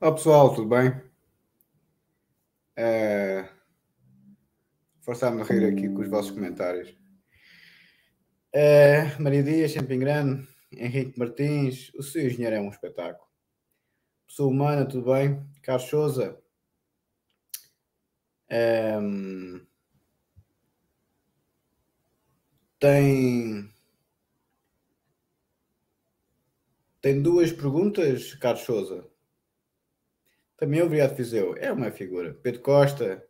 Olá pessoal, tudo bem? É... Forçar-me a rir aqui com os vossos comentários. É... Maria Dias, Champin Grande, Henrique Martins, o seu engenheiro é um espetáculo. Pessoa humana, tudo bem? Carlos Souza. É... Tem. Tem duas perguntas, Carlos Souza. Também é o Viado Viseu é uma figura. Pedro Costa,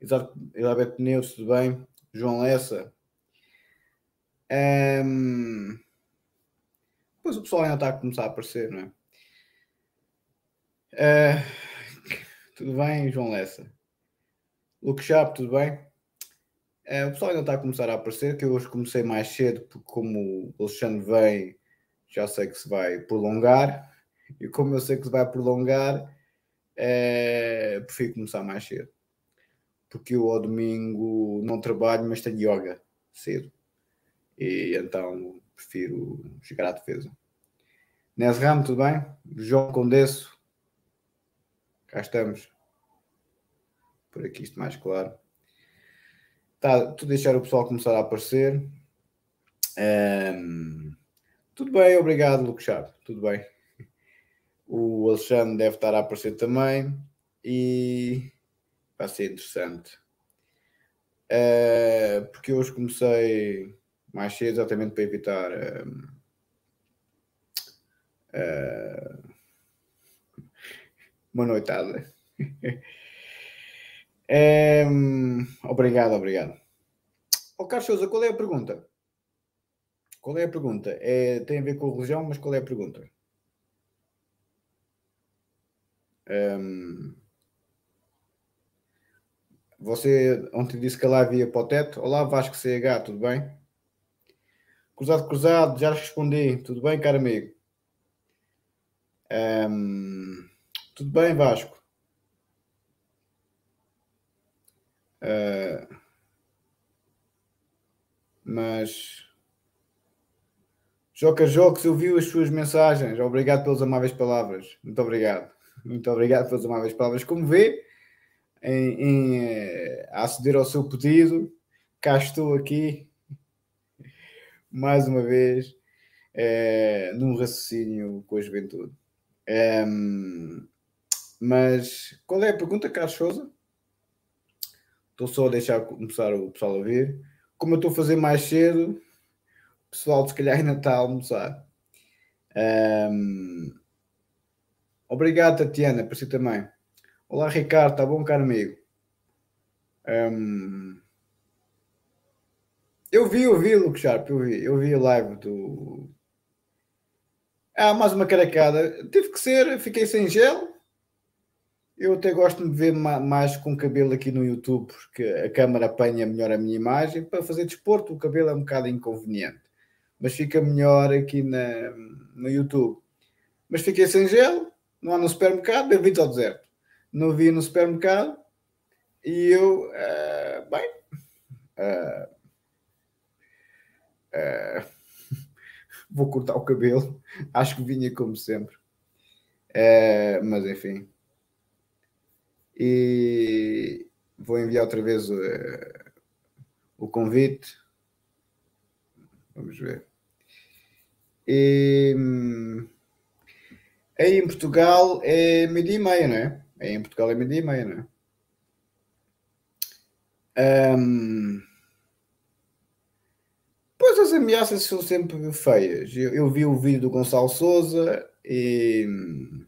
Elizabeth Pneus, tudo bem? João Lessa. Um... Pois o pessoal ainda está a começar a aparecer, não é? Uh... Tudo bem, João Lessa? Lucas Chapo, tudo bem? Uh, o pessoal ainda está a começar a aparecer, que eu hoje comecei mais cedo, porque como o Alexandre vem, já sei que se vai prolongar. E como eu sei que se vai prolongar, é, prefiro começar mais cedo. Porque eu ao domingo não trabalho, mas tenho yoga cedo. E então prefiro chegar à defesa. Nes Ramo, tudo bem? João Condesso. Cá estamos. Por aqui isto mais claro. Tá, tu deixar o pessoal começar a aparecer. Um, ehm, tudo bem, obrigado, Luque Chave. Tudo bem. O Alexandre deve estar a aparecer também. E vai ser interessante. Uh, porque hoje comecei mais cedo exatamente para evitar. Uh, uh, uma noitada. um, ehm, obrigado, obrigado. Oh, Carlos Souza, qual é a pergunta? Qual é a pergunta? É, tem a ver com a religião, mas qual é a pergunta? Um, você ontem disse que lá havia para o teto. Olá, Vasco CH, tudo bem? Cruzado, cruzado, já respondi. Tudo bem, caro amigo? Um, tudo bem, Vasco? Uh, mas. Joca Jocos, eu vi as suas mensagens. Obrigado pelas amáveis palavras. Muito obrigado. Muito obrigado pelas amáveis palavras. Como vê, em, em, eh, a aceder ao seu pedido, cá estou aqui, mais uma vez, é, num raciocínio com a juventude. É, mas qual é a pergunta, Carlos Souza? Estou só a deixar começar o pessoal a ver. Como eu estou a fazer mais cedo, o pessoal se calhar ainda está a almoçar. Um, ehm, Obrigado, Tatiana, por si também. Olá, Ricardo, está bom, caro amigo? Um... Eu vi, eu vi, Luke Sharp, eu vi, eu vi a live do. Ah, mais uma caracada. Teve que ser, fiquei sem gel. Eu até gosto de me ver mais com cabelo aqui no YouTube, porque a câmera apanha melhor a minha imagem. Para fazer desporto, o cabelo é um bocado inconveniente, mas fica melhor aqui na, no YouTube. Mas fiquei sem gel, não há no supermercado, eu vim ao deserto. Não havia no supermercado e eu, uh, bem, uh, uh, vou cortar o cabelo. Acho que vinha como sempre. mas enfim. E vou enviar outra vez o convite. Vamos ver. E. Hum, Aí em Portugal é meio-dia e meia, não é? Aí em Portugal é meio-dia e meia, não é? Um... Pois as ameaças são sempre feias. Eu, eu vi o vídeo do Gonçalo Souza e. Hum,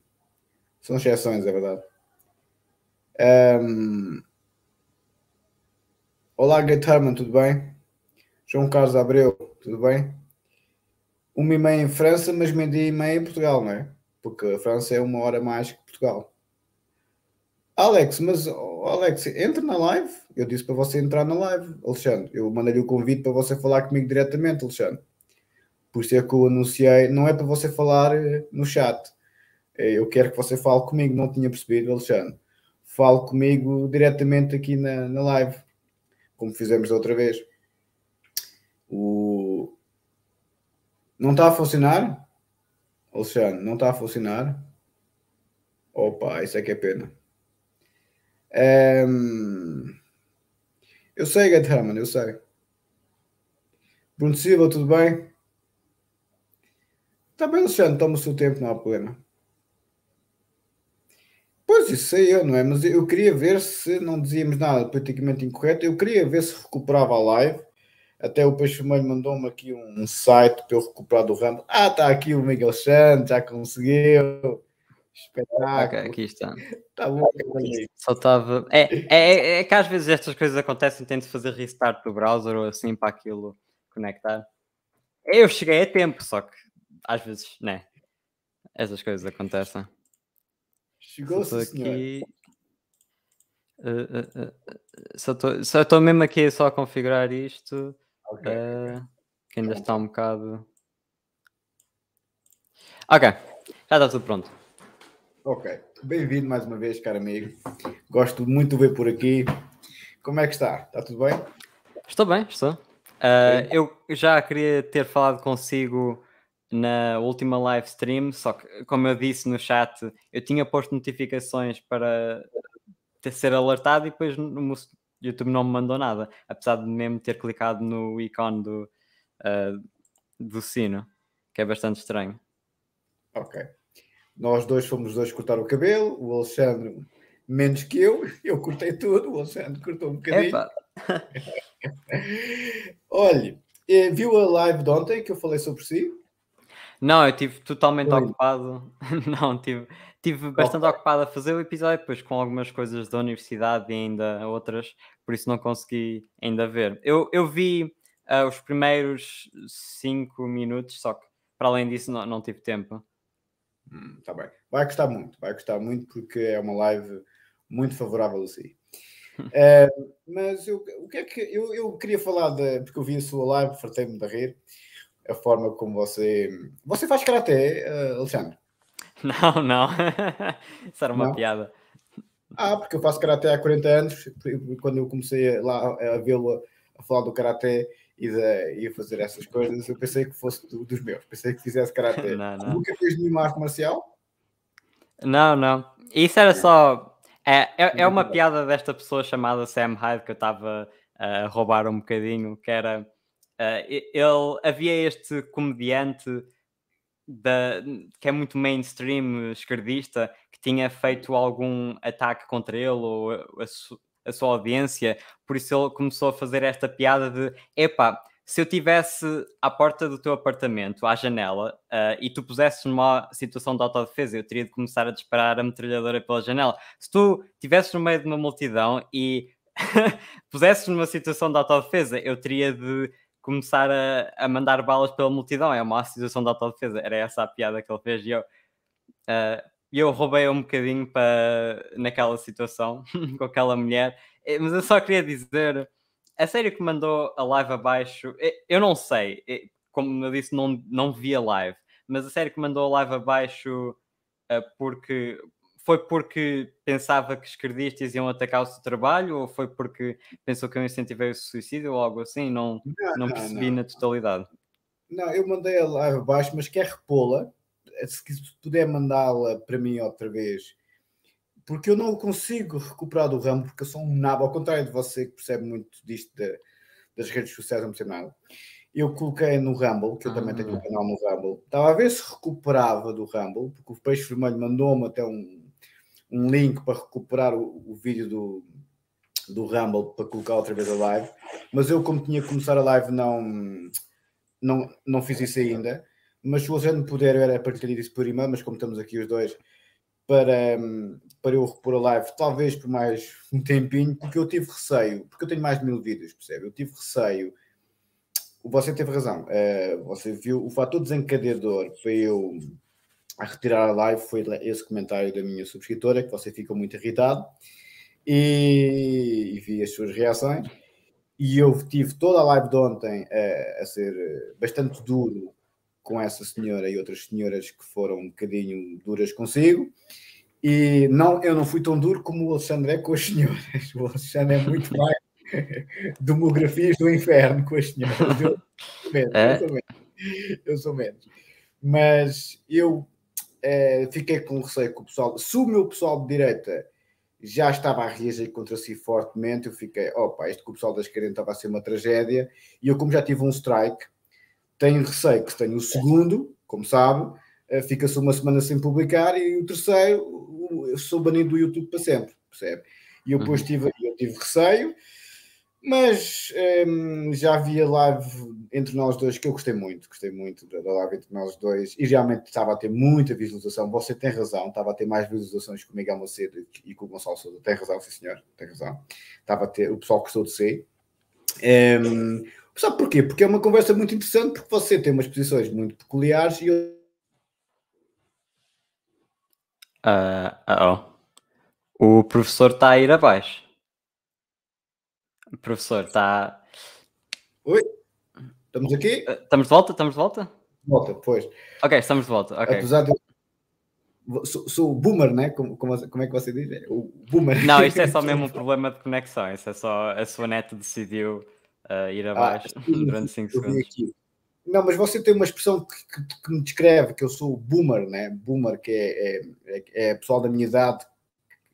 são exceções, é verdade. Um... Olá, Gatarman, tudo bem? João Carlos Abreu, tudo bem? Uma e meia em França, mas meio-dia e meia em Portugal, não é? porque a França é uma hora mais que Portugal. Alex, mas oh, Alex, entra na live. Eu disse para você entrar na live, Alexandre. Eu mandei-lhe o convite para você falar comigo diretamente, Alexandre. Por isso é que eu anunciei. Não é para você falar eh, no chat. Eh, eu quero que você fale comigo. Não tinha percebido, Alexandre. Fale comigo diretamente aqui na, na live, como fizemos da outra vez. O... Não está a funcionar? Luciano, não está a funcionar? Opa, isso é que é pena. É... Eu sei, Gatherman, eu sei. Bruno Silva, tudo bem? Está bem, Luciano, toma o seu tempo, não há problema. Pois, isso sei eu, não é? Mas eu queria ver se não dizíamos nada politicamente incorreto. Eu queria ver se recuperava a live até o Peixe Vermelho mandou-me aqui um site para eu recuperar do ramo. Ah, está aqui o Miguel Santos, já conseguiu. Espetáculo. Okay, aqui está. Tá está bom, Só estava. É, é, é, é, que às vezes estas coisas acontecem, tento fazer restart do browser ou assim para aquilo conectar. Eu cheguei a tempo, só que às vezes, né? Essas coisas acontecem. Chegou-se aqui. Uh, uh, uh, só estou mesmo aqui só a configurar isto. Okay. Uh, que ainda tá está um bocado. Ok, já está tudo pronto. Ok, bem-vindo mais uma vez, caro amigo. Gosto muito de ver por aqui. Como é que está? Está tudo bem? Estou bem, estou. Uh, eu já queria ter falado consigo na última live stream, só que, como eu disse no chat, eu tinha posto notificações para ter, ser alertado e depois YouTube não me mandou nada, apesar de mesmo ter clicado no ícone do, uh, do sino, que é bastante estranho. Ok. Nós dois fomos dois cortar o cabelo, o Alexandre menos que eu, eu cortei tudo, o Alexandre cortou um bocadinho. Olha, eh, viu a live de ontem que eu falei sobre si? Não, eu estive totalmente Oi. ocupado. Não, tive, tive bastante oh. ocupado a fazer o episódio, depois com algumas coisas da universidade e ainda outras, por isso não consegui ainda ver. Eu, eu vi uh, os primeiros cinco minutos, só que para além disso não, não tive tempo. Hum, tá bem. Vai gostar muito, vai gostar muito porque é uma live muito favorável a si. uh, mas eu, o que é que eu, eu queria falar, de, porque eu vi a sua live, fartei-me de rir a forma como você. Você faz karatê, eh, Alexandre? Não, não. Isso era uma não. piada. Ah, porque eu faço karatê há 40 anos, quando eu comecei lá a vê-lo a falar do karatê e, e a fazer essas coisas, eu pensei que fosse do, dos meus, pensei que fizesse karatê. Nunca fez nenhuma arte marcial? Não, não. Isso era só. É, é, é uma piada desta pessoa chamada Sam Hyde que eu estava eh, a roubar um bocadinho, que era ah, ele havia este comediante da, que é muito mainstream esquerdista que tinha feito algum ataque contra ele ou a, su, a sua audiência, por isso ele começou a fazer esta piada de epá, se eu tivesse à porta do teu apartamento, à janela, uh, e tu pusesses numa situação de autodefesa, eu teria de começar a disparar a metralhadora pela janela. Se tu estivesses no meio de uma multidão e pusesses numa situação de autodefesa, eu teria de começar a, a mandar balas pela multidão, é uma situação de autodefesa. Era essa a piada que ele fez e eu, uh, eu roubei um bocadinho para, naquela situação com aquela mulher. Eh, mas eu só queria dizer, a série que mandou a live abaixo, eh, eu não sei, como eu disse, não, não vi a live, mas a série que mandou a live abaixo porque foi porque pensava que esquerdistas iam atacar o seu trabalho ou foi porque pensou que eu incentivei o suicídio ou algo assim? Não, não, não percebi não, na totalidade. Não, eu mandei a live abaixo, mas quer repô-la. Se puder mandá-la para mim outra vez, porque eu não consigo recuperar do ramo, porque eu sou um nabo, ao contrário de você que percebe muito disto de, das redes sociais, não percebo nada. Eu coloquei no Rumble, que eu ah. também tenho ah. um canal no Rumble. Estava a ver se recuperava do Rumble, porque o Peixe Vermelho mandou-me até um, um link para recuperar o, o vídeo do, do Rumble para colocar outra vez a live, mas eu, como tinha que começar a live, não, não, não fiz isso ainda. Mas se você não puder, eu era partilhar isso por e-mail, mas como estamos aqui os dois, para, para eu repor a live, talvez por mais um tempinho, porque eu tive receio, porque eu tenho mais de mil vídeos, percebe? Eu tive receio. Você teve razão, eh, você viu o fator desencadeador para eu a retirar a live foi esse comentário da minha subscritora, que você ficou muito irritado, e, e vi as suas reações. E eu tive toda a live de ontem a, eh, a ser eh, bastante duro com essa senhora e outras senhoras que foram um bocadinho duras consigo. E não, eu não fui tão duro como o Alexandre é com as senhoras. O Alexandre é muito mais demografias do inferno com as senhoras. Eu, eu, sou menos, é? eu sou menos. Mas eu uh, fiquei com receio que o pessoal, se o meu pessoal de direita já estava a reagir contra si fortemente, eu fiquei, opa, este que o pessoal da esquerda estava a ser uma tragédia, e eu como já tive um strike, tenho receio que se o um segundo, como sabe, eh, fica-se uma semana sem publicar, e o terceiro, eu sou banido do YouTube para sempre, percebe? E eu depois uhum. tive, eu tive receio, mas hum, já havia live entre nós dois que eu gostei muito, gostei muito da live entre nós dois e realmente estava a ter muita visualização. Você tem razão, estava a ter mais visualizações com o Miguel Macedo e com o Gonçalo Souza. Tem razão, sim senhor, tem razão. Estava a ter, o pessoal gostou de ser. Um, sabe porquê? Porque é uma conversa muito interessante, porque você tem umas posições muito peculiares e eu. Uh, uh -oh. O professor está a ir abaixo. Professor, está. Oi? Estamos aqui? Eh, estamos de volta? Estamos de volta? Volta, pois. Ok, estamos de volta. Okay. Apesar de. Sou, sou boomer, né? Como, como, como é que você diz? É o boomer. Não, isto é só mesmo um problema de conexão. Isso é só a sua neta decidiu uh, ir ah, abaixo ah, sim, durante 5 segundos. Não, mas você tem uma expressão que, que, que, me descreve, que eu sou boomer, né? Boomer, que é, é, é, é pessoal da minha idade.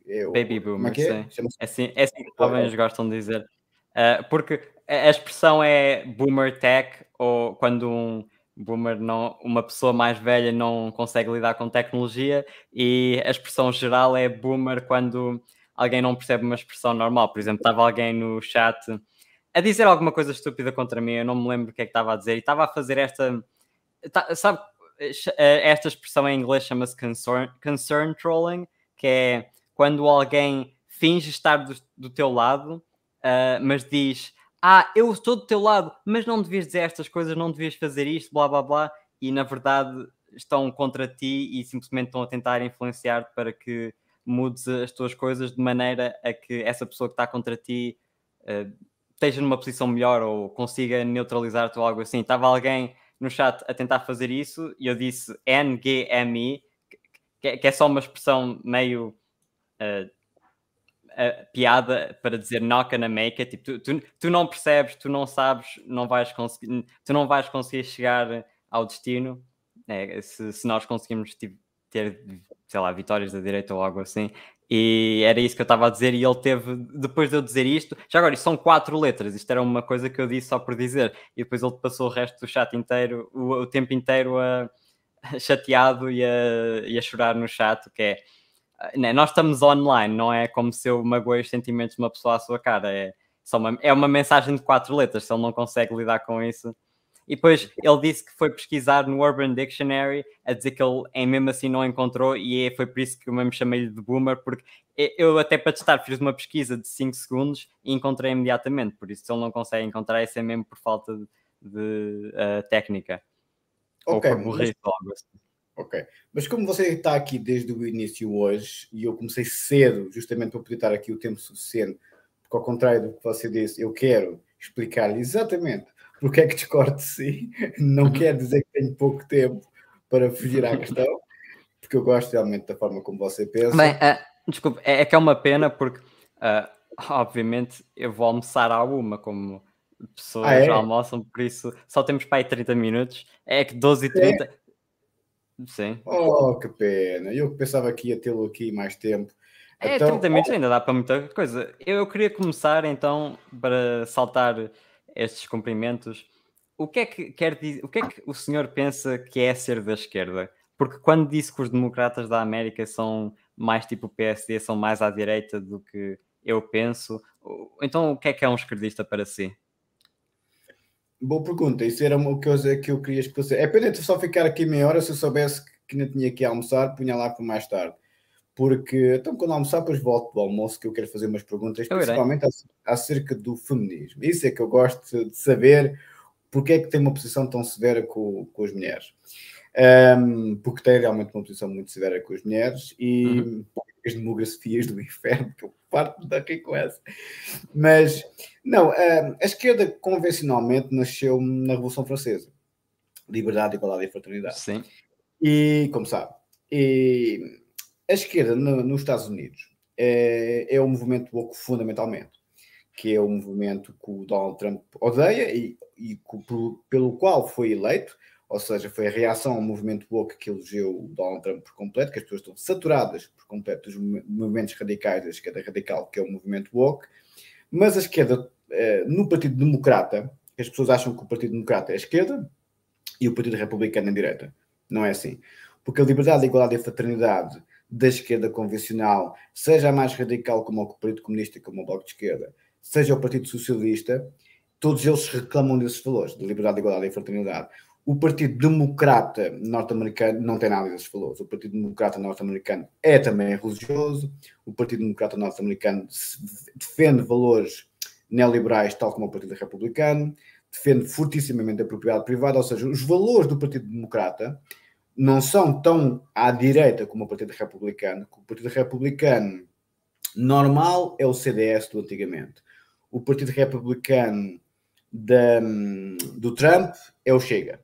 É Baby boomer, é sim. É assim, é assim que os jovens gostam de dizer. Uh, porque a expressão é boomer tech, ou quando um boomer não, uma pessoa mais velha não consegue lidar com tecnologia, e a expressão geral é boomer quando alguém não percebe uma expressão normal. Por exemplo, estava alguém no chat a dizer alguma coisa estúpida contra mim, eu não me lembro o que é que estava a dizer, e estava a fazer esta. Tá, sabe, eh, esta expressão em inglês chama-se concern, concern trolling, que é quando alguém finge estar do, do teu lado uh, mas diz: Ah, eu estou do teu lado, mas não devias dizer estas coisas, não devias fazer isto, blá blá blá, e na verdade estão contra ti e simplesmente estão a tentar influenciar para que mudes as tuas coisas de maneira a que essa pessoa que está contra ti uh, esteja numa posição melhor ou consiga neutralizar-te ou algo assim. Estava alguém no chat a tentar fazer isso e eu disse NGMI, que, que é só uma expressão meio. Uh, a piada para dizer not gonna make it. É tipo, tu, tu, tu, não percebes, tu não sabes, não vais conseguir, tu não vais conseguir chegar ao destino. É, se, se, nós conseguimos tipo, ter, sei lá, vitórias da direita ou algo assim. E era isso que eu estava a dizer. E ele teve, depois de eu dizer isto, já agora, isto são quatro letras. Isto era uma coisa que eu disse só por dizer. E depois ele passou o resto do chat inteiro, o, o tempo inteiro, a, a chateado e a, e a chorar no chat, que é né, nós estamos online, não é como se eu magoei os sentimentos de uma pessoa à sua cara. É, só uma, é uma mensagem de quatro letras, se ele não consegue lidar com isso. E depois ele disse que foi pesquisar no Urban Dictionary a dizer que ele em é mesmo assim não encontrou, e é, foi por isso que eu mesmo chamei-lhe de boomer, porque é, eu até para testar fiz uma pesquisa de 5 segundos e encontrei imediatamente. Por isso, se ele não consegue encontrar, isso é mesmo por falta de, de uh, técnica. Okay, Ou por morrer mas... assim. Ok. Mas como você está aqui desde o início hoje, e eu comecei cedo, justamente para poder estar aqui o tempo suficiente, porque ao contrário do que você disse, eu quero explicar-lhe exatamente porque é que discordo de si, não uhum. quer dizer que tenho pouco tempo para fugir à questão, porque eu gosto realmente da forma como você pensa. Bem, eh, desculpe, é, é, que é uma pena porque, uh, obviamente, eu vou almoçar à uma, como ah, pessoas ah, é? almoçam, por isso só temos para aí 30 minutos. É que 12 e 30, é. Sim. Oh, que pena. Eu pensava que ia tê-lo aqui mais tempo. É, então, 30 minutos oh. ainda dá para muita coisa. Eu, eu queria começar então para saltar estes cumprimentos. O que é que quer dizer, o que é que o senhor pensa que é ser da esquerda? Porque quando disse que os democratas da América são mais tipo o PSD, são mais à direita do que eu penso, então o que é que é um esquerdista para si? Boa pergunta, isso era o que eu queria esclarecer. É pena de só ficar aqui meia hora, se eu soubesse que não tinha que almoçar, punha lá para mais tarde. Porque, então, quando almoçar, depois volto do almoço, que eu quero fazer umas perguntas, principalmente acerca do feminismo. Isso é que eu gosto de saber, porque é que tem uma posição tão severa com, com as mulheres. Um, porque tem realmente uma posição muito severa com as mulheres e uhum as demografias do inferno, que eu parto daqui com essa. Mas, não, a, a esquerda convencionalmente nasceu na Revolução Francesa. Liberdade, igualdade e fraternidade. Sim. E, como sabe, e a esquerda no, nos Estados Unidos é, é um movimento louco fundamentalmente, que é um movimento que o Donald Trump odeia e, e pelo, pelo qual foi eleito, ou seja, foi a reação ao movimento woke que elegeu Donald Trump por completo, que as pessoas estão saturadas por completo dos movimentos radicais da esquerda radical, que é o movimento woke, mas a esquerda eh, no Partido Democrata, as pessoas acham que o Partido Democrata é a esquerda e o Partido Republicano é a direita. Não é assim. Porque a liberdade, a igualdade e a fraternidade da esquerda convencional, seja a mais radical como o Partido Comunista, como o Bloco de Esquerda, seja o Partido Socialista, todos eles reclamam desses valores, de liberdade, igualdade e fraternidade. O Partido Democrata norte-americano não tem nada desses valores. O Partido Democrata norte-americano é também religioso. O Partido Democrata norte-americano defende valores neoliberais, tal como o Partido Republicano. Defende fortissimamente a propriedade privada, ou seja, os valores do Partido Democrata não são tão à direita como o Partido Republicano. O Partido Republicano normal é o CDS do antigamente. O Partido Republicano hum, do Trump é o Chega.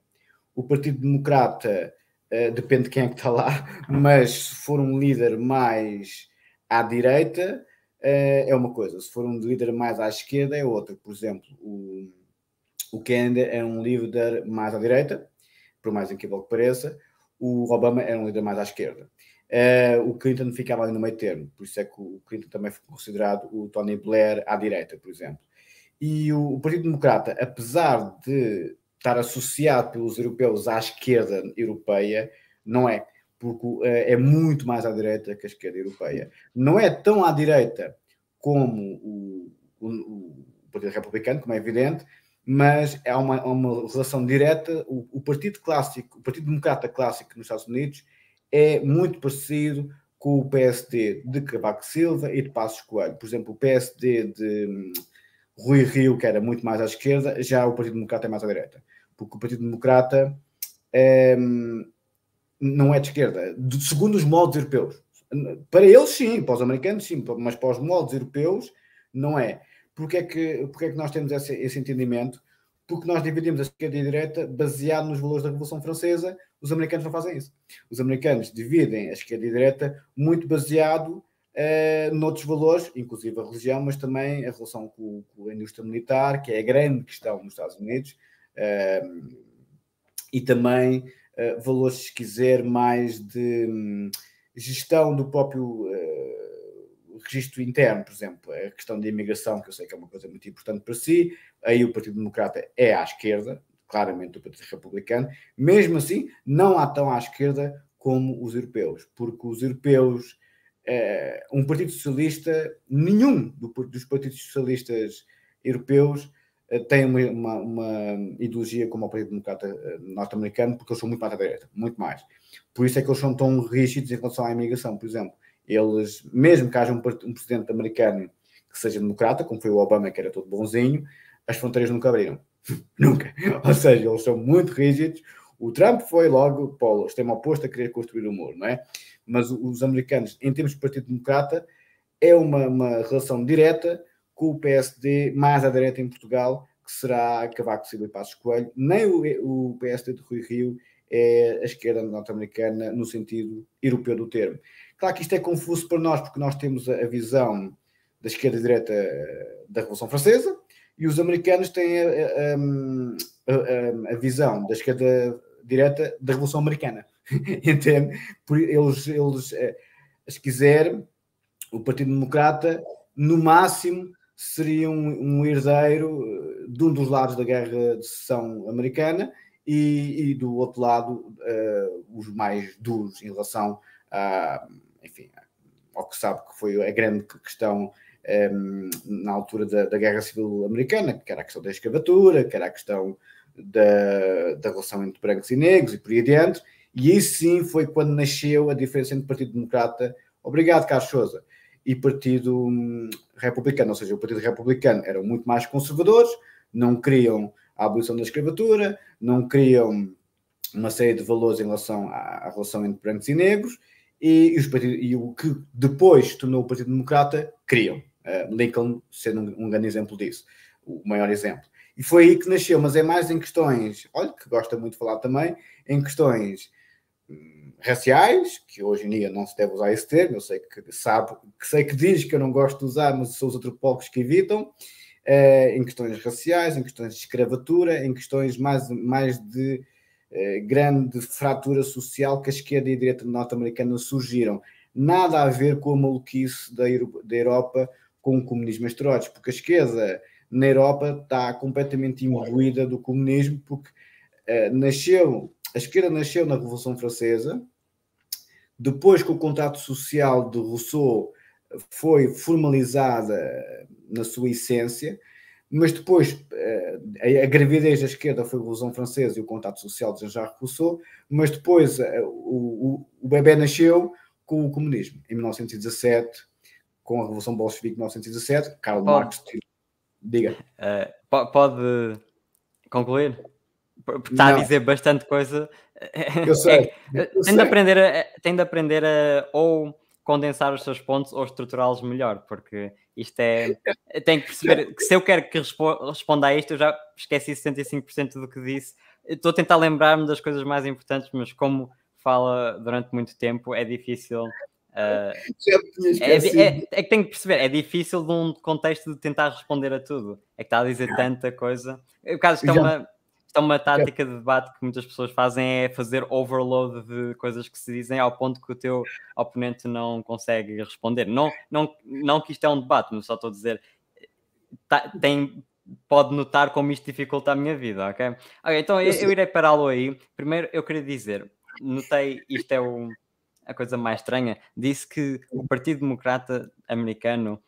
O Partido Democrata uh, depende de quem é que está lá, mas se for um líder mais à direita uh, é uma coisa, se for um líder mais à esquerda é outra. Por exemplo, o, o Kennedy é um líder mais à direita, por mais incrível que pareça, o Obama era é um líder mais à esquerda. Uh, o Clinton ficava ali no meio termo, por isso é que o Clinton também foi considerado o Tony Blair à direita, por exemplo. E o, o Partido Democrata, apesar de estar associado pelos europeus à esquerda europeia, não é, porque eh, é muito mais à direita que a esquerda europeia. Não é tão à direita como o, o, o Partido Republicano, como é evidente, mas há uma, uma relação direta. O, o, Partido Clássico, o Partido Democrata Clássico nos Estados Unidos, é muito parecido com o PSD de Cavaco Silva e de Passos Coelho. Por exemplo, o PSD de hum, Rui Rio, que era muito mais à esquerda, já o Partido Democrata é mais à direita. Porque o Partido Democrata é, não é de esquerda, segundo os moldes europeus. Para eles, sim, para os americanos, sim, mas para os moldes europeus, não é. Porquê é que, porque é que nós temos esse, esse entendimento? Porque nós dividimos a esquerda e a direita baseado nos valores da Revolução Francesa. Os americanos não fazem isso. Os americanos dividem a esquerda e a direita muito baseado uh, noutros valores, inclusive a religião, mas também a relação com, com, a indústria militar, que é a grande questão nos Estados Unidos, uh, e também uh, valores, se quiser, mais de um, gestão do próprio eh, registro interno, por exemplo, a questão da imigração, que eu sei que é uma coisa muito importante para si, aí o Partido Democrata é à esquerda, claramente do Partido Republicano, mesmo assim, não há tão à esquerda como os europeus, porque os europeus eh, um Partido Socialista, nenhum dos partidos socialistas europeus eh, tem uma, uma, uma, ideologia como o Partido Democrata eh, norte-americano, porque eles são muito mais à direita, muito mais. Por isso é que eles são tão rígidos em relação à imigração, por exemplo. Eles, mesmo que haja um, um presidente americano que seja democrata, como foi o Obama, que era todo bonzinho, as fronteiras nunca abriram. nunca. Ou seja, eles são muito rígidos. O Trump foi logo para o extremo oposto a querer construir o um muro, não é? mas os americanos, em termos de Partido Democrata, é uma, uma relação direta com o PSD mais à direita em Portugal, que será Cavaco Silva e Passos Coelho. Nem o, o PSD de Rui Rio é a esquerda norte-americana no sentido europeu do termo. Claro que isto é confuso para nós, porque nós temos a, visão da esquerda direta eh, da Revolução Francesa e os americanos têm a, a, a, a visão da esquerda direta da Revolução Americana. Entende? Eles, eles, eh, se quiser, o Partido Democrata, no máximo, seria um, um herdeiro eh, de um dos lados da guerra de secessão americana e, e do outro lado, uh, os mais duros em relação a, enfim, ao que sabe que foi a grande questão um, ehm, na altura da, da, Guerra Civil Americana, que era a questão da escravatura, que era a questão da, da relação entre brancos e negros e por aí adiante e aí sim foi quando nasceu a diferença entre Partido Democrata, obrigado Carlos Sousa, e Partido hum, Republicano. Ou seja, o Partido Republicano eram muito mais conservadores, não queriam a abolição da escravatura, não queriam uma série de valores em relação à, à relação entre brancos e negros, e, e, partidos, e, o que depois tornou o Partido Democrata criam. Uh, eh, Lincoln sendo um, um, grande exemplo disso, o maior exemplo. E foi aí que nasceu, mas é mais em questões, olha, que gosta muito de falar também, em questões raciais, que hoje em dia não se deve usar esse termo, eu sei que sabe, que sei que diz que eu não gosto de usar, mas são os antropólogos que evitam, eh, em questões raciais, em questões de escravatura, em questões mais, mais de eh, grande fratura social que a esquerda e a direita norte-americana surgiram. Nada a ver com a maluquice da, da Europa com o comunismo esteroides, porque a esquerda na Europa está completamente imbuída do comunismo, porque eh, nasceu a esquerda nasceu na Revolução Francesa, depois que o contrato social de Rousseau foi formalizada eh, na sua essência, mas depois eh, a gravidez da esquerda foi a Revolução Francesa e o contrato social de Jean-Jacques Rousseau, mas depois eh, o, o, o bebê nasceu com o comunismo, em 1917, com a Revolução Bolchevique de 1917, Karl pode, Marx... Diga. pode concluir? porque está não. a dizer bastante coisa. Eu é sei. Eh, eu tem, sei. De aprender a, tem de aprender a ou condensar os seus pontos ou estruturá-los melhor, porque isto é. tem que perceber que se eu quero que responda a isto, eu já esqueci 65% do que disse. Estou a tentar lembrar-me das coisas mais importantes, mas como fala durante muito tempo, é difícil. Uh, é, é, é, que tenho que perceber, é difícil num contexto de tentar responder a tudo. É que está a dizer tanta coisa. Por causa está é uma, então, uma tática de debate que muitas pessoas fazem é fazer overload de coisas que se dizem ao ponto que o teu oponente não consegue responder. Não, não, não que isto é um debate, mas só estou a dizer. Tá, tem, pode notar como isto dificulta a minha vida, ok? Ok, então eu, eu irei pará-lo aí. Primeiro, eu queria dizer, notei, isto é a coisa mais estranha, disse que o Partido Democrata Americano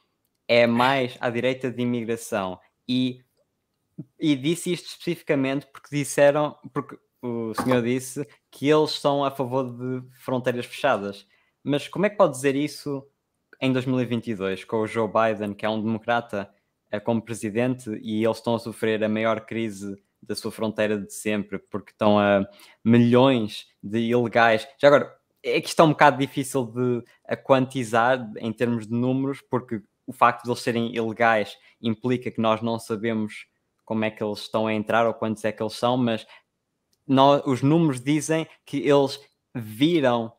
é mais à direita de imigração e e disse isto especificamente porque disseram, porque o senhor disse que eles são a favor de fronteiras fechadas. Mas como é que pode dizer isso em 2022, com o Joe Biden, que é um democrata, eh, como presidente, e eles estão a sofrer a maior crise da sua fronteira de sempre, porque estão a milhões de ilegais. Já agora, é que isto é um bocado difícil de a quantizar em termos de números, porque o facto de eles serem ilegais implica que nós não sabemos como é que eles estão a entrar ou quantos é que eles são, mas nós, os números dizem que eles viram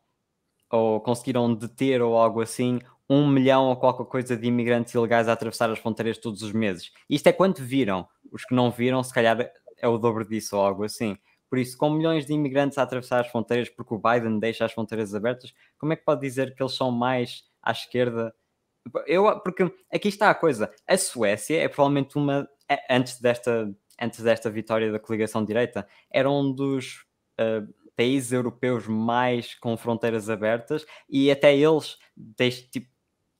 ou conseguiram deter ou algo assim um milhão ou qualquer coisa de imigrantes ilegais a atravessar as fronteiras todos os meses. Isto é quanto viram. Os que não viram, se calhar é o dobro disso ou algo assim. Por isso, com milhões de imigrantes a atravessar as fronteiras, porque o Biden deixa as fronteiras abertas, como é que pode dizer que eles são mais à esquerda eu, porque aqui está a coisa. A Suécia é provavelmente uma. Antes desta, antes desta vitória da coligação direita, era um dos uh, países europeus mais com fronteiras abertas e até eles, deix, tipo,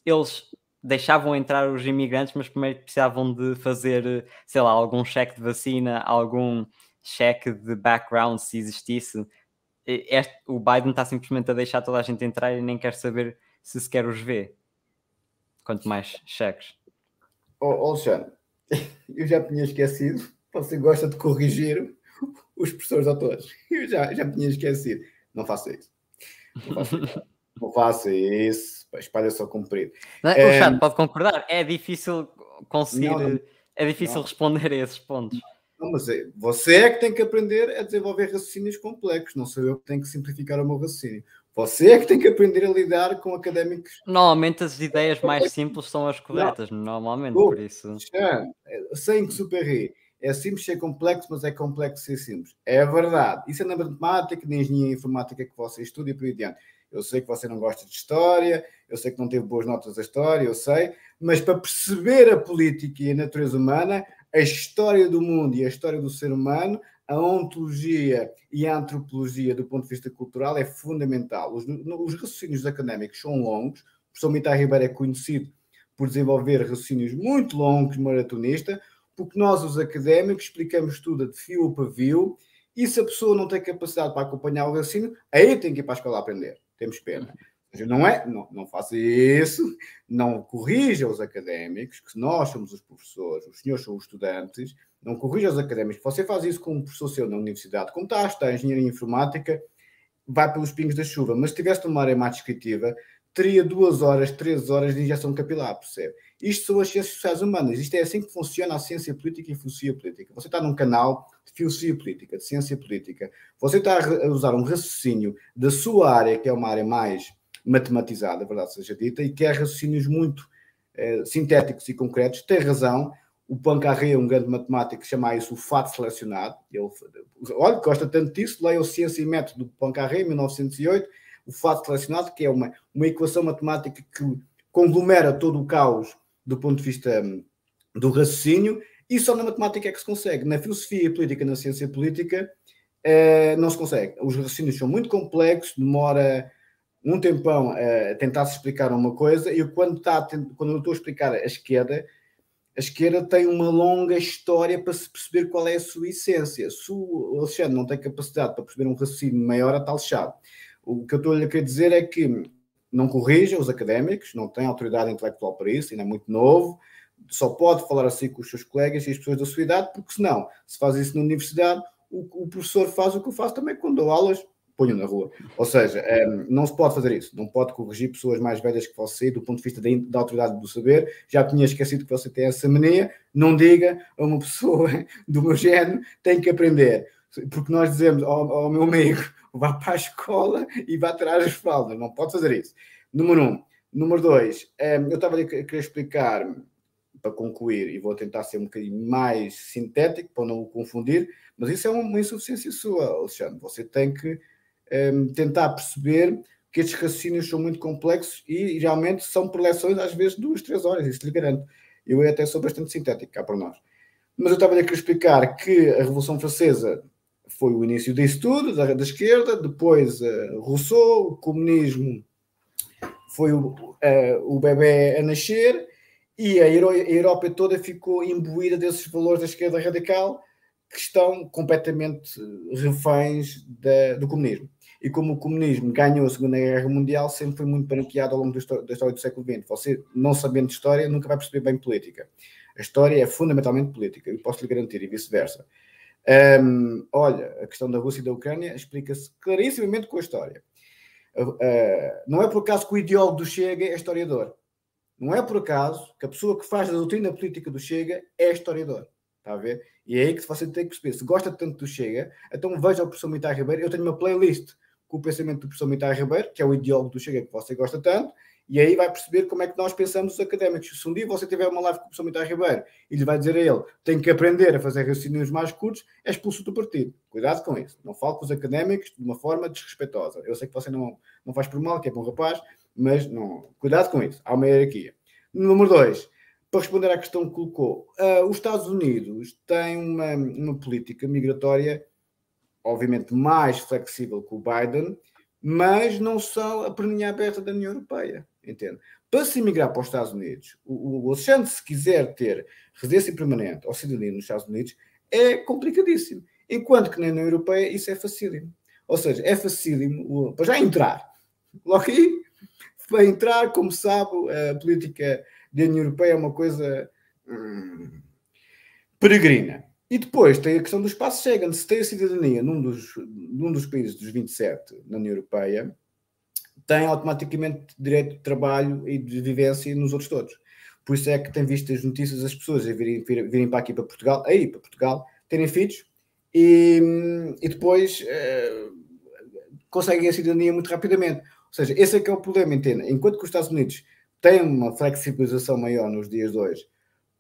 eles deixavam entrar os imigrantes, mas primeiro precisavam de fazer, sei lá, algum cheque de vacina, algum cheque de background se existisse. Este, o Biden está simplesmente a deixar toda a gente entrar e nem quer saber se sequer os vê. Quanto mais cheques. Oh, Alexandre, eu já tinha esquecido. Você gosta de corrigir os professores autores. Eu já, já tinha esquecido. Não faça isso. Não faça isso. Espalha só cumprir. Não, é, o ehm, pode concordar. É difícil conseguir. Não, não, é difícil responder a esses pontos. Não, mas é, você é que tem que aprender a desenvolver raciocínios complexos. Não sou eu que tenho que simplificar o meu raciocínio. Você é que tem que aprender a lidar com académicos. Normalmente as ideias mais simples são as corretas, Não. normalmente, por isso. Já, sem que rir. É simples, é complexo, mas é complexo ser simples. É verdade. Isso é na matemática, na engenharia informática que você estuda e por aí adiante. Eu sei que você não gosta de história, eu sei que não teve boas notas da história, eu sei, mas para perceber a política e a natureza humana, a história do mundo e a história do ser humano, a ontologia e a antropologia do ponto de vista cultural é fundamental. Os, os raciocínios académicos são longos, o professor Mitar Ribeiro é conhecido por desenvolver raciocínios muito longos, maratonista, porque nós, os académicos, explicamos tudo de fio para fio, e se a pessoa não tem capacidade para acompanhar o raciocínio, aí tem que ir para a escola aprender. Temos pena. Uhum. Não é, não, não faça isso, não corrija os académicos, que nós somos os professores, os senhores são os estudantes, não corrija os académicos. Você faz isso com um professor seu na universidade, como tá, está, está é a engenharia informática, vai pelos pingos da chuva. Mas se tivesse uma área mais descritiva, teria duas horas, três horas de injeção capilar, percebe? Isto são as ciências sociais humanas. Isto é assim que funciona a ciência política e filosofia política. Você está num canal de filosofia política, de ciência política. Você está a usar um raciocínio da sua área, que é uma área mais matematizada, verdade seja dita, e que é raciocínios muito eh, sintéticos e concretos. Tem razão, o Pancarré, é um grande matemático, chamava isso o fato selecionado. Ele, olha, gosta tanto disso, leia o Ciência e Método do Pancarré, 1908, o fato selecionado, que é uma, uma equação matemática que conglomera todo o caos do ponto de vista hum, do raciocínio, e só na matemática é que se consegue. Na filosofia política, na ciência política, eh, não se consegue. Os raciocínios são muito complexos, demora um tempão eh, a tentar se explicar uma coisa, e quando, está, quando eu estou a explicar a esquerda, a esquerda tem uma longa história para se perceber qual é a sua essência. Se o Alexandre não tem capacidade para perceber um raciocínio maior, a tal chave. O que eu estou-lhe a querer dizer é que não corrija os académicos, não tem autoridade intelectual para isso, ainda é muito novo, só pode falar assim com os seus colegas e as pessoas da sua idade, porque senão, se faz isso na universidade, o, o professor faz o que eu faço também quando dou aulas ponham na rua. Ou seja, ehm, não se pode fazer isso, não pode corrigir pessoas mais velhas que você, do ponto de vista da, autoridade do saber. Já tinha esquecido que você tem essa mania, não diga a uma pessoa do meu género, tem que aprender. Porque nós dizemos ao, ao meu amigo, vá para a escola e vá atrás as fraldas, não pode fazer isso. Número um. Número dois, ehm, eu estava a querer explicar para concluir, e vou tentar ser um bocadinho mais sintético para não o confundir, mas isso é uma insuficiência sua, Alexandre. Você tem que Ehm, tentar perceber que estes raciocínios são muito complexos e realmente são preleções às vezes duas, três horas, isso lhe garanto. Eu é até sou bastante sintético cá para nós. Mas eu estava a querer explicar que a Revolução Francesa foi o início disso tudo, da, da esquerda, depois uh, Rousseau, o comunismo foi o, uh, o bebê a nascer e a, Euro, a Europa toda ficou imbuída desses valores da esquerda radical que estão completamente eh, reféns da, do comunismo. E como o comunismo ganhou a Segunda Guerra Mundial, sempre foi muito branqueado ao longo da história do século XX. Você, não sabendo de história, nunca vai perceber bem política. A história é fundamentalmente política, eu posso lhe garantir, e vice-versa. Um, olha, a questão da Rússia e da Ucrânia explica-se clarissimamente com a história. Uh, não é por acaso que o ideólogo do Chega é historiador. Não é por acaso que a pessoa que faz a doutrina política do Chega é historiador. Está a ver? E é aí que você tem que perceber. Se gosta tanto do Chega, então veja o professor Militar Ribeiro. Eu tenho uma playlist com o pensamento do professor Mitar Ribeiro, que é o ideólogo do Chega que você gosta tanto, e aí vai perceber como é que nós pensamos os académicos. Se um dia você tiver uma live com o professor Mitar Ribeiro e lhe vai dizer a ele tem que aprender a fazer raciocínios mais curtos, é expulso do partido. Cuidado com isso. Não fale com os académicos de uma forma desrespeitosa. Eu sei que você não, não faz por mal, que é bom rapaz, mas não. cuidado com isso. Há uma hierarquia. Número dois, para responder à questão que colocou, uh, os Estados Unidos têm uma, uma política migratória obviamente, mais flexível que o Biden, mas não são a perninha aberta da União Europeia, entende? Para se emigrar para os Estados Unidos, o, o Alexandre, se quiser ter residência permanente ou cidadania nos Estados Unidos, é complicadíssimo. Enquanto que na União Europeia isso é facílimo. Ou seja, é facílimo para já entrar. Logo aí, para entrar, como sabe, a política da União Europeia é uma coisa hum, peregrina. E depois tem a questão do espaço Schengen. Se tem a cidadania num dos, num dos países dos 27 na União Europeia, tem automaticamente direito de trabalho e de vivência nos outros todos. Por isso é que tem visto as notícias das pessoas a virem, virem para aqui, para Portugal, aí para Portugal, terem filhos e, e depois eh, conseguem a cidadania muito rapidamente. Ou seja, esse é que é o problema, entenda. Enquanto que os Estados Unidos têm uma flexibilização maior nos dias de hoje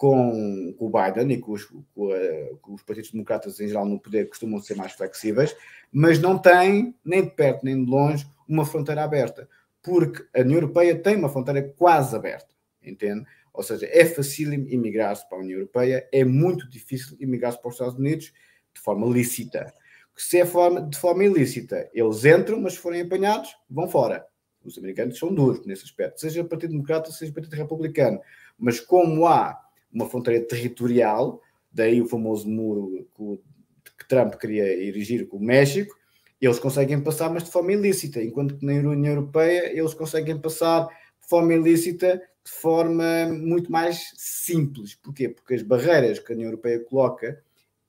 com, com o Biden e com os, com, a, com os, partidos democratas em geral no poder costumam ser mais flexíveis, mas não tem, nem de perto nem de longe, uma fronteira aberta, porque a União Europeia tem uma fronteira quase aberta, entende? Ou seja, é fácil imigrar se para a União Europeia, é muito difícil imigrar se para os Estados Unidos de forma lícita. Se é forma, de forma ilícita, eles entram, mas se forem apanhados, vão fora. Os americanos são duros nesse aspecto, seja o Partido Democrata, seja o Partido Republicano. Mas como há uma fronteira territorial, daí o famoso muro que Trump queria erigir com o México, eles conseguem passar, mas de forma ilícita, enquanto que na União Europeia eles conseguem passar de forma ilícita, de forma muito mais simples. Porquê? Porque as barreiras que a União Europeia coloca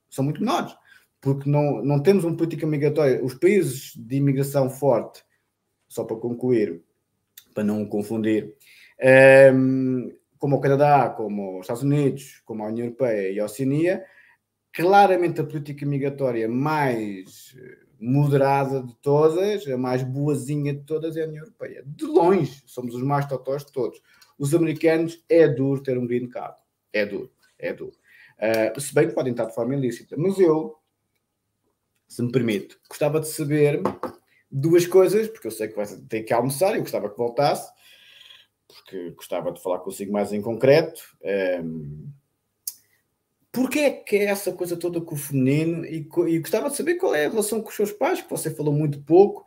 são muito menores, porque não, não temos uma política migratória. Os países de imigração forte, só para concluir, para não confundir, um, ehm, como o Canadá, como os Estados Unidos, como a União Europeia e a Oceania, claramente a política migratória mais eh, moderada de todas, a mais boazinha de todas é a União Europeia. De longe, somos os mais totós de todos. Os americanos é duro ter um green card. É duro, é duro. Uh, se bem que podem estar de forma ilícita. Mas eu, se me permite, gostava de saber duas coisas, porque eu sei que vai ter que almoçar, eu gostava que voltasse, porque gostava de falar consigo mais em concreto. Um, Porquê é que é essa coisa toda com o feminino? E, e, gostava de saber qual é a relação com os seus pais, que você falou muito pouco.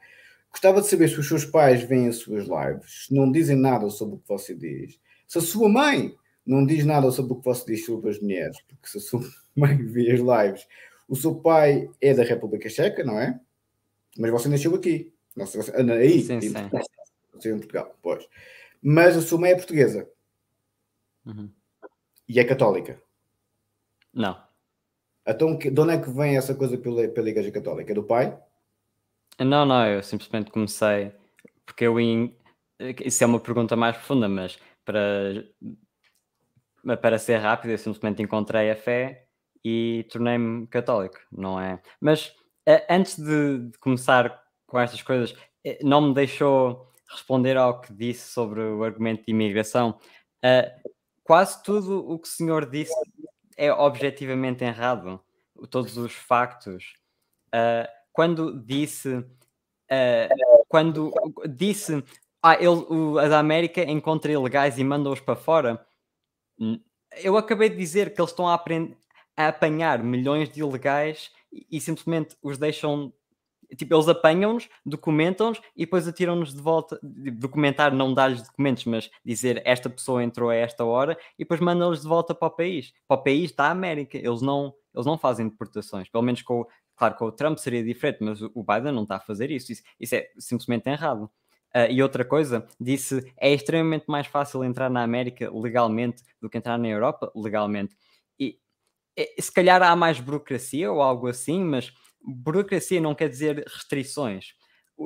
Gostava de saber se os seus pais veem as suas lives, não dizem nada sobre o que você diz. Se a sua mãe não diz nada sobre o que você diz sobre as mulheres, porque se a sua mãe vê as lives, o seu pai é da República Checa, não é? Mas você nasceu aqui. Não, você, aí, sim, em, sim. Portugal, é em Portugal, pois mas a sua mãe é portuguesa uhum. e é católica. Não. Então, de onde é que vem essa coisa pela, pela Igreja Católica? do pai? Não, não, eu simplesmente comecei porque eu isso é uma pergunta mais profunda, mas para para ser rápido, eu simplesmente encontrei a fé e tornei-me católico, não é? Mas eh, antes de, de começar com estas coisas, eh, não me deixou responder ao que disse sobre o argumento de imigração. Uh, quase tudo o que o senhor disse é objetivamente errado, todos os factos. Uh, quando disse, uh, quando disse, ah, ele, o, a da América encontra ilegais e manda-os para fora. Hum, eu acabei de dizer que eles estão a, aprend- a apanhar milhões de ilegais e, e simplesmente os deixam Tipo, eles apanham-nos, documentam-nos e depois atiram-nos de volta. Documentar, não dar-lhes documentos, mas dizer esta pessoa entrou a esta hora e depois mandam lhes de volta para o país. Para o país da América. Eles não, eles não fazem deportações. Pelo menos com, claro, com o Trump seria diferente, mas o Biden não está a fazer isso. Isso, isso é simplesmente errado. Uh, e outra coisa, disse é extremamente mais fácil entrar na América legalmente do que entrar na Europa legalmente. E, e se calhar há mais burocracia ou algo assim, mas burocracia não quer dizer restrições.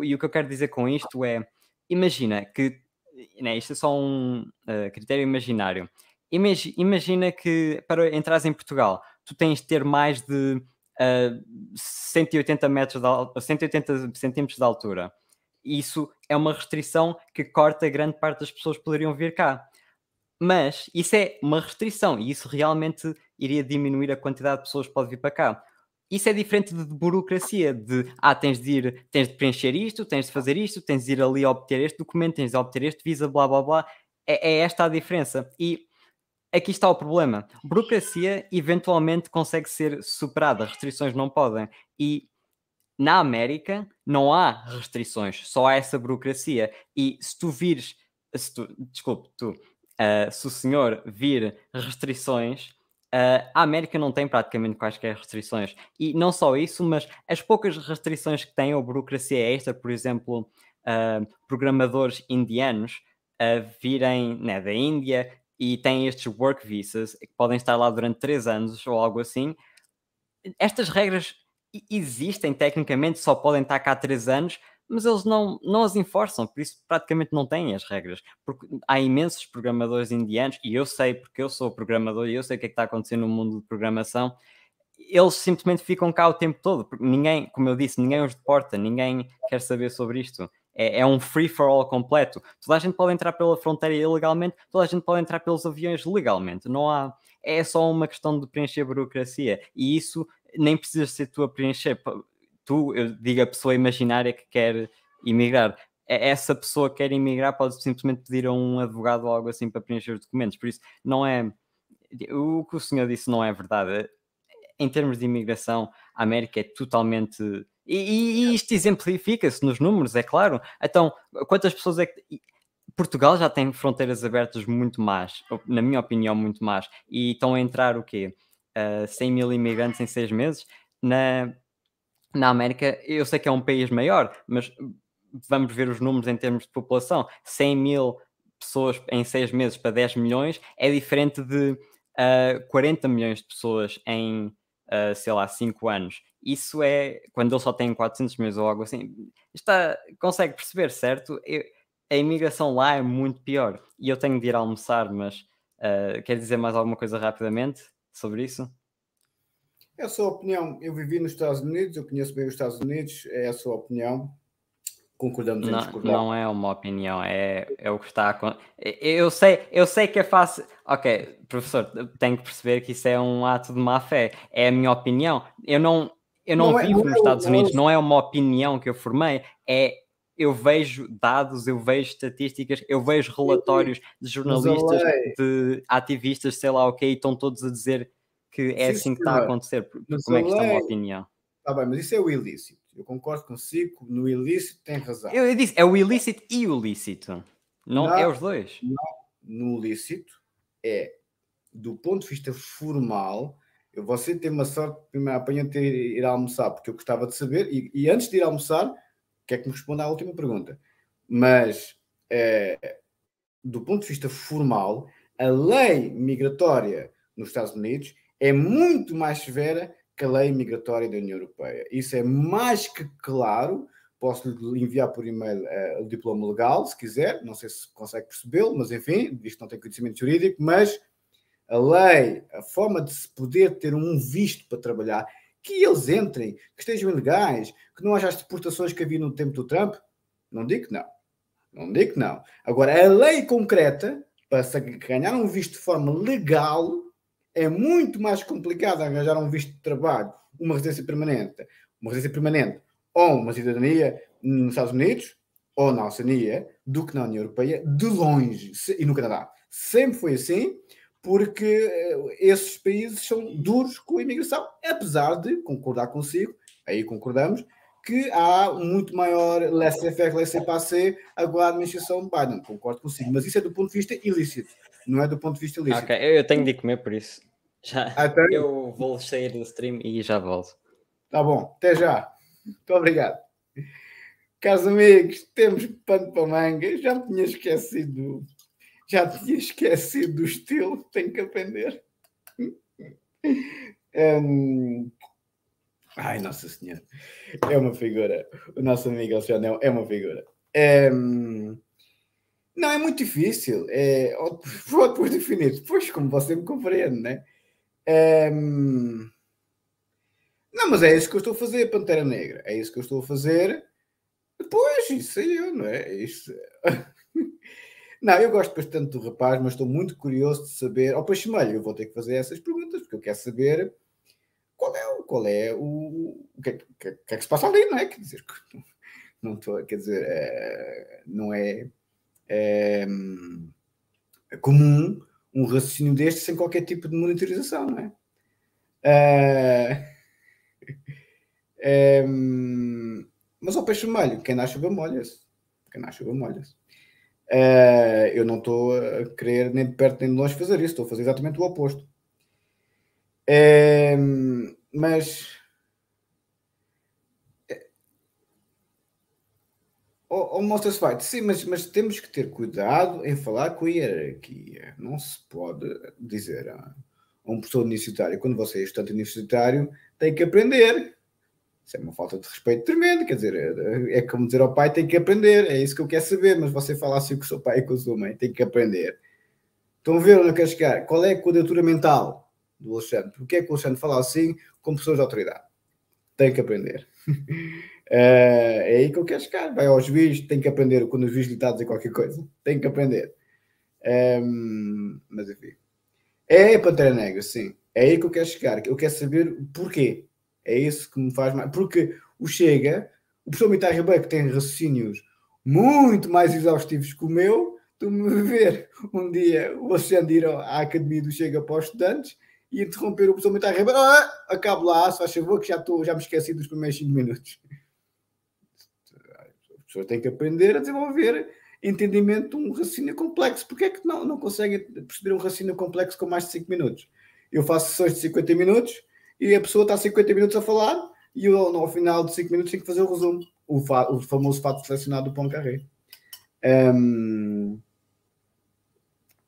E o que eu quero dizer com isto é: imagina que, né, isto é só um uh, critério imaginário. Imagina, imagina que para entrar em Portugal tu tens de ter mais de uh, eh, 180 metros de 180 centímetros de altura. Isso é uma restrição que corta grande parte das pessoas que poderiam vir cá. Mas isso é uma restrição e isso realmente iria diminuir a quantidade de pessoas que podem vir para cá. Isso é diferente de burocracia, de ah, tens de ir, tens de preencher isto, tens de fazer isto, tens de ir ali obter este documento, tens de obter este visa, blá blá blá. É, é esta a diferença. E aqui está o problema. Burocracia eventualmente consegue ser superada, restrições não podem. E na América não há restrições, só há essa burocracia. E se tu vires, se tu, desculpe, tu, uh, se o senhor vir restrições, Uh, a América não tem praticamente quaisquer restrições. E não só isso, mas as poucas restrições que tem, ou burocracia é extra, por exemplo, uh, programadores indianos uh, virem né, da Índia e têm estes work visas, que podem estar lá durante três anos ou algo assim. Estas regras existem tecnicamente, só podem estar cá três anos, mas eles não, não as enforçam, por isso praticamente não têm as regras, porque há imensos programadores indianos, e eu sei porque eu sou programador e eu sei o que, é que está acontecendo no mundo de programação, eles simplesmente ficam cá o tempo todo, porque ninguém, como eu disse, ninguém os deporta, ninguém quer saber sobre isto. É, é um free-for-all completo. Toda a gente pode entrar pela fronteira ilegalmente, toda a gente pode entrar pelos aviões legalmente. Não há. É só uma questão de preencher burocracia. E isso nem precisas ser tu a preencher tu, eu digo a pessoa imaginária que quer imigrar. Essa pessoa que quer imigrar pode simplesmente pedir a um advogado ou algo assim para preencher os documentos. Por isso, não é. O que o senhor disse não é verdade. Em termos de imigração, a América é totalmente. E, e isto exemplifica-se nos números, é claro. Então, quantas pessoas é que. Portugal já tem fronteiras abertas muito mais na minha opinião, muito mais E estão a entrar o quê? Uh, ah, 100 mil imigrantes em seis meses? Na, na América, eu sei que é um país maior, mas vamos ver os números em termos de população: 100 mil pessoas em seis meses para 10 milhões é diferente de uh, ah, 40 milhões de pessoas em, uh, sei lá, 5 anos. Isso é quando ele só tem 400 milhões ou algo assim. Está, consegue perceber, certo? Eu, a imigração lá é muito pior. E eu tenho de ir almoçar, mas uh, quer dizer mais alguma coisa rapidamente sobre isso? É a sua opinião. Eu vivi nos Estados Unidos, eu conheço bem os Estados Unidos, é a sua opinião. Concordamos não, discordar. Não é uma opinião, é, é o que está a Eu sei, eu sei que é fácil. Ok, professor, tenho que perceber que isso é um ato de má fé. É a minha opinião. Eu não, eu não, não é vivo é, nos Estados Unidos, não é uma opinião que eu formei, é eu vejo dados, eu vejo estatísticas, eu vejo relatórios de jornalistas, de ativistas, sei lá o okay, que, e estão todos a dizer que é Sim, assim que está a acontecer. Mas Como é que está a minha opinião? Está bem, mas isso é o ilícito. Eu concordo consigo, no ilícito tem razão. Eu, eu disse, é o ilícito e o lícito. Não, é não é os dois. Não. No lícito é, do ponto de vista formal, Eu você tem uma sorte, primeiro apanha de ter, ir almoçar, porque eu gostava de saber, e, e antes de ir almoçar, quer é que me responda à última pergunta. Mas, é, do ponto de vista formal, a lei migratória nos Estados Unidos é muito mais severa que a lei migratória da União Europeia. Isso é mais que claro. Posso lhe enviar por e-mail uh, o diploma legal, se quiser. Não sei se consegue percebê-lo, mas enfim, visto que não tem conhecimento jurídico. Mas a lei, a forma de se poder ter um visto para trabalhar, que eles entrem, que estejam ilegais, que não haja as deportações que havia no tempo do Trump, não digo que não. Não digo que não. Agora, a lei concreta, para se ganhar um visto de forma legal, é muito mais complicado arranjar um visto de trabalho, uma residência permanente, uma residência permanente ou uma cidadania nos Estados Unidos ou na Oceania do que na União Europeia, de longe, e no Canadá. Sempre foi assim, porque eh, esses países são duros com a imigração, apesar de concordar consigo, aí concordamos, que há muito maior laissez-faire, laissez-passer agora a administração de Biden. Concordo consigo, mas isso é do ponto de vista ilícito não é do ponto de vista lícito. Ok, eu, tenho de comer por isso. Já. Ah, eu vou sair do stream e já volto. Tá bom, até já. Muito obrigado. Caros amigos, temos pano para manga. Já tinha esquecido. Já tinha esquecido do estilo. Tenho que aprender. Um... Ai, Nossa Senhora. É uma figura. O nosso amigo Alcione é uma figura. Um... Não, é muito difícil. É, vou por definir. Pois, como você me compreende, né? É, não, mas é isso que eu estou a fazer, Pantera Negra. É isso que eu estou a fazer. Pois, isso aí eu, não é? é isso... não, eu gosto bastante do rapaz, mas estou muito curioso de saber. Ao oh, eu vou ter que fazer essas perguntas, porque eu quero saber qual é o. Qual é o, o que, é, que, que é que se passa ali, não é? Quer dizer, não estou. Quer dizer, eh, não é é, hum, é, comum um raciocínio deste sem qualquer tipo de monitorização, não é? Ah, é, é mas ao peixe vermelho, quem nasce chuva molha-se. Quem nasce chuva molha-se. Ah, eu não estou a querer nem de perto nem de longe fazer isso, estou a fazer exatamente o oposto. É, hum, mas Oh, oh Monsters Fight, sim, mas, mas temos que ter cuidado em falar com a hierarquia. Não se pode dizer a um professor universitário, quando você é estudante universitário, tem que aprender. Isso é uma falta de respeito tremendo, quer dizer, é, é como dizer ao pai, tem que aprender, é isso que eu quero saber, mas você fala assim com o seu pai e com a sua mãe, tem que aprender. Estão a ver onde eu quero chegar? Qual é a quadratura mental do Alexandre? Porquê é que o Alexandre fala assim com pessoas de autoridade? Tem que aprender. Uh, é aí que eu quero chegar. Vai aos juiz, tem que aprender. Quando o juiz lhe está a dizer qualquer coisa, tem que aprender. Um, ehm, mas enfim. É a Pantera Negra, sim. É aí que eu quero chegar. Eu quero saber porquê. É isso que me faz mais. Porque o Chega, o professor Mitai Ribeiro, que tem raciocínios muito mais exaustivos que o meu, tu me ver um dia o Alexandre ir à academia do Chega para os estudantes e interromper o professor Mitai Ribeiro. Ah, acabo lá, se faz favor, que já, estou, já me esqueci dos primeiros 5 minutos pessoas têm que aprender a desenvolver entendimento de um raciocínio complexo. Porquê é que não, não conseguem perceber um raciocínio complexo com mais de 5 minutos? Eu faço sessões de 50 minutos e a pessoa está 50 minutos a falar e eu, ao final de 5 minutos, tenho que fazer o resumo. O, fa o famoso fato selecionado do Poincaré Um,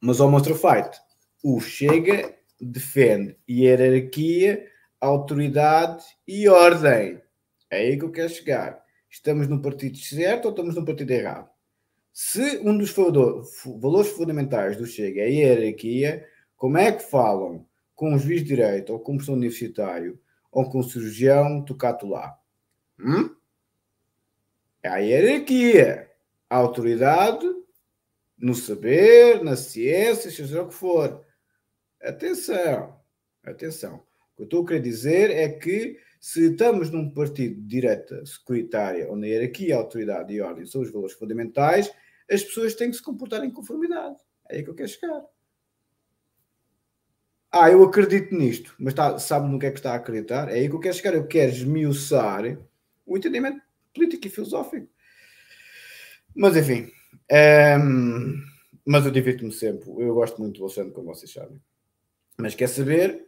mas ao Monster Fight, o Chega defende hierarquia, autoridade e ordem. É aí que eu quero chegar. Estamos num partido certo ou estamos num partido errado? Se um dos valores fundamentais do Chega é a hierarquia, como é que falam com um juiz de direito ou com um professor universitário ou com um cirurgião tocado lá? Hum? É a hierarquia. A autoridade no saber, na ciência, seja o que for. Atenção, atenção. O que eu estou a querer dizer é que se estamos num partido de direita securitária, onde a hierarquia, a autoridade e a ordem são os valores fundamentais, as pessoas têm que se comportar em conformidade. É aí que eu quero chegar. Ah, eu acredito nisto, mas está, sabe no que é que está a acreditar? É aí que eu quero chegar. Eu quero esmiuçar o entendimento político e filosófico. Mas enfim. Hum, mas eu divirto-me sempre. Eu gosto muito do Alexandre, como vocês sabem. Mas quer saber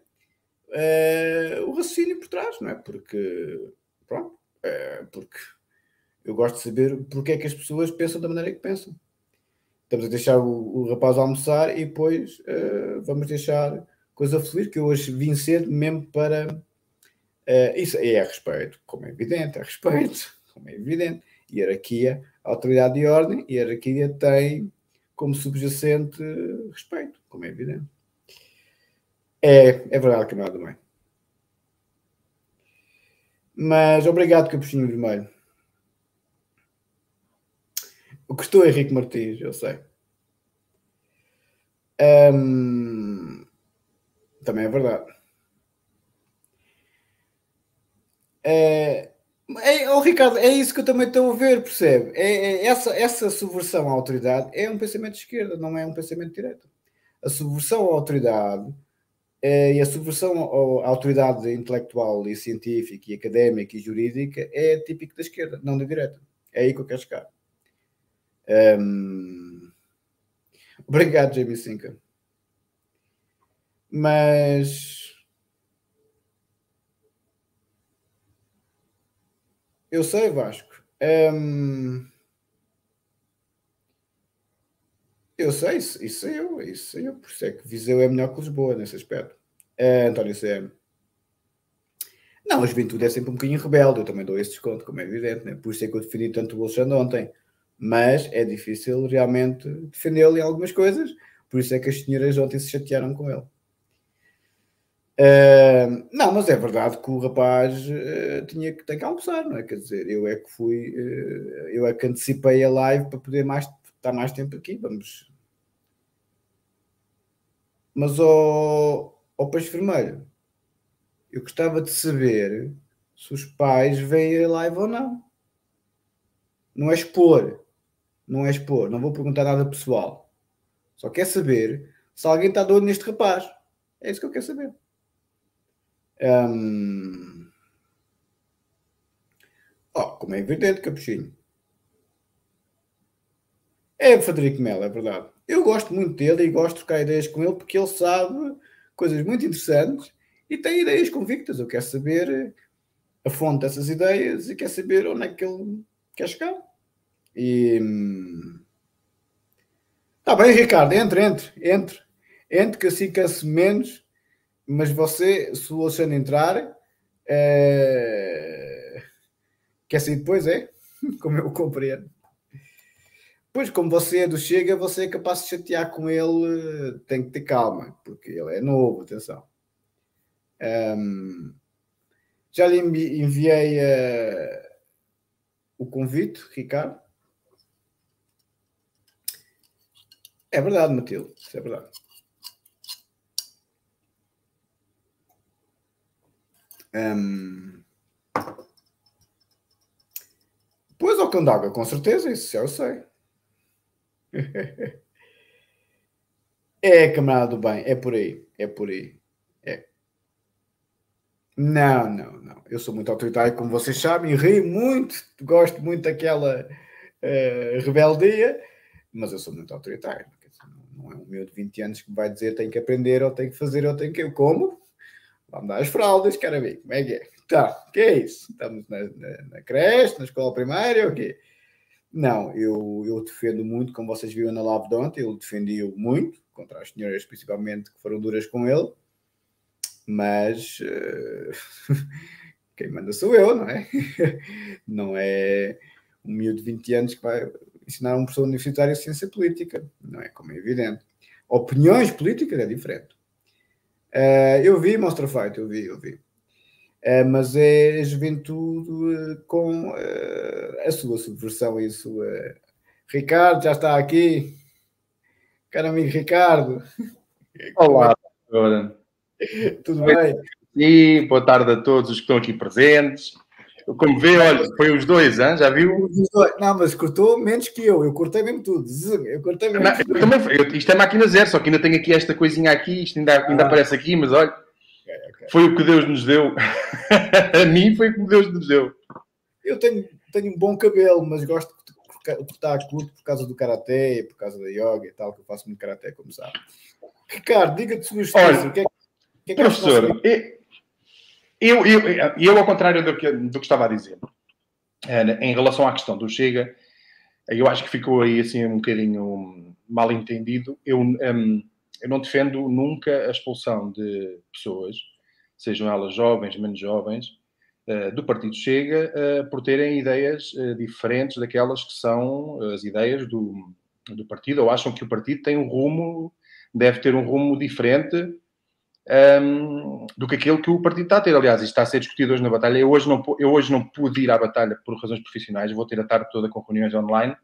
eh, o raciocínio por trás, não é? Porque, pronto, eh, porque eu gosto de saber porque é que as pessoas pensam da maneira que pensam. Estamos a deixar o, o rapaz almoçar e depois eh, vamos deixar coisa fluir, que eu hoje vim cedo mesmo para. isso é a respeito, como é evidente, a é respeito, como é evidente. Hierarquia, autoridade e ordem, hierarquia tem como subjacente respeito, como é evidente. É, é verdade, camarada é mãe. Mas obrigado, Capuchinho Vermelho. O que estou é Henrique Martins, eu sei. Um, também é verdade. É, é, oh, Ricardo, é isso que eu também estou a ver, percebe? É, é, essa, essa subversão à autoridade é um pensamento de esquerda, não é um pensamento de direita. A subversão à autoridade eh, e a subversão à autoridade intelectual e científica e académica e jurídica é típico da esquerda, não da direita. É aí que eu quero chegar. Um... Obrigado, Jamie Sinca. Mas eu sei, Vasco. Um... Eu sei, isso, isso eu, isso eu, por isso é que Viseu é melhor que Lisboa nesse aspecto. Uh, António C. Não, a juventude é sempre um bocadinho rebelde, eu também dou esse desconto, como é evidente, né? por isso é que eu defendi tanto o Bolsonaro ontem. Mas é difícil realmente defendê-lo em algumas coisas, por isso é que as senhoras ontem se chatearam com ele. Uh, não, mas é verdade que o rapaz uh, tinha que, tem que almoçar, não é? Quer dizer, eu é que fui, uh, eu é que antecipei a live para poder mais está mais tempo aqui, vamos. Mas ao, ao peixe vermelho, eu gostava de saber se os pais vêm a live ou não. Não é expor, não é expor, não vou perguntar nada pessoal. Só quer saber se alguém está doido neste rapaz. É isso que eu quero saber. Hum... Oh, como é evidente, capuchinho. É o Frederico Melo, é verdade. Eu gosto muito dele e gosto de trocar ideias com ele porque ele sabe coisas muito interessantes e tem ideias convictas. Eu quero saber eh, a fonte dessas ideias e quero saber onde é que ele quer chegar. E. Está hum, bem, Ricardo, entre, entre, entre. Entre que assim canse menos, mas você, se o Alexandre entrar, é... Eh, quer sair assim depois, é? Como eu compreendo. Pois, como você é do Chega, você é capaz de chatear com ele, tem que ter calma, porque ele é novo, atenção. Um, já lhe enviei uh, o convite, Ricardo. É verdade, Matilde, isso é verdade. Um, pois ao Candaga, com certeza, isso já eu sei. É, camarada do bem, é por aí, é por aí. É. Não, não, não. Eu sou muito autoritário, como vocês sabem, rio muito, gosto muito daquela uh, rebeldia, mas eu sou muito autoritário. Não é um meu de 20 anos que me vai dizer tem que aprender, ou tem que fazer, ou tem que. Eu como? Vamos dar as fraldas, cara, ver como é que é. Tá, o então, que é isso? Estamos na, na, na creche, na escola primária, o okay. quê? Não, eu, eu defendo muito, como vocês viram na live de ele defendeu muito, contra as senhoras principalmente, que foram duras com ele, mas uh, quem manda sou eu, não é? Não é um miúdo de 20 anos que vai ensinar um professor universitário ciência política, não é como é evidente. Opiniões políticas é diferente. Uh, eu vi Monster Fight, eu vi, eu vi. Eh, mas é a juventude eh, com eh, a sua subversão e a sua. Ricardo, já está aqui. Caro amigo Ricardo. Olá, Tudo bem? E boa tarde a todos os que estão aqui presentes. Como vê, olha, foi os dois, hein? já viu? Não, mas cortou menos que eu. Eu cortei mesmo tudo. Eu cortei mesmo. Não, eu também, eu, isto é máquina zero, só que ainda tenho aqui esta coisinha aqui, isto ainda, ainda ah. aparece aqui, mas olha. Foi o que Deus nos deu. a mim foi o que Deus nos deu. Eu tenho, tenho um bom cabelo, mas gosto de cortar curto por causa do karaté, por causa da yoga e tal, que eu faço muito karaté, como sabe. Ricardo, diga-te sugestões. Olha, que é, que é que professor, eu, eu, eu, eu, ao contrário do que, do que estava a dizer, em relação à questão do Chega, eu acho que ficou aí assim um bocadinho mal entendido. Eu, um, eu não defendo nunca a expulsão de pessoas sejam elas jovens, menos jovens, eh, do Partido Chega, eh, por terem ideias eh, diferentes daquelas que são as ideias do, do partido, ou acham que o partido tem um rumo, deve ter um rumo diferente um, ehm, do que aquele que o partido está a ter. Aliás, isto está a ser discutido hoje na batalha. Eu hoje, não, eu hoje não pude ir à batalha por razões profissionais, vou ter a tarde toda com reuniões online,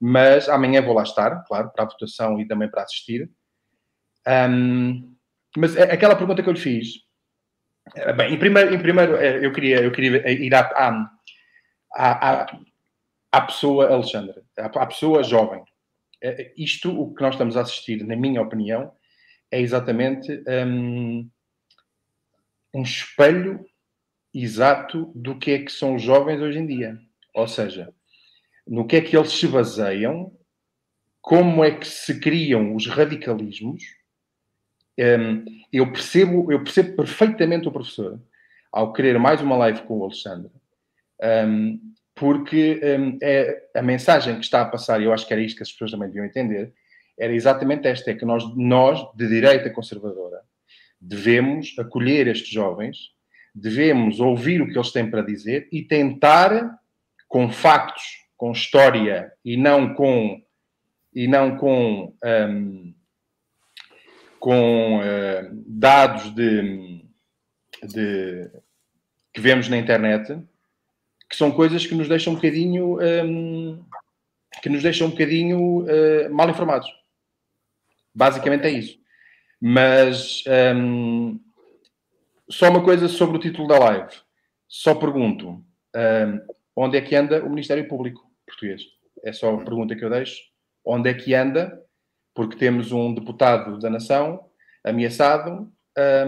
mas amanhã vou lá estar, claro, para a votação e também para assistir. Um, ehm, mas é, aquela pergunta que eu lhe fiz, é, bem, em primeiro, em primeiro é, eu, queria, eu queria ir à, à, à, pessoa Alexandre, à, à pessoa jovem. É, isto, o que nós estamos a assistir, na minha opinião, é exatamente um, um espelho exato do que é que são os jovens hoje em dia. Ou seja, no que é que eles se baseiam, como é que se criam os radicalismos Hum, eu, percebo, eu percebo perfeitamente o professor ao querer mais uma live com o Alexandre, hum, porque hum, é, a mensagem que está a passar, e eu acho que era isto que as pessoas também deviam entender, era exatamente esta: é que nós, nós de direita conservadora, devemos acolher estes jovens, devemos ouvir o que eles têm para dizer e tentar, com factos, com história e não com. E não com com eh, dados de, de, que vemos na internet, que são coisas que nos deixam um bocadinho um, ehm, que nos deixam um bocadinho uh, mal informados. Basicamente é isso. Mas um, ehm, só uma coisa sobre o título da live. Só pergunto ehm, onde é que anda o Ministério Público português? É só a pergunta que eu deixo. Onde é que anda porque temos um deputado da nação ameaçado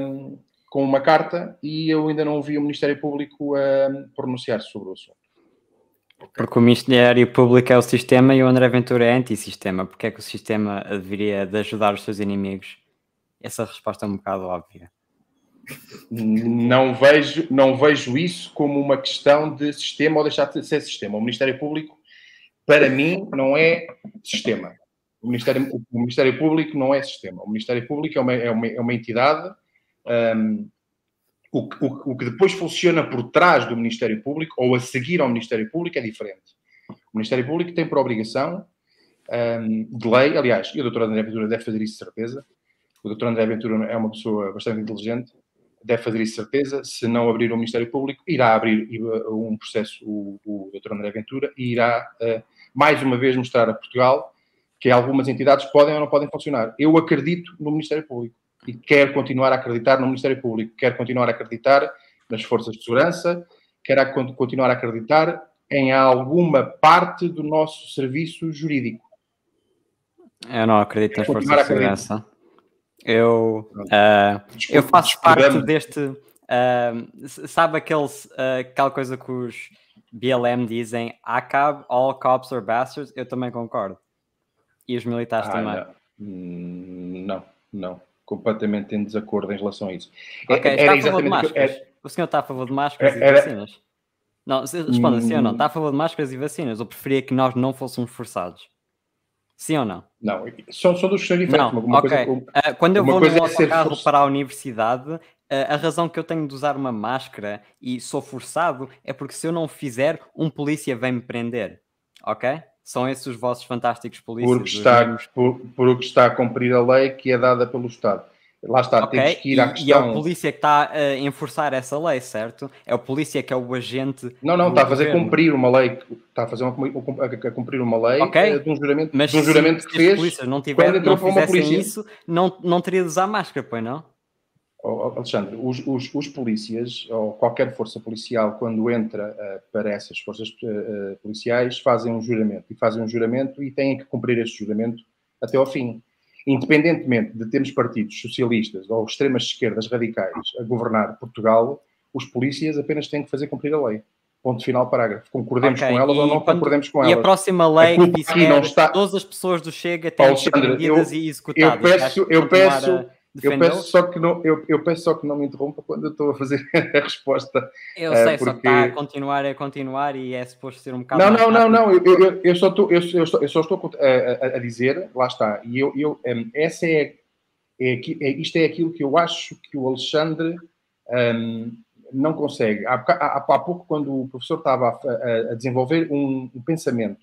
um, com uma carta e eu ainda não ouvi o Ministério Público um, pronunciar sobre o assunto. Porque o Ministério Público é o sistema e o André Ventura é anti-sistema. Porque é que o sistema deveria de ajudar os seus inimigos? Essa resposta é um bocado óbvia. Não vejo, não vejo isso como uma questão de sistema ou deixar de ser sistema. O Ministério Público, para mim, não é sistema. O Ministério, o Ministério Público não é sistema. O Ministério Público é uma, é uma, é uma entidade. Um, o, o, o que depois funciona por trás do Ministério Público ou a seguir ao Ministério Público é diferente. O Ministério Público tem por obrigação um, de lei, aliás, e o Dr. André Ventura deve fazer isso de certeza. O Dr. André Ventura é uma pessoa bastante inteligente, deve fazer isso de certeza. Se não abrir o Ministério Público, irá abrir uh, um processo o, o Dr. André Ventura e irá uh, mais uma vez mostrar a Portugal que algumas entidades podem ou não podem funcionar. Eu acredito no Ministério Público e quero continuar a acreditar no Ministério Público, quero continuar a acreditar nas forças de segurança, quero continuar a acreditar em alguma parte do nosso serviço jurídico. Eu não acredito nas forças de segurança. Eu, uh, eu faço parte deste. Uh, sabe uh, aquela coisa que os BLM dizem? ACAB, all cops are bastards? Eu também concordo e os militares ah, também. Hum, não. não, completamente em desacordo em relação a isso. É, era exatamente o, que, era... o senhor está a favor de máscaras é, era... e vacinas? Não, responda hum... sim ou não. Hum. Está a favor de máscaras e vacinas? Ou preferia que nós não fôssemos forçados? Sim ou não? Não, são, só dos diferentes. Não, coisa, uh, quando eu vou no nosso é carro para a universidade, uh, a razão que eu tenho de usar uma máscara e sou forçado é porque se eu não fizer, um polícia vem me prender. Ok? São esses os vossos fantásticos polícias? Porque está, mesmos... por, está a cumprir a lei que é dada pelo Estado. Lá está, okay. temos que ir e, à questão. E é o polícia que está eh, a enforçar essa lei, certo? É o polícia que é o agente. Não, não, está a fazer governo. cumprir uma lei. Está a fazer uma, a cumprir uma lei okay. Eh, de um juramento, Mas de um juramento se, que se As polícias não, tiver, não fizessem isso, não, não teria de usar máscara, pois não? Alexandre, os, os, os, polícias, ou qualquer força policial, quando entra uh, para essas forças uh, policiais, fazem um juramento. E fazem um juramento e têm que cumprir este juramento até ao fim. Independentemente de termos partidos socialistas ou extremas esquerdas radicais a governar Portugal, os polícias apenas têm que fazer cumprir a lei. Ponto final, parágrafo. Concordemos okay. com ela ou não quando, concordemos com ela. E a próxima lei a que disser não está... todas as pessoas do Chega têm que ser medidas eu, e executadas. Eu peço, eu peço, a... Eu peço, só que não, eu, eu, peço só que não me interrompa quando eu estou a fazer a resposta. Eu eh, sei, porque... só está a continuar a é continuar e é suposto ser um bocado. Não, não, não, não, eu, eu, eu, só estou, eu, eu, só, eu só estou a, a, a, dizer, lá está, e eu, eu, um, essa é, é, é, isto é aquilo que eu acho que o Alexandre um, não consegue. Há, há, há, pouco, quando o professor estava a, a desenvolver um, um, pensamento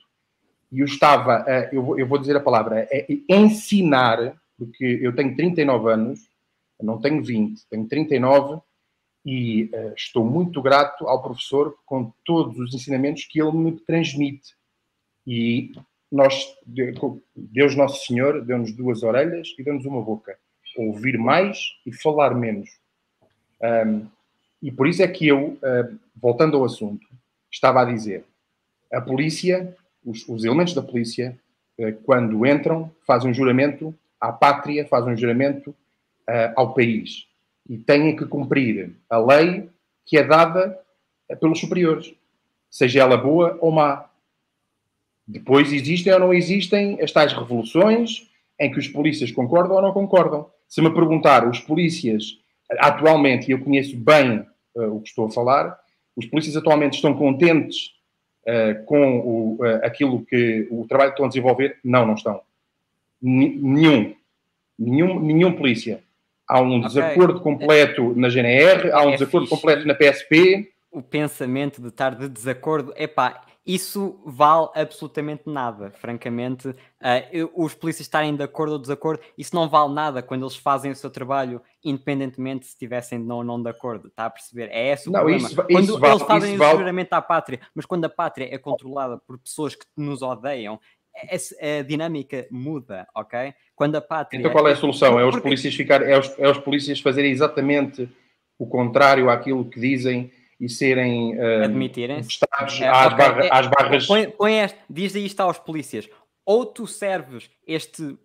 e eu estava, a, eu, eu vou dizer a palavra, a, a ensinar porque eu tenho 39 anos, não tenho 20, tenho 39 e uh, estou muito grato ao professor com todos os ensinamentos que ele me transmite. E nós, Deus Nosso Senhor, deu-nos duas orelhas e deu-nos uma boca. Ouvir mais e falar menos. Um, e por isso é que eu, uh, voltando ao assunto, estava a dizer: a polícia, os, os elementos da polícia, uh, quando entram, fazem um juramento à pátria, faz um juramento uh, ao país e tem que cumprir a lei que é dada eh, pelos superiores, seja ela boa ou má. Depois existem ou não existem as tais revoluções em que os polícias concordam ou não concordam. Se me perguntar, os polícias eh, atualmente, e eu conheço bem uh, o que estou a falar, os polícias atualmente estão contentes uh, com o, uh, aquilo que o trabalho que estão a desenvolver? Não, não estão. Nenhum. Nenhum, nenhum polícia. Há um okay. desacordo completo na GNR, há um é desacordo fixe. completo na PSP. O pensamento de estar de desacordo, é pá, isso vale absolutamente nada, francamente. Uh, os polícias estarem de acordo ou desacordo, isso não vale nada quando eles fazem o seu trabalho, independentemente se estivessem ou não de acordo, está a perceber? É esse o não, problema. Isso, quando isso eles vale, fazem o vale. à pátria, mas quando a pátria é controlada por pessoas que nos odeiam, a, a dinâmica muda, ok? Quando a pátria. Então qual é a solução? É os polícias, ficar, é os, é os polícias fazerem exatamente o contrário àquilo que dizem e serem eh, admitirem-se é, às, é, okay. barra, é, às, barras. Põe, põe este, diz isto aos polícias: ou tu serves este,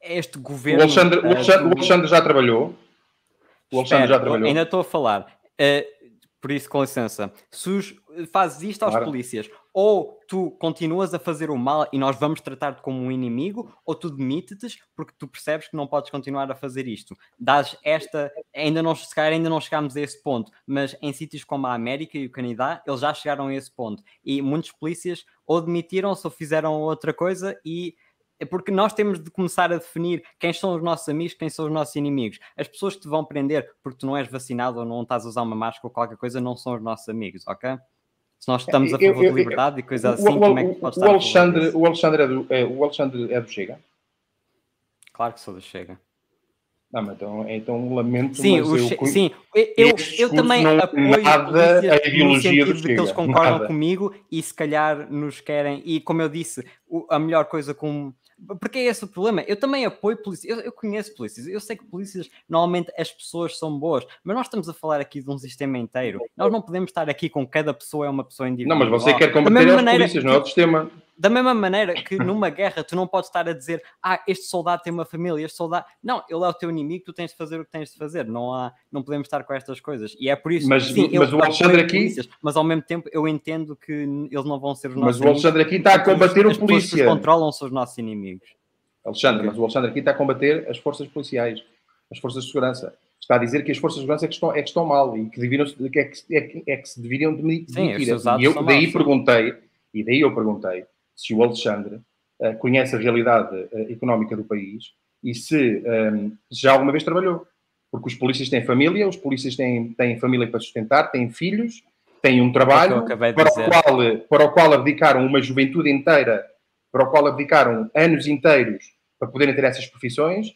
este governo. O Alexandre, uh, o eh, Alexandre, o Alexandre já trabalhou. O Alexandre espero, já trabalhou. Ainda estou a falar. Uh, por isso, com licença. Se os, fazes isto aos claro. polícias, ou tu continuas a fazer o mal e nós vamos tratar-te como um inimigo, ou tu demites-te porque tu percebes que não podes continuar a fazer isto. Dás esta, ainda não, se calhar ainda não chegámos a esse ponto, mas em sítios como a América e o Canadá, eles já chegaram a esse ponto. E muitos polícias ou demitiram-se ou fizeram outra coisa e é porque nós temos de começar a definir quem são os nossos amigos, quem são os nossos inimigos. As pessoas que te vão prender porque tu não és vacinado ou não estás a usar uma máscara ou qualquer coisa não são os nossos amigos, ok? se nós estamos a favor eu, eu, de liberdade eu, e coisas assim, o, como é que pode estar o Alexandre, o Alexandre, é do, é, o Alexandre é do Chega? Claro que sou do Chega. Não, mas então, então lamento. Sim, mas eu, che... sim. eu, eu também apoio nada a, ideologia do Chega. que eles concordam nada. comigo e se calhar nos querem. E como eu disse, a melhor coisa com porque é esse o problema. Eu também apoio polícias. Eu, eu, conheço polícias. Eu sei que polícias, normalmente as pessoas são boas, mas nós estamos a falar aqui de um sistema inteiro. Nós não podemos estar aqui com cada pessoa é uma pessoa individual. Não, mas você quer combater as maneira... polícias, não é o sistema da mesma maneira que numa guerra tu não podes estar a dizer ah, este soldado tem uma família, este soldado. Não, ele é o teu inimigo, tu tens de fazer o que tens de fazer. Não, há, não podemos estar com estas coisas. E é por isso mas, sim, mas o Alexandre aqui. Polícias, mas ao mesmo tempo eu entendo que eles não vão ser os nossos Mas o Alexandre aqui está a combater o polícia. Que controlam os nossos inimigos. Alexandre, mas o Alexandre aqui está a combater as forças policiais, as forças de segurança está a dizer que as forças de segurança é que estão, é que estão mal e que, deveriam, é que, é que, é que se deveriam demitir. Sim, e eu daí mal, perguntei, e daí eu perguntei se o Alexandre uh, conhece a realidade uh, económica do país e se um, ehm, já alguma vez trabalhou. Porque os polícias têm família, os polícias têm, têm família para sustentar, têm filhos, têm um é trabalho é para, o qual, para o qual abdicaram uma juventude inteira, para o qual abdicaram anos inteiros para poderem ter essas profissões.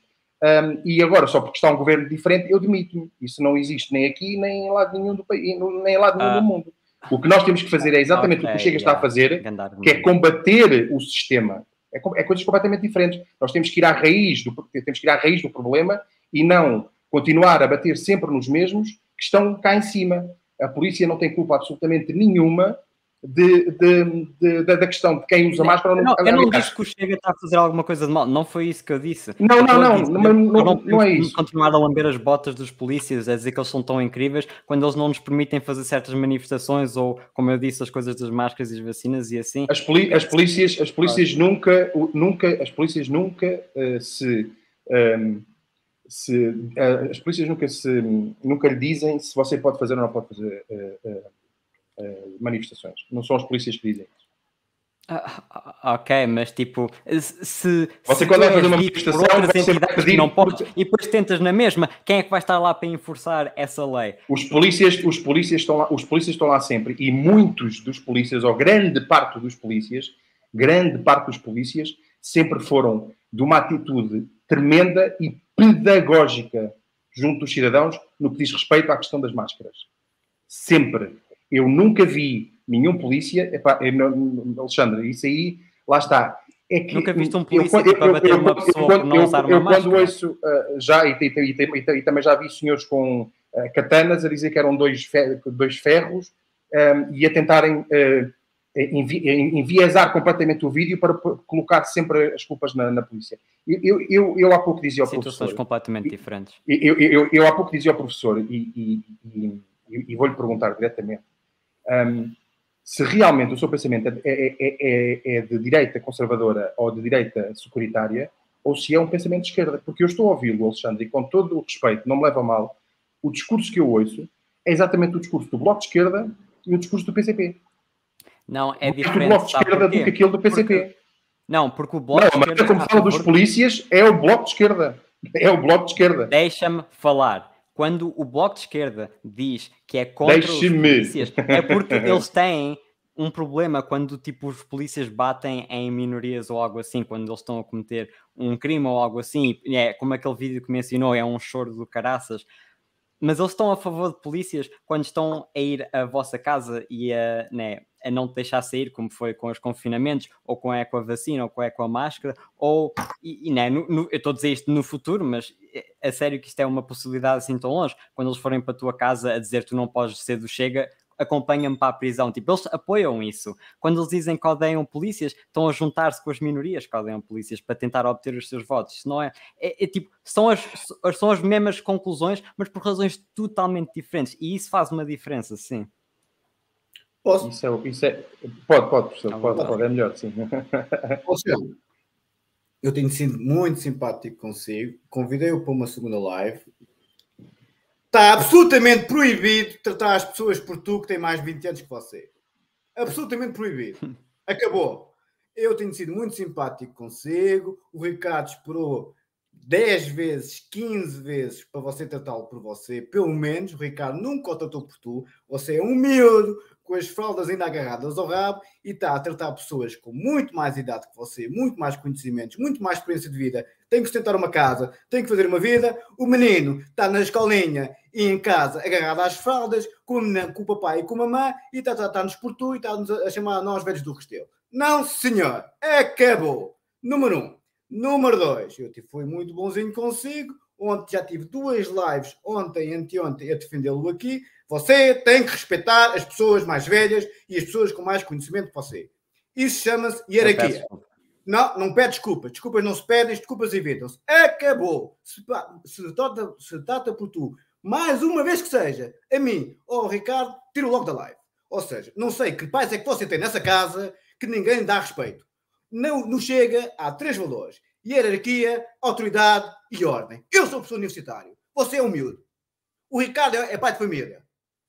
Um, ehm, e agora, só porque está um governo diferente, eu demito-me. Isso não existe nem aqui, nem em lado nenhum do país, nem em lado nenhum ah. do mundo. O que nós temos que fazer é exatamente okay, o que o Chega yeah. está a fazer, que é combater o sistema. É, é, coisas completamente diferentes. Nós temos que ir à raiz do, temos que ir à raiz do problema e não continuar a bater sempre nos mesmos que estão cá em cima. A polícia não tem culpa absolutamente nenhuma de, de, de, da questão de quem usa máscara ou não. Eu não, eu não disse que o Chega está a fazer alguma coisa de mal, não foi isso que eu disse. Não, não, não, não, não, não, não, é isso. Continuar a lamber as botas dos polícias, a dizer que eles são tão incríveis, quando eles não nos permitem fazer certas manifestações ou, como eu disse, as coisas das máscaras e as vacinas e assim. As, poli as polícias, as polícias claro. nunca, nunca, as polícias nunca uh, se. Um, ehm, se eh, as polícias nunca, se, nunca lhe dizem se você pode fazer ou não pode fazer uh, eh, manifestações. Não são os polícias que dizem Ah, ok, mas tipo, se. Você, se quando vai fazer uma manifestação, outras entidades que não podes, e depois tentas na mesma, quem é que vai estar lá para enforçar essa lei? Os polícias, os polícias, estão, lá, os polícias estão lá sempre e muitos dos polícias, ou grande parte dos polícias, grande parte dos polícias, sempre foram de uma atitude tremenda e pedagógica junto dos cidadãos no que diz respeito à questão das máscaras. Sempre eu nunca vi nenhum polícia. Epá, eu, Alexandre, isso aí, lá está. É que nunca viste um polícia eu, para bater eu, uma pessoa eu, não usar uma eu, máscara? quando ouço uh, já, e, e, e, e, também já vi senhores com uh, katanas a dizer que eram dois, fer dois ferros um, ah, e a tentarem uh, enviesar completamente o vídeo para colocar sempre as culpas na, na polícia. Eu, eu, eu, há pouco dizia ao Situações professor... Situações completamente diferentes. Eu, eu, eu, há pouco dizia ao professor, e, e, e, e vou-lhe perguntar diretamente, um, se realmente o seu pensamento é, é, é, é, de direita conservadora ou de direita securitária, ou se é um pensamento de esquerda. Porque eu estou a ouvi-lo, Alexandre, e com todo o respeito, não me leva mal, o discurso que eu ouço é exatamente o discurso do Bloco de Esquerda e o discurso do PCP. Não, é diferente. O Bloco de Esquerda do que aquele do PCP. Porque... Não, porque o Bloco não, de Esquerda... Não, mas como fala dos polícias é o Bloco de Esquerda. É o Bloco de Esquerda. Deixa-me falar quando o Bloco de Esquerda diz que é contra os polícias, é porque eles têm um problema quando tipo os polícias batem em minorias ou algo assim, quando eles estão a cometer um crime ou algo assim, é como aquele vídeo que mencionou, é um choro do caraças, mas eles estão a favor de polícias quando estão a ir à vossa casa e a, né, a não te deixar sair, como foi com os confinamentos, ou com é com a vacina, ou com é com a máscara, ou e, e né, no, no, eu estou a dizer isto no futuro, mas é sério que isto é uma possibilidade assim tão longe, quando eles forem para a tua casa a dizer tu não podes ser do Chega, acompanha-me para a prisão. Tipo, eles apoiam isso. Quando eles dizem que odeiam polícias, estão a juntar-se com as minorias que odeiam polícias para tentar obter os seus votos. Isso não é. É, é tipo, são as, são as mesmas conclusões, mas por razões totalmente diferentes. E isso faz uma diferença, sim. Posso? Isso é, isso é... Pode, pode, professor, é pode, pode, é melhor, sim. Posso? Eu tenho sido muito simpático consigo. Convidei-o para uma segunda live Está absolutamente proibido tratar as pessoas por tu que têm mais de 20 anos que você. Absolutamente proibido. Acabou. Eu tenho sido muito simpático consigo. O Ricardo esperou 10 vezes, 15 vezes para você tratá-lo por você. Pelo menos, o Ricardo nunca o tratou por tu. Você é um miúdo, com as fraldas ainda agarradas ao rabo e está a tratar pessoas com muito mais idade que você, muito mais conhecimentos, muito mais experiência de vida tem que sustentar uma casa, tem que fazer uma vida. O menino está na escolinha e em casa, agarrado às fraldas, com, com o papai e com a mamãe, e está-nos tá, tá por tu e está-nos a chamar a nós velhos do Restelo. Não, senhor, acabou. Número um. Número dois, eu fui muito bonzinho consigo. Ontem já tive duas lives, ontem e anteontem, a defendê-lo aqui. Você tem que respeitar as pessoas mais velhas e as pessoas com mais conhecimento que você. Isso chama-se hierarquia. Não, não pede desculpas. Desculpas não se pedem, desculpas evitam-se. Acabou. Se, se, trata, se trata por tu, mais uma vez que seja, a mim ou ao Ricardo, tiro logo da live. Ou seja, não sei que pais é que você tem nessa casa que ninguém dá respeito. Não, não chega a três valores: hierarquia, autoridade e ordem. Eu sou professor universitário. Você é humilde. O Ricardo é, é pai de família.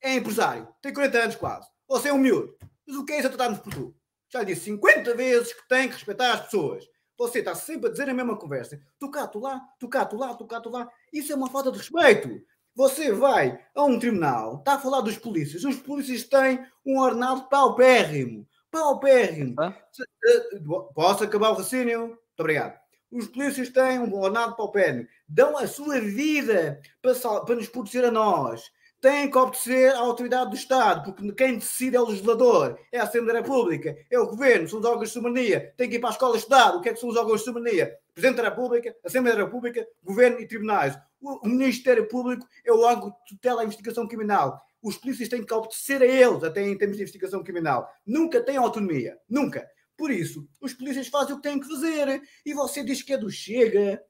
É empresário. Tem 40 anos quase. Você é humilde. Mas o que é isso a tratarmos por tu? Já disse 50 vezes que tem que respeitar as pessoas. Você está sempre a dizer a mesma conversa. Tu cá, tu lá, tu cá, tu lá, tu cá, tu lá. Isso é uma falta de respeito. Você vai a um tribunal, está a falar dos polícias. Os polícias têm um ordenado paupérrimo. Paupérrimo. Ah? Posso acabar o raciocínio? Muito obrigado. Os polícias têm um ordenado paupérrimo. Dão a sua vida para, para nos proteger a nós tem que obedecer à autoridade do Estado, porque quem decide é o legislador, é a Assembleia República, é o Governo, são os órgãos de soberania, tem que ir para a escola estudar, o que é que são os órgãos de soberania? Presidente da República, Assembleia da República, Governo e Tribunais. O, Ministério Público é o órgão que tutela a investigação criminal. Os polícias têm que obedecer a eles, até em termos de investigação criminal. Nunca têm autonomia, nunca. Por isso, os polícias fazem o que têm que fazer. E você diz que é do Chega.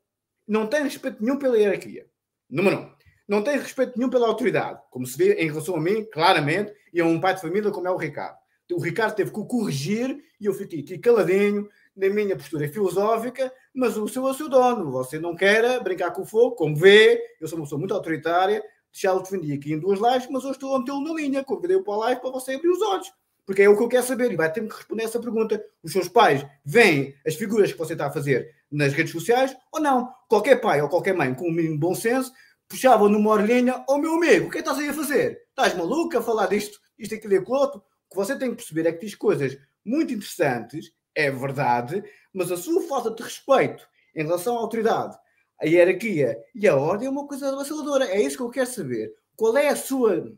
Não tem respeito nenhum pela hierarquia. Número 1. Um não tem respeito nenhum pela autoridade, como se vê em relação a mim, claramente, e a um pai de família como é o Ricardo. Então, o Ricardo teve que o corrigir e eu fiquei aqui caladinho na minha postura é filosófica, mas o seu é o seu dono. Você não quer brincar com o fogo, como vê, eu sou uma pessoa muito autoritária, já o defendi aqui em duas lives, mas hoje estou a metê-lo na linha. Convidei-o para a live para você abrir os olhos, porque é o que eu quero saber e vai ter que responder essa pergunta. Os seus pais veem as figuras que você está a fazer nas redes sociais ou não? Qualquer pai ou qualquer mãe com o um mínimo bom senso puxavam numa orelhinha, ô oh, meu amigo, o é que estás aí a fazer? Estás maluco a falar disto, isto, aqui e aquilo outro? O que você tem que perceber é que diz coisas muito interessantes, é verdade, mas a sua falta de respeito em relação à autoridade, a hierarquia e a ordem é uma coisa vaciladora. É isso que eu quero saber. Qual é a sua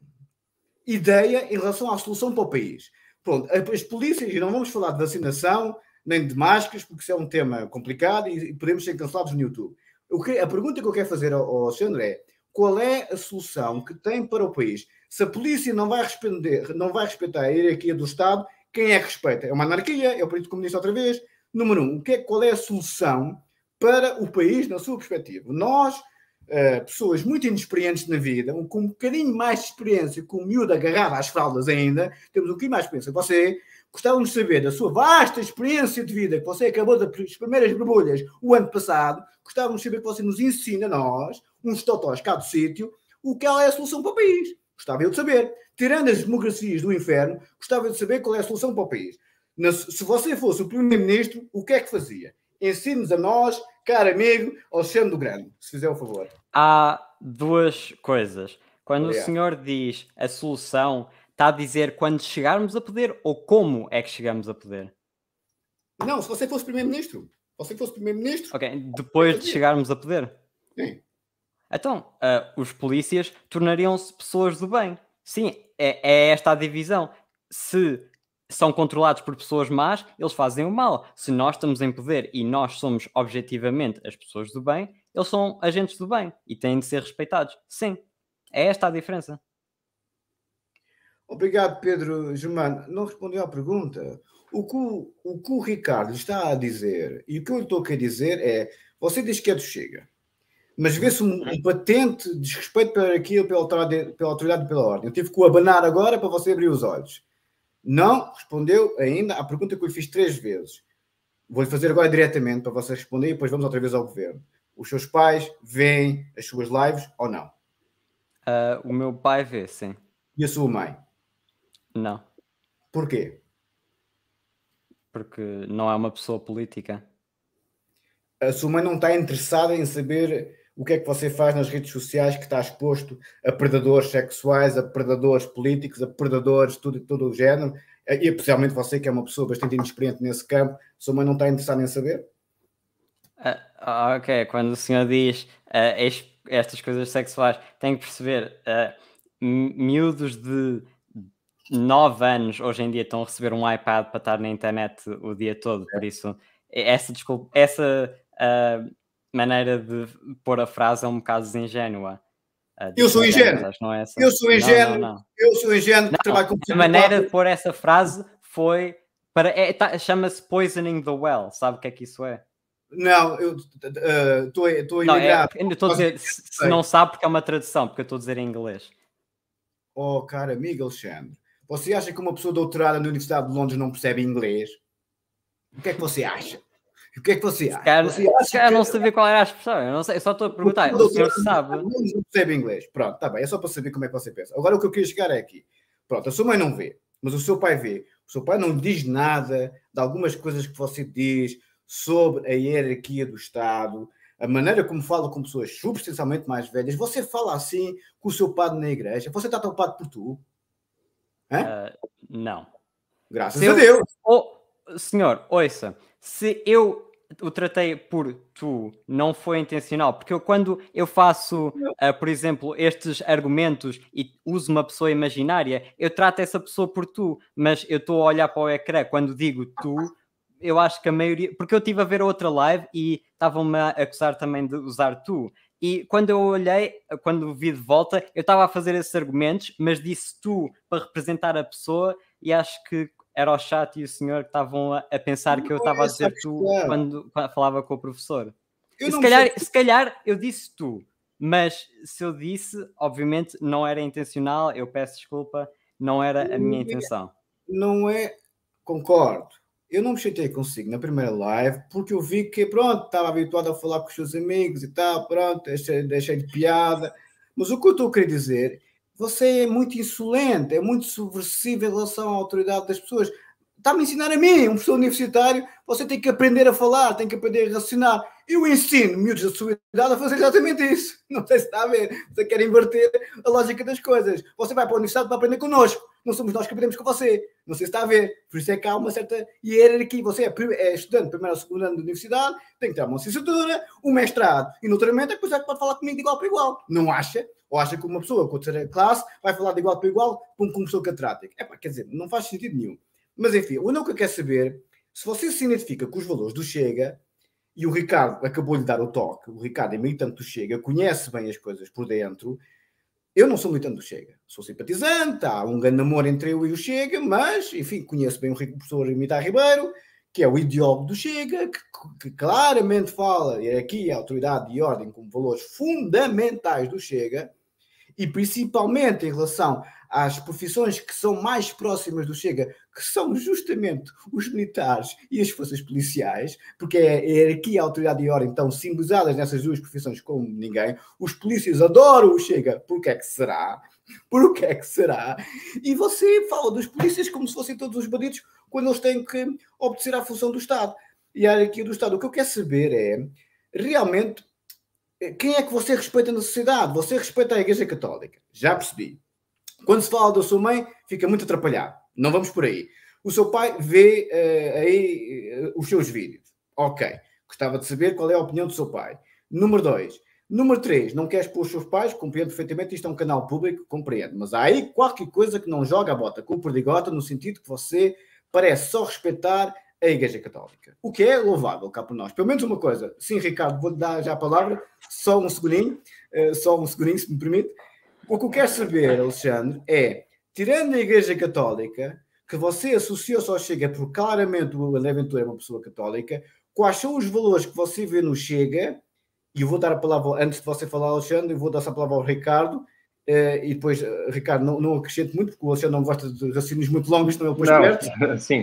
ideia em relação à solução para o país? Pronto, as polícias, e não vamos falar de vacinação, nem de máscaras, porque isso é um tema complicado e podemos ser cancelados no YouTube. Que, a pergunta que eu quero fazer ao, ao senhor é qual é a solução que tem para o país? Se a polícia não vai, responder, não vai respeitar a hierarquia do Estado, quem é que respeita? É uma anarquia? É o Partido Comunista outra vez? Número um, o que é, qual é a solução para o país, na sua perspectiva? Nós, uh, pessoas muito inexperientes na vida, um, com um bocadinho mais de experiência, com o miúdo agarrado às fraldas ainda, temos um bocadinho mais de experiência você, Gostávamos de saber da sua vasta experiência de vida, que você acabou das primeiras borbulhas o ano passado, gostávamos de saber que você nos ensina, nós, uns totós cá do sítio, o que é a solução para o país. Gostava eu de saber. Tirando as democracias do inferno, gostava eu de saber qual é a solução para o país. Se você fosse o primeiro-ministro, o que é que fazia? Ensine-nos a nós, caro amigo Alexandre do Grande, se fizer o favor. Há duas coisas. Quando o senhor diz a solução, Está a dizer quando chegarmos a poder ou como é que chegamos a poder? Não, se você fosse primeiro-ministro. Você fosse primeiro-ministro. Ok, depois de chegarmos a poder. Sim. Então, uh, os polícias tornariam-se pessoas do bem. Sim, é, é esta a divisão. Se são controlados por pessoas más, eles fazem o mal. Se nós estamos em poder e nós somos objetivamente as pessoas do bem, eles são agentes do bem e têm de ser respeitados. Sim, é esta a diferença. Obrigado, Pedro Germano. Não respondeu à pergunta. O que o, o que o Ricardo está a dizer e o que eu lhe estou a dizer é: você diz que é do Chega, mas vê-se um, um, patente desrespeito para aquilo, pela autoridade, pela autoridade pela ordem. Eu tive que o abanar agora para você abrir os olhos. Não respondeu ainda à pergunta que eu lhe fiz três vezes. Vou-lhe fazer agora diretamente para você responder e depois vamos outra vez ao governo. Os seus pais veem as suas lives ou não? Uh, o meu pai vê, sim. E a sua mãe? Não. Porquê? Porque não é uma pessoa política. A sua mãe não está interessada em saber o que é que você faz nas redes sociais que está exposto a predadores sexuais, a predadores políticos, a predadores de tudo, todo o género, e especialmente você que é uma pessoa bastante inexperiente nesse campo, a sua mãe não está interessada em saber? Ah, ah, ok, quando o senhor diz ah, estas coisas sexuais, tem que perceber, ah, miúdos de 9 anos hoje em dia estão a receber um iPad para estar na internet o dia todo, por é. isso essa desculpa, essa uh, maneira de pôr a frase é um bocado desingénua. Ah, eu, sou ingênuo. É essa... eu sou ingênuo. Não, Eu sou ingênuo. A maneira de pôr essa frase foi para é, tá, chama-se poisoning the well. Sabe o que é que isso é? Não, eu estou uh, ah, tô, não, é, Estou a dizer, se não sabe, porque é uma tradução, porque eu estou a dizer em inglês. Oh, cara, Miguel Alexandre. Você acha que uma pessoa doutorada na Universidade de Londres não percebe inglês? O que é que você acha? O que é que você acha? Cara, você acha cara, que... não sabia qual era a expressão. Eu, não sei, eu só estou a perguntar. O, o senhor sabe. Não percebe inglês. Pronto, está bem. É só para saber como é que você pensa. Agora o que eu queria chegar é aqui. Pronto, a sua mãe não vê, mas o seu pai vê. O seu pai não diz nada de algumas coisas que você diz sobre a hierarquia do Estado, a maneira como fala com pessoas substancialmente mais velhas. Você fala assim com o seu padre na igreja. Você está topado por tu. Uh, não. Graças a Deus. Oh, senhor, ouça, se eu o tratei por tu, não foi intencional, porque eu, quando eu faço, uh, por exemplo, estes argumentos e uso uma pessoa imaginária, eu trato essa pessoa por tu, mas eu estou a olhar para o ecrã quando digo tu, eu acho que a maioria. Porque eu estive a ver outra live e estavam-me a acusar também de usar tu. E quando eu olhei, quando vi de volta, eu estava a fazer esses argumentos, mas disse tu para representar a pessoa, e acho que era o chat e o senhor que estavam a, pensar não que eu estava a é, dizer tu é. quando, quando, falava com o professor. Se calhar, sei. se calhar eu disse tu, mas se eu disse, obviamente não era intencional, eu peço desculpa, não era a minha é. intenção. Não é, concordo, eu não me consigo na primeira live, porque eu vi que, pronto, estava habituado a falar com os seus amigos e tal, pronto, deixei, de piada. Mas o que eu estou a querer dizer, você é muito insolente, é muito subversivo em relação à autoridade das pessoas. Está-me a ensinar a mim, um professor universitário, você tem que aprender a falar, tem que aprender a racionar. Eu ensino miúdos da sua idade a fazer exatamente isso. Não sei se está a ver, você quer inverter a lógica das coisas. Você vai para a universidade para aprender connosco não somos nós que aprendemos com você. Não sei se está a ver. Por isso é que há uma certa hierarquia. Você é, é estudante, primeiro ou segundo ano da universidade, tem que ter uma licenciatura, um mestrado e, noutramento, depois é que pode falar comigo de igual para igual. Não acha? Ou acha que uma pessoa com terceira classe vai falar de igual para igual com um professor catedrático? É quer dizer, não faz sentido nenhum. Mas enfim, o não que eu quero saber, se você se identifica com os valores do Chega, e o Ricardo acabou de dar o toque, o Ricardo é tanto do Chega, conhece bem as coisas por dentro, eu não sou militante do Chega, sou simpatizante, há um grande namoro entre eu e o Chega, mas, enfim, conheço bem o rico professor Imitar Ribeiro, que é o ideólogo do Chega, que, que claramente fala hierarquia, é autoridade e ordem como valores fundamentais do Chega, e principalmente em relação às profissões que são mais próximas do Chega, que são justamente os militares e as forças policiais, porque é a hierarquia, a autoridade e a ordem estão simbolizadas nessas duas profissões como ninguém. Os polícias adoram o Chega, porque é que será? Porquê que é que será? E você fala dos polícias como se fossem todos os bandidos quando eles têm que obedecer à função do Estado e a hierarquia do Estado. O que eu quero saber é realmente quem é que você respeita na sociedade? Você respeita a Igreja Católica, já percebi. Quando se fala da sua mãe, fica muito atrapalhado. Não vamos por aí. O seu pai vê uh, aí uh, os seus vídeos. Ok. Gostava de saber qual é a opinião do seu pai. Número 2. Número 3. Não queres pôr os seus pais? Compreendo perfeitamente. Isto é um canal público, compreendo. Mas há aí qualquer coisa que não joga a bota com o perdigota, no sentido que você parece só respeitar a Igreja Católica. O que é louvável cá por nós. Pelo menos uma coisa. Sim, Ricardo, vou-lhe dar já a palavra. Só um segundinho. Uh, só um segundinho, se me permite. O que eu quero saber, Alexandre, é tirando a Igreja Católica, que você associou só Chega, porque claramente o André Ventura é uma pessoa católica, quais são os valores que você vê no Chega? E eu vou dar a palavra, antes de você falar, Alexandre, eu vou dar essa palavra ao Ricardo, eh, e depois, eh, Ricardo, não, não acrescento muito, porque o Alexandre não gosta de raciocínios muito longos, não é depois perto,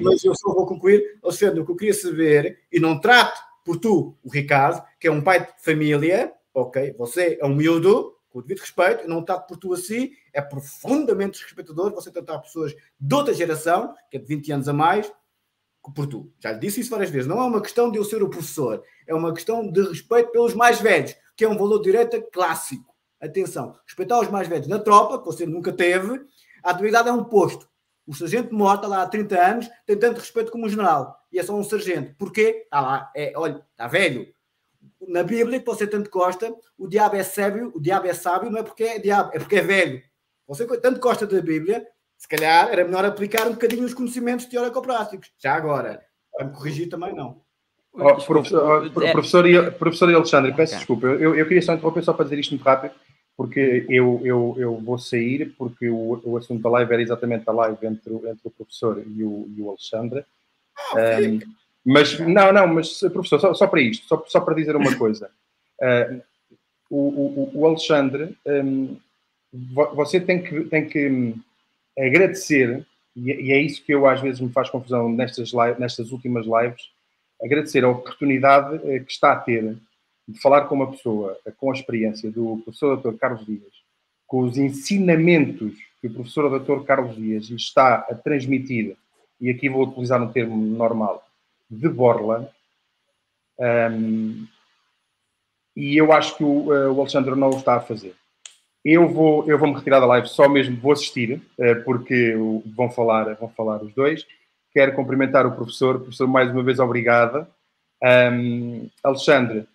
mas eu só vou concluir. Alexandre, o que eu queria saber, e não trato por tu, o Ricardo, que é um pai de família, ok, você é um miúdo, com o devido respeito, não trato por tu assim, é profundamente desrespeitador você tratar pessoas de outra geração, que é de 20 anos a mais, por tu. Já lhe disse isso várias vezes. Não é uma questão de eu ser o professor, é uma questão de respeito pelos mais velhos, que é um valor de direita clássico. Atenção, respeitar os mais velhos na tropa, que você nunca teve, a atividade é um posto. O sargento morta lá há 30 anos tem tanto respeito como o general. E é só um sargento. Porquê? Está lá, é, olha, está velho, na Bíblia que você tanto gosta, o diabo é sábio, o diabo é sábio não é porque é diabo, é porque é velho. Você tanto gosta da Bíblia, se calhar era melhor aplicar um bocadinho os conhecimentos teórico-práticos. Já agora. Para me corrigir também não. Oh, oh é- professor, oh, professor, professor Alexandre, peço okay. desculpa. Eu, eu queria só interromper só para dizer isto muito rápido, porque eu, eu, eu vou sair, porque o, o assunto da live era exatamente a live entre, entre o professor e o, e o Alexandre. Ah, um, mas não, não, mas professor, só, só para isto, só, só, para dizer uma coisa. Uh, o, o, o, Alexandre, um, você tem que, tem que hum, agradecer, é, e, é isso que eu às vezes me faz confusão nestas, live, nestas últimas lives, agradecer a oportunidade eh, que está a ter de falar com uma pessoa eh, com a experiência do professor Dr. Carlos Dias, com os ensinamentos que o professor Dr. Carlos Dias está a transmitir, e aqui vou utilizar um termo normal, de Borla. Um, e eu acho que o, eh, o, Alexandre não o está a fazer. Eu vou, eu vou me retirar da live só mesmo, vou assistir, eh, porque vão falar, vão falar os dois. Quero cumprimentar o professor. Professor, mais uma vez, obrigada. Um, Alexandre,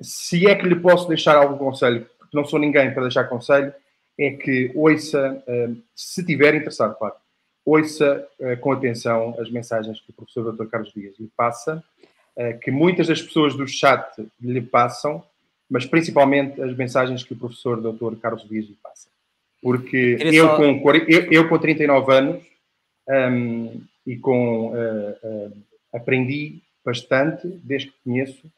se é que lhe posso deixar algum conselho, porque não sou ninguém para deixar conselho, é que ouça, um, se tiver interessado, claro, ouça eh, com atenção as mensagens que o professor Dr. Carlos Dias lhe passa, eh, que muitas das pessoas do chat lhe passam, mas principalmente as mensagens que o professor Dr. Carlos Dias lhe passa. Porque eu, só... com, eu, eu, com 39 anos um, e com uh, uh, aprendi bastante desde que conheço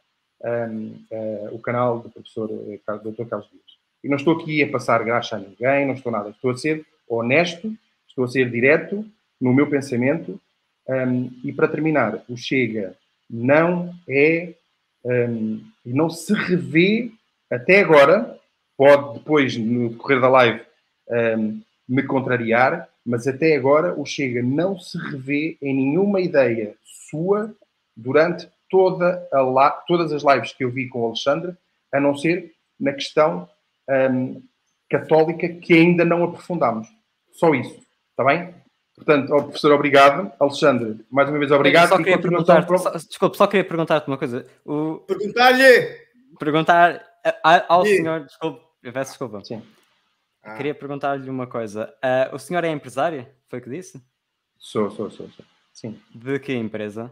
um, uh, o canal do professor Dr. Carlos Dias. E não estou aqui a passar graxa a ninguém, não estou nada, estou a ser honesto Estou a ser direto no meu pensamento. Um, e para terminar, o Chega não é um, e não se revê até agora. Pode depois, no decorrer da live, um, me contrariar, mas até agora o Chega não se revê em nenhuma ideia sua durante toda a, todas as lives que eu vi com o Alexandre, a não ser na questão católica que ainda não aprofundámos. Só isso. Está bem? Portanto, ao professor, obrigado. Alexandre, mais uma vez, obrigado. Só queria perguntar, só, desculpe, só queria perguntar-te uma coisa. O... Perguntar-lhe! Perguntar ao senhor, desculpe, eu peço desculpa. Sim. Ah. Queria perguntar-lhe uma coisa. Uh, o senhor é empresário? Foi o que disse? Sou, sou, sou, sou. Sim. De que empresa?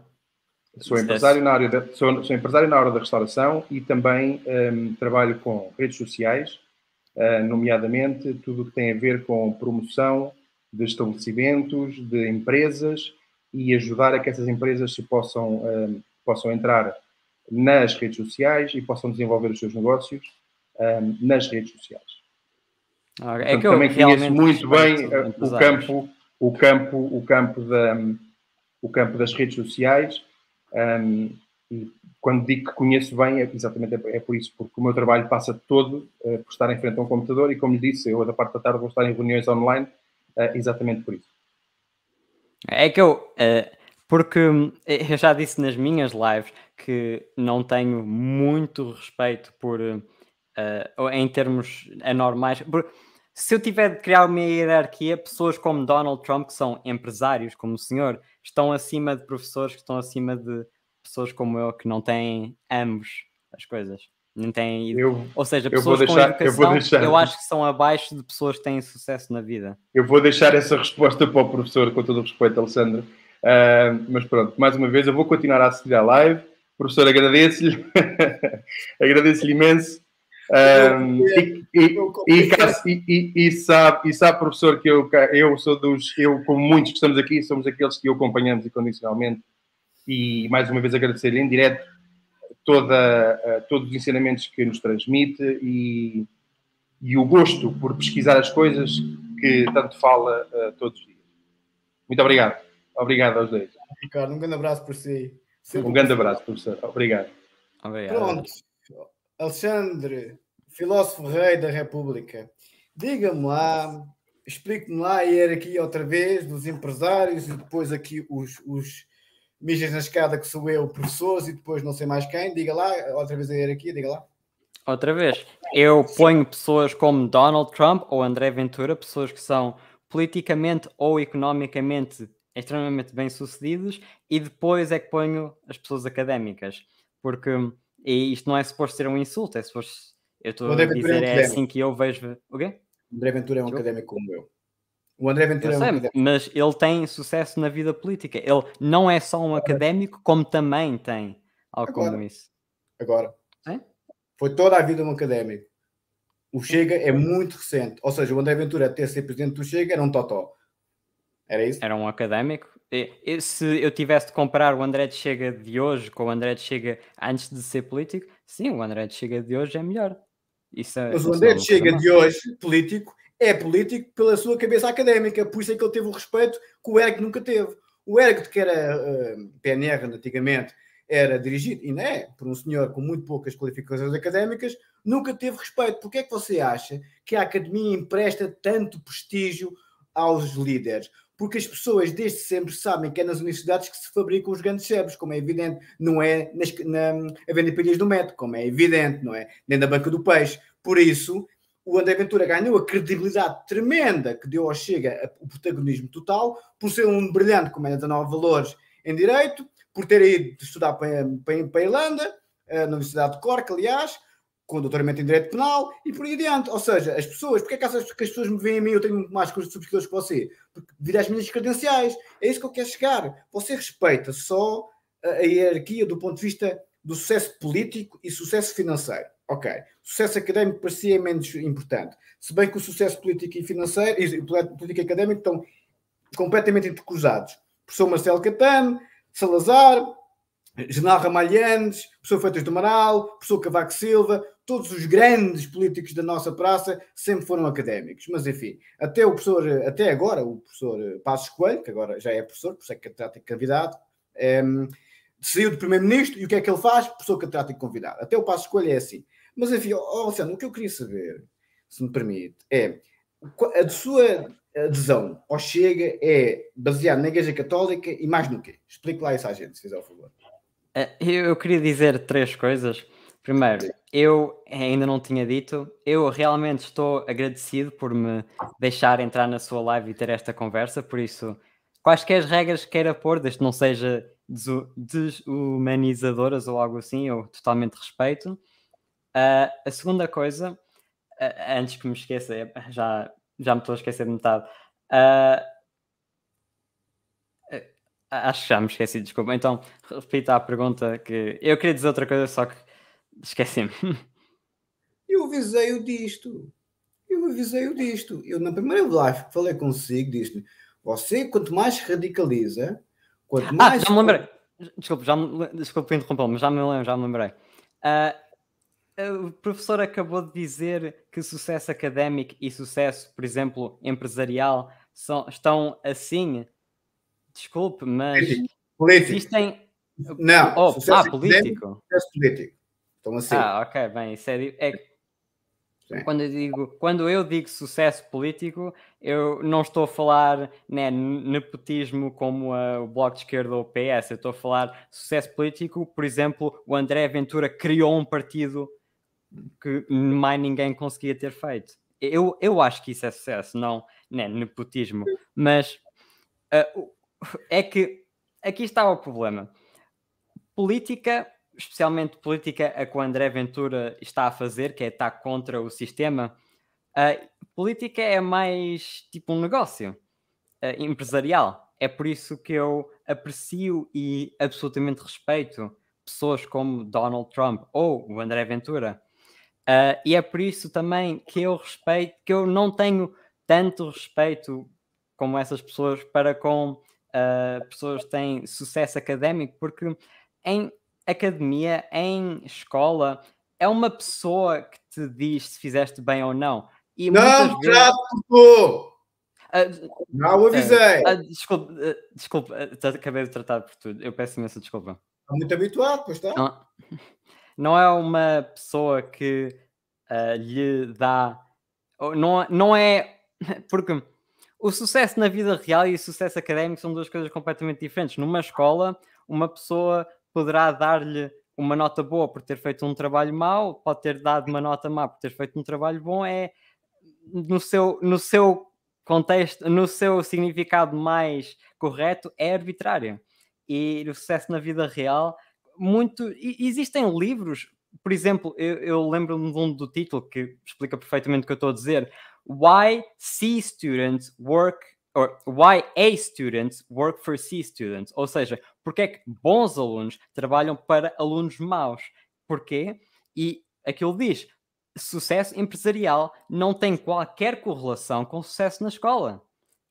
Sou empresário, na área da, sou, sou, empresário na área da restauração e também um, trabalho com redes sociais, uh, nomeadamente tudo o que tem a ver com promoção, de estabelecimentos, de empresas e ajudar a que essas empresas se possam, um, eh, possam entrar nas redes sociais e possam desenvolver os seus negócios um, eh, nas redes sociais. é eu também conheço muito bem eh, o campo, o campo, o campo da, o campo das redes sociais. Um, e quando digo que conheço bem, é, exatamente é, é, por isso, porque o meu trabalho passa todo uh, por estar em frente a um computador e, como lhe disse, eu da parte da tarde vou estar em reuniões online é, exatamente por isso. É que eu, é, porque é, eu já disse nas minhas lives que não tenho muito respeito por, em termos anormais. se eu tiver de criar uma hierarquia, pessoas como Donald Trump, que são empresários, como o senhor, estão acima de professores, que estão acima de pessoas como eu, que não têm ambos as coisas. Não tem eu, Ou seja, pessoas deixar, com educação, eu, deixar... eu, acho que são abaixo de pessoas que têm sucesso na vida. Eu vou deixar essa resposta para o professor, com todo o respeito, Alessandro. Uh, mas pronto, mais uma vez, eu vou continuar a assistir à live. Professor, agradeço-lhe. agradeço-lhe imenso. Ah, e, sabe, professor, que eu, eu sou dos, eu, como muitos que estamos aqui, somos aqueles que o acompanhamos incondicionalmente. E mais uma vez agradecer em direto toda, eh, todos os ensinamentos que nos transmite e, e, o gosto por pesquisar as coisas que tanto fala uh, todos os dias. Muito obrigado. Obrigado aos dois. Ricardo, um grande abraço por si. Sempre um grande abraço, professor. Obrigado. obrigado. Pronto. Alexandre, filósofo rei da República, diga-me lá, explique-me lá a hierarquia outra vez dos empresários e depois aqui os, os mijens na escada que sou eu, professores e depois não sei mais quem, diga lá, outra vez a hierarquia, diga lá. Outra vez, eu ponho pessoas como Donald Trump ou André Ventura, pessoas que são politicamente ou economicamente extremamente bem-sucedidos, e depois é que ponho as pessoas académicas, porque hum, e isto não é suposto ser um insulto, é suposto. Eu estou a é dizer, é assim que eu vejo. O quê? André Ventura é um académico como eu. O André Ventura sei, é um Mas ele tem sucesso na vida política. Ele não é só um académico, como também tem algo isso. Agora. É? Foi toda a vida um académico. O Chega é muito recente. Ou seja, o André Ventura até ser presidente do Chega era um totó. Era isso? Era um académico. E, se eu tivesse de comparar o André de Chega de hoje com o André de Chega antes de ser político, sim, o André de Chega de hoje é melhor. Isso, é Mas o André é de Chega de hoje, político, é político pela sua cabeça académica, por isso é que ele teve o respeito que o Eric nunca teve. O Eric, que era uh, hum, PNR antigamente, era dirigido, e não é, por um senhor com muito poucas qualificações académicas, nunca teve respeito. Porquê é que você acha que a academia empresta tanto prestígio aos líderes? Porque as pessoas desde sempre sabem que é nas universidades que se fabricam os grandes cérebros, como é evidente, não é nas, na de Pilhas do Método, como é evidente, não é? Nem na Banca do Peixe. Por isso, o André Ventura ganhou a credibilidade tremenda que deu ao Chega o protagonismo total, por ser um brilhante com menos de 9 valores em direito, por ter ido estudar para, para, para a Irlanda, eh, na Universidade de Cork, aliás, com doutoramento em Direito Penal e por aí adiante. Ou seja, as pessoas, porque é que as, pessoas me veem a mim, eu tenho muito mais coisas de subscritores que você? Porque devido às minhas credenciais, é isso que eu quero chegar. Você respeita só a, a hierarquia do ponto de vista do sucesso político e sucesso financeiro. Ok. O sucesso académico parecia é menos importante. Se bem que o sucesso político e financeiro, e político e académico estão completamente intercruzados. Professor Marcelo Catano, Salazar, General Ramalhantes, professor Feitas do Amaral, professor Cavaco Silva, todos os grandes políticos da nossa praça sempre foram académicos. Mas enfim, até o professor, até agora, o professor Passos Coelho, que agora já é professor, por isso é de convidado, um, ehm, saiu de primeiro-ministro e o que é que ele faz? Professor catedrático convidado. Até o Passos Coelho é assim. Mas enfim, oh, o que eu queria saber, se me permite, é a sua adesão ao Chega é baseada na Igreja Católica e mais no quê? Explique lá isso à gente, se fizer o favor. É, eu queria dizer três coisas. Primeiro, eu ainda não tinha dito, eu realmente estou agradecido por me deixar entrar na sua live e ter esta conversa, por isso, quaisquer regras que queira pôr, desde que não seja desumanizadoras ou algo assim, eu totalmente respeito. Uh, a segunda coisa, uh, antes que me esqueça, é, já, já me estou a esquecer de metade. Uh, acho que já me esqueci, desculpa. Então, repita a pergunta que eu queria dizer outra coisa, só que esqueci-me. Eu avisei-o disto. Eu avisei-o disto. Eu, na primeira live que falei consigo, disse-me: você, quanto mais se radicaliza, quanto ah, mais. Ah, já me lembrei. Desculpa, já me... desculpe interrompê-lo, mas já me já me lembrei. Uh, o professor acabou de dizer que sucesso académico e sucesso, por exemplo, empresarial são, estão assim. Desculpe, mas político. existem. Não, oh, ah, sucesso ah, político. Sucesso político. Estão assim. Ah, ok, bem, isso é, é... Quando eu, digo, quando eu digo sucesso político, eu não estou a falar né, nepotismo como a, o Bloco de Esquerda ou o PS, eu estou a falar sucesso político, por exemplo, o André Ventura criou um partido que mais ninguém conseguia ter feito. Eu, eu acho que isso é sucesso, não né, nepotismo. Mas uh, é que aqui está o problema. Política, especialmente política a que o André Ventura está a fazer, que é estar contra o sistema, uh, política é mais tipo um negócio uh, empresarial. É por isso que eu aprecio e absolutamente respeito pessoas como Donald Trump ou o André Ventura Uh, e é por isso também que eu respeito, que eu não tenho tanto respeito como essas pessoas para com uh, pessoas que têm sucesso académico, porque em academia, em escola, é uma pessoa que te diz se fizeste bem ou não. E não, vezes... tráfico! Uh, não avisei! Uh, uh, desculpa, uh, acabei de tratar por tudo. Eu peço imensa desculpa. Está muito habituado, pois está. Não não é uma pessoa que uh, lhe dá. Não, não é. Porque o sucesso na vida real e o sucesso académico são duas coisas completamente diferentes. Numa escola, uma pessoa poderá dar-lhe uma nota boa por ter feito um trabalho mau, pode ter dado uma nota má por ter feito um trabalho bom, é no seu, no seu contexto, no seu significado mais correto, é arbitrário. E o sucesso na vida real muito. E, existem livros, por exemplo, eu, eu lembro-me de um do título que explica perfeitamente o que eu estou a dizer. Why C students work or why A students work for C students, ou seja, porque é que bons alunos trabalham para alunos maus? Porquê? E aquilo diz: sucesso empresarial não tem qualquer correlação com sucesso na escola.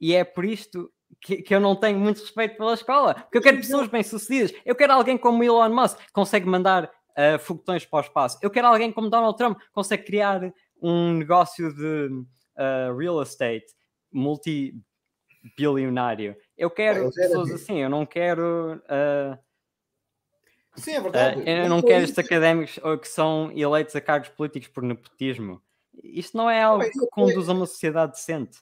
E é por isto que, que, eu não tenho muito respeito pela escola, porque eu quero pessoas bem-sucedidas. Eu quero alguém como Elon Musk, que consegue mandar uh, foguetões para o espaço. Eu quero alguém como Donald Trump, que consegue criar um negócio de uh, real estate multibilionário. Eu quero ah, eu pessoas assim, eu não quero. Uh, Sim, é verdade. eu não, não quero estes académicos que são eleitos a cargos políticos por nepotismo. Isto não é algo que conduz a uma sociedade decente.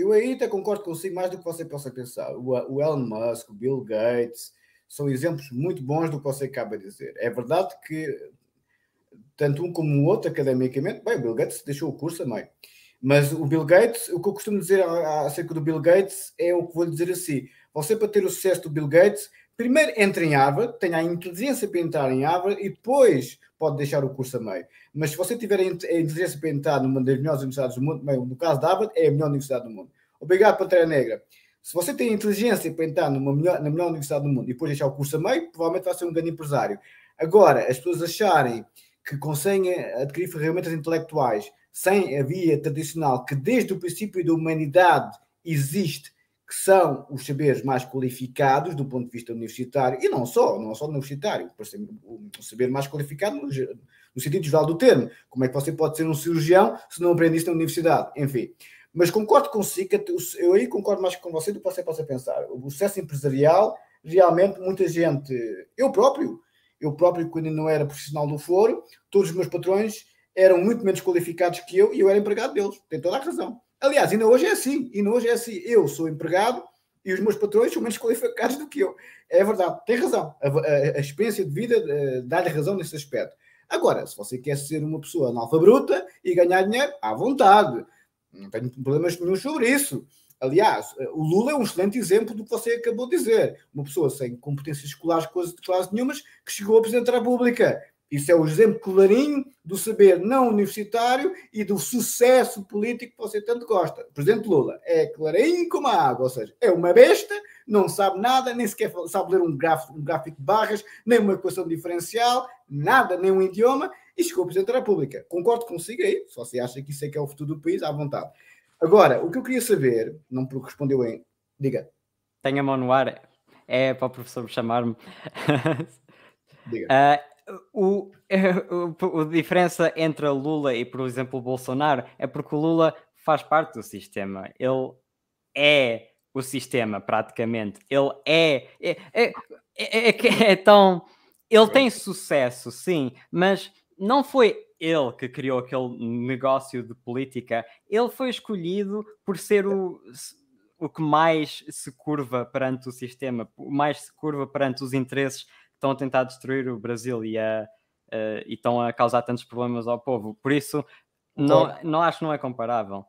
Eu aí até concordo consigo mais do que você possa pensar. O, o Elon Musk, o Bill Gates, são exemplos muito bons do que você acaba de dizer. É verdade que tanto um como o outro, academicamente, bem, o Bill Gates deixou o curso também. Mas o Bill Gates, o que eu costumo dizer acerca do Bill Gates é o que vou lhe dizer assim: você para ter o sucesso do Bill Gates primeiro entra em Harvard, tenha a inteligência para entrar em Harvard e depois pode deixar o curso a meio. Mas se você tiver a inteligência para entrar numa das melhores universidades do mundo, no caso da Harvard, é a melhor universidade do mundo. Obrigado, Pantera Negra. Se você tem a inteligência para entrar numa melhor, na melhor universidade do mundo e depois deixar o curso a meio, provavelmente vai ser um grande empresário. Agora, as pessoas acharem que conseguem adquirir ferramentas intelectuais sem a via tradicional que desde o princípio da humanidade existe que são os saberes mais qualificados do ponto de vista universitário, e não só, não só universitário, o saber mais qualificado no, no sentido geral do termo. Como é que você pode ser um cirurgião se não aprendiste na universidade? Enfim. Mas concordo consigo, eu aí concordo mais com você do que você possa pensar. O sucesso empresarial, realmente, muita gente, eu próprio, eu próprio, quando não era profissional do foro, todos os meus patrões eram muito menos qualificados que eu e eu era empregado deles. Tem toda a razão. Aliás, ainda hoje é assim. Ainda hoje é assim. Eu sou empregado e os meus patrões são menos qualificados do que eu. É verdade, tem razão. A, a, a experiência de vida eh, dá-lhe razão nesse aspecto. Agora, se você quer ser uma pessoa bruta e ganhar dinheiro, à vontade. Não tenho problemas nenhum sobre isso. Aliás, eh, o Lula é um excelente exemplo do que você acabou de dizer. Uma pessoa sem competências escolares, coisas de classe nenhumas, que chegou a apresentar a República. Isso é o exemplo clarinho do saber não universitário e do sucesso político que você tanto gosta. O presidente Lula é clarinho como a água, ou seja, é uma besta, não sabe nada, nem sequer sabe ler um gráfico, um gráfico de barras, nem uma equação diferencial, nada, nem um idioma, e chegou presidente da República. Concordo consigo aí, Só se acha que isso é que é o futuro do país, à vontade. Agora, o que eu queria saber, não porque respondeu em. Diga. Tenha mão no ar, é para o professor chamar-me. Diga. Uh, o, o, a diferença entre Lula e, por exemplo, Bolsonaro é porque o Lula faz parte do sistema. Ele é o sistema, praticamente. Ele é. É, é, é, é, é tão. Ele tem sucesso, sim, mas não foi ele que criou aquele negócio de política. Ele foi escolhido por ser o, o que mais se curva perante o sistema, mais se curva perante os interesses estão a tentar destruir o Brasil e, a, uh, e estão a causar tantos problemas ao povo. Por isso, não, não acho que não é comparável.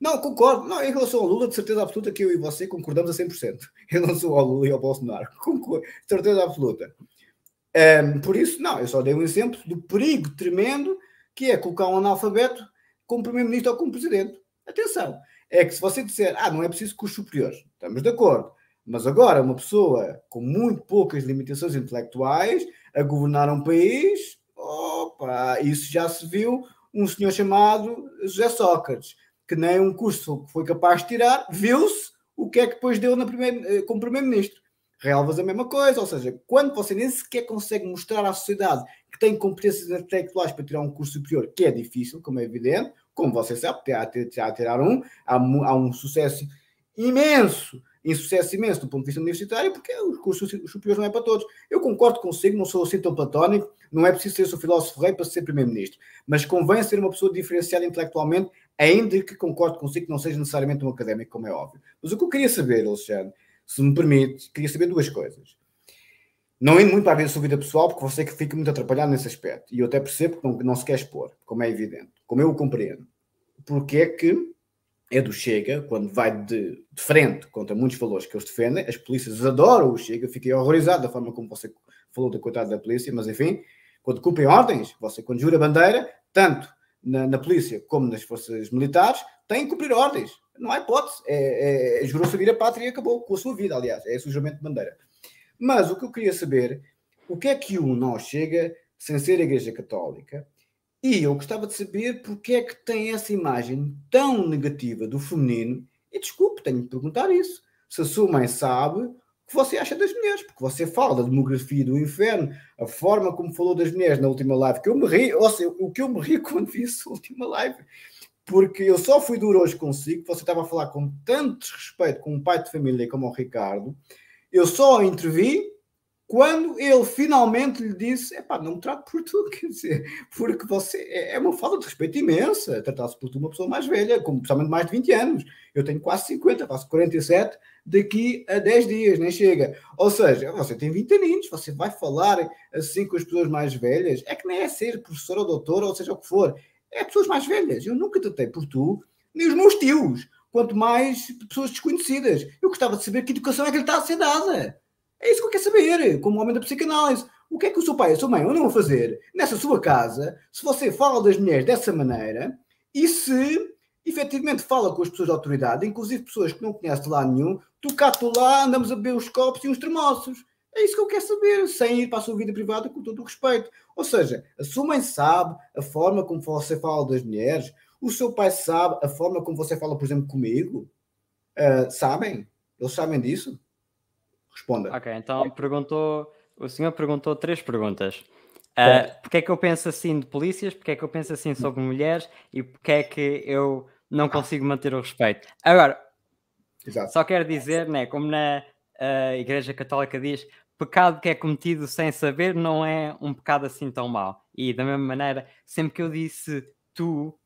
Não, concordo. Não, em relação ao Lula, de certeza absoluta que eu e você concordamos a 100%. Em relação ao Lula e ao Bolsonaro, concordo, de certeza absoluta. Um, por isso, não, eu só dei um exemplo do perigo tremendo que é colocar um analfabeto como primeiro-ministro ou como presidente. Atenção, é que se você disser, ah, não é preciso cursos superiores, estamos de acordo. Mas agora, uma pessoa com muito poucas limitações intelectuais a governar um país, opa, isso já se viu um senhor chamado José Sócrates, que nem um curso foi capaz de tirar, viu-se o que é que depois deu na primeira, eh, como primeiro-ministro. Relvas a mesma coisa, ou seja, quando você nem sequer consegue mostrar à sociedade que tem competências intelectuais para tirar um curso superior, que é difícil, como é evidente, como você sabe, já tirar um, há, há um sucesso imenso insucesso imenso do ponto de vista universitário, porque os cursos superiores não é para todos. Eu concordo consigo, não sou assim tão platónico, não é preciso ser o filósofo rei para ser primeiro-ministro, mas convém ser uma pessoa diferenciada intelectualmente, ainda que concordo consigo que não seja necessariamente um académico, como é óbvio. Mas o que eu queria saber, Alexandre, se me permite, queria saber duas coisas. Não indo muito para a sua vida pessoal, porque você que fica muito atrapalhado nesse aspecto, e eu até percebo que não, não se quer expor, como é evidente, como eu o compreendo. Porque é que é do Chega, quando vai de, de, frente contra muitos valores que eles defendem, as polícias adoram o Chega, fiquei horrorizado da forma como você falou da coitada da polícia, mas enfim, quando cumprem ordens, você quando jura bandeira, tanto na, na, polícia como nas forças militares, tem que cumprir ordens, não há hipótese, é, é, é jurou vir a pátria e acabou com a sua vida, aliás, é esse o juramento de bandeira. Mas o que eu queria saber, o que é que o não Chega, sem ser a Igreja Católica, e eu gostava de saber porque é que tem essa imagem tão negativa do feminino. E desculpe, tenho de perguntar isso. Se a sua mãe sabe o que você acha das mulheres, porque você fala da demografia do inferno, a forma como falou das mulheres na última live, que eu me ri, ou seja, o que eu me ri quando vi a última live, porque eu só fui duro hoje consigo, você estava a falar com tanto respeito com um pai de família como o Ricardo, eu só intervi quando ele finalmente lhe disse: é pá, não me trato por tu, quer dizer, porque você é, é uma falta de respeito imensa tratar-se por tu uma pessoa mais velha, como principalmente mais de 20 anos. Eu tenho quase 50, faço 47 daqui a 10 dias, nem chega. Ou seja, você tem 20 aninhos, você vai falar assim com as pessoas mais velhas, é que nem é ser professor ou doutor, ou seja o que for, é pessoas mais velhas. Eu nunca tratei por tu, nem os meus tios, quanto mais pessoas desconhecidas. Eu gostava de saber que educação é que lhe está a ser dada é isso que eu quero saber, como homem da psicanálise. O que é que o seu pai e a sua mãe não vão fazer nessa sua casa se você fala das mulheres dessa maneira e se efetivamente fala com as pessoas de autoridade, inclusive pessoas que não conhece lá nenhum, tu cá, tu lá, andamos a beber os copos e os tremoços. É isso que eu quero saber, sem ir para a sua vida privada com todo o respeito. Ou seja, a sua mãe sabe a forma como você fala das mulheres, o seu pai sabe a forma como você fala, por exemplo, comigo. Uh, sabem? Eles sabem disso? Responda. Ok, então perguntou, o senhor perguntou três perguntas. Uh, porque é que eu penso assim de polícias, porque é que eu penso assim sobre mulheres e porque é que eu não consigo manter o respeito. Agora, Exato. só quero dizer, né, como na uh, Igreja Católica diz, pecado que é cometido sem saber não é um pecado assim tão mau. E da mesma maneira, sempre que eu disse tu,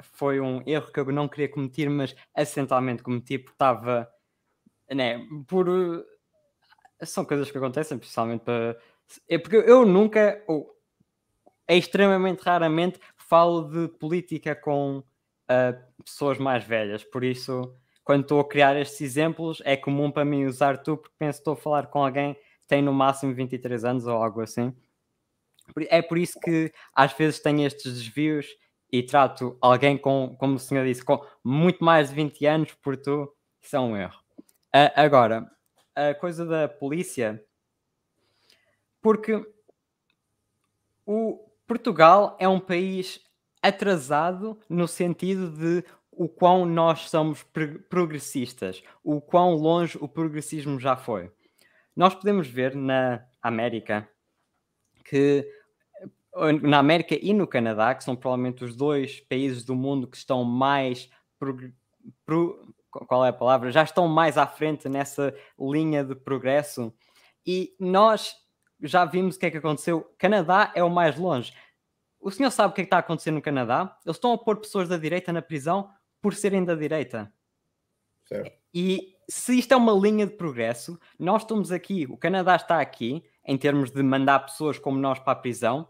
foi um erro que eu não queria cometer, mas acidentalmente cometi porque estava, né, por são coisas que acontecem, principalmente para. É porque eu nunca, ou é extremamente raramente, falo de política com uh, pessoas mais velhas. Por isso, quando estou a criar estes exemplos, é comum para mim usar tu, porque penso que estou a falar com alguém que tem no máximo 23 anos ou algo assim. É por isso que às vezes tenho estes desvios e trato alguém com, como o senhor disse, com muito mais de 20 anos por tu, isso é um erro. Uh, agora, a coisa da polícia, porque o Portugal é um país atrasado no sentido de o quão nós somos progressistas, o quão longe o progressismo já foi. Nós podemos ver na América que eh, na América e no Canadá, que são provavelmente os dois países do mundo que estão mais pro, pro, qual é a palavra? Já estão mais à frente nessa linha de progresso. E nós já vimos o que é que aconteceu. Canadá é o mais longe. O senhor sabe o que, é que está acontecendo no Canadá? Eles estão a pôr pessoas da direita na prisão por serem da direita. Certo. E se isto é uma linha de progresso, nós estamos aqui, o Canadá está aqui, em termos de mandar pessoas como nós para a prisão.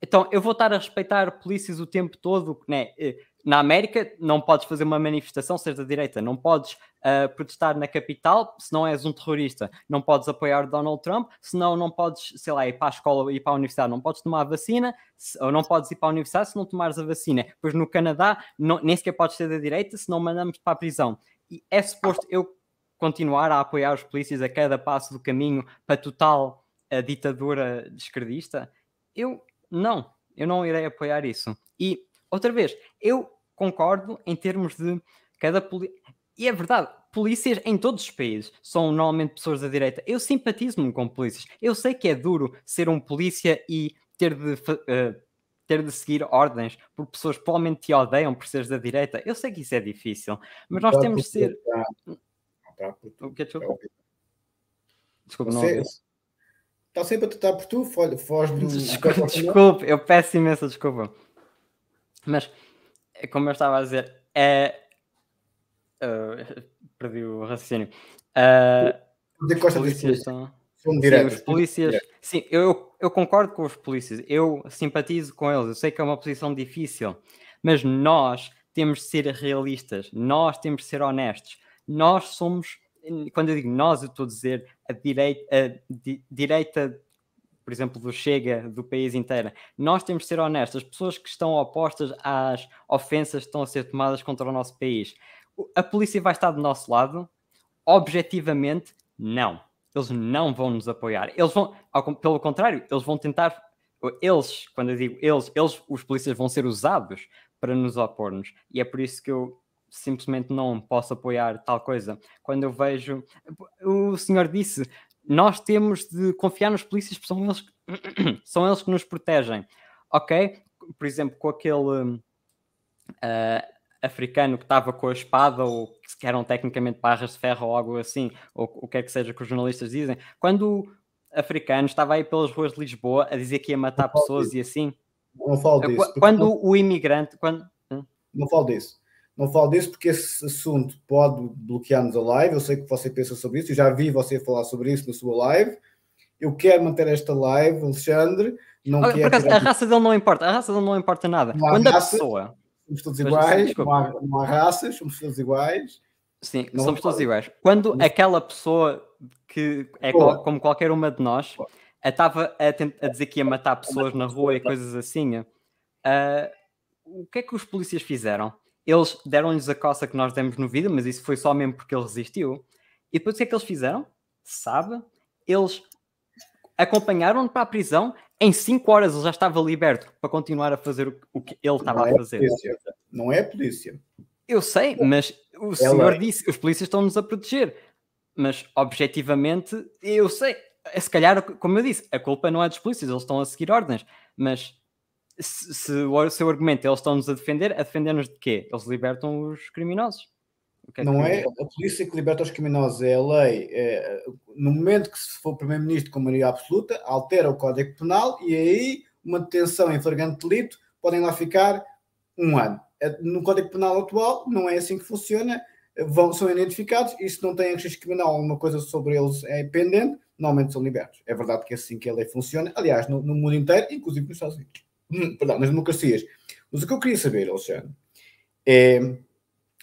Então, eu vou estar a respeitar polícias o tempo todo, né? Eh, na América não podes fazer uma manifestação ser da direita, não podes uh, protestar na capital se não és um terrorista, não podes apoiar Donald Trump, se não não podes, sei lá, ir para a escola ou ir para a universidade, não podes tomar a vacina, se, ou não podes ir para a universidade se não tomares a vacina. Pois no Canadá não, nem sequer podes ser da direita se não mandamos para a prisão. E é suposto eu continuar a apoiar os polícias a cada passo do caminho para total a ah, ditadura esquerdista? Eu não, eu não irei apoiar isso. E outra vez, eu concordo em termos de cada polícia. E é verdade, polícias em todos os países são normalmente pessoas da direita. Eu simpatizo-me com polícias. Eu sei que é duro ser um polícia e ter de. Uh, ter de seguir ordens por pessoas que provavelmente te odeiam por seres da direita. Eu sei que isso é difícil, mas nós temos de ser. O que é Desculpa, não Está sempre a tratar por tu, foge-me. Desculpe, eu peço imensa desculpa. Mas, eh, como eu estava a dizer, é. Uh, perdi o raciocínio. Uh, de Costa polícias são. são sim, os assim, polícias. Sim, eu, eu concordo com os polícias. Eu simpatizo com eles. Eu sei que é uma posição difícil. Mas nós temos de ser realistas. Nós temos de ser honestos. Nós somos. Quando eu digo nós, eu estou a dizer a direita, a direita por exemplo, do Chega, do país inteiro. Nós temos de ser honestos, as pessoas que estão opostas às ofensas que estão a ser tomadas contra o nosso país, a polícia vai estar do nosso lado? Objetivamente, não. Eles não vão nos apoiar. Eles vão, ao, pelo contrário, eles vão tentar. Eles, quando eu digo eles, eles, os polícias vão ser usados para nos opor-nos. E é por isso que eu simplesmente não posso apoiar tal coisa. Quando eu vejo. O senhor disse: nós temos de confiar nos polícias porque são eles, que, são eles que nos protegem. Ok? Por exemplo, com aquele uh, africano que estava com a espada, ou que eram tecnicamente barras de ferro ou algo assim, ou o que é que seja que os jornalistas dizem, quando o africano estava aí pelas ruas de Lisboa a dizer que ia matar pessoas e assim. Não falo eh, disso. Quando o imigrante. Quando... Hum? Não falo disso. Não falo disso porque esse assunto pode bloquear-nos a live. Eu sei que você pensa sobre isso, eu já vi você falar sobre isso na sua live. Eu quero manter esta live, Alexandre. Não Olha, quero acaso, a raça dele não importa, a raça dele não importa nada. Não Quando raças, a pessoa. Somos todos iguais, não há, não há raças, somos todos iguais. Sim, não somos todos iguais. Quando aquela pessoa que é qual, como qualquer uma de nós estava a, a, dizer que ia matar pessoas na rua e coisas assim, uh, o que é que os polícias fizeram? eles deram-lhes a coça que nós demos no vídeo, mas isso foi só mesmo porque ele resistiu. E depois o que é que eles fizeram? Sabe? Eles acompanharam-no para a prisão. Em 5 horas ele já estava liberto para continuar a fazer o que ele estava não a é fazer. É Não é a polícia. Eu sei, mas o senhor disse: os polícias estão-nos a proteger. Mas objetivamente, eu sei. Se calhar, como eu disse, a culpa não é dos polícias, eles estão a seguir ordens. Mas se, se o seu argumento é eles estão-nos a defender, a defender-nos de quê? Eles libertam os criminosos. É não é a é polícia que liberta os criminosos, é a lei. É, no momento que se for primeiro-ministro com maioria absoluta, altera o Código Penal e aí uma detenção em flagrante delito podem lá ficar um ano. É, no Código Penal atual não é assim que funciona. Vão, são identificados e se não têm registro criminal alguma coisa sobre eles é pendente, normalmente são libertos. É verdade que é assim que a lei funciona, aliás, no, no mundo inteiro, inclusive nos Estados Unidos. Hum, perdão, nas democracias. Mas o que eu queria saber, Alexandre, é.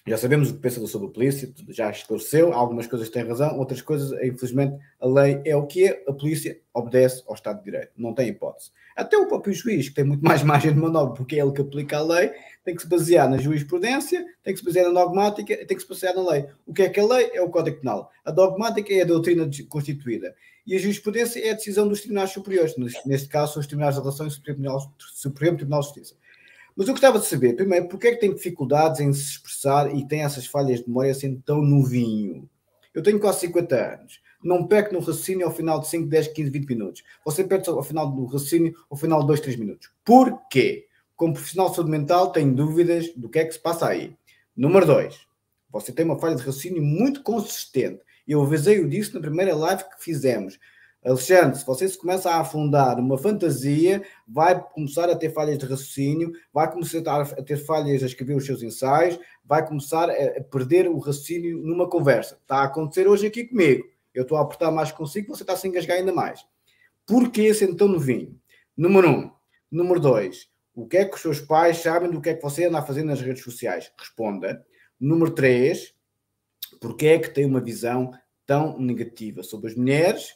Já sabemos o que pensa sobre a polícia, já esclareceu, algumas coisas têm razão, outras coisas, eh, infelizmente, a lei é o que é, a polícia obedece ao Estado de Direito, não tem hipótese. Até o próprio juiz, que tem muito mais margem de manobra, porque é ele que aplica a lei, tem que se basear na jurisprudência, tem que se basear na dogmática, e tem que se basear na lei. O que é que a lei? É o Código Penal. A dogmática é a doutrina constituída e a jurisprudência é a decisão dos tribunais superiores, neste caso são os tribunais de relações e o Tribunal, Supremo Tribunal de Justiça. Mas eu gostava de saber, primeiro, porque é que tem dificuldades em se expressar e tem essas falhas de memória sendo assim tão novinho? Eu tenho quase 50 anos. Não perco no raciocínio ao final de 5, 10, 15, 20 minutos. Você perde ao final do raciocínio ao final de 2, 3 minutos. Porquê? Como profissional de saúde mental, tenho dúvidas do que é que se passa aí. Número 2. Você tem uma falha de raciocínio muito consistente eu avisei-o disso na primeira live que fizemos. Alexandre, se você se começa a afundar uma fantasia, vai começar a ter falhas de raciocínio, vai começar a ter falhas a escrever os seus ensaios, vai começar a perder o raciocínio numa conversa. Está a acontecer hoje aqui comigo. Eu estou a apertar mais consigo, você está a se engasgar ainda mais. Porquê esse então novinho? Número um. Número dois. O que é que os seus pais sabem do que é que você anda a fazer nas redes sociais? Responda. Número três porque é que tem uma visão tão negativa sobre as mulheres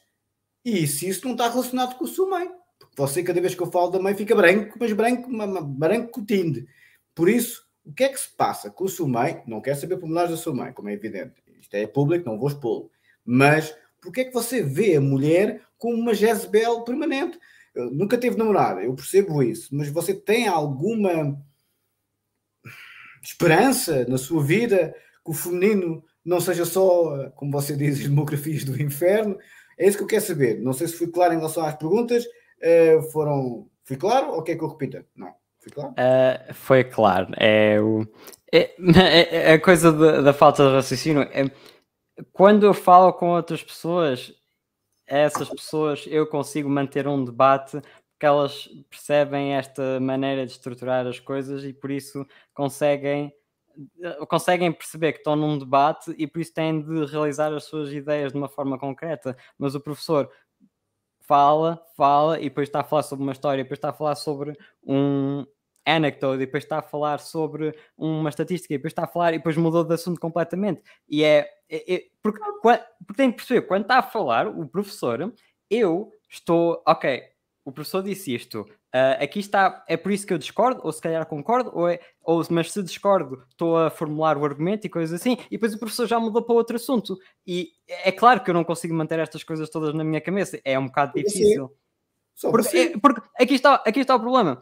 e se isso não está relacionado com a sua mãe. Porque você, cada vez que eu falo da mãe, fica branco, mas branco, branco com tinde. Por isso, o que é que se passa com a sua mãe? Não quero saber pormenores da sua mãe, como é evidente. Isto é público, não vou expô-lo. Mas que é que você vê a mulher como uma Jezebel permanente? Eu nunca teve namorada, eu percebo isso, mas você tem alguma esperança na sua vida que o feminino não seja só, como você diz, demografias do inferno. É isso que eu quero saber. Não sei se fui claro em relação às perguntas. Uh, foram. Fui claro ou quer que eu repita? Não. Fui claro? Uh, foi claro. É, o, é, é, é a coisa da, da, falta de raciocínio. É, quando eu falo com outras pessoas, essas pessoas eu consigo manter um debate porque elas percebem esta maneira de estruturar as coisas e por isso conseguem eh, conseguem perceber que estão num debate e por isso têm de realizar as suas ideias de uma forma concreta. Mas o professor fala, fala e depois está a falar sobre uma história, depois está a falar sobre um anecdote, e depois está a falar sobre uma estatística, e depois está a falar e depois mudou de assunto completamente. E é, é, é porque, porque tem que perceber, quando está a falar o professor, eu estou, ok, o professor disse isto. Uh, aqui está, é por isso que eu discordo, ou se calhar concordo, ou, é, ou mas se discordo, estou a formular o argumento e coisas assim, e depois o professor já mudou para outro assunto. E é claro que eu não consigo manter estas coisas todas na minha cabeça, é um bocado difícil. Porque, eh, porque aqui, está, aqui está o problema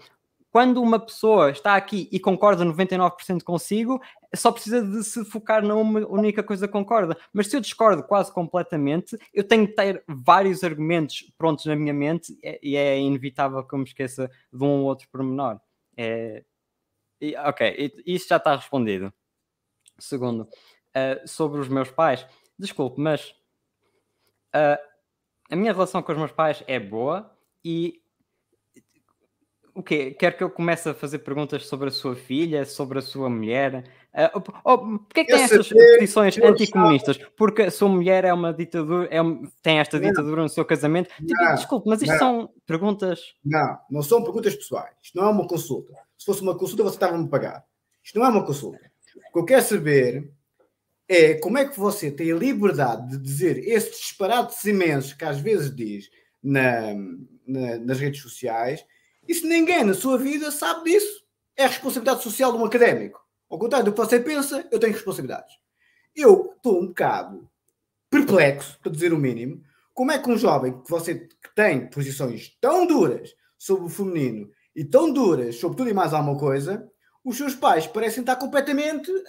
quando uma pessoa está aqui e concorda 99% consigo, só precisa de se focar numa única coisa que concorda. Mas se eu discordo quase completamente, eu tenho de ter vários argumentos prontos na minha mente é, e é inevitável que eu me esqueça de um ou outro pormenor. É... E, ok, isso já está respondido. Segundo, uh, sobre os meus pais, desculpe, mas uh, a minha relação com os meus pais é boa e o quê? Quer que eu comece a fazer perguntas sobre a sua filha, sobre a sua mulher? Uh, oh, Porquê é que tem essas petições anticomunistas? Porque a sua mulher é uma ditadura, é um, tem esta não. ditadura no seu casamento? Não, Desculpe, mas isto não. são perguntas. Não, não são perguntas pessoais. Isto não é uma consulta. Se fosse uma consulta, você estava-me pagar. Isto não é uma consulta. O que eu quero saber é como é que você tem a liberdade de dizer esses disparates imensos que às vezes diz na, na, nas redes sociais e se ninguém na sua vida sabe disso, é a responsabilidade social de um académico. Ao contrário do que você pensa, eu tenho responsabilidades. Eu estou um bocado perplexo, para dizer o mínimo, como é que um jovem que você que tem posições tão duras sobre o feminino e tão duras sobre tudo e mais alguma coisa, os seus pais parecem estar completamente uh,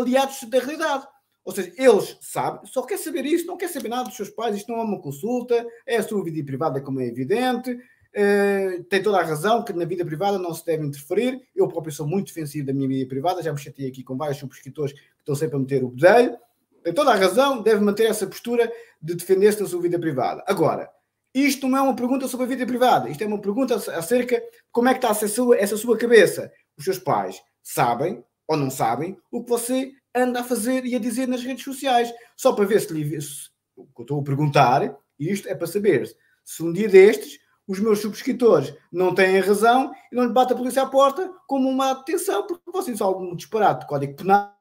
aliados da realidade. Ou seja, eles sabem, só quer saber isso, não quer saber nada dos seus pais, isto não é uma consulta, é a sua vida privada, como é evidente, eh, tem toda a razão que na vida privada não se deve interferir. Eu próprio sou muito defensivo da minha vida privada, já me chatei aqui com vários subscritores que estão sempre a meter o bedelho. Tem toda a razão, deve manter essa postura de defender-se na sua vida privada. Agora, isto não é uma pergunta sobre a vida privada, isto é uma pergunta acerca de como é que está essa sua, essa sua cabeça. Os seus pais sabem ou não sabem o que você anda a fazer e a dizer nas redes sociais, só para ver se lhe. Se, eu estou a perguntar, isto é para saber se um dia destes os meus subscritores não têm razão e não lhe bate a polícia à porta como uma detenção, porque vocês são algum disparate de código penal,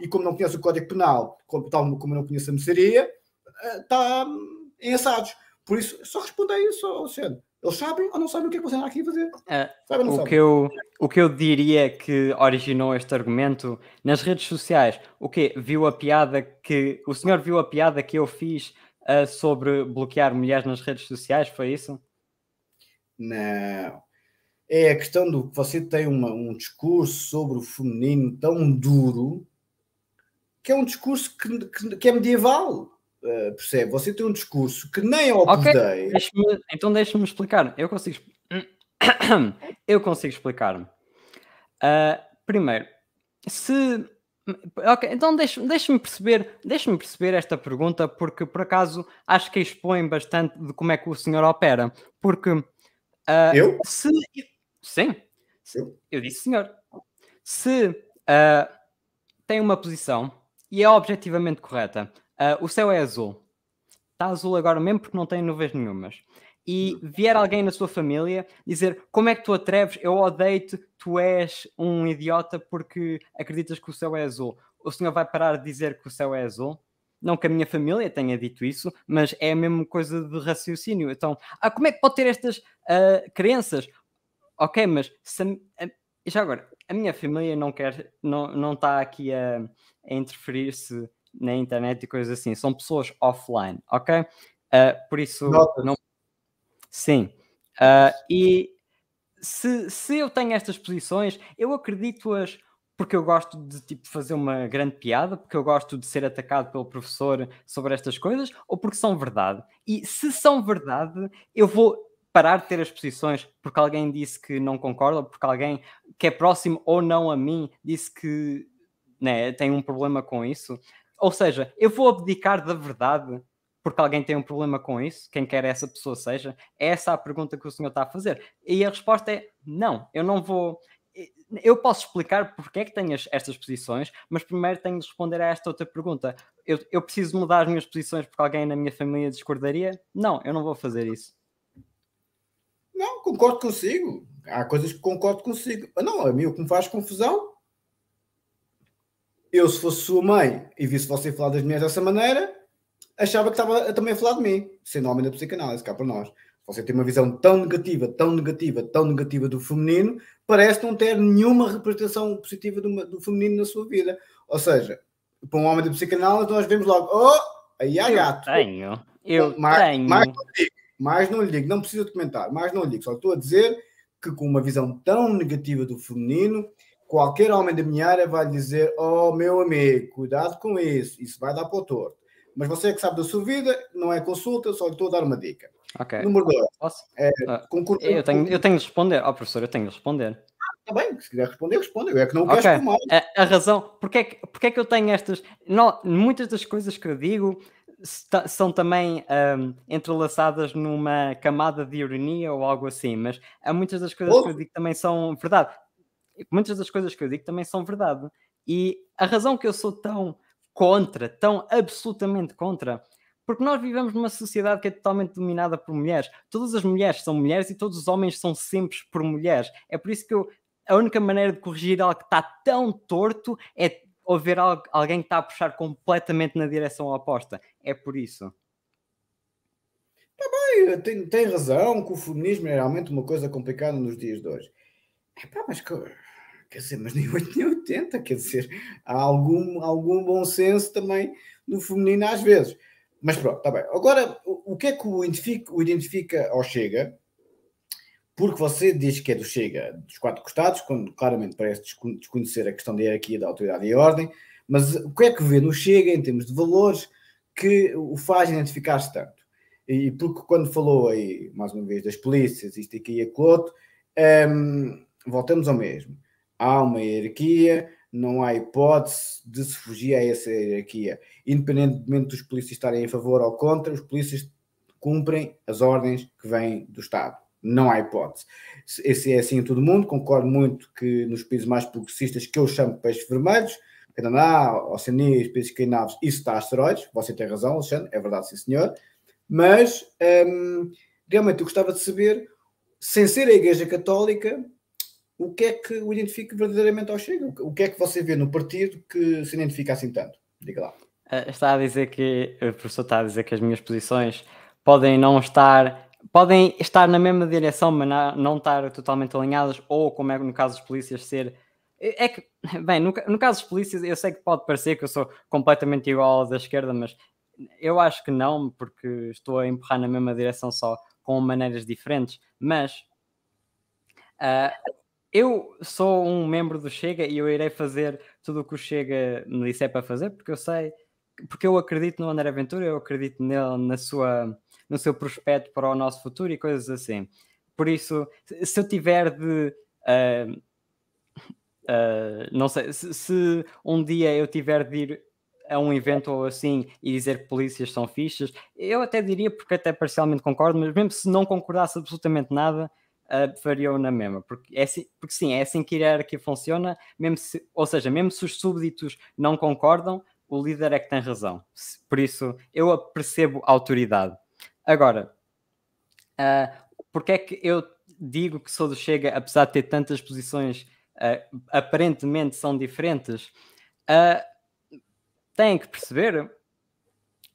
e como não conhece o código penal, como, tal como não conheço a mercearia, está eh, em assados. Por isso, só responda isso, Alexandre. Eles sabem ou não sabem o que é que você anda aqui a fazer? É, sabem, o, sabem? Que eu, o que eu diria é que originou este argumento nas redes sociais, o que Viu a piada que. O senhor viu a piada que eu fiz eh, sobre bloquear mulheres nas redes sociais? Foi isso? Não. É a questão do que você tem uma, um discurso sobre o feminino tão duro que é um discurso que, que, que é medieval. Uh, percebe? Você tem um discurso que nem é okay. então deixa-me explicar. Eu consigo. Eu consigo explicar-me. Uh, primeiro, se. Ok, então deixa-me perceber, deixa perceber esta pergunta, porque por acaso acho que expõe bastante de como é que o senhor opera. Porque Uh, eu? Se, sim. Eu? eu disse senhor. Se uh, tem uma posição e é objetivamente correta, uh, o céu é azul. Está azul agora mesmo porque não tem nuvens nenhumas. E hum. vier alguém na sua família dizer como é que tu atreves, eu odeio-te, tu és um idiota porque acreditas que o céu é azul. O senhor vai parar de dizer que o céu é azul? Não que a minha família tenha dito isso, mas é a mesma coisa de raciocínio. Então, ah, como é que pode ter estas uh, crenças? Ok, mas se, uh, já agora, a minha família não quer, não está não tá aqui a, a interferir-se na internet e coisas assim. São pessoas offline, ok? Uh, por isso, não. Sim. Uh, e se, se eu tenho estas posições, eu acredito-as porque eu gosto de tipo, fazer uma grande piada, porque eu gosto de ser atacado pelo professor sobre estas coisas, ou porque são verdade. E se são verdade, eu vou parar de ter as posições porque alguém disse que não concorda, ou porque alguém que é próximo ou não a mim disse que né, tem um problema com isso. Ou seja, eu vou abdicar da verdade porque alguém tem um problema com isso, quem quer essa pessoa seja, é essa é a pergunta que o senhor está a fazer. E a resposta é não, eu não vou, eu posso explicar porque é que tenho estas posições, mas primeiro tenho de responder a esta outra pergunta. Eu, eu preciso mudar as minhas posições porque alguém na minha família discordaria? Não, eu não vou fazer isso. Não, concordo consigo. Há coisas que concordo consigo. Não, a mim o que me faz confusão. Eu, se fosse sua mãe e visse você falar das mulheres dessa maneira, achava que estava também a falar de mim, sendo homem da psicanálise, cá para nós. Você tem uma visão tão negativa, tão negativa, tão negativa do feminino, parece não ter nenhuma representação positiva do, do feminino na sua vida. Ou seja, para um homem de psicanálise, então nós vemos logo, oh, aí há gato. Eu tenho, eu mais, tenho. Mais não, lhe digo, mais não lhe não preciso comentar, mais não lhe digo, só estou a dizer que com uma visão tão negativa do feminino, qualquer homem da minha área vai dizer, oh, meu amigo, cuidado com isso, isso vai dar para o torto. Mas você é que sabe da sua vida, não é consulta, só lhe estou a dar uma dica. Ok. Número 2. É, ah, eu, tenho, eu tenho de responder. Oh, professor, eu tenho de responder. Está ah, bem, se quiser responder, responde. Eu é que não o okay. quero mal. A, a, razão, porque é, que, porque é que eu tenho estas. Não, muitas das coisas que eu digo são também um, entrelaçadas numa camada de ironia ou algo assim, mas há muitas das coisas oh. que eu oh! digo também são verdade. Muitas das coisas que eu digo também são verdade. E a razão que eu sou tão contra, tão absolutamente contra, porque nós vivemos numa sociedade que é totalmente dominada por mulheres. Todas as mulheres são mulheres e todos os homens são sempre por mulheres. É por isso que eu, a única maneira de corrigir algo que está tão torto é ouvir alguém que está a puxar completamente na direção oposta. É por isso. Está bem, tem, tem razão que o feminismo é realmente uma coisa complicada nos dias de hoje. mas que, quer dizer, mas nem 8 nem 80, quer dizer, há algum, algum bom senso também no feminino às vezes. Mas pronto, está bem. Agora, o que é que o identifica, o identifica ao Chega? Porque você diz que é do Chega dos quatro costados, quando claramente parece desconhecer a questão da hierarquia da autoridade e ordem, mas o que é que vê no Chega em termos de valores que o faz identificar-se tanto? E porque quando falou aí, mais uma vez, das polícias, isto aqui e aquilo outro, ehm, voltamos ao mesmo. Há uma hierarquia, não há hipótese de se fugir a essa hierarquia. Independentemente dos polícias estarem a favor ou contra, os polícias cumprem as ordens que vêm do Estado. Não há hipótese. Esse é assim em todo o mundo. Concordo muito que nos países mais progressistas, que eu chamo peixes vermelhos, Canadá, Oceania, países escandinavos, isso está a asteroides. Você tem razão, Alexandre, é verdade, sim senhor. Mas hum, realmente eu gostava de saber, sem ser a Igreja Católica, o que é que o identifica verdadeiramente ao Chega? O que é que você vê no partido que se identifica assim tanto? Diga lá. Ah, está a dizer que, o professor está a dizer que as minhas posições podem não estar, podem estar na mesma direção, mas não, estar totalmente alinhadas, ou como é no caso dos polícias, ser. É, é que, bem, no, no caso dos polícias, eu sei que pode parecer que eu sou completamente igual da esquerda, mas eu acho que não, porque estou a empurrar na mesma direção só com maneiras diferentes, mas uh, eu sou um membro do Chega e eu irei fazer tudo o que o Chega me disser para fazer, porque eu sei, porque eu acredito no André Aventura, eu acredito nele, na sua, no seu prospecto para o nosso futuro e coisas assim. Por isso, se eu tiver de. Uh, uh, não sei, se, se, um dia eu tiver de ir a um evento ou assim e dizer que polícias são fichas, eu até diria, porque até parcialmente concordo, mas mesmo se não concordasse absolutamente nada, uh, fariam na mesma, porque, é assim, porque sim, é assim que a hierarquia funciona, mesmo se, ou seja, mesmo se os súbditos não concordam, o líder é que tem razão. Por isso, eu percebo a autoridade. Agora, uh, porque é que eu digo que sou do Chega, apesar de ter tantas posições uh, aparentemente são diferentes? Uh, que perceber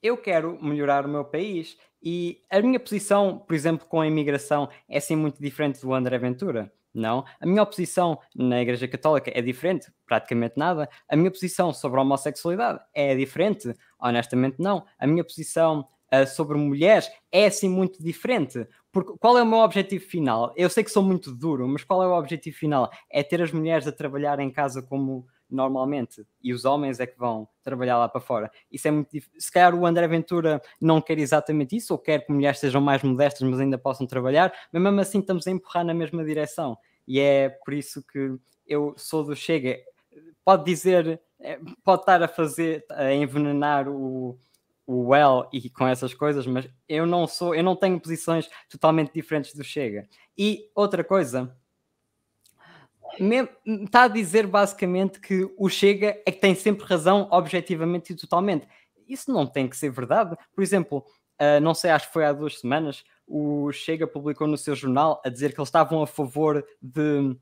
eu quero melhorar o meu país. E a minha posição, por exemplo, com a imigração é assim muito diferente do André Ventura. Não. A minha posição na Igreja Católica é diferente, praticamente nada. A minha posição sobre a homossexualidade é diferente, honestamente não. A minha posição uh, sobre mulheres é assim muito diferente. Porque qual é o meu objetivo final? Eu sei que sou muito duro, mas qual é o objetivo final? É ter as mulheres a trabalhar em casa como normalmente, e os homens é que vão trabalhar lá para fora. Isso é muito difícil. Se calhar o André Ventura não quer exatamente isso, ou quer que mulheres sejam mais modestas, mas ainda possam trabalhar, mas mesmo assim estamos a empurrar na mesma direção. E é por isso que eu sou do Chega. Pode dizer, eh, pode estar a fazer, a envenenar o, o well e com essas coisas, mas eu não sou, eu não tenho posições totalmente diferentes do Chega. E outra coisa, está a dizer basicamente que o Chega é que tem sempre razão, objetivamente e totalmente. Isso não tem que ser verdade. Por exemplo, uh, não sei, acho que foi há duas semanas, o Chega publicou no seu jornal a dizer que eles estavam a favor de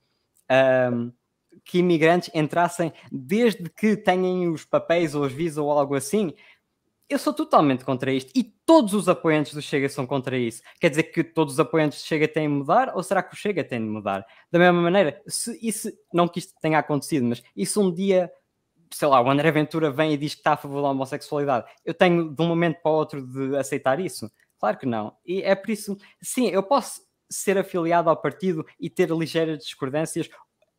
ah, que imigrantes entrassem desde que tenham os papéis ou os visas ou algo assim eu sou totalmente contra isto e todos os apoiantes do Chega são contra isso. Quer dizer que todos os apoiantes do Chega têm de mudar ou será que o Chega tem de mudar? Da mesma maneira, se isso, não que isto tenha acontecido, mas isso um dia, sei lá, o André Ventura vem e diz que está a favor da homossexualidade, eu tenho de um momento para o outro de aceitar isso? Claro que não. E é por isso, sim, eu posso ser afiliado ao partido e ter ligeiras discordâncias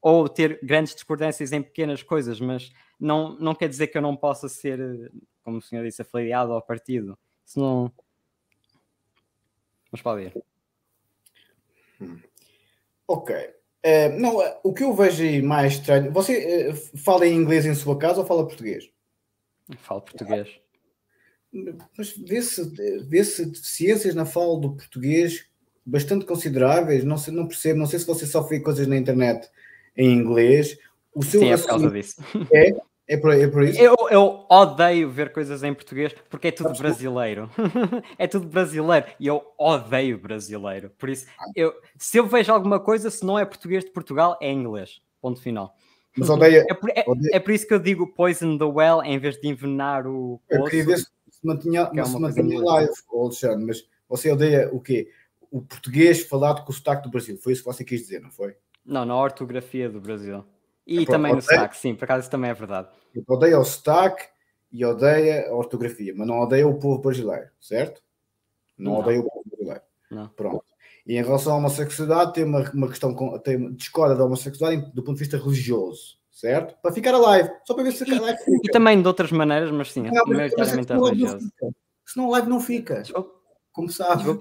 ou ter grandes discordâncias em pequenas coisas, mas não, não quer dizer que eu não possa ser eh, como o senhor disse, afiliado ao partido. Se não. Mas pode ir. Hum. Ok. Uh, não, uh, o que eu vejo aí mais estranho. Você uh, fala em inglês em sua casa ou fala português? falo português. mas vê-se vê -se deficiências na fala do português bastante consideráveis. Não, sei, não percebo, não sei se você só vê coisas na internet em inglês. O seu Sim, é por causa disso. É, é por, é por isso? Eu, eu, odeio ver coisas em português porque é tudo Sabes brasileiro. é tudo brasileiro. E eu odeio brasileiro. Por isso, ah. eu, se eu vejo alguma coisa, se não é português de Portugal, é inglês. Ponto final. Mas odeia. É por, é, é por isso que eu digo poison the well em vez de envenenar o. Eu queria ver se mantinha, que é se mantinha live, Alexandre, mas você odeia o quê? O português falado com o sotaque do Brasil. Foi isso que você quis dizer, não foi? Não, na ortografia do Brasil. E também no sotaque, sim, por acaso isso também é verdade. Odeia o sotaque e odeia a ortografia, mas não odeia o povo brasileiro, certo? Não, não. odeia o povo brasileiro. Não. Pronto. E em relação à homossexualidade, tem uma, uma questão, com, tem, discorda da homossexualidade do ponto de vista religioso, certo? Para ficar a live, só para ver se a live fica. E também de outras maneiras, mas sim, não, mas, mas é se não, religioso. Senão a live não fica, como sabe.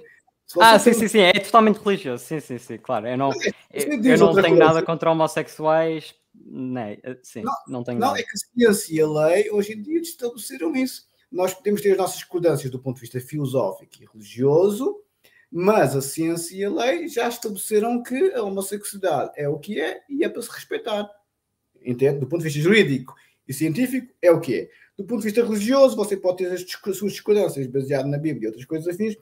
Ah, sim, tem... sim, sim, é totalmente religioso, sim, sim, sim, claro. Eu não, é, eu, é eu não tenho coisa. nada contra homossexuais, né, é, sim, não, não tem Não, nada. é que a ciência e a lei hoje em dia estabeleceram isso. Nós podemos ter as nossas discordâncias do ponto de vista filosófico e religioso, mas a ciência e a lei já estabeleceram que a homossexualidade é o que é e é para se respeitar. Entende? Do ponto de vista jurídico e científico, é o que é. Do ponto de vista religioso, você pode ter as suas discordâncias baseado na Bíblia e outras coisas afins.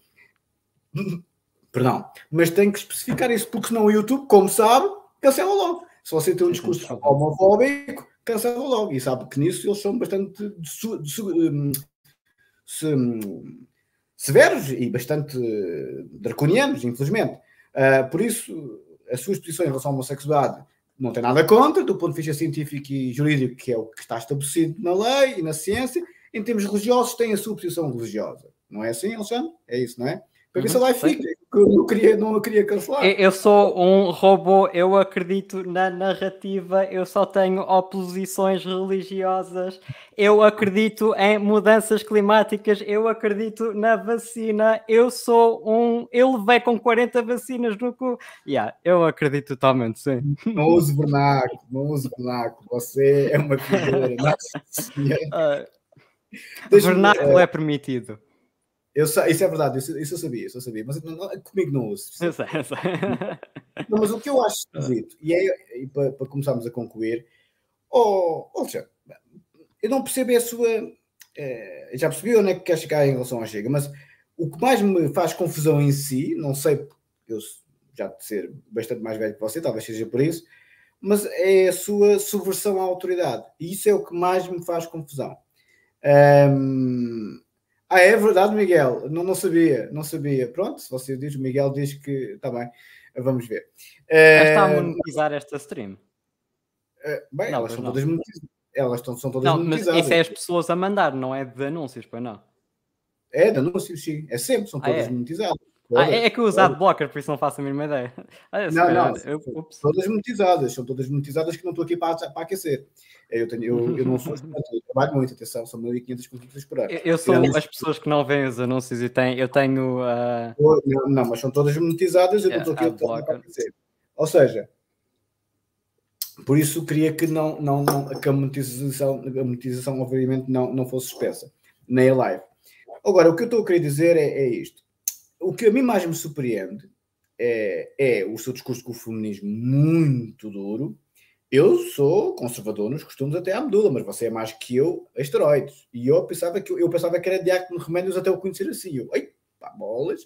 Perdão. Mas tem que especificar isso, porque senão o YouTube, como sabe, cancela logo. Se você tem um discurso homofóbico, cancela logo. E sabe que nisso eles são bastante hum, hum, severos e bastante draconianos, infelizmente. Uh, por isso, as suas posições em relação à homossexualidade não tem nada contra, do ponto de vista científico e jurídico, que é o que está estabelecido na lei e na ciência, em termos religiosos, tem a sua posição religiosa. Não é assim, Alexandre? É isso, não é? Para ver se uhum. lá fica. Eu não queria, não queria cancelar. Eu sou um robô, eu acredito na narrativa, eu só tenho oposições religiosas, eu acredito em mudanças climáticas, eu acredito na vacina, eu sou um. Eu levei com 40 vacinas no cu. Yeah, eu acredito totalmente, sim. Não uso vernáculo, não uso vernáculo, você é uma figura. Ah, vernáculo eh, é permitido. Eu sei, isso é verdade, isso, isso, eu sabia, isso eu sabia, mas não, comigo não uso. Eu sei, eu sei. Não, mas o que eu acho esquisito, e, é, e para, para, começarmos a concluir, oh, seja, eu não percebo a sua. Eh, já percebi onde é que quer chegar em relação à Chega, mas o que mais me faz confusão em si, não sei, eu já de ser bastante mais velho que você, talvez seja por isso, mas é a sua subversão à autoridade. E isso é o que mais me faz confusão. Um, ah, é verdade, Miguel. Não, não sabia, não sabia. Pronto, se você diz, o Miguel diz que está bem. Vamos ver. Já está a eh, monetizar esta stream. Eh, bem, não, elas são todas monetizadas. Elas estão, são todas não, monetizadas. Mas isso é as pessoas a mandar, não é de anúncios, pois não? É de anúncios, sim. É sempre, são ah, todas ah, é? monetizadas. Ah, é, é que os Adblocker, por isso não faço a mínima ideia. Ah, não, não, eu, todas monetizadas, são todas monetizadas que não estou aqui para, para aquecer. É, eu, tenho, eu, eu não sou eu trabalho muito, atenção, são 1500 conteúdos por ano. Eu, eu sou as pessoas que não veem os anúncios e têm, eu tenho. Uh... Não, não, mas são todas monetizadas, eu yeah, não estou aqui para aquecer. Ou seja, por isso queria que, não, não, não, que a, monetização, a monetização, obviamente, não, não fosse espessa, nem a live. Agora, o que eu estou a querer dizer é, é isto o que a mim mais me surpreende é, é o seu discurso com o feminismo muito duro. Eu sou conservador nos costumes até à medula, mas você é mais que eu, asteroides. E eu pensava que, eu pensava que era diácono de remédios até o conhecer assim. Eu, ei, pá, bolas.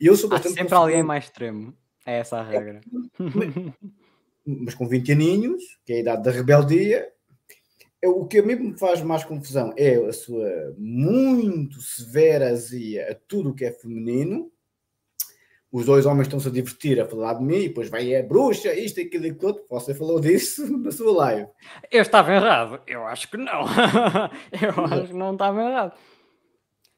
E eu sou Há sempre alguém mais extremo. É essa a é, regra. É, mas, mas com 20 aninhos, que é a idade da rebeldia, o que a mim me faz mais confusão é a sua muito severa azia a tudo o que é feminino. Os dois homens estão-se a divertir a falar de mim, e depois vai é bruxa, isto, aquilo e tudo. Você falou disso na sua live. Eu estava errado. Eu acho que não. Eu acho que não estava errado.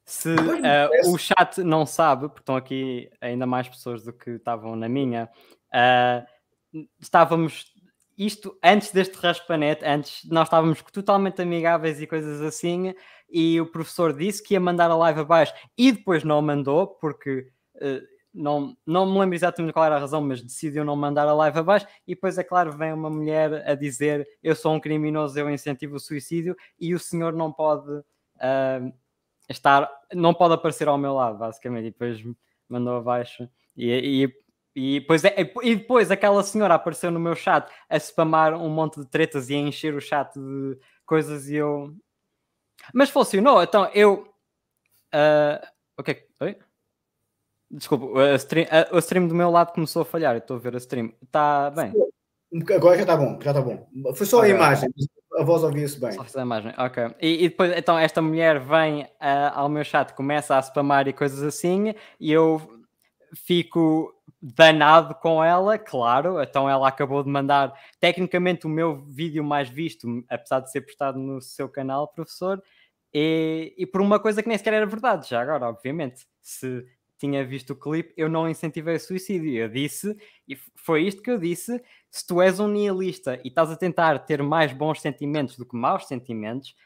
Se uh, o chat não sabe, porque estão aqui ainda mais pessoas do que estavam na minha, uh, estávamos isto antes deste raspanete, antes nós estávamos totalmente amigáveis e coisas assim, e o professor disse que ia mandar a live abaixo e depois não mandou, porque uh, não, não me lembro exatamente qual era a razão, mas decidiu não mandar a live abaixo. E depois, é claro, vem uma mulher a dizer: Eu sou um criminoso, eu incentivo o suicídio, e o senhor não pode uh, estar, não pode aparecer ao meu lado, basicamente. E depois mandou abaixo. E, e e depois, é, e depois aquela senhora apareceu no meu chat a spamar um monte de tretas e a encher o chat de coisas e eu. Mas funcionou, então eu. Uh, o que é que. Oi? Desculpa, stream, a, o stream do meu lado começou a falhar, eu estou a ver a stream. Está bem? Agora já está bom, já está bom. Foi só okay. a imagem, a voz ouvia-se bem. Só a imagem, ok. E, e, depois, então, esta mulher vem uh, ao meu chat, começa a spamar e coisas assim, e eu fico danado com ela, claro. Então ela acabou de mandar, tecnicamente, o meu vídeo mais visto, apesar de ser postado no seu canal, professor, e, e por uma coisa que nem sequer era verdade, já agora, obviamente. Se tinha visto o clipe, eu não incentivei o suicídio. Eu disse, e foi isto que eu disse: se tu és um nihilista e estás a tentar ter mais bons sentimentos do que maus sentimentos,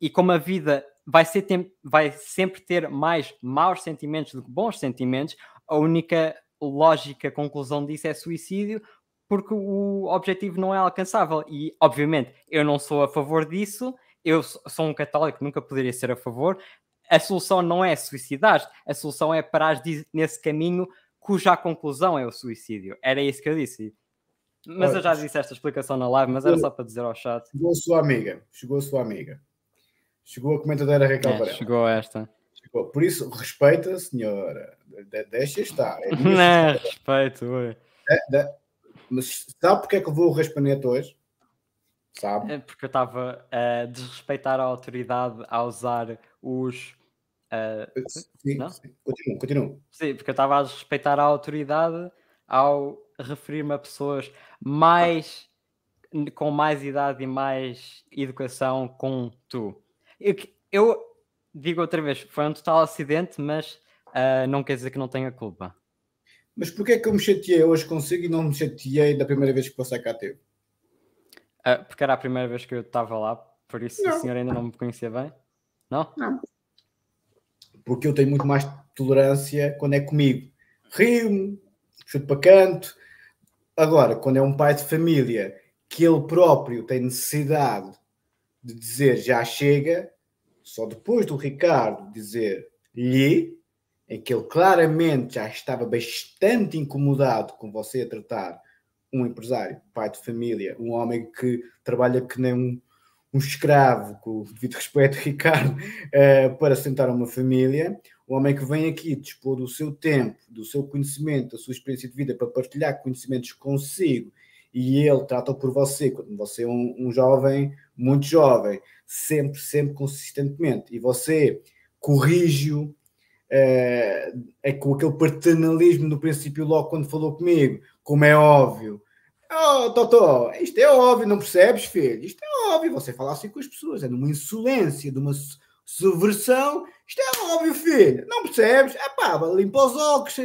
e como a vida vai, ser, vai sempre ter mais maus sentimentos do que bons sentimentos, a única lógica conclusão disso é suicídio, porque o objetivo não é alcançável. E, obviamente, eu não sou a favor disso, eu sou um católico, nunca poderia ser a favor. A solução não é suicidar, a solução é parar nesse caminho cuja conclusão é o suicídio. Era isso que eu disse. Mas eu já disse esta explicação na live, mas era só para dizer ao chat. Chegou a sua amiga, chegou a sua amiga. Chegou a comentadora Raquel é, Chegou esta. Tipo, por isso, respeita a senhora. De, deixa estar. É não, né, senhora. respeito. É, de, mas sabe porque é que eu vou responder hoje? Sabe? É porque eu estava a desrespeitar a autoridade a usar os Uh, sim, não? sim. Continuo, continuo. Sim, porque eu estava a desrespeitar a autoridade ao referir-me a pessoas mais com mais idade e mais educação com tu. Eu, eu digo outra vez, foi um total acidente, mas uh, não quer dizer que não tenha culpa. Mas porquê é que eu me chateei hoje consigo e não me chateei da primeira vez que passei cá teu? Uh, ah, porque era a primeira vez que eu estava lá, por isso não. o senhor ainda não me conhecia bem? Não? Não. Porque eu tenho muito mais tolerância quando é comigo. Rio-me, chuto para canto. Agora, quando é um pai de família que ele próprio tem necessidade de dizer já chega, só depois do Ricardo dizer lhe, em é que ele claramente já estava bastante incomodado com você a tratar um empresário, pai de família, um homem que trabalha que nem um, um escravo, com o devido respeito, Ricardo, uh, para sentar uma família, um homem que vem aqui dispor do seu tempo, do seu conhecimento, da sua experiência de vida para partilhar conhecimentos consigo e ele trata por você, quando você é um, um jovem muito jovem, sempre, sempre consistentemente. E você corrige-o eh, é com aquele paternalismo do princípio, logo quando falou comigo, como é óbvio. Oh, Totó, isto é óbvio, não percebes, filho? Isto é óbvio, você fala assim com as pessoas, é de uma insolência, de uma subversão. Isto é óbvio, filho, não percebes? Ah pá, limpa os óculos,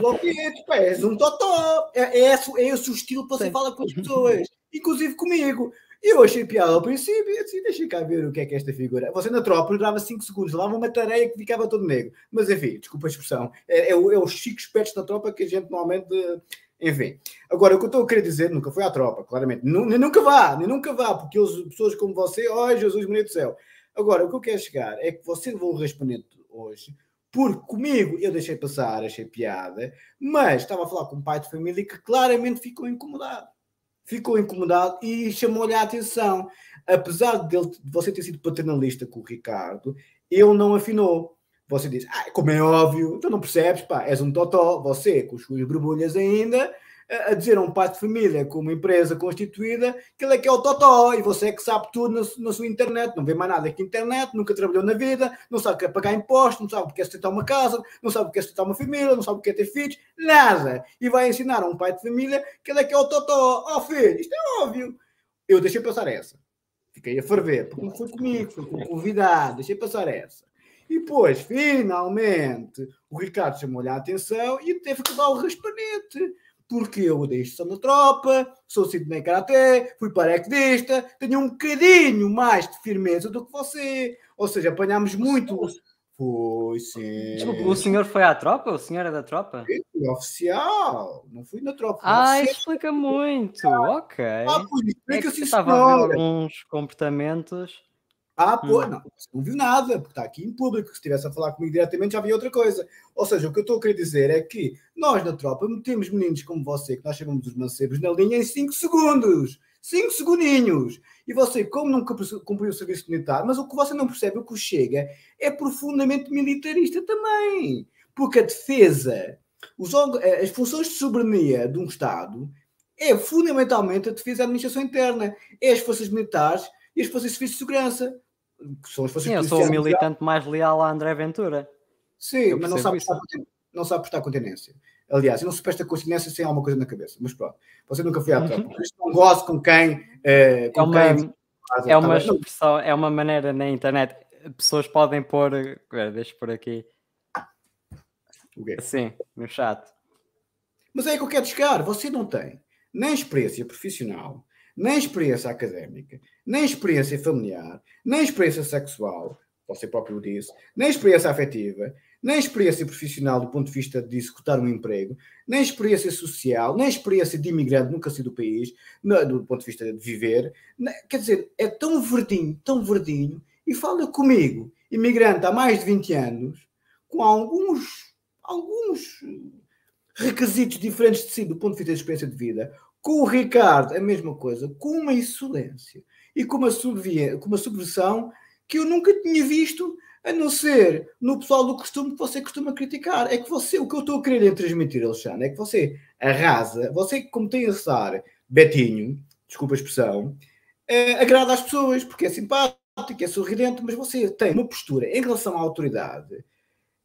loquete, é, pá, és um Totó. É, é, esse, é esse o estilo que você Sim. fala com as pessoas, inclusive comigo. E eu achei piada ao princípio e eu disse: deixa cá ver o que é que é esta figura. É. Você na tropa durava 5 segundos, lá uma tareia que ficava todo negro. Mas enfim, desculpa a expressão. É, é, é os chicos pets da tropa que a gente normalmente. Eh, enfim, agora o que eu estou a querer dizer nunca foi à tropa, claramente. nem nunca vá, nem nunca vá, porque as pessoas como você, ó oh, Jesus, bonito do céu. Agora, o que eu quero chegar é que você levou o respondente hoje, porque comigo eu deixei passar, achei piada, mas estava a falar com um pai de família que claramente ficou incomodado ficou incomodado e chamou-lhe a atenção. Apesar dele, de você ter sido paternalista com o Ricardo, ele não afinou. Você diz, ah, como é óbvio, tu não percebes, pá, és um totó, você com as suas borbulhas ainda, a dizer a um pai de família com uma empresa constituída que ele é que é o totó e você é que sabe tudo na, na sua internet, não vê mais nada que internet, nunca trabalhou na vida, não sabe o que é pagar impostos, não sabe o que é sustentar uma casa, não sabe o que é sustentar uma família, não sabe o que é ter filhos, nada. E vai ensinar a um pai de família que ele é que é o totó, oh filho, isto é óbvio. Eu deixei passar essa. Fiquei a ferver, porque não foi comigo, foi com convidado, deixei passar essa. E depois, finalmente, o Ricardo chamou-lhe a atenção e teve que dar o raspanete porque eu a sou da tropa, sou Sidney Karaté, fui paraquedista, tenho um bocadinho mais de firmeza do que você. Ou seja, apanhámos muito. Assim. Foi sim. Desculpa, o senhor foi à tropa? O senhor é da tropa? Eu fui oficial, não fui na tropa. Ah, explica muito. Ok. Ah, por isso é que, é que eu estava a ver alguns comportamentos. Ah, pô, hum. não, você não viu nada, porque está aqui em público. Se estivesse a falar comigo diretamente, já havia outra coisa. Ou seja, o que eu estou a querer dizer é que nós na tropa metemos meninos como você, que nós chamamos os mancebos, na linha em 5 segundos. 5 segundinhos. E você, como nunca cumpriu o serviço militar, mas o que você não percebe, o que chega, é profundamente militarista também. Porque a defesa, os, eh, as funções de soberania de um Estado, é fundamentalmente a defesa da administração interna, é as forças militares e as forças de serviço de segurança. Sim, eu sou o militante mais leal a André Ventura. Sim, mas não sabe, estar, não sabe apostar com tendência. Aliás, eu não supesto a continência sem alguma coisa na cabeça, mas pronto, você nunca foi à prova. Isto uhum. Não gosto com quem. Eh, é, com é uma, quem... é uma expressão, é uma maneira na internet. Pessoas podem pôr. Deixa por aqui. Sim, no chat. Mas é que eu quero chegar. Você não tem nem experiência profissional, nem experiência académica, nem experiência familiar, nem experiência sexual, você próprio disse, nem experiência afetiva, nem experiência profissional do ponto de vista de executar um emprego, nem experiência social, nem experiência de imigrante, nunca saí do país, do ponto de vista de viver. Quer dizer, é tão verdinho, tão verdinho, e fala comigo, imigrante há mais de 20 anos, com alguns, alguns requisitos diferentes de si do ponto de vista da experiência de vida, com o Ricardo, a mesma coisa, com uma insolência e com uma, com uma subversão que eu nunca tinha visto, a não ser no pessoal do costume que você costuma criticar. É que você, o que eu estou a querer é transmitir, Alexandre, é que você arrasa, você, como tem a assar Betinho, desculpa a expressão, é, agrada às pessoas porque é simpático, é sorridente, mas você tem uma postura em relação à autoridade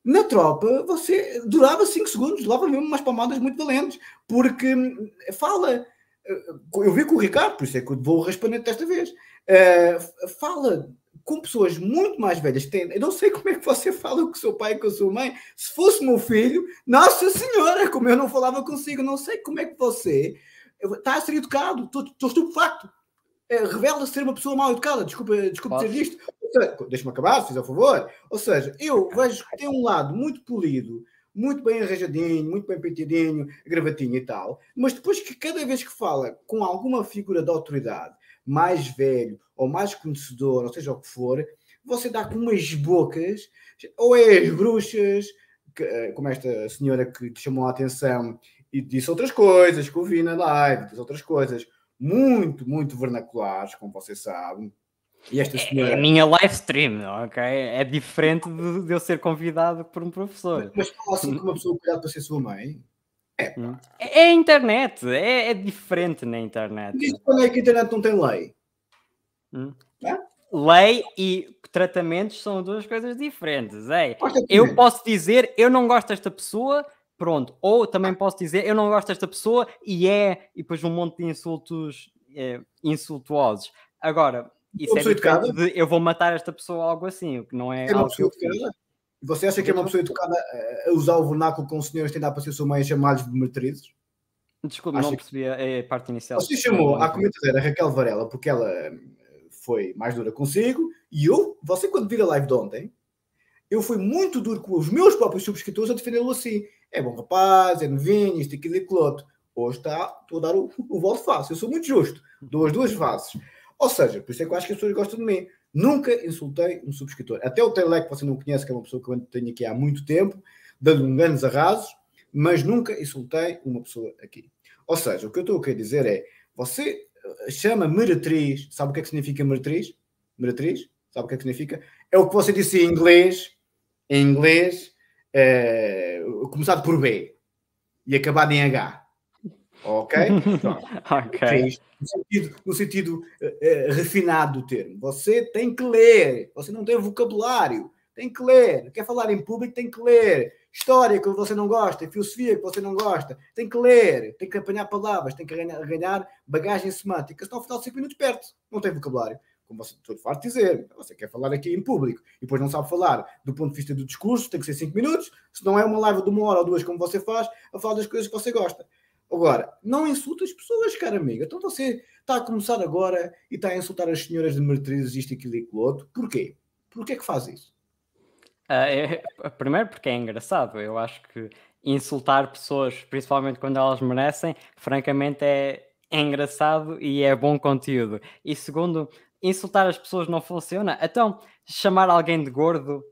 na tropa, você durava 5 segundos, durava mesmo umas palmadas muito valentes, porque hum, fala. Eh, eu vi com o Ricardo, por isso é que eu vou responder desta vez. Uh, fala com pessoas muito mais velhas. eu não sei como é que você fala com o seu pai e com a sua mãe. Se fosse meu filho, Nossa Senhora, como eu não falava consigo, não sei como é que você está a ser educado. Estou estupefacto. Eh, revela -se ser uma pessoa mal educada. Desculpa, desculpa dizer isto. Então, deixa-me acabar, se fizer o favor. Ou seja, eu vejo que tem um lado muito polido, muito bem arranjadinho, muito bem penteadinho, gravatinho e tal, mas depois que cada vez que fala com alguma figura de autoridade, mais velho ou mais conhecedor, ou seja o que for, você dá com umas bocas, ou é as bruxas, que, eh, como esta senhora que te chamou a atenção e disse outras coisas, que eu vi na live, disse outras coisas muito, muito vernaculares, como vocês sabem, é, senhora... É a minha live stream, ok? É diferente de, de, eu ser convidado por um professor. Mas fala assim que uma pessoa cuidado para ser sua mãe. É, hum. é, é internet, é, é, diferente na internet. Diz quando é que a internet não tem lei? Hum? É? Lei e tratamentos são duas coisas diferentes. é. eu posso dizer eu não gosto desta pessoa, pronto. Ou também posso dizer eu não gosto desta pessoa e é, e depois um monte de insultos é, insultuosos. Agora, isso é educada. De, eu vou matar esta pessoa algo assim, o que não é. É uma pessoa educada. Você acha que é uma então, pessoa educada a usar o vernáculo com os senhores tentar para ser sua mãe a de matrizes? Desculpe, não percebi a, a parte inicial. Você chamou à comentadeira Raquel Varela porque ela eh, foi mais dura consigo e eu, você quando vi a live de ontem, eu fui muito duro com os meus próprios subscritores a defendê-lo assim. É bom rapaz, é novinho, isto, aquilo e cloto. outro. Hoje está, estou a dar o, o voto fácil. Eu sou muito justo. Dou as duas faces. Ou seja, por isso é que eu acho que as pessoas gostam de mim. Nunca insultei um subscritor. Até o Telec, que você não conhece, que é uma pessoa que eu tenho aqui há muito tempo, dando um grandes arrasos, mas nunca insultei uma pessoa aqui. Ou seja, o que eu estou a querer dizer é: você eh, chama meretriz, sabe o que é que significa meretriz? Meretriz? Sabe o que é que significa? É o que você disse em inglês, em inglês, é, começado por B e acabado em H. Ok? okay. No sentido, no sentido uh, uh, refinado do termo. Você tem que ler, você não tem vocabulário, tem que ler. Quer falar em público, tem que ler. História que você não gosta, filosofia que você não gosta, tem que ler, tem que apanhar palavras, tem que ganhar, ganhar bagagem semântica, senão ao final de 5 minutos perto. não tem vocabulário como você estou farto de dizer, você quer falar aqui em público e depois não sabe falar do ponto de vista do discurso, tem que ser 5 minutos, se não é uma live de uma hora ou duas, como você faz, a falar das coisas que você gosta. Agora, não insulta as pessoas, cara amigo. Então você está a começar agora e está a insultar as senhoras de meretrizes, isto, aquilo e aquilo outro. Porquê? Porquê é que faz isso? Uh, primeiro porque é engraçado. Eu acho que insultar pessoas, principalmente quando elas merecem, francamente é, é engraçado e é bom conteúdo. E segundo, insultar as pessoas não funciona. Então, chamar alguém de gordo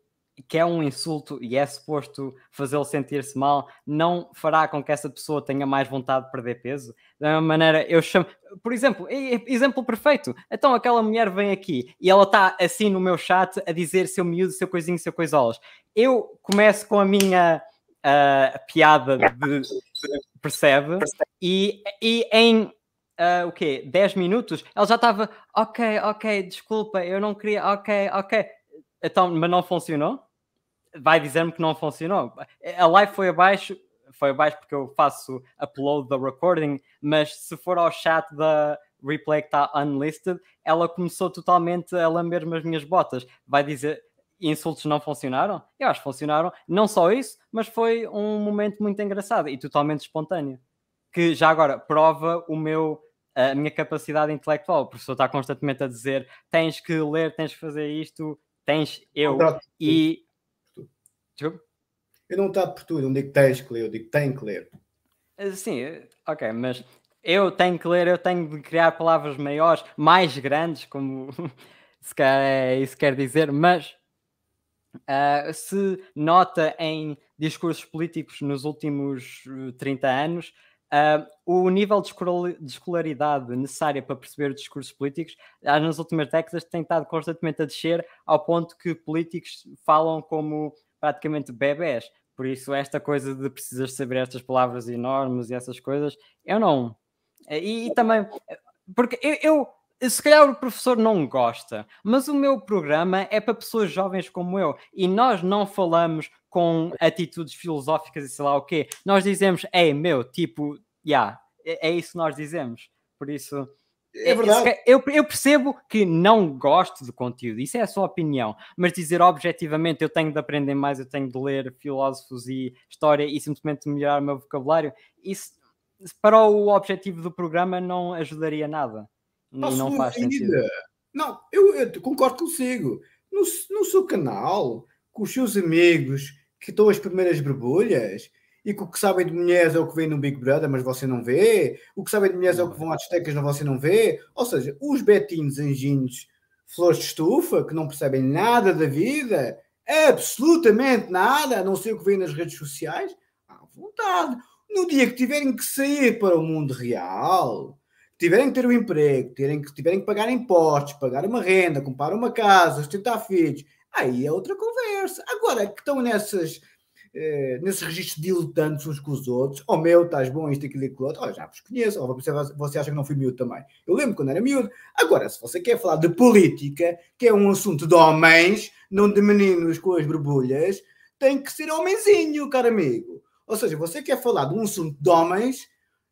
que é um insulto e é suposto fazê-lo sentir-se mal, não fará com que essa pessoa tenha mais vontade de perder peso? Da mesma maneira, eu chamo. Por exemplo, exemplo perfeito. Então aquela mulher vem aqui e ela está assim no meu chat a dizer seu miúdo, seu coisinho, seu coisolas. Eu começo com a minha uh, piada de, percebe, e, e em Uh, o quê? 10 minutos, ela já estava, ok, ok, desculpa, eu não queria, ok, ok. Então, mas não funcionou? Vai dizer-me que não funcionou. A live foi abaixo, foi abaixo porque eu faço upload da recording, mas se for ao chat da replay que está unlisted, ela começou totalmente a lamber as minhas botas. Vai dizer, insultos não funcionaram? Eu acho que funcionaram. Não só isso, mas foi um momento muito engraçado e totalmente espontâneo. Que já agora prova o meu a minha capacidade intelectual. O professor está constantemente a dizer: tens que ler, tens que fazer isto, Tens eu e. Desculpa? Eu não trato por tu, não digo que tens que ler, eu digo que tem que ler. Eh, sim, eh, ok, mas eu tenho que ler, eu tenho de criar palavras maiores, mais grandes, como se quer é isso quer dizer, mas uh, se nota em discursos políticos nos últimos 30 anos ah, o nível de escolaridade necessária para perceber os discursos políticos ah, nas últimas décadas tem estado constantemente a descer ao ponto que políticos falam como praticamente bebés. Por isso, esta coisa de precisas saber estas palavras enormes e essas coisas, eu não. E, e também, porque eu, eu se calhar o professor não gosta, mas o meu programa é para pessoas jovens como eu e nós não falamos com atitudes filosóficas e sei lá o quê. Nós dizemos, é meu, tipo, yeah, é, é isso que nós dizemos. Por isso. É, é verdade. Eu, eu, percebo que não gosto do conteúdo, isso é a sua opinião, mas dizer objetivamente eu tenho de aprender mais, eu tenho de ler filósofos e história e simplesmente melhorar o meu vocabulário, isso para o objetivo do programa não ajudaria nada. Não, não faz vida. sentido. Não, eu, eu concordo consigo. No, no seu canal, com os seus amigos, que estão as primeiras borbulhas e que o que sabem de mulheres é o que vem no Big Brother, mas você não vê, o que sabem de mulheres é o que vão às tecas, mas você não vê. Ou seja, os betinhos anjinhos flores de estufa que não percebem nada da vida, absolutamente nada, a não ser o que vem nas redes sociais, à vontade. No dia que tiverem que sair para o mundo real, tiverem que ter um emprego, tiverem que, tiverem que pagar impostos, pagar uma renda, comprar uma casa, sustentar filhos, aí é outra conversa. Agora que estão nessas, eh, nesse registro diletantes uns com os outros, oh meu, estás bom, isto, aquilo, aquilo outro, oh, já vos conheço, oh, você, você acha que não fui miúdo também? Eu lembro quando era miúdo. Agora, se você quer falar de política, que é um assunto de homens, não de meninos com as borbulhas, tem que ser homenzinho, caro amigo. Ou seja, você quer falar de um assunto de homens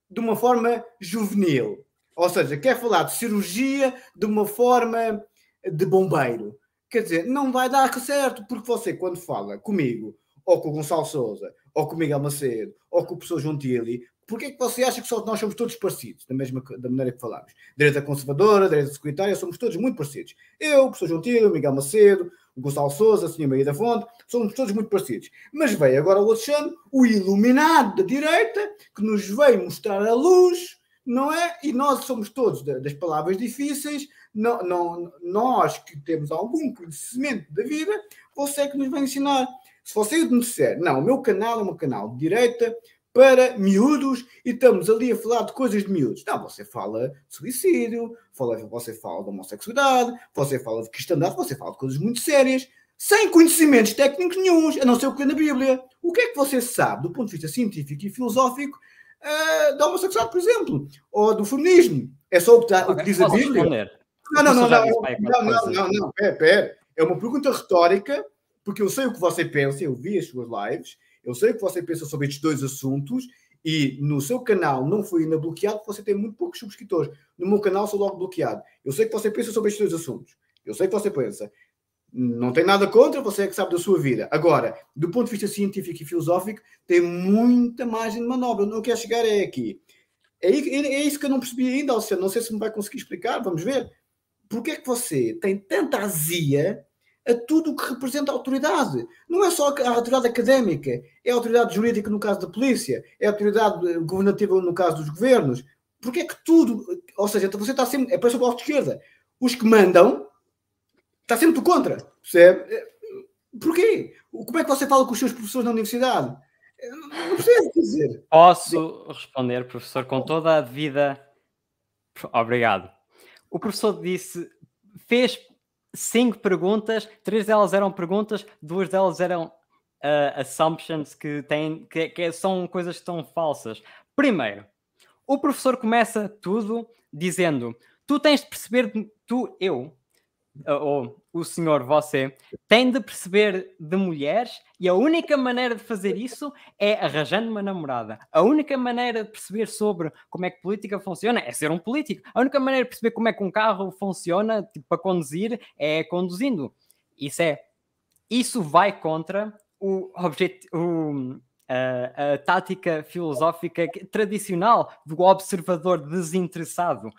de uma forma juvenil. Ou seja, quer falar de cirurgia de uma forma de bombeiro. Quer dizer, não vai dar certo, porque você, quando fala comigo, ou com o Gonçalo Souza, ou com o Miguel Macedo, ou com o professor Juntilli, porque é que você acha que só nós somos todos parecidos, da mesma da maneira que falamos? Direita conservadora, direita securitária, somos todos muito parecidos. Eu, o professor Juntilho, o Miguel Macedo, o Gonçalo Souza, a senhora Maria da Fonte, somos todos muito parecidos. Mas veio agora o Alexandre, o iluminado da direita, que nos veio mostrar a luz, não é? E nós somos todos das palavras difíceis, não, não, nós que temos algum conhecimento da vida, você é que nos vai ensinar. Se você me disser, não, o meu canal é um canal de direita para miúdos e estamos ali a falar de coisas de miúdos. Não, você fala de suicídio, fala, você fala de homossexualidade, você fala de cristandade, você fala de coisas muito sérias, sem conhecimentos técnicos nenhums, a não ser o que é na Bíblia. O que é que você sabe, do ponto de vista científico e filosófico, uh, da homossexualidade, por exemplo, ou do feminismo? É só o que, tá, o que diz a Bíblia. Não, não, não, não, não, não, não, pera, pera. É uma pergunta retórica, porque eu sei o que você pensa, eu vi as suas lives, eu sei o que você pensa sobre estes dois assuntos e no seu canal não foi ainda bloqueado porque você tem muito poucos subscritores. No meu canal sou logo bloqueado. Eu sei o que você pensa sobre estes dois assuntos. Eu sei o que você pensa. Não tem nada contra, você é que sabe da sua vida. Agora, do ponto de vista científico e filosófico, tem muita margem de manobra. Não quer chegar é aqui. É, é, é isso que eu não percebi ainda, Alciano. Não sei se me vai conseguir explicar, vamos ver. Porquê é que você tem tanta azia a tudo o que representa a autoridade? Não é só a autoridade académica, é a autoridade jurídica no caso da polícia, é a autoridade eh, governativa no caso dos governos. Porquê é que tudo, ou seja, então você está sempre, é para o bloco de esquerda, os que mandam, está sempre contra, percebe? Eh, porquê? Como é que você fala com os seus professores na universidade? Eh, não preciso dizer. Posso responder, professor, com toda a devida. Obrigado o professor disse, fez cinco perguntas, três delas eram perguntas, duas delas eram uh, assumptions que, têm, que, que são coisas que estão falsas. Primeiro, o professor começa tudo dizendo: tu tens de perceber, tu, eu, ou o senhor, você, tem de perceber de mulheres e a única maneira de fazer isso é arranjando uma namorada. A única maneira de perceber sobre como é que política funciona é ser um político. A única maneira de perceber como é que um carro funciona, tipo, para conduzir, é conduzindo. Isso é. Isso vai contra o objetivo. A, a tática filosófica tradicional do observador desinteressado.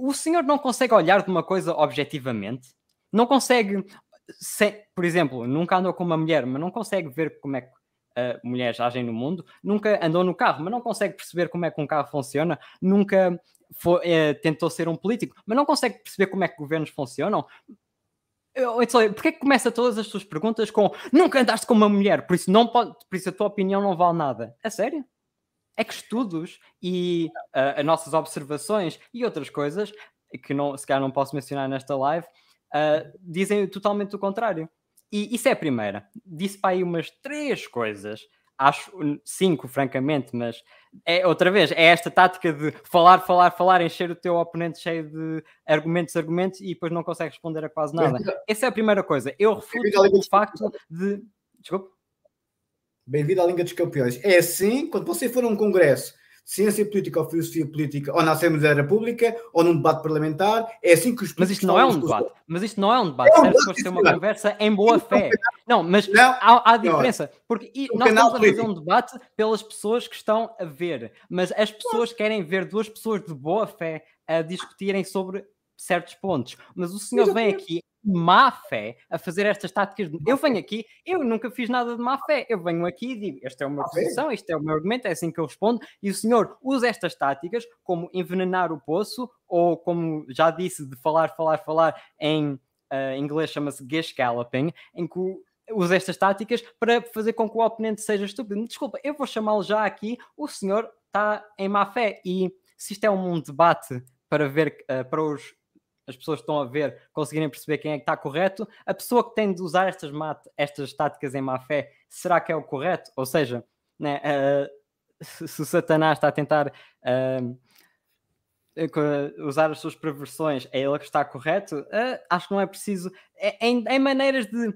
O senhor não consegue olhar de uma coisa objetivamente? Não consegue, por exemplo, nunca andou com uma mulher, mas não consegue ver como é que uh, mulheres agem no mundo, nunca andou no carro, mas não consegue perceber como é que um carro funciona, nunca foi, uh, tentou ser um político, mas não consegue perceber como é que governos funcionam. Porquê que começa todas as suas perguntas com nunca andaste com uma mulher, por isso, não pode, por isso a tua opinião não vale nada? É sério? é que estudos e uh, as nossas observações e outras coisas, que não, se calhar não posso mencionar nesta live, uh, dizem totalmente o contrário. E isso é a primeira. Disse para aí umas três coisas, acho cinco, francamente, mas é outra vez, é esta tática de falar, falar, falar, encher o teu oponente cheio de argumentos, argumentos e depois não consegue responder a quase nada. É. Essa é a primeira coisa. Eu refuto o facto de. Desculpe. Bem-vindo à Liga dos Campeões. É assim, quando você for a um congresso de ciência política ou filosofia política, ou na Assembleia da República, ou num debate parlamentar, é assim que os Mas isto não é um debate, mas isto não é um debate, é um debate ser uma conversa em boa é fé. Não, mas não, há, há diferença, porque um nós estamos político. a fazer um debate pelas pessoas que estão a ver, mas as pessoas querem ver duas pessoas de boa fé a discutirem sobre certos pontos, mas o senhor vem aqui má fé a fazer estas táticas de eu venho aqui, eu nunca fiz nada de má fé, eu venho aqui e digo, esta é uma posição, este é o meu argumento, é assim que eu respondo, e o senhor usa estas táticas como envenenar o poço, ou como já disse, de falar, falar, falar, em uh, inglês chama-se gascalloping, em que usa estas táticas para fazer com que o oponente seja estúpido. Desculpa, eu vou chamá-lo já aqui, o senhor está em má fé. E se isto é um debate para ver uh, para os as pessoas que estão a ver conseguirem perceber quem é que está correto, a pessoa que tem de usar estas, mate, estas táticas em má fé, será que é o correto? Ou seja, né, uh, se, o Satanás está a tentar uh, usar as suas perversões, é ele que está correto? Uh, acho que não é preciso. É, em, é, é maneiras de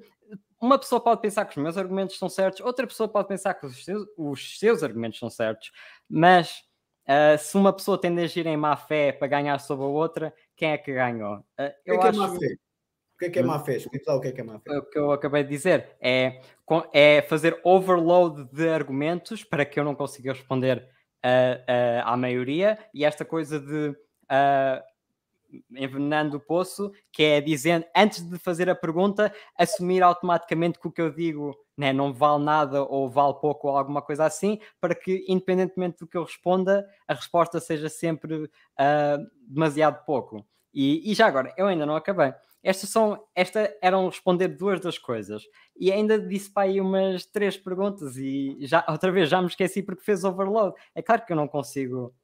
uma pessoa pode pensar que os meus argumentos são certos, outra pessoa pode pensar que os seus, os seus argumentos são certos, mas Uh, se uma pessoa tende a agir em má fé para ganhar sobre a outra, quem é que ganhou? Uh, ah, eu o que é acho... que é má fé? O que é que é hum? má fé? Explica o que é que é má fé. O que eu acabei de dizer é, é fazer overload de argumentos para que eu não consiga responder uh, à maioria e esta coisa de ah, envenenando o poço, que é dizendo, antes de fazer a pergunta, assumir automaticamente que o que eu digo né, não vale nada ou vale pouco ou alguma coisa assim, para que, independentemente do que eu responda, a resposta seja sempre uh, demasiado pouco. E, e, já agora, eu ainda não acabei. Estas são, esta eram responder duas das coisas. E ainda disse para aí umas três perguntas e já outra vez já me esqueci porque fez overload. É claro que eu não consigo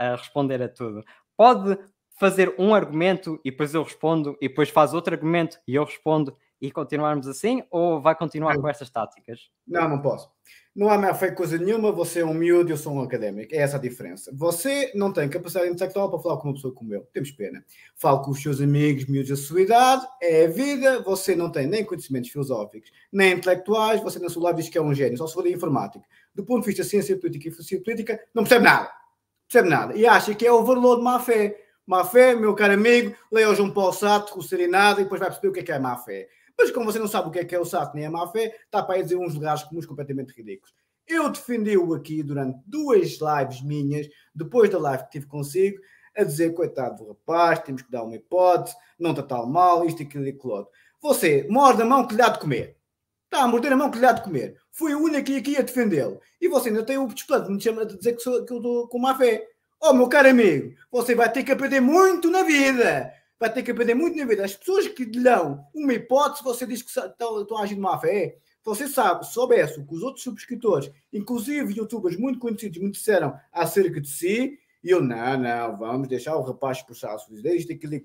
uh, responder a tudo. Pode fazer um argumento e depois eu respondo, e depois faz outro argumento e eu respondo, e continuarmos assim? Ou vai continuar com estas táticas? Não, não posso. Não há má fé coisa nenhuma. Você é um miúdo e eu sou um académico. É essa a diferença. Você não tem capacidade intelectual para falar com uma pessoa como eu. Temos pena. Falo com os seus amigos, miúdos da sua idade. É a vida. Você não tem nem conhecimentos filosóficos, nem intelectuais. Você, na sua live, diz que é um gênio. Só se for de informática. Do ponto de vista de ciência política e filosofia política, não percebe nada. percebe nada. E acha que é o de má fé. Má fé, meu caro amigo, leia o João Paulo Sato, o Serenado, e depois vai perceber o que é, que é má fé. Mas como você não sabe o que é que é o Sato nem a má fé, está para aí dizer uns lugares comuns completamente ridículos. Eu defendi-o aqui durante duas lives minhas, depois da live que tive consigo, a dizer, coitado do rapaz, temos que dar uma hipótese, não está tal mal, isto, aquilo e aquilo outro. Você morde a mão que lhe dá de comer. Está a morder a mão que lhe dá de comer. Fui o único aqui a defendê-lo. E você ainda tem o desplante de me chamar de dizer que, sou, que eu estou com má fé. Oh, meu caro amigo, você vai ter que aprender muito na vida vai ter que aprender muito na vida. As pessoas que lhe dão uma hipótese, você diz que estão, estão agindo de má fé. Se você sabe, soubesse o que os outros subscritores, inclusive youtubers muito conhecidos, me disseram acerca de si, e eu, não, não, vamos deixar o rapaz expulsar se dizer isto, aquilo e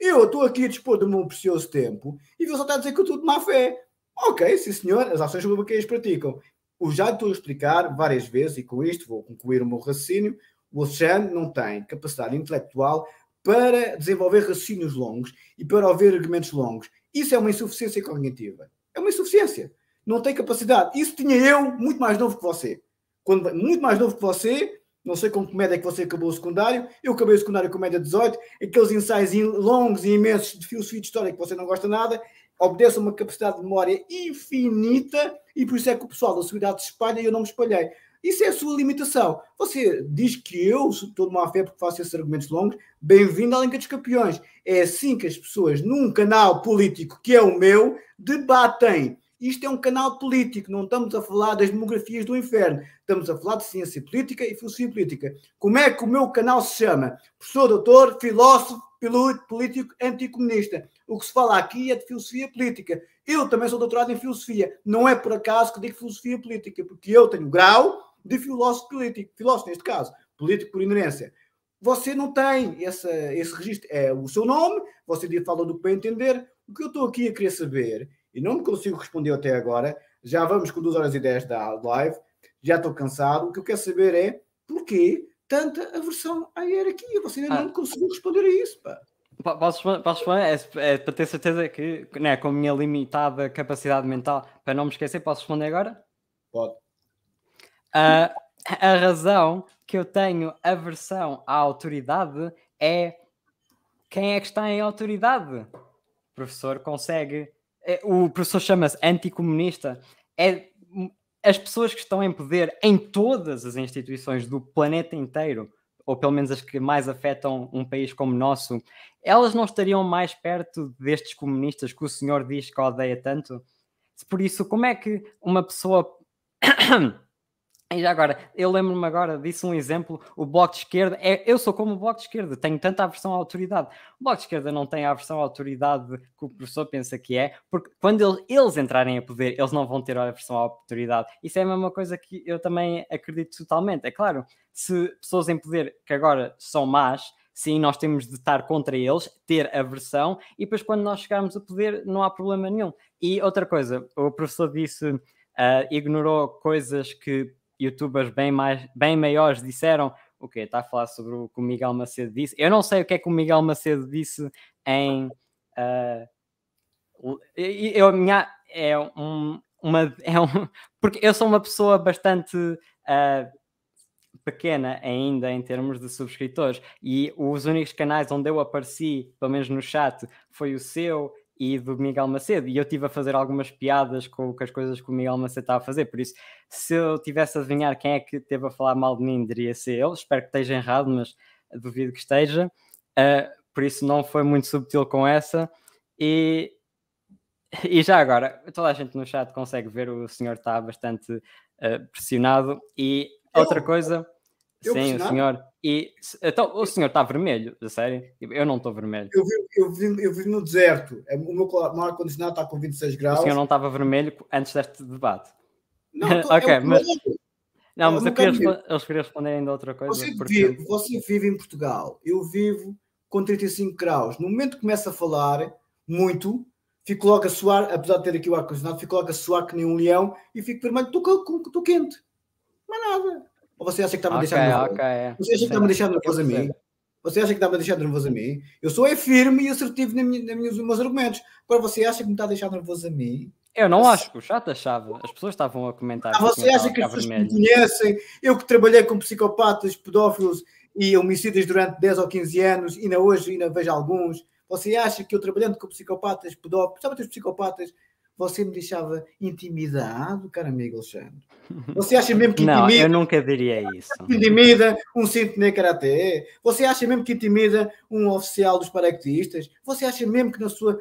Eu estou aqui a dispor do meu precioso tempo e você está a dizer que eu estou de má fé. Ok, sim senhor, as ações que eles praticam. Eu já estou a explicar várias vezes, e com isto vou concluir o meu raciocínio, o Alexandre não tem capacidade intelectual para desenvolver raciocínios longos e para ouvir argumentos longos. Isso é uma insuficiência cognitiva. É uma insuficiência. Não tem capacidade. Isso tinha eu, muito mais novo que você. Quando, muito mais novo que você, não sei com que média é que você acabou o secundário, eu acabei o secundário com média 18, aqueles ensaios longos e imensos de filosofia de história que você não gosta nada, obedece uma capacidade de memória infinita e por isso é que o pessoal da idade se espalha e eu não me espalhei. Isso é a sua limitação. Você diz que eu estou de má fé porque faço esses argumentos longos. Bem-vindo à Liga dos Campeões. É assim que as pessoas, num canal político que é o meu, debatem. Isto é um canal político, não estamos a falar das demografias do inferno. Estamos a falar de ciência política e filosofia política. Como é que o meu canal se chama? Professor, doutor, filósofo, político anticomunista. O que se fala aqui é de filosofia política. Eu também sou doutorado em filosofia. Não é por acaso que digo filosofia política, porque eu tenho grau de filósofo político, filósofo neste caso, político por inerência. Você não tem essa, esse registro, é o seu nome, você fala do que para entender. O que eu estou aqui a querer saber, e não me consigo responder até agora, já vamos com 2 horas e 10 da live, já estou cansado. O que eu quero saber é porquê tanta aversão à hierarquia? Você ainda ah. não conseguiu responder a isso, pá. Posso, responder? é, é, para ter certeza que, né, com a minha limitada capacidade mental, para não me esquecer, posso responder agora? Pode. A, a razão que eu tenho aversão à autoridade é quem é que está em autoridade? O professor consegue. É, o professor chama-se anticomunista. É, as pessoas que estão em poder em todas as instituições do planeta inteiro, ou pelo menos as que mais afetam um país como o nosso, elas não estariam mais perto destes comunistas que o senhor diz que odeia tanto? Por isso, como é que uma pessoa e já agora, eu lembro-me agora, disse um exemplo, o Bloco de Esquerda, é, eu sou como o Bloco de Esquerda, tenho tanta aversão à autoridade. O Bloco de Esquerda não tem a aversão à autoridade que o professor pensa que é, porque quando eles, eles entrarem a poder, eles não vão ter a aversão à autoridade. Isso é a mesma coisa que eu também acredito totalmente. É claro, se pessoas em poder que agora são más, sim, nós temos de estar contra eles, ter aversão, e depois quando nós chegarmos a poder, não há problema nenhum. E outra coisa, o professor disse, uh, ignorou coisas que youtubers bem, mais, bem maiores disseram. O que Está a falar sobre o que o Miguel Macedo disse. Eu não sei o que é que o Miguel Macedo disse em. Uh, eu, minha, é um, uma. É um, porque eu sou uma pessoa bastante. Uh, pequena ainda em termos de subscritores e os únicos canais onde eu apareci, pelo menos no chat, foi o seu e do Miguel Macedo. E eu tive a fazer algumas piadas com, com as coisas que o Miguel Macedo estava a fazer. Por isso, se eu tivesse a adivinhar quem é que teve a falar mal de mim, diria ser ele. Espero que esteja errado, mas duvido que esteja. Uh, por isso, não foi muito subtil com essa. E, e já agora, toda a gente no chat consegue ver, o senhor está bastante uh, pressionado. E eu, outra coisa, sim, pressionado? o senhor e então, o senhor está vermelho, a sério? Eu não estou vermelho. Eu vivo eu vi, eu vi no deserto. É, o meu ar-condicionado está com 26 graus. O senhor não estava vermelho antes deste debate. Não, tô, ok, é mas. Não, é mas eu, eu queria, eu queria responder ainda outra coisa. Você, porque... vive, você vive em Portugal. Eu vivo com 35 graus. No momento que começa a falar muito, fico logo a suar, apesar de ter aqui o ar-condicionado, fico logo a suar que nem um leão e fico vermelho. Estou quente. Mas nada. Ou você acha que estava tá me é, deixando okay, nervoso? Okay. É. Você acha que tá me deixando nervoso a mim? É. Você acha que estava tá me deixando nervoso a mim? Eu sou firme e assertivo na nos meus argumentos. Agora você acha que me está deixando nervoso a mim? Eu não você... acho que o chato achava. As pessoas estavam a comentar. Ah, você acha que as pessoas vermelho. me conhecem? Eu que trabalhei com psicopatas, pedófilos e homicidas durante 10 ou 15 anos, e ainda hoje ainda vejo alguns. Você acha que eu trabalhando com psicopatas, pedófilos, sabe os psicopatas, você me deixava intimidado, cara amigo Alexandre. Você acha mesmo que intimida? Não, eu nunca diria isso. Intimida um centenário karatê. Você acha mesmo que intimida um oficial dos paraquedistas? Você acha mesmo que na sua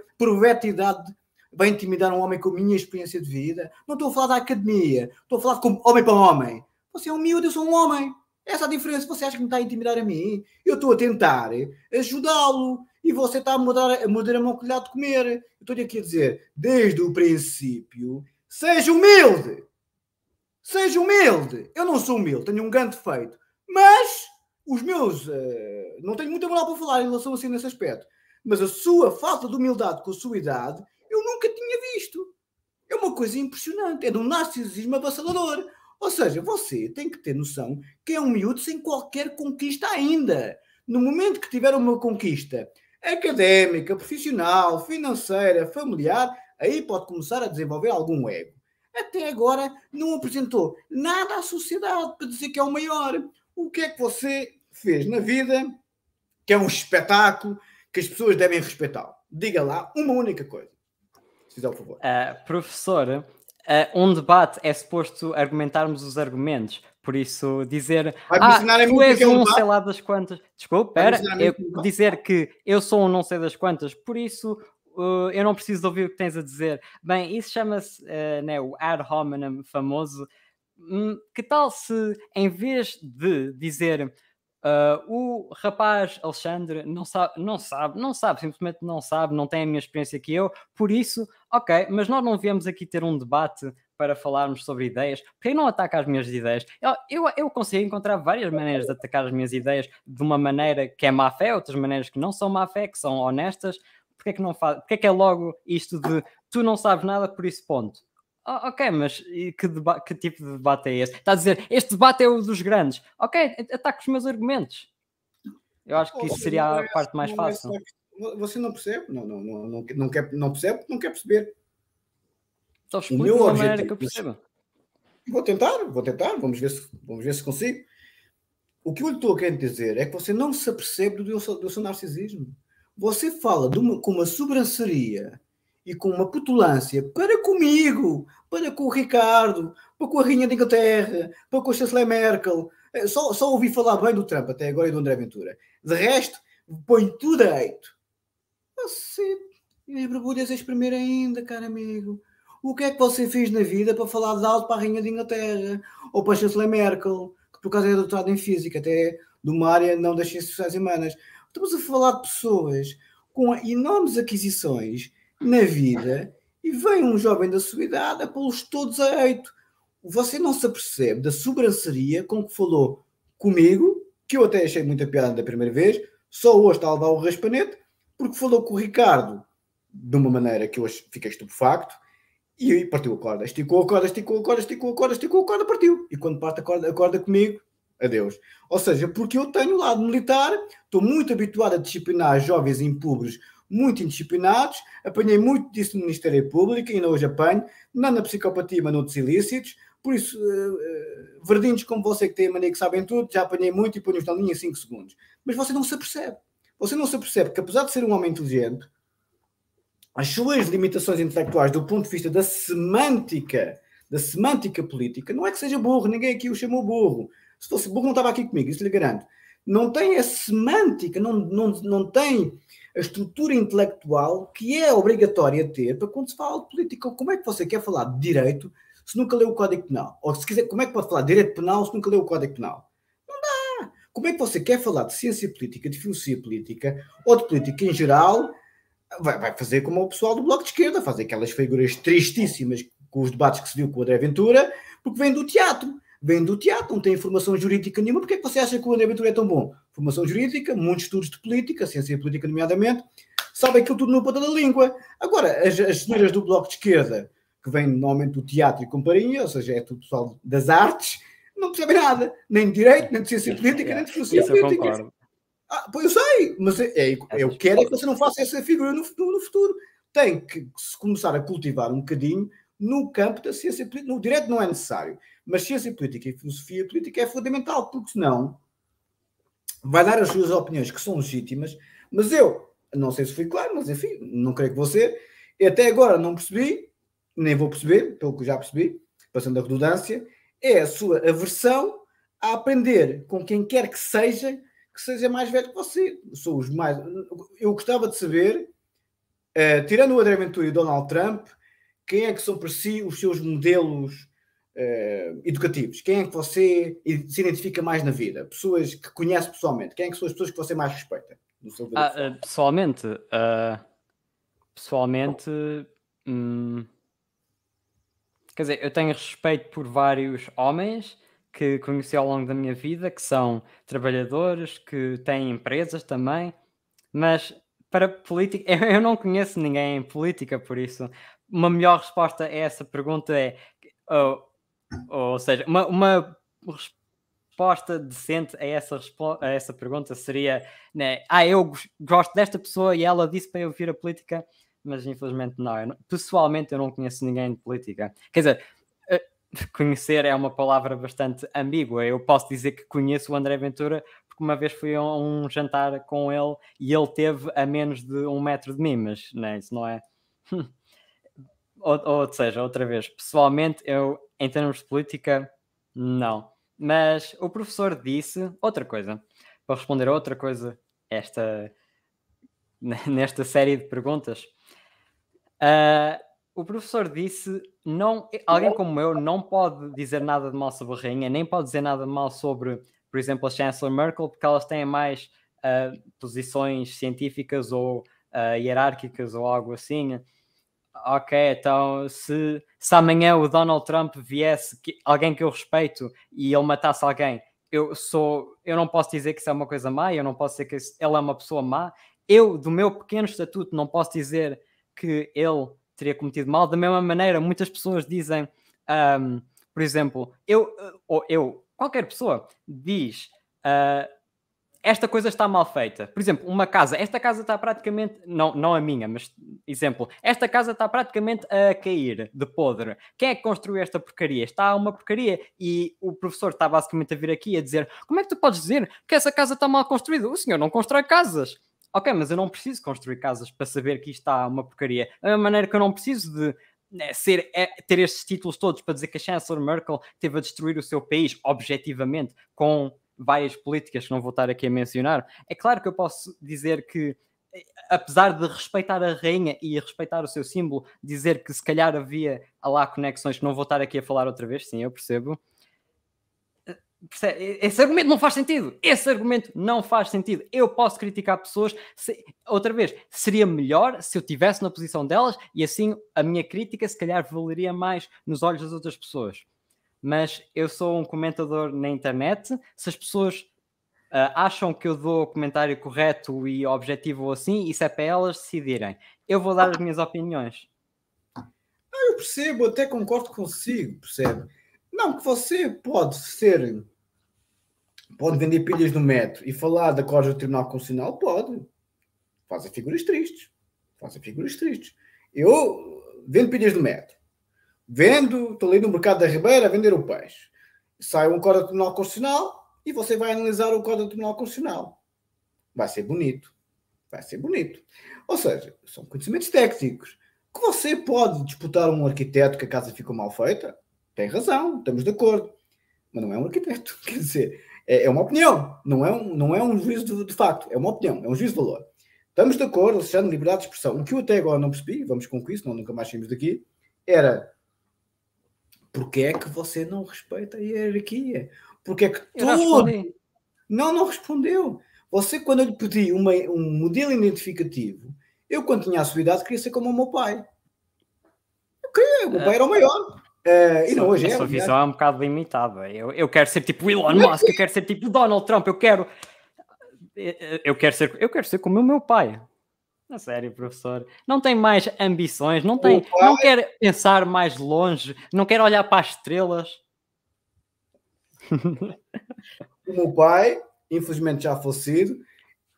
idade vai intimidar um homem com a minha experiência de vida? Não estou a falar da academia, estou a falar como homem para homem. Você é um miúdo, eu sou um homem. Essa é a diferença. Você acha que me está a intimidar a mim? Eu estou a tentar ajudá-lo, e você está a mudar, a mudar a mão que lhe de comer. Estou-lhe aqui a dizer, desde o princípio, seja humilde. Seja humilde. Eu não sou humilde, tenho um grande defeito. Mas os meus. Uh, não tenho muita moral para falar em relação a assim nesse aspecto. Mas a sua falta de humildade com a sua idade, eu nunca tinha visto. É uma coisa impressionante. É de um narcisismo avassalador. Ou seja, você tem que ter noção que é um miúdo sem qualquer conquista ainda. No momento que tiver uma conquista académica, profissional, financeira, familiar, aí pode começar a desenvolver algum ego. Até agora não apresentou nada à sociedade para dizer que é o maior. O que é que você fez na vida que é um espetáculo que as pessoas devem respeitar? Diga lá uma única coisa, se fizer o favor. Uh, ah, professor, uh, ah, um debate é suposto argumentarmos os argumentos. Por isso, dizer ah, tu és um sei lá das quantas. Desculpa, era dizer que eu sou um não sei das quantas, por isso uh, eu não preciso ouvir o que tens a dizer. Bem, isso chama-se uh, né, o ad hominem famoso. Hum, que tal se, em vez de dizer Uh, o rapaz Alexandre não sabe, não sabe, não sabe, simplesmente não sabe, não tem a minha experiência que eu, por isso, ok, mas nós não viemos aqui ter um debate para falarmos sobre ideias. Quem não ataca as minhas ideias? Eu, eu, eu consigo encontrar várias maneiras de atacar as minhas ideias de uma maneira que é má fé, outras maneiras que não são má fé, que são honestas. Porquê é que não faz? Porquê é que é logo isto de tu não sabes nada por isso ponto? Oh, ok, mas que, deba... que tipo de debate é este? Está a dizer, este debate é o dos grandes. Ok, ataca os meus argumentos. Eu acho que isso seria a é parte mais é fácil. Você não percebe? Não, não, não, não, não, quer, não percebe porque não quer perceber. Só o meu objetivo. América, é vou tentar, vou tentar, vamos ver, se, vamos ver se consigo. O que eu lhe estou a querer dizer é que você não se apercebe do, do seu narcisismo. Você fala uma, com uma sobranceria e com uma petulância para comigo, para com o Ricardo, para com a Rainha da Inglaterra, para com a Chanceler Merkel. É, só, só ouvi falar bem do Trump até agora e do André Ventura. De resto, põe tudo aí eito. Você e as borbulhas a exprimir ainda, cara amigo o que é que você fez na vida para falar de alto para a Rainha de Inglaterra ou para a Chanceler Merkel, que por causa é doutorado em Física, até de uma área não das ciências sociais humanas. Estamos a falar de pessoas com enormes aquisições na vida e vem um jovem da sua idade a pô-los todos a eito. Você não se apercebe da sobranceria com que falou comigo, que eu até achei muita piada da primeira vez, só hoje está a levar o raspanete, porque falou com o Ricardo de uma maneira que eu fiquei estupefacto, e partiu a corda, esticou a corda, esticou a corda, esticou a corda, esticou a corda, partiu. E quando parte a corda, a corda comigo, adeus. Ou seja, porque eu tenho lado militar, estou muito habituado a disciplinar jovens impúberes muito indisciplinados, apanhei muito disso no Ministério Público, ainda hoje apanho, não na psicopatia, mas noutros ilícitos, por isso, uh, uh, verdinhos como você que tem a mania que sabem tudo, já apanhei muito e ponho-os na linha em 5 segundos. Mas você não se apercebe. Você não se apercebe que, apesar de ser um homem inteligente, as suas limitações intelectuais do ponto de vista da semântica, da semântica política, não é que seja burro, ninguém aqui o chamou burro. Se fosse burro, não estava aqui comigo, isso lhe garanto. Não tem a semântica, não, não, não tem a estrutura intelectual que é obrigatória ter para quando se fala de política. Como é que você quer falar de direito se nunca leu o Código Penal? Ou se quiser, como é que pode falar de direito penal se nunca leu o Código Penal? Não dá! Como é que você quer falar de ciência política, de filosofia política ou de política em geral vai, vai fazer como o pessoal do Bloco de Esquerda, fazer aquelas figuras tristíssimas com os debates que se viu com o André Ventura, porque vem do teatro. Vem do teatro, não tem informação jurídica nenhuma. Porquê é que você acha que o André Ventura é tão bom? Formação jurídica, muitos estudos de política, ciência política, nomeadamente, sabem aquilo tudo no ponta da língua. Agora, as, as senhoras do Bloco de Esquerda, que vêm normalmente do teatro e companhia, ou seja, é tudo pessoal das artes, não percebem nada, nem de direito, nem de ciência política, é, nem de filosofia política. Ah, pois eu sei, mas é, é eu quero é que você não faça essa figura no, no futuro. Tem que se começar a cultivar um bocadinho no campo da ciência política. No direito não é necessário, mas ciência política e filosofia política é fundamental, porque senão vai dar as suas opiniões que são legítimas, mas eu, não sei se fui claro, mas enfim, não creio que você, até agora não percebi, nem vou perceber, pelo que já percebi, passando a redundância, é a sua aversão a aprender com quem quer que seja que seja mais velho que você. sou os mais. Eu gostava de saber, uh, tirando o André Ventura e o Donald Trump, quem é que são para si os seus modelos uh, educativos? Quem é que você se identifica mais na vida? Pessoas que conhece pessoalmente? Quem é que são as pessoas que você mais respeita? Ah, eh, pessoalmente, uh, pessoalmente, hum, quer dizer, eu tenho respeito por vários homens que conheci ao longo da minha vida, que são trabalhadores, que têm empresas também, mas para política, eu não conheço ninguém em política, por isso uma melhor resposta a essa pergunta é, ou, ou seja, uma, uma resposta decente a essa, a essa pergunta seria, né, ah, eu gosto desta pessoa e ela disse para eu vir a política, mas infelizmente não. Eu, pessoalmente eu não conheço ninguém de política. Quer dizer, conhecer é uma palavra bastante ambígua. Eu posso dizer que conheço o André Ventura porque uma vez fui a um jantar com ele e ele teve a menos de um metro de mim, mas né, isso não é. ou, ou seja, outra vez, pessoalmente, eu, em termos de política, não. Mas o professor disse outra coisa. Para responder a outra coisa, esta, nesta série de perguntas. Uh, o professor disse: não, alguém como eu não pode dizer nada de mal sobre a rainha, nem pode dizer nada de mal sobre, por exemplo, a chanceler Merkel, porque elas têm mais uh, posições científicas ou uh, hierárquicas ou algo assim. Ok, então se, se amanhã o Donald Trump viesse, que, alguém que eu respeito, e ele matasse alguém, eu sou, eu não posso dizer que isso é uma coisa má, eu não posso dizer que isso, é uma pessoa má. Eu, do meu pequeno estatuto, não posso dizer que ele teria cometido mal. Da mesma maneira, muitas pessoas dizem, um, por exemplo, eu, eh, ou eu, qualquer pessoa diz. Uh, esta coisa está mal feita. Por exemplo, uma casa. Esta casa está praticamente. Não, não a minha, mas exemplo. Esta casa está praticamente a cair de podre. Quem é que construiu esta porcaria? Está uma porcaria. E o professor está basicamente a vir aqui a dizer: Como é que tu podes dizer que essa casa está mal construída? O senhor não constrói casas. Ok, mas eu não preciso construir casas para saber que isto está uma porcaria. É uma maneira que eu não preciso de né, ser, é, ter estes títulos todos para dizer que a Chancellor Merkel teve a destruir o seu país, objetivamente, com várias políticas que não vou estar aqui a mencionar. É claro que eu posso dizer que eh, apesar de respeitar a rainha e respeitar o seu símbolo, dizer que se calhar havia lá conexões que não vou estar aqui a falar outra vez, sim, eu percebo. Esse argumento não faz sentido. Esse argumento não faz sentido. Eu posso criticar pessoas. Se, outra vez, seria melhor se eu estivesse na posição delas e assim a minha crítica se calhar valeria mais nos olhos das outras pessoas. Mas eu sou um comentador na internet. Se as pessoas uh, acham que eu dou o comentário correto e objetivo ou assim, isso é para elas decidirem. Eu vou dar as minhas opiniões. Ah, eu percebo, até concordo consigo, percebe? Não, que você pode ser. Pode vender pilhas no metro e falar da Código do Tribunal Constitucional? Pode. a figuras tristes. a figuras tristes. Eu vendo pilhas no metro. Vendo, estou ali no mercado da Ribeira a vender o peixe. Sai um código do Tribunal Constitucional e você vai analisar o código do Tribunal Constitucional. Vai ser bonito. Vai ser bonito. Ou seja, são conhecimentos técnicos. Que você pode disputar um arquiteto que a casa ficou mal feita? Tem razão, estamos de acordo. Mas não é um arquiteto, quer dizer, é, é uma opinião, não é um, não é um juízo de, de, facto, é uma opinião, é um juízo de valor. Estamos de acordo, Alexandre, liberdade de expressão. O que eu até agora não percebi, vamos com isso, não nunca mais saímos daqui, era porque é que você não respeita a hierarquia? Porque é que todo... Não, não respondeu. Você, quando eu lhe pedi uma, um modelo identificativo, eu, quando tinha a sua idade, queria ser como o meu pai. Eu queria, o meu é. pai era o maior. Uh, e não, hoje a é, sua visão é um bocado limitada. Eu, eu quero ser tipo Elon Musk, eu é. quero ser tipo Donald Trump, eu quero. Eu quero ser, eu quero ser como o meu pai. Na sério, professor. Não tem mais ambições, não tem, pai... não quer pensar mais longe, não quer olhar para as estrelas. O meu pai, infelizmente já falecido,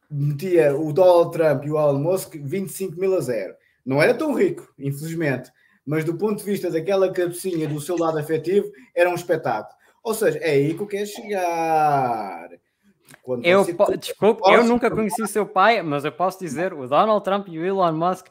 metia o Donald Trump e o Elon Musk 25 mil a zero. Não era tão rico, infelizmente, mas do ponto de vista daquela cabecinha do seu lado afetivo, era um espetáculo. Ou seja, é aí que eu quero chegar. Quando eu Desculpe, eu nunca conheci o seu pai, mas eu posso dizer, o Donald Trump e o Elon Musk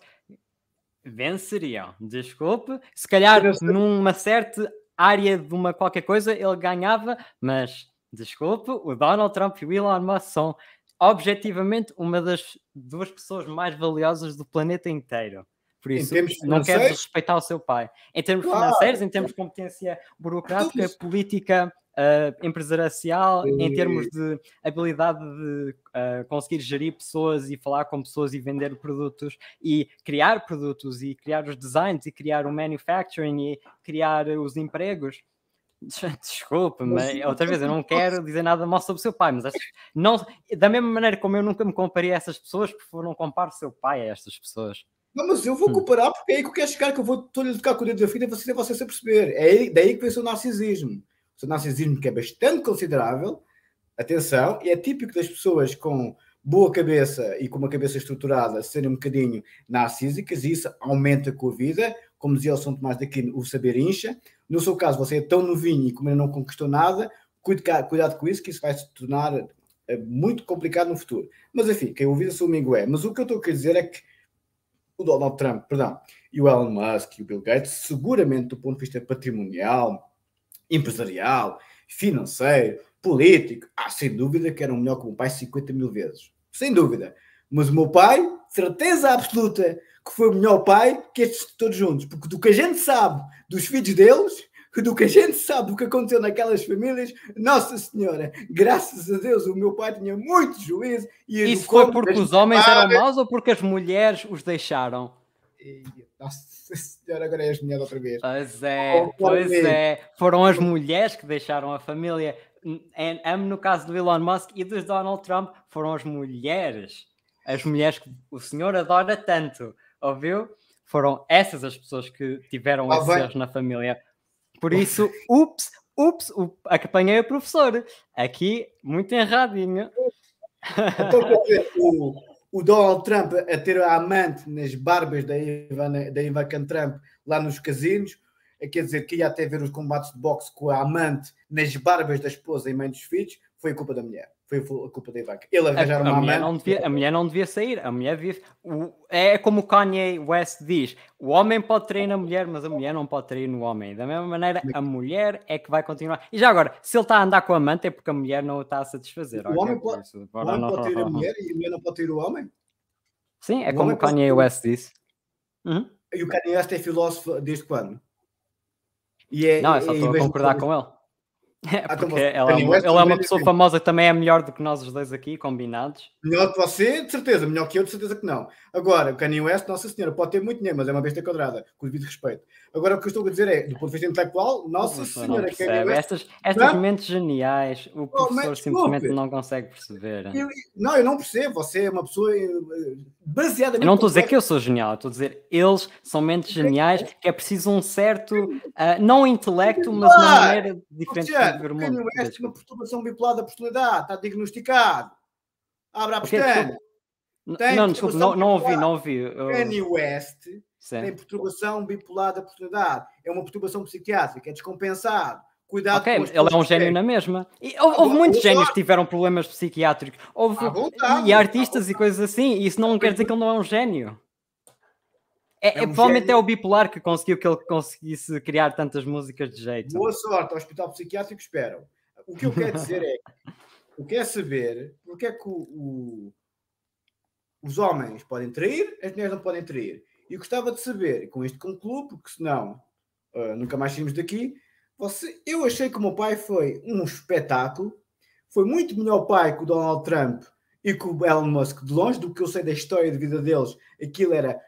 venceriam. Desculpe, se calhar numa certa área de uma qualquer coisa ele ganhava, mas desculpe, o Donald Trump e o Elon Musk são objetivamente uma das duas pessoas mais valiosas do planeta inteiro. Por isso, não quer respeitar o seu pai. Em termos claro. financeiros, em termos de competência burocrática, Todos. política, uh, empresarial, e... em termos de habilidade de uh, conseguir gerir pessoas e falar com pessoas e vender produtos e criar produtos e criar os designs e criar o manufacturing e criar os empregos. Desculpe, mas outra vez eu não quero dizer nada mal sobre o seu pai, mas acho, não, da mesma maneira como eu nunca me comparei a essas pessoas, por favor, não compare o seu pai a estas pessoas. Não, mas eu vou hum. comparar porque é aí qualquer cara que eu vou lhe tocar com o dedo da vida você, você se perceber. É aí, daí que vem o seu narcisismo. O seu narcisismo que é bastante considerável, atenção, e é típico das pessoas com boa cabeça e com uma cabeça estruturada serem um bocadinho narcísicas, e isso aumenta com a vida, como dizia o São Tomás daqui o saber incha. No seu caso, você é tão novinho e como ainda não conquistou nada, cuidado com isso, que isso vai se tornar eh, muito complicado no futuro. Mas enfim, quem ouviu o seu amigo é. Mas o que eu estou a dizer é que o Donald Trump, perdão, e o Elon Musk e o Bill Gates, seguramente do ponto de vista patrimonial, empresarial, financeiro, político, há sem dúvida que eram melhor que o meu pai 50 mil vezes. Sem dúvida. Mas o meu pai, certeza absoluta, que foi o melhor pai que estes todos juntos. Porque do que a gente sabe dos filhos deles, do que a gente sabe, do que aconteceu naquelas famílias, Nossa Senhora, graças a Deus o meu pai tinha muito juízo. E Isso foi porque das... os homens eram maus ou porque as mulheres os deixaram? nossa Senhora, agora as mulheres outra vez. Pois é, oh, pois é. Foram as mulheres que deixaram a família. Amo no caso do Elon Musk e dos Donald Trump, foram as mulheres. As mulheres que o senhor adora tanto, ouviu? Foram essas as pessoas que tiveram ah, esses erros na família por isso, ups, ups, up, apanhei o professor. Aqui, muito erradinho. Então, quer dizer, o, o Donald Trump a ter a amante nas barbas da Ivanka da Trump lá nos casinos, eh, quer dizer, que ia até ver os combates de boxe com a amante nas barbas da esposa e mãe dos filhos, foi culpa da mulher foi a culpa da Ivanka. Ele arranjar uma a mulher, não devia, a mulher não devia sair, a mulher devia. O, é como Kanye West diz: o homem pode trair na mulher, mas a mulher não pode trair no homem. Da mesma maneira, a mulher é que vai continuar. E já agora, se ele está a andar com a amante, é porque a mulher não o está a satisfazer. O okay, homem pode, isso, o homem não, pode trair a mulher e a mulher não pode trair o homem? Sim, é o como Kanye West disse. Uhum. E o Kanye West é filósofo desde quando? E é, não, eu só é estou a concordar com ele. É, ah, então porque ela, é ela é uma pessoa assim. famosa que também é melhor do que nós os dois aqui, combinados. Melhor que você, de certeza. Melhor que eu, de certeza que não. Agora, o Kanye West, Nossa Senhora, pode ter muito dinheiro, mas é uma besta quadrada, com devido respeito. Agora, o que eu estou a dizer é, do ponto de vista intelectual, Nossa Senhora, Kanye West... Estas, estas mentes geniais, o oh, professor oh, mas, simplesmente não consegue perceber. Eu, não, eu não percebo. Você é uma pessoa eh, eu não estou a dizer que eu sou genial, estou a dizer eles são mentes geniais, que é preciso um certo, uh, não intelecto, mas uma maneira diferente de ver o mundo. Kanye é, uma perturbação bipolar da personalidade, está diagnosticado. Abra a pestana. Okay, não, desculpe, não, não ouvi, não ouvi. Kanye West tem perturbação bipolar da personalidade. É uma perturbação psiquiátrica, é descompensado Cuidado ok, ele é um gênio na mesma. E houve, houve muitos gênios que tiveram problemas psiquiátricos. Houve, vontade, e artistas e coisas assim. E isso não quer dizer que ele não é um gênio. É, é, é, um provavelmente gênio. é o bipolar que conseguiu que ele conseguisse criar tantas músicas de jeito. Boa sorte, ao hospital psiquiátrico esperam. O que eu quero dizer é o que é saber porque é que o, o, os homens podem trair, as mulheres não podem trair. E gostava de saber, com este concluo, porque senão uh, nunca mais saímos daqui, você, eu achei que o meu pai foi um espetáculo, foi muito melhor pai que o Donald Trump e que o Elon Musk, de longe, do que eu sei da história de vida deles. Aquilo era,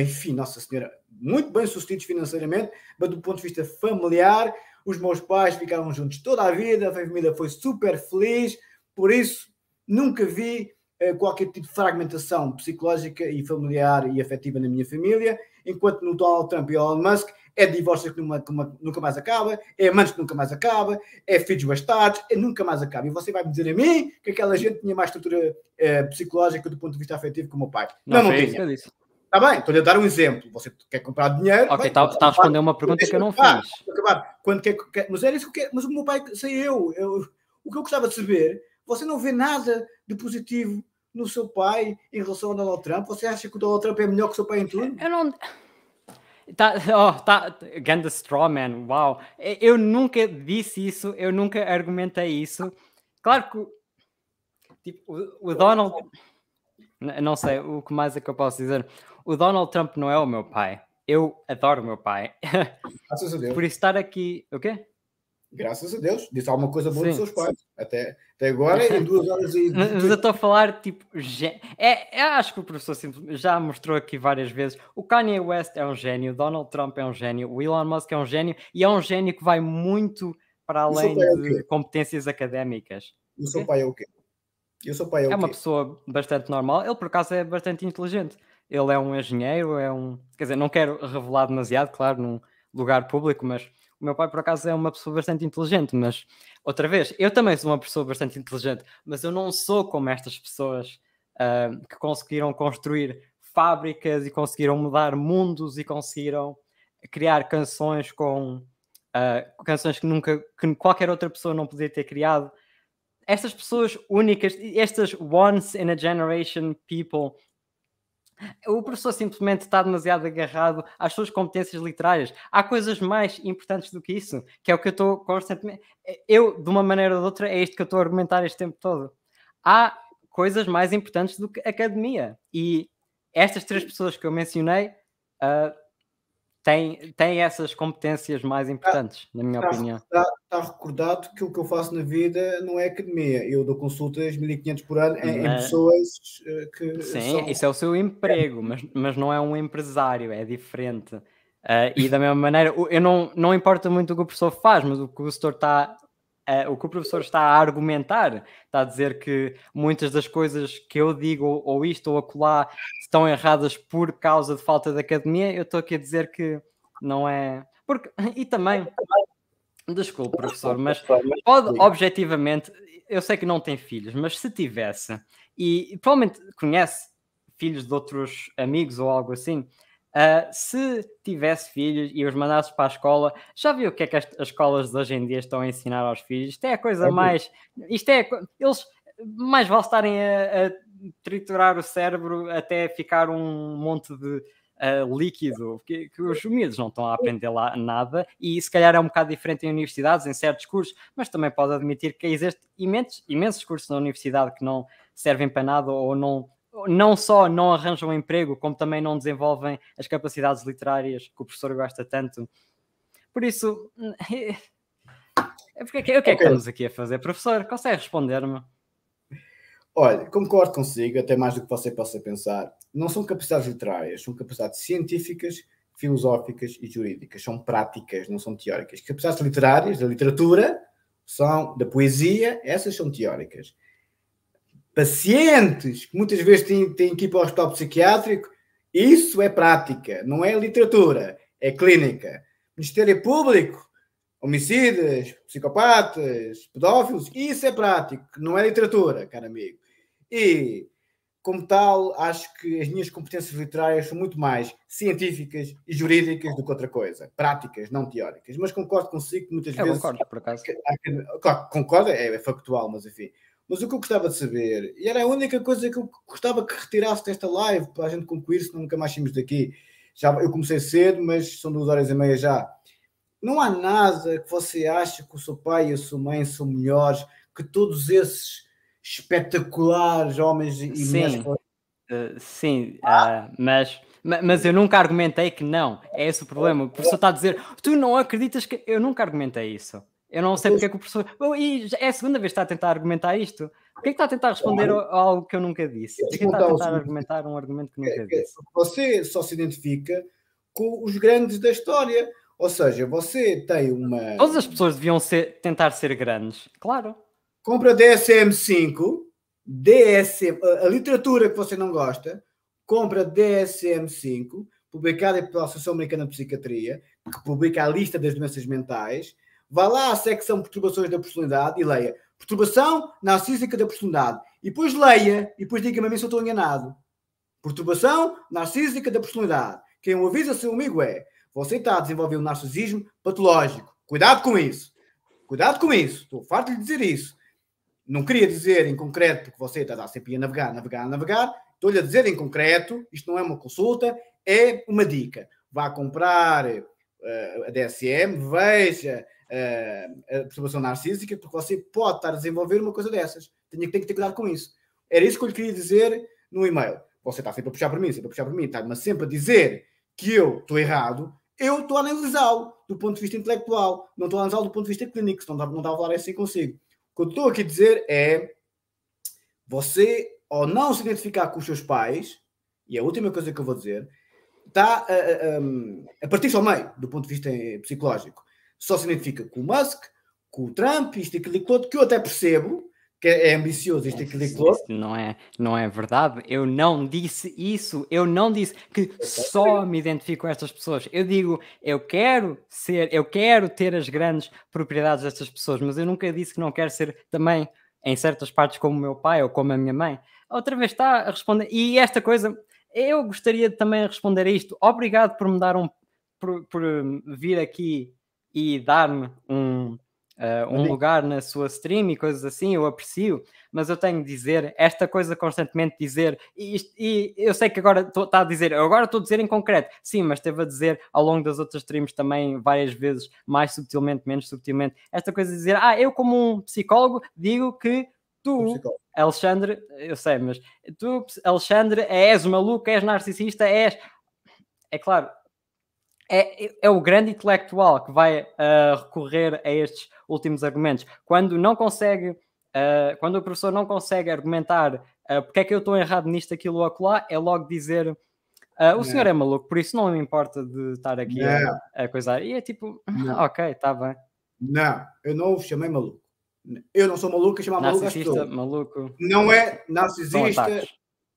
enfim, Nossa Senhora, muito bem sucedidos financeiramente, mas do ponto de vista familiar, os meus pais ficaram juntos toda a vida, a família foi super feliz, por isso nunca vi eh, qualquer tipo de fragmentação psicológica e familiar e afetiva na minha família, enquanto no Donald Trump e Elon Musk é divórcio que, numa, que uma, nunca mais acaba, é amantes que nunca mais acaba, é filhos bastardos, é nunca mais acaba. E você vai me dizer a mim que aquela gente tinha mais estrutura eh, psicológica do ponto de vista afetivo que o meu pai. Não, não, não tinha. Está bem, estou-lhe a dar um exemplo. Você quer comprar dinheiro. Ok, está tá a responder uma pergunta que eu não acabar, fiz. Quando quer, quer, mas era isso que eu Mas o meu pai sei eu, eu. O que eu gostava de saber, você não vê nada de positivo no seu pai em relação ao Donald Trump? Você acha que o Donald Trump é melhor que o seu pai em tudo? Eu não. Tá, oh, tá, Ganda Strawman, uau. Eu nunca disse isso, eu nunca argumentei isso. Claro que tipo, o, o, Donald. Não sei o que mais é que eu posso dizer. O Donald Trump não é o meu pai. Eu adoro o meu pai. Por estar aqui. O quê? Graças a Deus, disse alguma coisa boa sim, dos seus pais. Até, até agora em duas horas e. Mas eu estou a falar, tipo, gé... é, é, acho que o professor já mostrou aqui várias vezes. O Kanye West é um gênio, Donald Trump é um gênio, o Elon Musk é um gênio e é um gênio que vai muito para além é de competências académicas. E o seu pai é o quê? E o seu pai é, é uma pessoa bastante normal. Ele, por acaso, é bastante inteligente. Ele é um engenheiro, é um. Quer dizer, não quero revelar demasiado, claro, num lugar público, mas meu pai, por acaso, é uma pessoa bastante inteligente, mas outra vez, eu também sou uma pessoa bastante inteligente, mas eu não sou como estas pessoas uh, que conseguiram construir fábricas e conseguiram mudar mundos e conseguiram criar canções com uh, canções que nunca que qualquer outra pessoa não podia ter criado. Estas pessoas únicas, estas once in a generation people o professor simplesmente está demasiado agarrado às suas competências literárias. Há coisas mais importantes do que isso, que é o que eu estou constantemente. Eu, de uma maneira ou de outra, é isto que eu estou a argumentar este tempo todo. Há coisas mais importantes do que academia. E estas três pessoas que eu mencionei uh, tem, tem essas competências mais tá, importantes, na minha tá opinião. está, recordado que o que eu faço na vida não é academia. Eu dou consultas 1500 por ano em, mas, em pessoas eh, que. Sim, são... isso é o seu emprego, mas, mas não é um empresário, é diferente. Uh, e da mesma maneira, eu não, não importa muito o que o professor faz, mas o que o setor está eh, o que o professor está a argumentar, está a dizer que muitas das coisas que eu digo, ou, ou isto ou acolá, estão erradas por causa de falta de academia, eu estou aqui a dizer que não é. Porque, e também, desculpe, professor, mas pode objetivamente, eu sei que não tem filhos, mas se tivesse, e provavelmente conhece filhos de outros amigos ou algo assim, Uh, se tivesse filhos e os mandasse para a escola, já viu o que é que as, as, escolas de hoje em dia estão a ensinar aos filhos? Isto é a coisa é mais. Isto é. Eles mais vale estarem a, a, triturar o cérebro até ficar um monte de. Uh, líquido, que, que, os humildes não estão a aprender lá nada, e se calhar é um bocado diferente em universidades, em certos cursos, mas também pode admitir que existem imensos, imensos cursos na universidade que não servem para nada ou não não só não arranjam emprego, como também não desenvolvem as capacidades literárias que o professor gosta tanto. Por isso, é porque, é o que é que okay. estamos aqui a fazer? Professor, consegue responder-me? Olha, concordo consigo, até mais do que você possa pensar. Não são capacidades literárias, são capacidades científicas, filosóficas e jurídicas. São práticas, não são teóricas. Capacidades literárias, da literatura, são da poesia, essas são teóricas pacientes que muitas vezes têm, têm que ir para o hospital psiquiátrico, isso é prática, não é literatura, é clínica. Ministério Público, homicidas, psicopatas, pedófilos, isso é prático, não é literatura, caro amigo. E, como tal, acho que as minhas competências literárias são muito mais científicas e jurídicas do que outra coisa, práticas, não teóricas. Mas concordo consigo que muitas Eu é, vezes. Eu concordo, por acaso. Concordo, é, é factual, mas enfim mas o que eu gostava de saber, e era a única coisa que eu gostava que retirasse desta live para a gente concluir, se nunca mais saímos daqui. Já, eu comecei cedo, mas são duas horas e meia já. Não há nada que você ache que o seu pai e a sua mãe são melhores que todos esses espetaculares homens e mulheres. Sim, uh, eh, sim ah. uh, mas mas eu nunca argumentei que não. É esse o problema. O professor está a dizer, tu não acreditas que. Eu nunca argumentei isso. Eu não sei porque é que o professor. E é a segunda vez que está a tentar argumentar isto. Por é que está a tentar responder a algo que eu nunca disse? Por é que está a tentar argumentar um argumento que é nunca disse? Você só se identifica com os grandes da história. Ou seja, você tem uma. Todas as pessoas deviam ser, tentar ser grandes, claro. Compra DSM-5, DSM, a, a literatura que você não gosta, compra DSM-5, publicada pela Associação Americana de Psiquiatria, que publica a lista das doenças mentais Vá lá à secção Perturbações da Personalidade e leia Perturbação Narcísica da Personalidade. E depois leia e depois diga-me a mim se eu estou enganado. Perturbação Narcísica da Personalidade. Quem o avisa, seu amigo, é você está a desenvolver um narcisismo patológico. Cuidado com isso. Cuidado com isso. Estou farto de lhe dizer isso. Não queria dizer em concreto, porque você está sempre a navegar, navegar, navegar. Estou-lhe a dizer em concreto, isto não é uma consulta, é uma dica. Vá comprar uh, a DSM, veja uh, eh, perturbação narcísica, porque você pode estar a desenvolver uma coisa dessas. Tem, tem que ter cuidado com isso. Era isso que eu lhe queria dizer no e-mail. Você está sempre a puxar para mim, sempre a puxar para mim, está-me sempre a dizer que eu estou errado, eu estou a analisá-lo do ponto de vista intelectual, não estou a analisá-lo do ponto de vista clínico, não estava a falar assim consigo. O que eu estou aqui a dizer é você, ao não se identificar com os seus pais, e a última coisa que eu vou dizer, está a, a, a, a partir só meio do ponto de vista eh, psicológico só se identifica com o Musk, com o Trump, isto, aquilo e aquilo outro, que eu até percebo que é ambicioso isto, aquilo e aquilo outro. Não é, não é verdade, eu não disse isso, eu não disse que só me identifico com estas pessoas. Eu digo, eu quero ser, eu quero ter as grandes propriedades destas pessoas, mas eu nunca disse que não quero ser também em certas partes como o meu pai ou como a minha mãe. Outra vez está a responder. E esta coisa, eu gostaria de também responder a isto. Obrigado por me dar um por, por hum, vir aqui e dar-me um, uh, um lugar na sua stream e coisas assim, eu aprecio, mas eu tenho de dizer esta coisa constantemente dizer, e, isto, e eu sei que agora está a dizer, agora estou a dizer em concreto, sim, mas esteve a dizer ao longo das outras streams também várias vezes, mais subtilmente, menos subtilmente, esta coisa de dizer, ah, eu como um psicólogo digo que tu, Alexandre, eu sei, mas tu, Alexandre, és maluco, és narcisista, és. É claro, é, é o grande intelectual que vai uh, recorrer a estes últimos argumentos. Quando não consegue, uh, quando o professor não consegue argumentar uh, porque é que eu estou errado nisto, aquilo ou acolá, é logo dizer Uh, o senhor é maluco, por isso não me importa de estar aqui a, a coisar. E é tipo, não. ok, está bem. Não, eu não o chamei maluco. Eu não sou maluco, eu chamo maluco Narcisista, maluco. Não é narcisista, são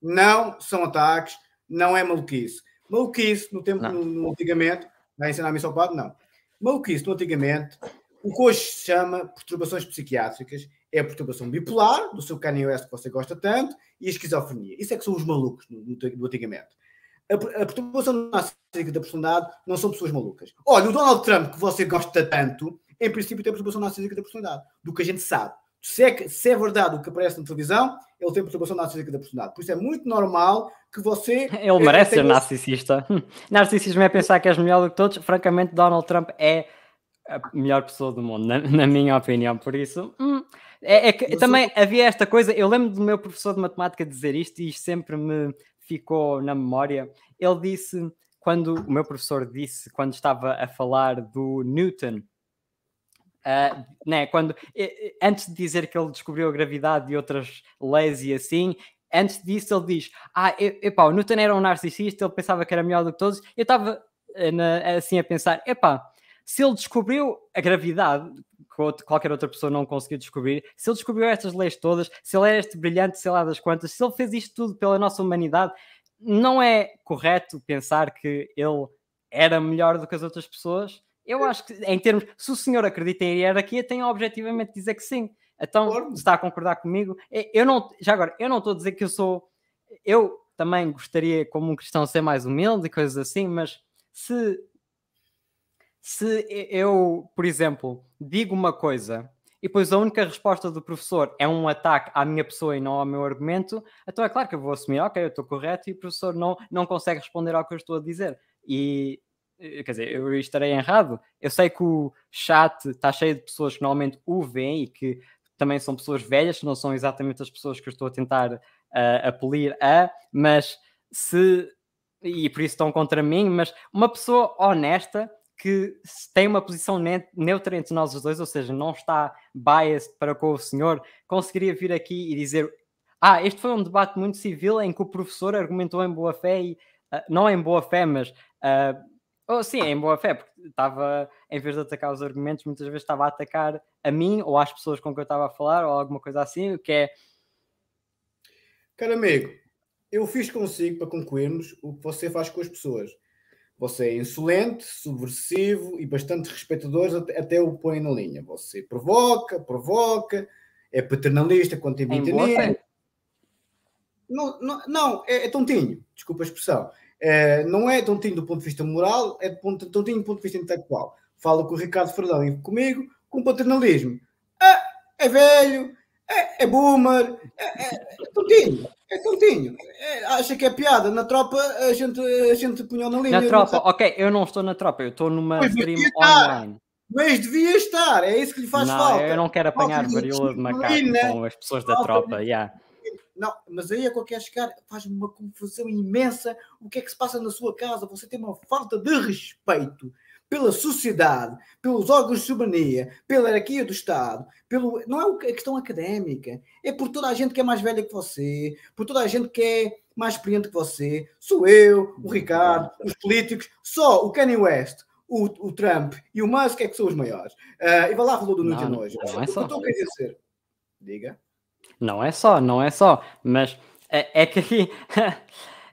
não são ataques, não é maluquice. Maluquice no tempo no, no, antigamente, vai ensinar-me isso ao Não. Maluquice no antigamente, o que hoje se chama perturbações psiquiátricas é a perturbação bipolar, do seu Kanye West que você gosta tanto, e a esquizofrenia. Isso é que são os malucos no, no, do antigamente. A, a perturbação narcísica da personalidade não são pessoas malucas. Olha, o Donald Trump que você gosta tanto, em princípio tem a perturbação narcísica da personalidade, do que a gente sabe. Se é, se é, verdade o que aparece na televisão, ele tem perturbação narcísica da personalidade. Por isso é muito normal que você. Ele merece ser narcisista. Esse... Narcisismo é pensar que és melhor do que todos. Francamente, Donald Trump é a melhor pessoa do mundo, na, na minha opinião. Por isso, hum, é, é, que também havia esta coisa. Eu lembro do meu professor de matemática dizer isto e isto sempre me ficou na memória. Ele disse, quando o meu professor disse, quando estava a falar do Newton Uh, né, quando, antes de dizer que ele descobriu a gravidade e outras leis e assim, antes disso ele diz: Ah, epá, o Newton era um narcisista, ele pensava que era melhor do que todos. Eu estava eh, assim a pensar: epá, se ele descobriu a gravidade, que qualquer outra pessoa não conseguiu descobrir, se ele descobriu estas leis todas, se ele era este brilhante, sei lá das quantas, se ele fez isto tudo pela nossa humanidade, não é correto pensar que ele era melhor do que as outras pessoas? Eu acho que, em termos, se o senhor acredita em hierarquia, tem objetivamente dizer que sim. Então, claro. está a concordar comigo? É, eu não, já agora, eu não estou a dizer que eu sou. Eu também gostaria, como um cristão, ser mais humilde e coisas assim, mas se. Se eu, por exemplo, digo uma coisa e depois a única resposta do professor é um ataque à minha pessoa e não ao meu argumento, então é claro que eu vou assumir, ok, eu estou correto e o professor não, não consegue responder ao que eu estou a dizer. E eh, quer dizer, eu estarei errado. Eu sei que o chat está cheio de pessoas que normalmente o veem e que também são pessoas velhas, não são exatamente as pessoas que eu estou a tentar uh, apelir a, mas se. E por isso estão contra mim, mas uma pessoa honesta que tem uma posição neutra entre nós os dois, ou seja, não está biased para com o senhor, conseguiria vir aqui e dizer: Ah, este foi um debate muito civil em que o professor argumentou em boa fé e. Uh, não em boa fé, mas uh, Oh, sim, em boa fé, porque estava, em vez de atacar os argumentos, muitas vezes estava a atacar a mim ou às pessoas com que eu estava a falar ou alguma coisa assim, o que é. Cara amigo, eu fiz consigo para concluirmos o que você faz com as pessoas. Você é insolente, subversivo e bastante respeitador, até, o põe na linha. Você provoca, provoca, é paternalista quando tem 20 anos. Não, não, não é, é tontinho, desculpa a expressão. Eh, não é tão do ponto de vista moral, é tão do ponto de vista intelectual. Fala com o Ricardo Ferdão e comigo com paternalismo. Ah, é velho, é, é boomer, é, é, é tontinho, é tontinho. É, acha que é piada. Na tropa a gente, a gente punhou na linha. Na tropa, ok, eu não estou na tropa, eu estou numa mas stream online. Mas devia estar, é isso que lhe faz não, falta. Eu não quero apanhar varíola de macaco com as pessoas da tropa, já. Yeah. Não, mas aí é que eu quero chegar, faz-me uma confusão imensa o que é que se passa na sua casa. Você tem uma falta de respeito pela sociedade, pelos órgãos de soberania, pela hierarquia do Estado, pelo não é a questão académica, é por toda a gente que é mais velha que você, por toda a gente que é mais experiente que você. Sou eu, o Ricardo, os políticos, só o Kanye West, o, o Trump e o Musk é que são os maiores. Uh, e vai lá falou do Nuno Hoje. Não, não é só. O que eu estou a dizer? Diga. Não é só, não é só, mas é, é que aqui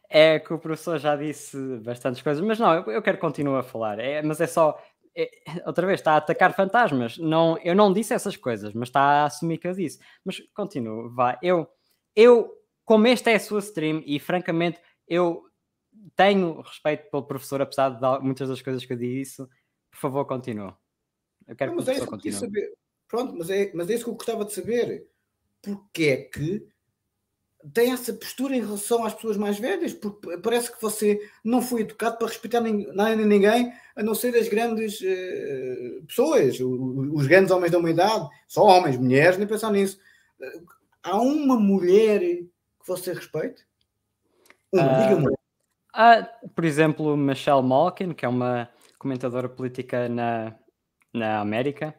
é que o professor já disse bastantes coisas, mas não, eu, eu quero continuar a falar, é, mas é só é, outra vez, está a atacar fantasmas. Não, eu não disse essas coisas, mas está a assumir que eu disse. Mas continuo, vá. Eu, eu, como esta é a sua stream, e francamente, eu tenho respeito pelo professor, apesar de muitas das coisas que eu disse, por favor, continue. Eu quero não, que o é professor é continue. Que Pronto, mas é, mas é isso que eu gostava de saber porque é que tem essa postura em relação às pessoas mais velhas, porque parece que você não foi educado para respeitar ninguém, nem ninguém, a não ser as grandes uh, pessoas, os grandes homens da humanidade, só homens, mulheres, nem pensar nisso. Eh, há uma mulher que você respeite? uh, diga-me. Há, ah, por exemplo, Michelle Malkin, que é uma comentadora política na, na América,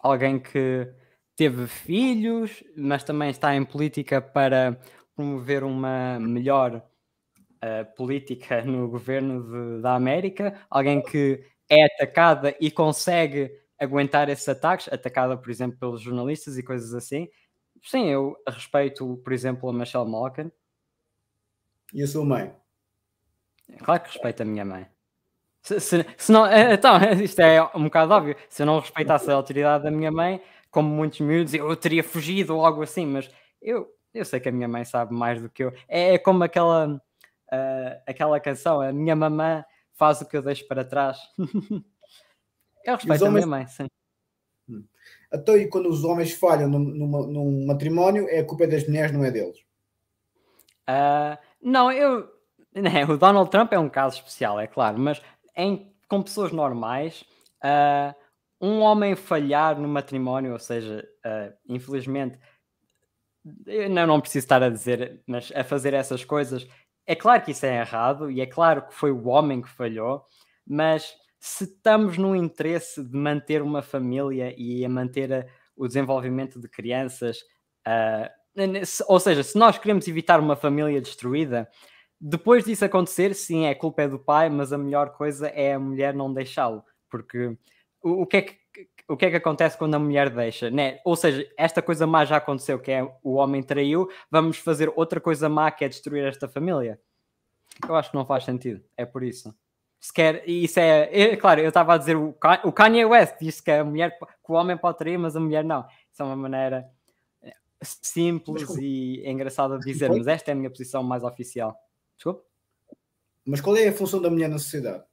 alguém que teve filhos, mas também está em política para promover uma melhor uh, política no governo de, da América. Alguém que é atacada e consegue aguentar esses ataques, atacada, por exemplo, pelos jornalistas e coisas assim. Sim, eu respeito, por exemplo, a Michelle Malkin. E a sua mãe? Claro que respeito a minha mãe. Se, se, se não, eh, então, isto é um bocado óbvio. Se eu não respeitasse a autoridade da minha mãe, como muitos miúdos, eu teria fugido ou algo assim, mas eu, eu sei que a minha mãe sabe mais do que eu. É, é como aquela, uh, aquela canção, a minha mamã faz o que eu deixo para trás. eu respeito homens... a minha mãe, sim. Até hum. então, aí, quando os homens falham num, num matrimónio, é a culpa é das mulheres, não é deles? Uh, não, eu. Né, o Donald Trump é um caso especial, é claro, mas em, com pessoas normais, uh, um homem falhar no matrimónio, ou seja, uh, infelizmente, eu não, não preciso estar a dizer, mas a fazer essas coisas, é claro que isso é errado e é claro que foi o homem que falhou, mas se estamos no interesse de manter uma família e a manter a, o desenvolvimento de crianças, uh, ou seja, se nós queremos evitar uma família destruída, depois disso acontecer, sim, é culpa é do pai, mas a melhor coisa é a mulher não deixá-lo, porque o, que é que o que é que acontece quando a mulher deixa, né? Ou seja, esta coisa má já aconteceu, que é o homem traiu, vamos fazer outra coisa má que é destruir esta família. Eu acho que não faz sentido, é por isso. Se quer, isso é, é claro, eu estava a dizer o, Kanye West disse que a mulher, que o homem pode trair, mas a mulher não. Isso é uma maneira eh, simples e engraçada de dizer, mas esta é a minha posição mais oficial. Desculpa? Mas qual é a função da mulher na sociedade?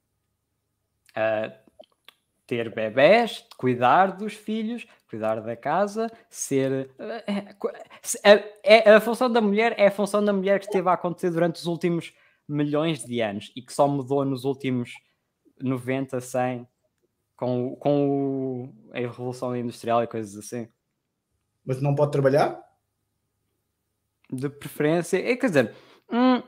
Uh, ter bebés, cuidar dos filhos, cuidar da casa, ser. Eh, eh, é, a, a função da mulher é a função da mulher que esteve a acontecer durante os últimos milhões de anos e que só mudou nos últimos 90, 100, com, com o, a Revolução Industrial e coisas assim. Mas não pode trabalhar? De preferência. É, quer dizer, hum,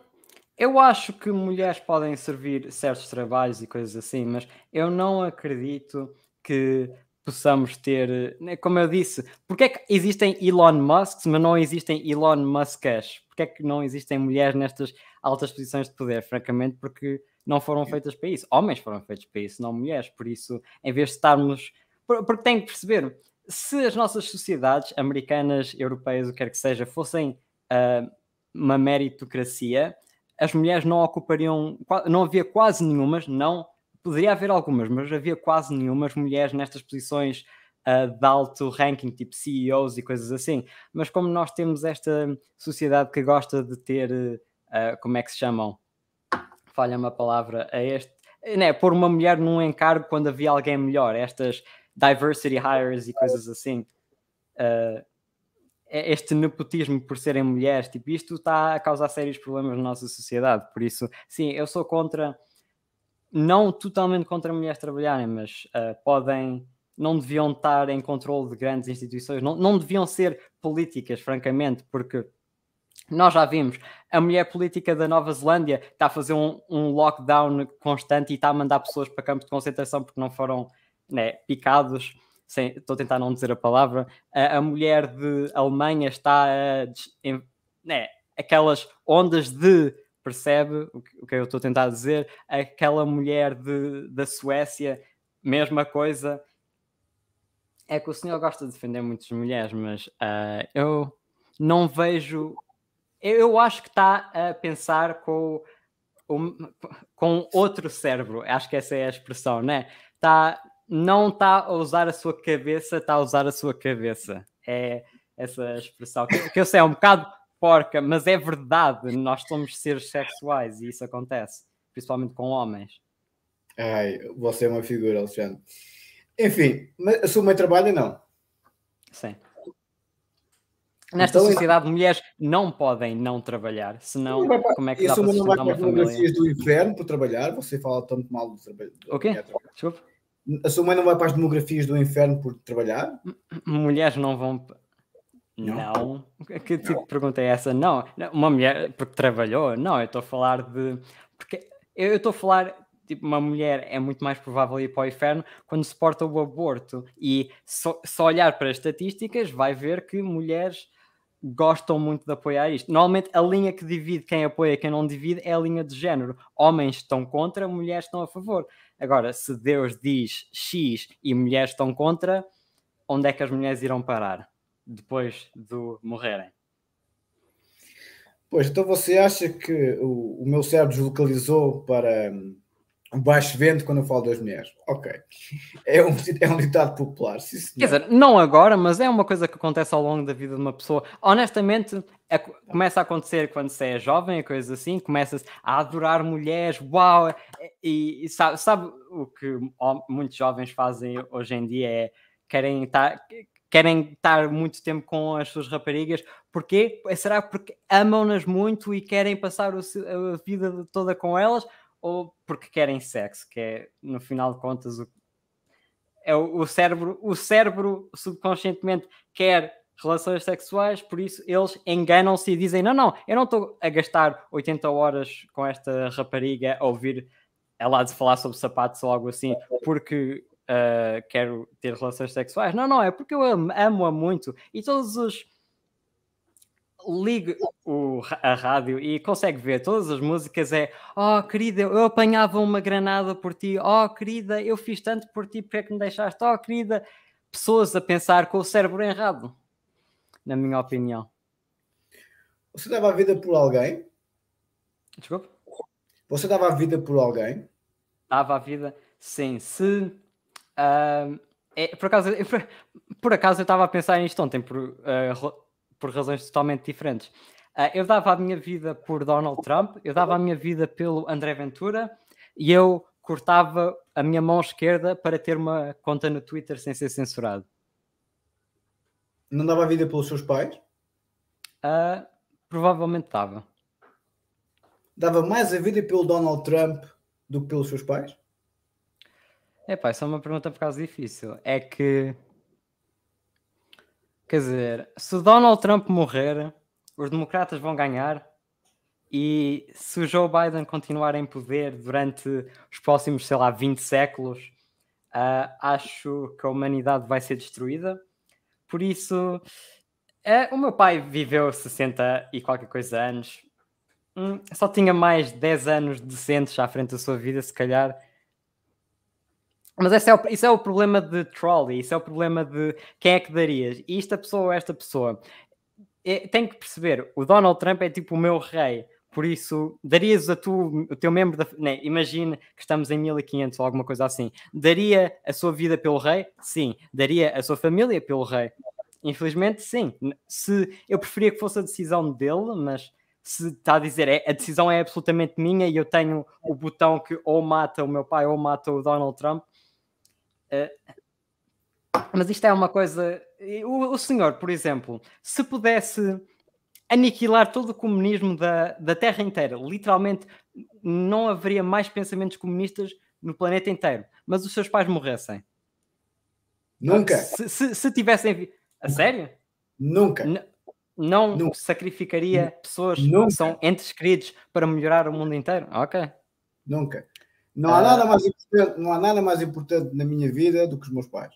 eu acho que mulheres podem servir certos trabalhos e coisas assim, mas eu não acredito que possamos ter, né, como eu disse, porque é que existem Elon Musks, mas não existem Elon Muskas? Porque é que não existem mulheres nestas altas posições de poder? Francamente, porque não foram feitas para isso. Homens foram feitos para isso, não mulheres. Por isso, em vez de estarmos. Porque tem que perceber, se as nossas sociedades, americanas, europeias, o que quer que seja, fossem uh, uma meritocracia, as mulheres não ocupariam, não havia quase nenhumas, não, poderia haver algumas, mas havia quase nenhumas mulheres nestas posições uh, de alto ranking, tipo CEOs e coisas assim. Mas como nós temos esta sociedade que gosta de ter, uh, como é que se chamam? Falha-me a palavra a este. Né, pôr uma mulher num encargo quando havia alguém melhor, estas diversity hires e coisas assim. Uh, é este nepotismo por serem mulheres, tipo, isto está a causar sérios problemas na nossa sociedade. Por isso, sim, eu sou contra, não totalmente contra mulheres trabalharem, mas uh, podem, não deviam estar em controle de grandes instituições, não, não deviam ser políticas, francamente, porque nós já vimos, a mulher política da Nova Zelândia está a fazer um, um lockdown constante e está a mandar pessoas para campos de concentração porque não foram né, picados sem, estou a tentar não dizer a palavra, a, a mulher de Alemanha está a, em, né, aquelas ondas de percebe o que, o que eu estou a tentar dizer, aquela mulher de, da Suécia, mesma coisa. É que o senhor gosta de defender muitas mulheres, mas uh, eu não vejo. Eu, eu acho que está a pensar com, com outro cérebro, acho que essa é a expressão, né? Está não está a usar a sua cabeça, está a usar a sua cabeça. É essa expressão. Que, que eu sei, é um bocado porca, mas é verdade. Nós somos seres sexuais e isso acontece, principalmente com homens. Ai, você é uma figura, Alexandre. Enfim, mas o meu trabalho não. Sim. Nesta então, sociedade, mulheres não podem não trabalhar, senão vai, como é que dá para sustentar uma família? do inverno para trabalhar, você fala tanto mal do trabalho. O quê? É Desculpa. A sua mãe não vai para as demografias do inferno por trabalhar? Mulheres não vão. Não. não. Que tipo não. de pergunta é essa? Não, uma mulher porque trabalhou? Não, eu estou a falar de. Porque eu estou a falar. Tipo, uma mulher é muito mais provável ir para o inferno quando suporta o aborto. E só, só olhar para as estatísticas vai ver que mulheres gostam muito de apoiar isto. Normalmente a linha que divide quem apoia e quem não divide é a linha de género. Homens estão contra, mulheres estão a favor. Agora, se Deus diz X e mulheres estão contra, onde é que as mulheres irão parar depois do morrerem? Pois, então você acha que o, o meu cérebro deslocalizou para, baixo vento quando eu falo das mulheres. Ok. É um, é um ditado popular. Sim, senhor. Quer dizer, não agora, mas é uma coisa que acontece ao longo da vida de uma pessoa. Honestamente, é, começa a acontecer quando você é jovem, coisas assim, começas a adorar mulheres, uau! E, e sabe, sabe, o que muitos jovens fazem hoje em dia é querem estar. Querem estar muito tempo com as suas raparigas, porque Será porque amam-nas muito e querem passar a vida toda com elas? ou porque querem sexo, que é, no final de contas, o, é o, o cérebro, o cérebro subconscientemente quer relações sexuais, por isso eles enganam-se e dizem: Não, não, eu não estou a gastar 80 horas com esta rapariga a ouvir ela de falar sobre sapatos ou algo assim, porque uh, quero ter relações sexuais. Não, não, é porque eu amo-a muito e todos os liga o, a rádio e consegue ver todas as músicas é oh querida, eu apanhava uma granada por ti, oh querida, eu fiz tanto por ti, porque é que me deixaste, oh querida pessoas a pensar com o cérebro errado na minha opinião Você dava a vida por alguém? Desculpa? Você dava a vida por alguém? Dava a vida, sim se uh, é, por, acaso, por, por acaso eu estava a pensar nisto ontem por, uh, por razões totalmente diferentes. Uh, eu dava a minha vida por Donald Trump, eu dava a minha vida pelo André Ventura e eu cortava a minha mão esquerda para ter uma conta no Twitter sem ser censurado. Não dava a vida pelos seus pais? Uh, provavelmente dava. Dava mais a vida pelo Donald Trump do que pelos seus pais? É pá, isso é uma pergunta por causa difícil. É que Quer dizer, se Donald Trump morrer, os democratas vão ganhar e se o Joe Biden continuar em poder durante os próximos, sei lá, 20 séculos, uh, acho que a humanidade vai ser destruída. Por isso, uh, o meu pai viveu 60 e qualquer coisa anos. Hum, só tinha mais 10 anos decentes à frente da sua vida, se calhar, mas esse é o, isso é o problema de trolley, isso é o problema de quem é que darias, isto a pessoa ou esta pessoa. Tenho é, tem que perceber, o Donald Trump é tipo o meu rei, por isso darias a tu, o teu membro, da, né, imagine que estamos em 1500 ou alguma coisa assim, daria a sua vida pelo rei? Sim. Daria a sua família pelo rei? Infelizmente, sim. Se, eu preferia que fosse a decisão dele, mas se está a dizer é, a decisão é absolutamente minha e eu tenho o botão que ou mata o meu pai ou mata o Donald Trump, ah, mas isto é uma coisa. O, o, senhor, por exemplo, se pudesse aniquilar todo o comunismo da, da Terra inteira, literalmente não haveria mais pensamentos comunistas no planeta inteiro, mas os seus pais morressem. Nunca. Se, se, se tivessem. A sério? Nunca. N não Nunca. sacrificaria pessoas Nunca. que são entes queridos para melhorar o mundo inteiro? Ok. Nunca. Não há, ah. nada mais importante, não há nada mais importante na minha vida do que os meus pais.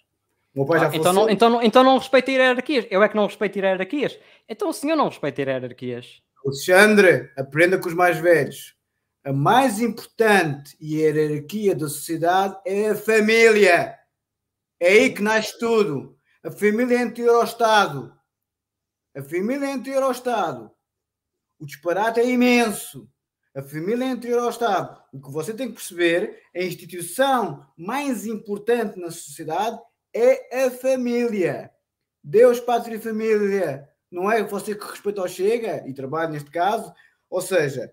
O meu pai ah, já então, então, não, então, então não respeito hierarquias. Eu é que não respeito hierarquias. Então o senhor não respeita hierarquias. Alexandre, aprenda com os mais velhos. A mais importante hierarquia da sociedade é a família. É aí que nasce tudo. A família é anterior ao Estado. A família é anterior ao Estado. O disparate é imenso. A família é anterior ao Estado. O que você tem que perceber, é a instituição mais importante na sociedade é a família. Deus, Pátria e Família. Não é você que respeita ao Chega, e trabalha neste caso. Ou seja,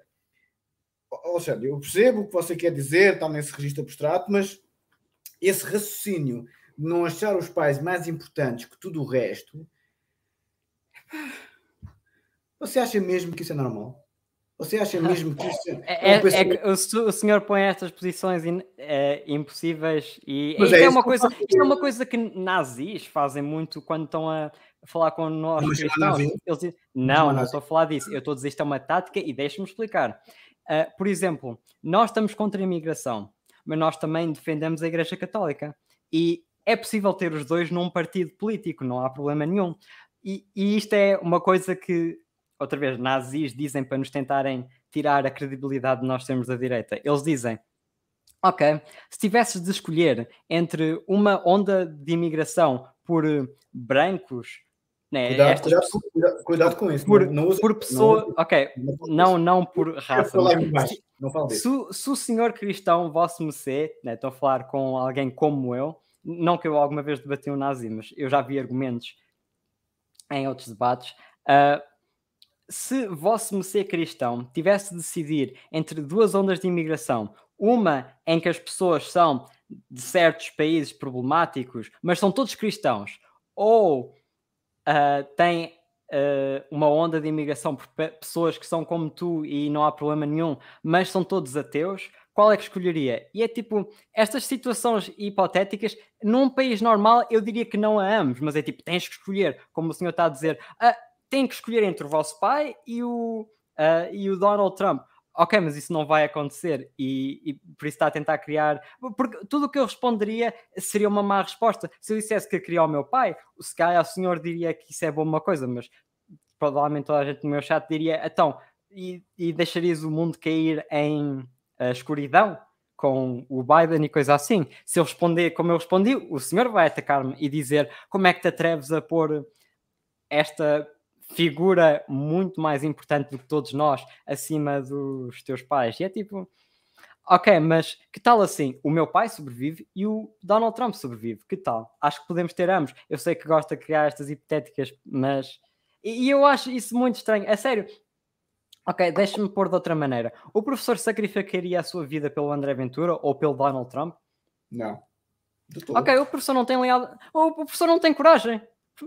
seja, eu percebo o que você quer dizer, está nesse registro abstrato, mas esse raciocínio de não achar os pais mais importantes que tudo o resto, você acha mesmo que isso é normal? Você acha mesmo que isso é, é, é, é o, o, senhor põe estas posições in, é, impossíveis e isto é, é uma coisa, isto é uma coisa que nazis fazem muito quando estão a falar com nós não, cristãos. Eles, não, não é estou a falar disso. Eu estou a dizer isto é uma tática e deixe-me explicar. Uh, por exemplo, nós estamos contra a imigração, mas nós também defendemos a Igreja Católica e é possível ter os dois num partido político, não há problema nenhum. E, e isto é uma coisa que outra vez, nazis dizem para nos tentarem tirar a credibilidade de nós sermos da direita. Eles dizem: Ok, se tivesses de escolher entre uma onda de imigração por eh, brancos. Né, cuidado, estas, cuidado, cuidado, cuidado, com isso. Por, não usa, por pessoa. Não ok, não, não por raça. se, o senhor cristão, vosso me né, estou a falar com alguém como eu, não que eu alguma vez debati um nazi, mas eu já vi argumentos em outros debates. Uh, se vosso ser cristão tivesse de decidir entre duas ondas de imigração, uma em que as pessoas são de certos países problemáticos, mas são todos cristãos, ou uh, ah, tem uh, ah, uma onda de imigração por pessoas que são como tu e não há problema nenhum, mas são todos ateus, qual é que escolheria? E é tipo, estas situações hipotéticas, num país normal eu diria que não a amos, mas é tipo, tens que escolher, como o senhor está a dizer, ah, tem que escolher entre o vosso pai e o, uh, e o Donald Trump. Ok, mas isso não vai acontecer e, e, por isso está a tentar criar. Porque tudo o que eu responderia seria uma má resposta. Se eu dissesse que queria o meu pai, se calhar o senhor diria que isso é boa uma coisa, mas provavelmente toda a gente no meu chat diria então, e, e deixarias o mundo cair em uh, escuridão com o Biden e coisa assim. Se eu responder como eu respondi, o senhor vai atacar-me e dizer como é que te atreves a pôr esta figura muito mais importante do que todos nós, acima dos teus pais. E é tipo, ok, mas que tal assim? O meu pai sobrevive e o Donald Trump sobrevive. Que tal? Acho que podemos ter ambos. Eu sei que gosta de criar estas hipotéticas, mas. E, e eu acho isso muito estranho. É sério. Ok, deixa-me pôr de outra maneira. O professor sacrificaria a sua vida pelo André Ventura ou pelo Donald Trump? Não. Ok, o professor não tem leal... o professor não tem coragem.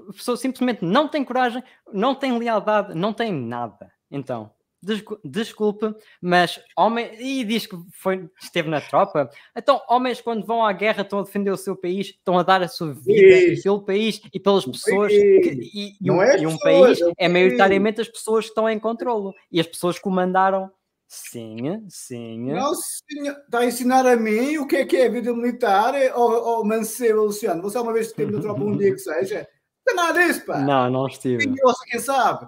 A pessoa simplesmente não tem coragem, não tem lealdade, não tem nada. Então, desculpe, mas homem e diz que foi, esteve na tropa. Então, homens, quando vão à guerra, estão a defender o seu país, estão a dar a sua vida Sim. pelo país e pelas pessoas. Que, e, e, um, é e um país é, é maioritariamente as pessoas que estão em controlo e as pessoas que o mandaram. Sim, sim. Não, Está a ensinar a mim o que é que é a vida militar, ou oh, oh, Mancebo Luciano. Você uma vez esteve na tropa um dia que seja? Não nada disso, pá. Não, não estive. Quem, quem sabe?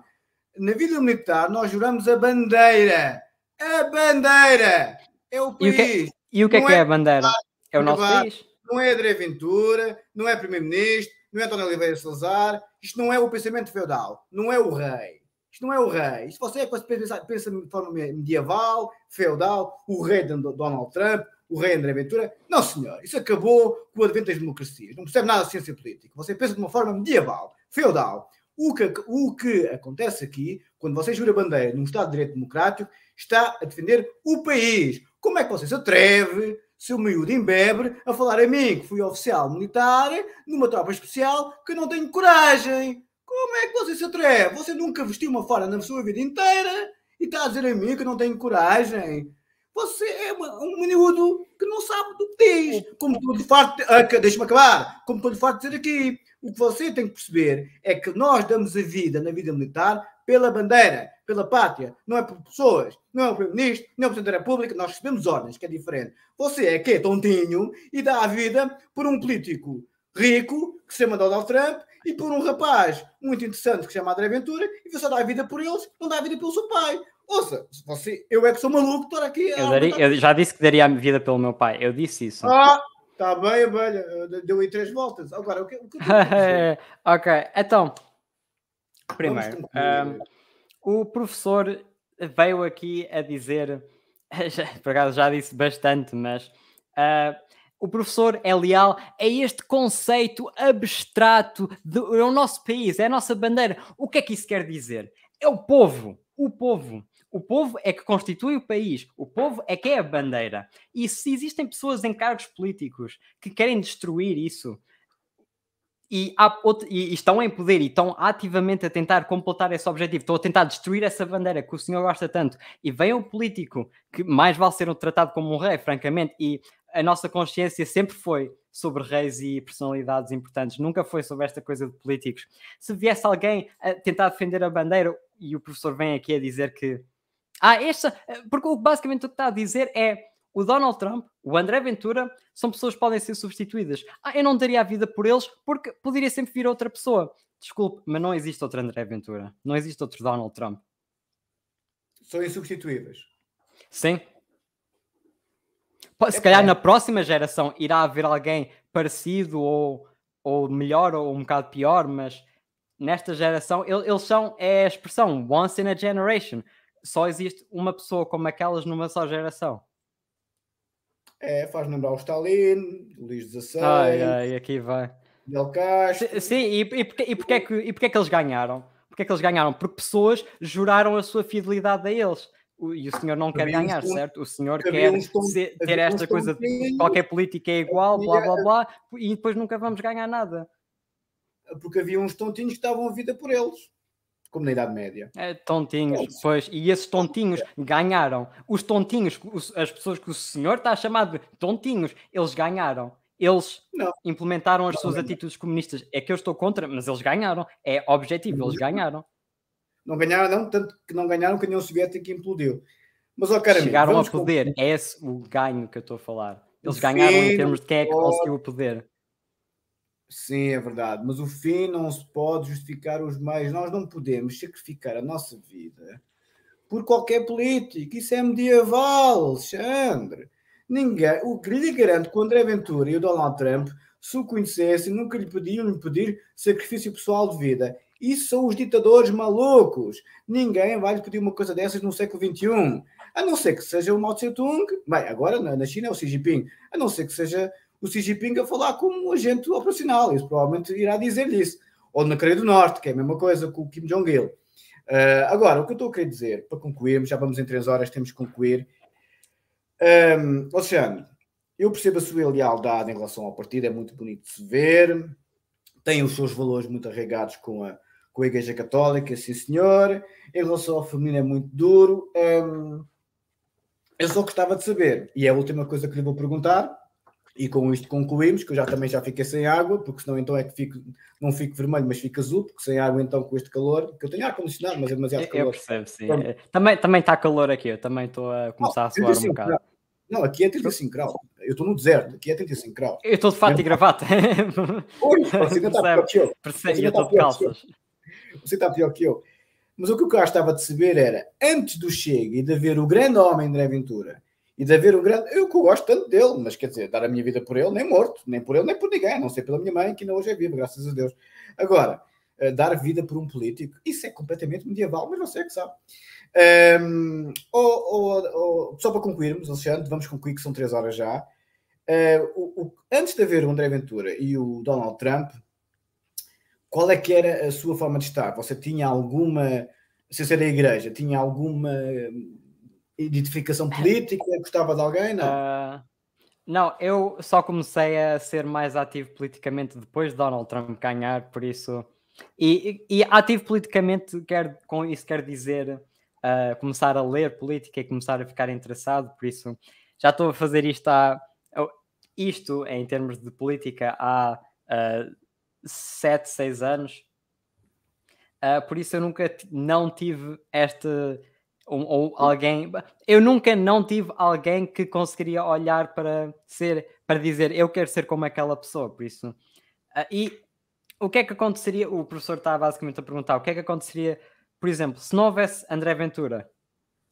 Na vida militar, nós juramos a bandeira. A bandeira! É o é- país. E o que, e o que é, que é, é a bandeira? é o é nosso país. Não é André Ventura, não é Primeiro-Ministro, não é António Oliveira Salazar. Isto não é o pensamento feudal, não é o rei. Isto não é o rei. Isto você é com pensa, pensa de forma medieval, feudal, o rei de Donald Trump, o rei André Ventura. Não, senhor, isso acabou com o advento das democracias. Não percebe nada de ciência política. Você pensa de uma forma medieval, feudal. O que, o que acontece aqui, quando você jura bandeira num Estado de Direito Democrático, está a defender o país. Como é que você se atreve, seu miúdo embebre, a falar a mim, que fui oficial militar, numa tropa especial, que não tenho coragem? Como é que você se atreve? Você nunca vestiu uma fora na sua vida inteira e está a dizer a mim que não tenho coragem? Você é um menino que não sabe do que diz. Como estou de farto, deixa-me acabar, como estou de facto de dizer aqui, o que você tem que perceber é que nós damos a vida na vida militar pela bandeira, pela pátria, não é por pessoas, não é o Primeiro-Ministro, não é o Presidente da República, nós recebemos ordens, que é diferente. Você é que é tontinho e dá a vida por um político rico, que se chama Donald Trump, e por um rapaz muito interessante que se chama André Ventura, e você dá a vida por eles, não dá a vida pelo seu pai. Ouça, você, eu é que sou maluco, estou aqui. Eu, daria, eu, já disse que daria a vida pelo meu pai, eu disse isso. Ah, está bem, abelha, eh, deu em três voltas. Agora, o que, o que Ok, então, primeiro, um, ehm, o professor veio aqui a dizer, por acaso já disse bastante, mas uh, o professor é leal a este conceito abstrato do, é do nosso país, é a nossa bandeira. O que é que isso quer dizer? É o povo, o povo. O povo é que constitui o país, o povo é que é a bandeira. E se existem pessoas em cargos políticos que querem destruir isso e, outro, e estão em poder e estão ativamente a tentar completar esse objetivo, estão a tentar destruir essa bandeira que o senhor gosta tanto, e vem um político que mais vale ser tratado como um rei, francamente, e a nossa consciência sempre foi sobre reis e personalidades importantes, nunca foi sobre esta coisa de políticos. Se viesse alguém a tentar defender a bandeira e o professor vem aqui a dizer que Há esta. Eh, porque o basicamente o que está a dizer é o Donald Trump, o André Ventura, são pessoas que podem ser substituídas. Ah, eu não daria a vida por eles porque poderia sempre vir outra pessoa. Desculpe, mas não existe outro André Ventura. Não existe outro Donald Trump. São insubstituíveis. Sim. Se é calhar bem. na próxima geração irá haver alguém parecido ou, ou melhor ou um bocado pior, mas nesta geração eles são, é a expressão once in a generation só existe uma pessoa como aquelas numa só geração. É, faz lembrar o Stalin, Luís XVI. Ai, aqui vai. Del Castro. Sim, sim e, e, porque, e, porque é que, e porque é que eles ganharam? Porque é que eles ganharam? Porque pessoas juraram a sua fidelidade a eles. E o senhor não quer ganhar, certo? O senhor quer ser, ter esta coisa de qualquer política é igual, blá blá blá, e depois nunca vamos ganhar nada. Porque havia uns tontinhos que davam a vida por eles como na Idade Média. É, tontinhos, é pois. E esses tontinhos ganharam. Os tontinhos, os, as pessoas que o senhor está a chamar de tontinhos, eles ganharam. Eles não. implementaram as não, suas não. atitudes comunistas. É que eu estou contra, mas eles ganharam. É objetivo, eles ganharam. Não ganharam, não, tanto que não ganharam que a União Soviética implodiu. Mas, ó, cara, Chegaram ao poder, com... é esse o ganho que eu estou a falar. Eles ganharam em termos de quem é que conseguiu o poder. Sim, é verdade, mas o fim não se pode justificar os meios. Nós não podemos sacrificar a nossa vida por qualquer político. Isso é medieval, Alexandre. Ninguém, o que lhe garanto que o André Ventura e o Donald Trump, se o conhecessem, nunca lhe pediam lhe pedir sacrifício pessoal de vida. Isso são os ditadores malucos. Ninguém vai lhe pedir uma coisa dessas no século XXI. A não ser que seja o Mao Tse-Tung, bem, agora na, China é o Xi Jinping, a não ser que seja o Xi Jinping a falar como um agente operacional. Isso provavelmente irá dizer-lhe isso. Ou na Coreia do Norte, que é a mesma coisa com o Kim Jong-il. Uh, agora, o que eu estou a querer dizer, para concluirmos, já vamos em três horas, temos que concluir. Um, eu percebo a sua lealdade em relação ao partido, é muito bonito de se ver, tem os seus valores muito arraigados com a, com a Igreja Católica, sim senhor, em relação ao feminino é muito duro. Um, eu só gostava de saber, e é a última coisa que lhe vou perguntar, e com isto concluímos, que eu já também já fiquei sem água, porque senão então é que fico, não fico vermelho, mas fico azul, porque sem água então com este calor, que eu tenho ar-condicionado, mas é demasiado é, calor. Eu percebo, sim. Então, também, também está calor aqui, eu também estou a começar não, a suar um bocado. Graus. Não, aqui é 35 graus. Eu estou no deserto, aqui é 35 graus. Eu estou de fato e gravata. você está pior que eu. eu estou tá de calças. Você está pior que eu. Mas o que eu estava de saber era, antes do Chega e de haver o grande homem André Ventura e de haver um grande. Eu que gosto tanto dele, mas quer dizer, dar a minha vida por ele, nem morto, nem por ele, nem por ninguém, a não ser pela minha mãe, que ainda hoje é viva, graças a Deus. Agora, eh, dar vida por um político, isso é completamente medieval, mas você é que sabe. Um, ehm, ou, ou, ou, só para concluirmos, Alexandre, vamos concluir que são três horas já. Uh, o, o, antes de haver o André Ventura e o Donald Trump, qual é que era a sua forma de estar? Você tinha alguma, se era é a igreja, tinha alguma identificação é. política? É Gostava de alguém? Não? Uh, não, eu só comecei a ser mais ativo politicamente depois de Donald Trump ganhar, por isso. E, e, e ativo politicamente, quer, com isso quer dizer uh, começar a ler política e começar a ficar interessado, por isso já estou a fazer isto há. Oh, isto, em termos de política, há uh, 7, 6 anos. Uh, por isso eu nunca não tive este ou, ou, alguém. Eu nunca não tive alguém que conseguiria olhar para ser, para dizer eu quero ser como aquela pessoa, por isso. Uh, e o que é que aconteceria? O professor está basicamente a perguntar o que é que aconteceria, por exemplo, se não houvesse André Ventura?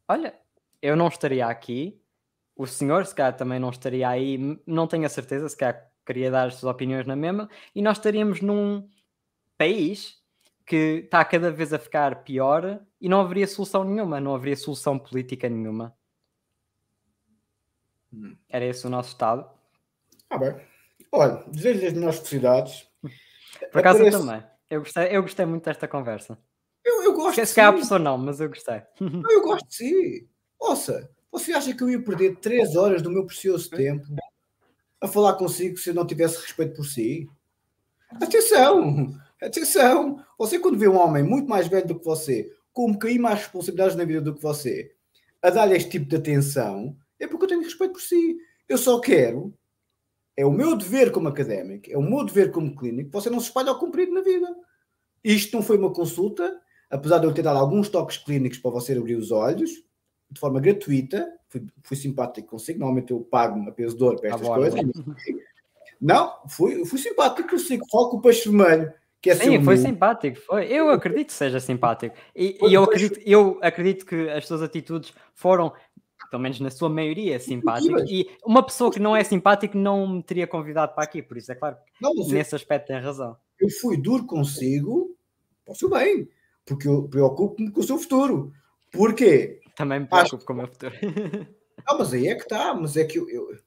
Olha, eu não estaria aqui, o senhor se calhar também não estaria aí, não tenho a certeza, se calhar queria dar as suas opiniões na mesma, e nós estaríamos num país que está cada vez a ficar pior e não haveria solução nenhuma, não haveria solução política nenhuma. Hum. Era esse o nosso estado. Ah, bem. Olha, desejo as melhores felicidades. Por acaso Aparece... eu também. Eu gostei, eu gostei muito desta conversa. Eu, eu gosto. Se, é se calhar a pessoa não, mas eu gostei. Eu gosto sim. Ouça, você acha que eu ia perder 3 horas do meu precioso tempo a falar consigo se eu não tivesse respeito por si? Atenção! Atenção, você quando vê um homem muito mais velho do que você, com um bocadinho mais responsabilidades na vida do que você, a dar-lhe este tipo de atenção, é porque eu tenho respeito por si. Eu só quero, é o meu dever como académico, é o meu dever como clínico, você não se espalhe ao cumprido na vida. Isto não foi uma consulta, apesar de eu ter dado alguns toques clínicos para você abrir os olhos, de forma gratuita, fui, fui simpático consigo, normalmente eu pago a peso de ouro para ah, estas coisas. Não, fui, fui simpático consigo, foco o peixe vermelho que é Sim, foi simpático. Foi. Eu acredito que seja simpático. E, e eu, acredito, eu acredito que as suas atitudes foram, pelo menos na sua maioria, simpáticas. E uma pessoa que não é simpática não me teria convidado para aqui, por isso é claro não, nesse eu, aspecto tem razão. Eu fui duro consigo, posso bem, porque eu preocupo-me com o seu futuro. Porquê? Também me preocupo Acho... com o meu futuro. ah, mas aí é que está, mas é que eu, eu...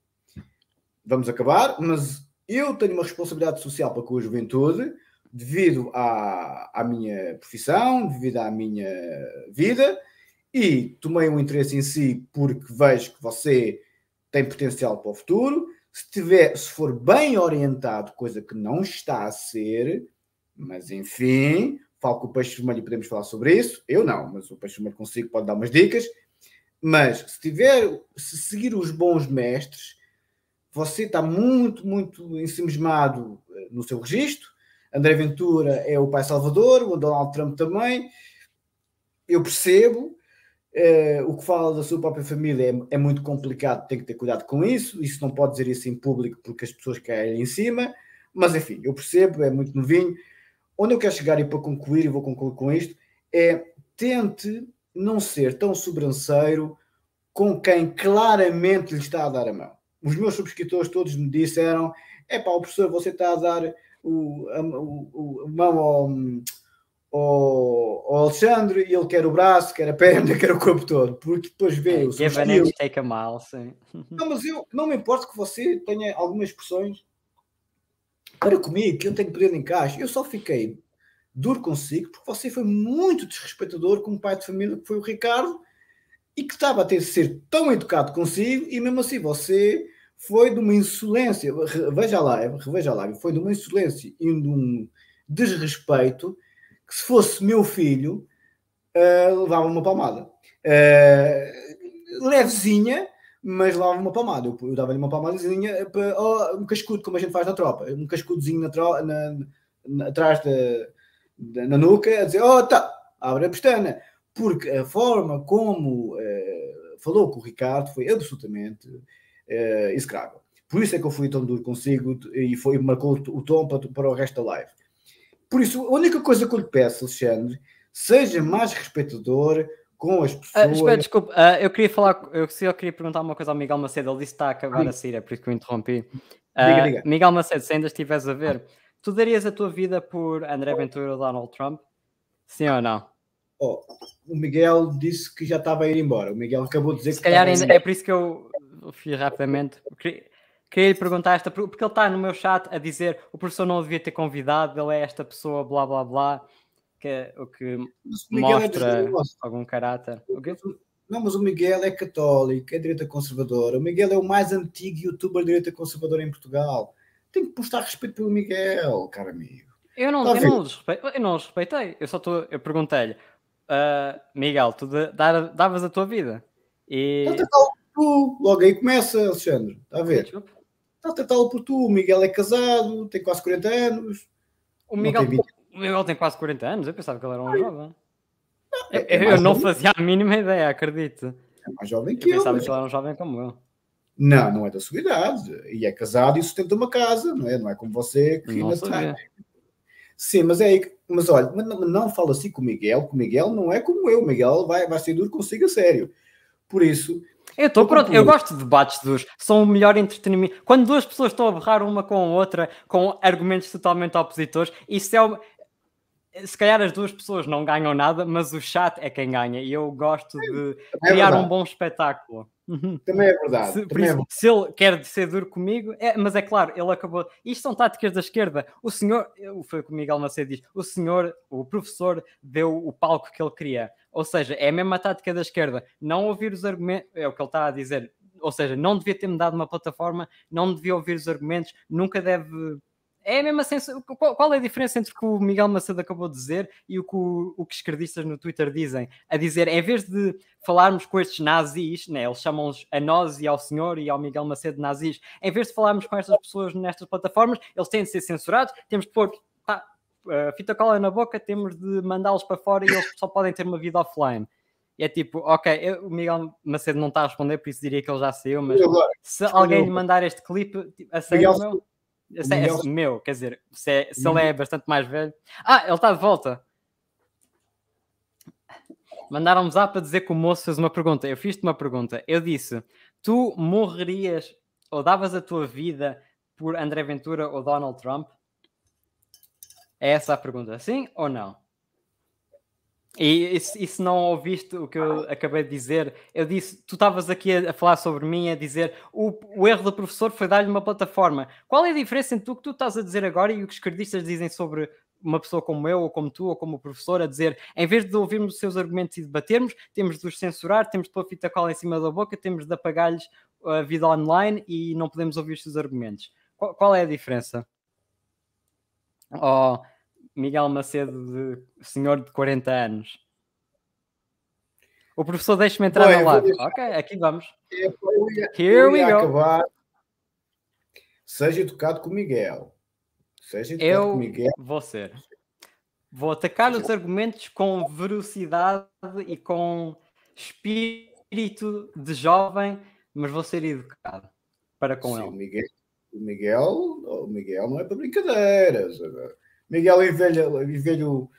Vamos acabar, mas eu tenho uma responsabilidade social para com a juventude devido à, à minha profissão, devido à minha vida, e tomei um interesse em si porque vejo que você tem potencial para o futuro. Se, tiver, se for bem orientado, coisa que não está a ser, mas enfim, falo com o peixe vermelho e podemos falar sobre isso. Eu não, mas o peixe vermelho consigo, pode dar umas dicas. Mas se tiver, se seguir os bons mestres, você está muito, muito ensimismado eh, no seu registro, André Ventura é o pai salvador, o Donald Trump também. Eu percebo. Uh, o que fala da sua própria família é, é, muito complicado, tem que ter cuidado com isso. Isso não pode dizer isso em público porque as pessoas caem em cima. Mas enfim, eu percebo, é muito novinho. Onde eu quero chegar e para concluir, e vou concluir com isto, é tente não ser tão sobranceiro com quem claramente lhe está a dar a mão. Os meus subscritores todos me disseram: é pá, o professor, você está a dar o, o, o mão ao, ao, ao, Alexandre e ele quer o braço, quer a perna, quer o corpo todo, porque depois vê é, o Give an take a mal, sim. Não, mas eu não me importo que você tenha algumas expressões para comigo, que eu tenho poder em encaixe. Eu só fiquei duro consigo porque você foi muito desrespeitador com o pai de família que foi o Ricardo e que estava a ter de ser tão educado consigo e mesmo assim você foi de uma insolência, veja lá, veja lá, foi de uma insolência e de um desrespeito que se fosse meu filho, uh, levava uma palmada. Uh, levezinha, mas levava uma palmada. Eu, eu dava-lhe uma palmadazinha, eh, para, oh, um cascudo, como a gente faz na tropa, um cascudozinho na tro na, na, atrás da, na nuca, a dizer, oh, tá, abre a pestana. Porque a forma como uh, falou com o Ricardo foi absolutamente uh, escravo. Por isso é que eu fui tão duro consigo e foi, marcou o tom para, para o resto da live. Por isso, a única coisa que eu lhe peço, Alexandre, seja mais respeitador com as ah, pessoas. Uh, espera, desculpa, uh, eu queria falar, eu, queria perguntar uma coisa ao Miguel Macedo, ele disse que está a acabar a sair, é por isso que eu interrompi. Uh, diga, diga. Miguel Macedo, se ainda estivesse a ver, tu darias a tua vida por André Ventura ou Donald Trump? Sim ou não? Oh, o Miguel disse que já estava a ir embora. O Miguel acabou de dizer se que. Se calhar ainda, é por isso que eu fui rapidamente. Queria, queria lhe perguntar esta porque ele está no meu chat a dizer o professor não o devia ter convidado, ele é esta pessoa, blá blá blá, que é o que é mostra algum caráter. O Não, mas o Miguel é católico, é direita conservadora. O Miguel é o mais antigo youtuber de direita conservadora em Portugal. Tem que postar respeito pelo Miguel, caro amigo. Eu não, tá eu não, eu não os respeitei. Eu só tô, eu perguntei-lhe, uh, Miguel, tu de, dar, davas a tua vida? E... Então, tá, tu, logo aí começa, Alexandre, está a ver? Está a tratá-lo por tu, o Miguel é casado, tem quase 40 anos. O Miguel, tem, o Miguel tem quase 40 anos, eu pensava que ele era um jovem. É, é eu, eu não fazia a mínima ideia, acredito. É mais jovem que eu. Eu pensava mas... que ele era um jovem como eu. Não, não é da sua idade. E é casado e sustenta uma casa, não é? Não é como você que ainda está. Sim, mas é aí que, Mas olha, não, não fala assim com o Miguel, que o Miguel não é como eu. O Miguel vai, vai ser duro consigo a sério. Por isso, eu estou pronto, eu gosto de debates dos. São o melhor entretenimento. Quando duas pessoas estão a berrar uma com a outra com argumentos totalmente opositores, isso é, o se calhar as duas pessoas não ganham nada, mas o chat é quem ganha. E eu gosto é de é criar um bom espetáculo. Uhum. Também é verdade. Se, Também é isso, é verdade. se ele quer ser duro comigo, é, mas é claro, ele acabou. Isto são táticas da esquerda. O senhor, foi como Miguel Macedo diz, o senhor, o professor, deu o palco que ele queria. Ou seja, é a mesma tática da esquerda. Não ouvir os argumentos, é o que ele está a dizer. Ou seja, não devia ter-me dado uma plataforma, não devia ouvir os argumentos, nunca deve é a mesma assim, sensação. Qual, é a diferença entre o que o Miguel Macedo acabou de dizer e o que, o, o que esquerdistas no Twitter dizem? A dizer, em vez de falarmos com estes nazis, né, eles chamam-nos a nós e ao senhor e ao Miguel Macedo nazis, em vez de falarmos com estas pessoas nestas plataformas, eles têm de ser censurados, temos de pôr pá, tá, eh, fita cola na boca, temos de mandá-los para fora e eles só podem ter uma vida offline. E é tipo, ok, eu, o Miguel Macedo não está a responder, por isso diria que ele já saiu, mas se alguém lhe mandar este clipe, tipo, a sair, Miguel... meu se, é, é, meu, quer dizer, se, é, se ele uhum. é bastante mais velho. Ah, ele está de volta. Mandaram-me zap para dizer que o moço fez uma pergunta. Eu fiz-te uma pergunta. Eu disse: tu morrerias ou davas a tua vida por André Ventura ou Donald Trump? É essa a pergunta, sim ou não? E, e, e, se não ouviste o que eu acabei de dizer, eu disse: tu estavas aqui a, a, falar sobre mim, a dizer o, o erro do professor foi dar-lhe uma plataforma. Qual é a diferença entre o que tu estás a dizer agora e o que os credistas dizem sobre uma pessoa como eu, ou como tu, ou como o professor, a dizer em vez de ouvirmos os seus argumentos e debatermos, temos de os censurar, temos de pôr fita cola em cima da boca, temos de apagar-lhes a vida online e não podemos ouvir os seus argumentos? Qual, qual é a diferença? Oh Miguel Macedo, de senhor de 40 anos. O professor deixa-me entrar Bem, na live. Ok, aqui vamos. Eu, ia, Here eu we go. Acabar. Seja educado com Miguel. Seja educado eu com Miguel. Vou ser. Vou atacar os argumentos com velocidade e com espírito de jovem, mas vou ser educado para com Sim, ele. Miguel, o Miguel, o Miguel não é para brincadeiras. Agora. Miguel e velho, e velho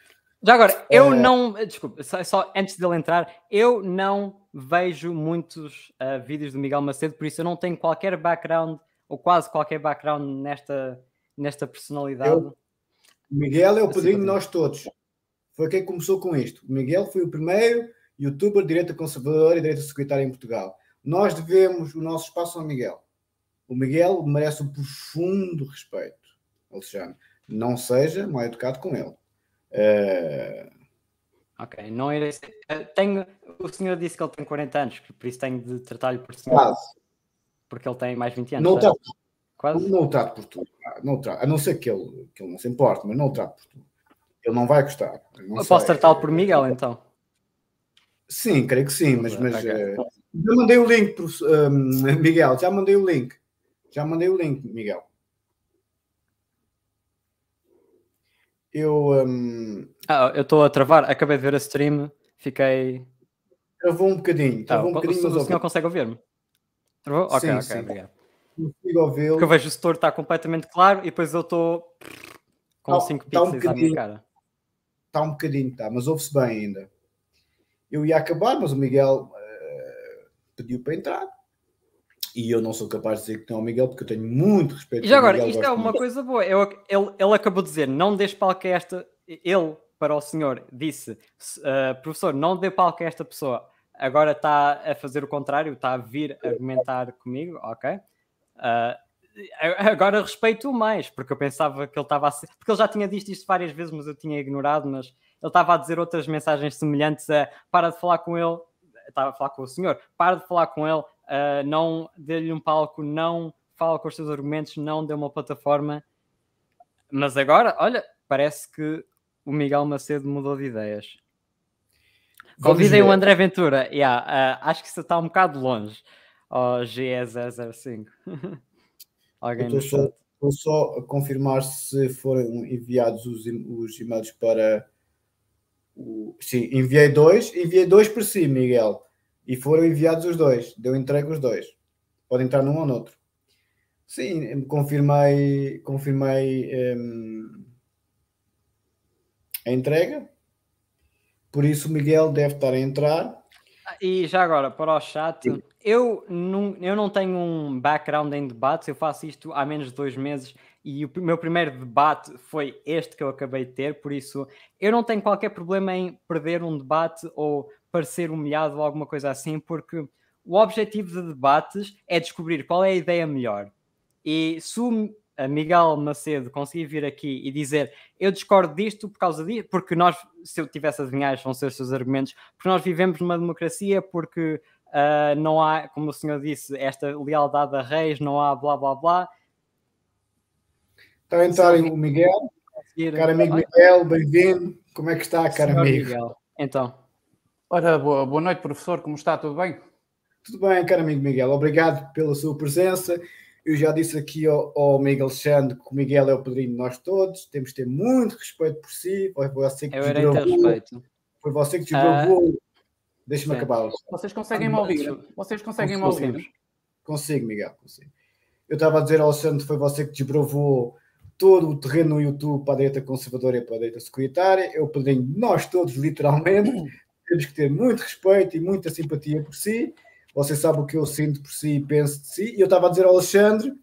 já agora, eu é... não. Desculpa, só, só, antes dele entrar, eu não vejo muitos uh, vídeos do Miguel Macedo, por isso eu não tenho qualquer background, ou quase qualquer background nesta, nesta personalidade. Eu, Miguel é o assim padrinho de nós todos. Foi quem começou com isto. O Miguel foi o primeiro youtuber de direita conservadora e direita secretária em Portugal. Nós devemos o nosso espaço ao Miguel. O Miguel merece um profundo respeito, Alexandre não seja mal educado com ele. Uh... Ok, não irei é eh, Tenho... O senhor disse que ele tem 40 anos, por isso tenho de tratar-lhe por senhor. Quase. Porque ele tem mais 20 anos. Não é? trato, Quase. Não trato por tudo. Não trato, a não ser que ele, que ele não se importe, mas não trato por tudo. Ele não vai gostar. Não posso sei. tratá-lo por Miguel, então? Sim, creio que sim, mas, mas okay. uh... Eh, já mandei o link, por, uh, Miguel, já mandei o link. Já mandei o link, Miguel. Eu. Um... Ah, eu estou a travar, acabei de ver a stream, fiquei. Travou um bocadinho. Tá, travou um bocadinho o, o senhor consegue ouvir-me? Travou? Ok, sim, ok, sim. obrigado. Consigo ouvi-lo. Porque eu vejo o setor está completamente claro e depois eu estou com 5 tá, tá pixels na um à minha cara. Está um bocadinho, está. mas ouve-se bem ainda. Eu ia acabar, mas o Miguel uh, pediu para entrar e eu não sou capaz de dizer que não ao é Miguel, porque eu tenho muito respeito. E já agora, Miguel, isto é uma muito. coisa boa. Eu, ele, ele acabou de dizer: não deixe palco a esta. Ele, para o senhor, disse: uh, professor, não dê palco a esta pessoa. Agora está a fazer o contrário, está a vir argumentar comigo, ok? Uh, agora respeito-o mais, porque eu pensava que ele estava a ser. Porque ele já tinha dito isto várias vezes, mas eu tinha ignorado, mas ele estava a dizer outras mensagens semelhantes a para de falar com ele, estava a falar com o senhor, para de falar com ele, uh, não dê-lhe um palco, não fala com os seus argumentos, não dê uma plataforma. Mas agora, olha, parece que o Miguel Macedo mudou de ideias. Convidem o André Ventura. Yeah, uh, acho que isso está um bocado longe. o oh, GE005. Alguém Estou só, vou só confirmar se foram enviados os, os e-mails para o. Sim, enviei dois. Enviei dois para si, Miguel. E foram enviados os dois, deu entrega os dois. Pode entrar num ou no outro. Sim, eh, confirmei, confirmei ehm, a entrega. Por isso o Miguel deve estar a entrar. Ah, e já agora, para o chat, eu não, eu não tenho um background em debates, eu faço isto há menos de dois meses e o meu primeiro debate foi este que eu acabei de ter, por isso eu não tenho qualquer problema em perder um debate ou parecer humilhado ou alguma coisa assim, porque o objetivo de debates é descobrir qual é a ideia melhor. E se o Miguel Macedo conseguir vir aqui e dizer eu discordo disto por causa disso, porque nós, se eu tivesse a adivinhar, vão ser os seus argumentos, porque nós vivemos numa democracia, porque uh, não há, como o senhor disse, esta lealdade a reis, não há blá blá blá. Então, a entrar o Miguel. Caro amigo Miguel, bem-vindo. Como é que está, caro amigo? Miguel, então. Ora, boa, boa noite, professor. Como está? Tudo bem? Tudo bem, caro amigo Miguel. Obrigado pela sua presença. Eu já disse aqui ao, ao Miguel Alexandre que o Miguel é o padrinho de nós todos. Temos de ter muito respeito por si. Foi você que Eu era respeito. Foi você que te ah, Deixa-me acabar. Vocês conseguem me ouvir? Vocês conseguem me ouvir? Consigo, Miguel, consigo. Eu estava a dizer ao Alexandre foi você que desbravou todo o terreno no YouTube para a direita conservadora e para a direita securitária. É o de nós todos, literalmente temos que ter muito respeito e muita simpatia por si. Você sabe o que eu sinto por si e penso de si. E eu estava a dizer ao Alexandre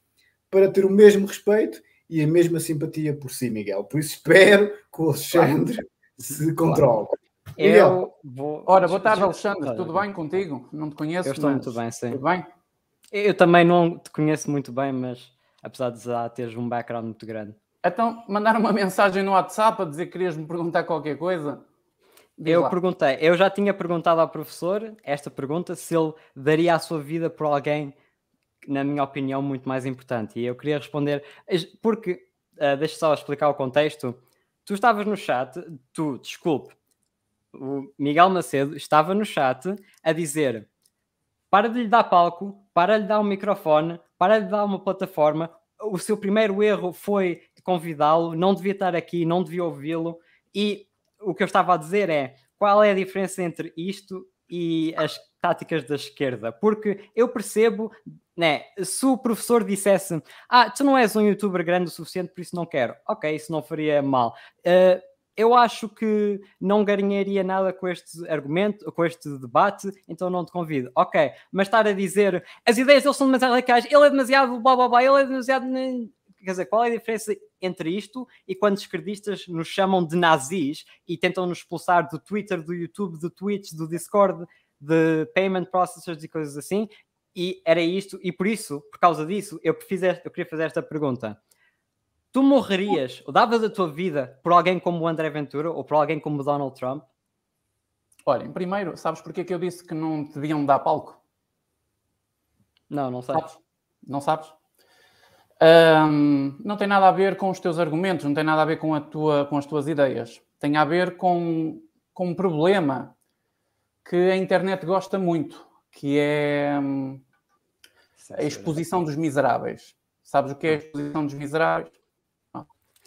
para ter o mesmo respeito e a mesma simpatia por si, Miguel. Por isso espero que o Alexandre claro. se controle. Claro. Miguel. Vou... Ora, boa tarde, Alexandre. Tudo bem contigo? Não te conheço? Eu estou mas... muito bem, sim. Tudo bem? Eu também não te conheço muito bem, mas apesar de já teres um background muito grande. Então, mandaram uma mensagem no WhatsApp a dizer que querias me perguntar qualquer coisa? eu perguntei, eu já tinha perguntado ao professor esta pergunta se ele daria a sua vida por alguém, na minha opinião, muito mais importante. E eu queria responder, porque uh, eh, deixa só explicar o contexto. Tu estavas no chat, tu, desculpe, o Miguel Macedo estava no chat a dizer para de lhe dar palco, para lhe dar um microfone, para lhe dar uma plataforma. O seu primeiro erro foi convidá-lo, não devia estar aqui, não devia ouvi-lo. E o que eu estava a dizer é qual é a diferença entre isto e as táticas da esquerda? Porque eu percebo, né, se o professor dissesse ah, tu não és um youtuber grande o suficiente, por isso não quero. Ok, isso não faria mal. Uh, eu acho que não ganharia nada com este argumento, com este debate, então não te convido. Ok, mas estar a dizer as ideias dele são demasiado radicais, ele é demasiado blá blá blá, ele é demasiado né, quer dizer, qual é a diferença entre isto e quando esquerdistas nos chamam de nazis e tentam nos expulsar do Twitter, do YouTube, do Twitch, do Discord, de payment processors e coisas assim? E era isto, e por isso, por causa disso, eu, fiz esta, eu queria fazer esta pergunta. Tu morrerias ou davas a tua vida por alguém como o André Ventura ou por alguém como o Donald Trump? Olhem, primeiro, sabes porque é que eu disse que não deviam dar palco? Não, não sabes? Não sabes? Um, não tem nada a ver com os teus argumentos, não tem nada a ver com, a tua, com as tuas ideias. Tem a ver com, com um problema que a internet gosta muito, que é hum, a exposição dos miseráveis. Sabes o que é a exposição dos miseráveis?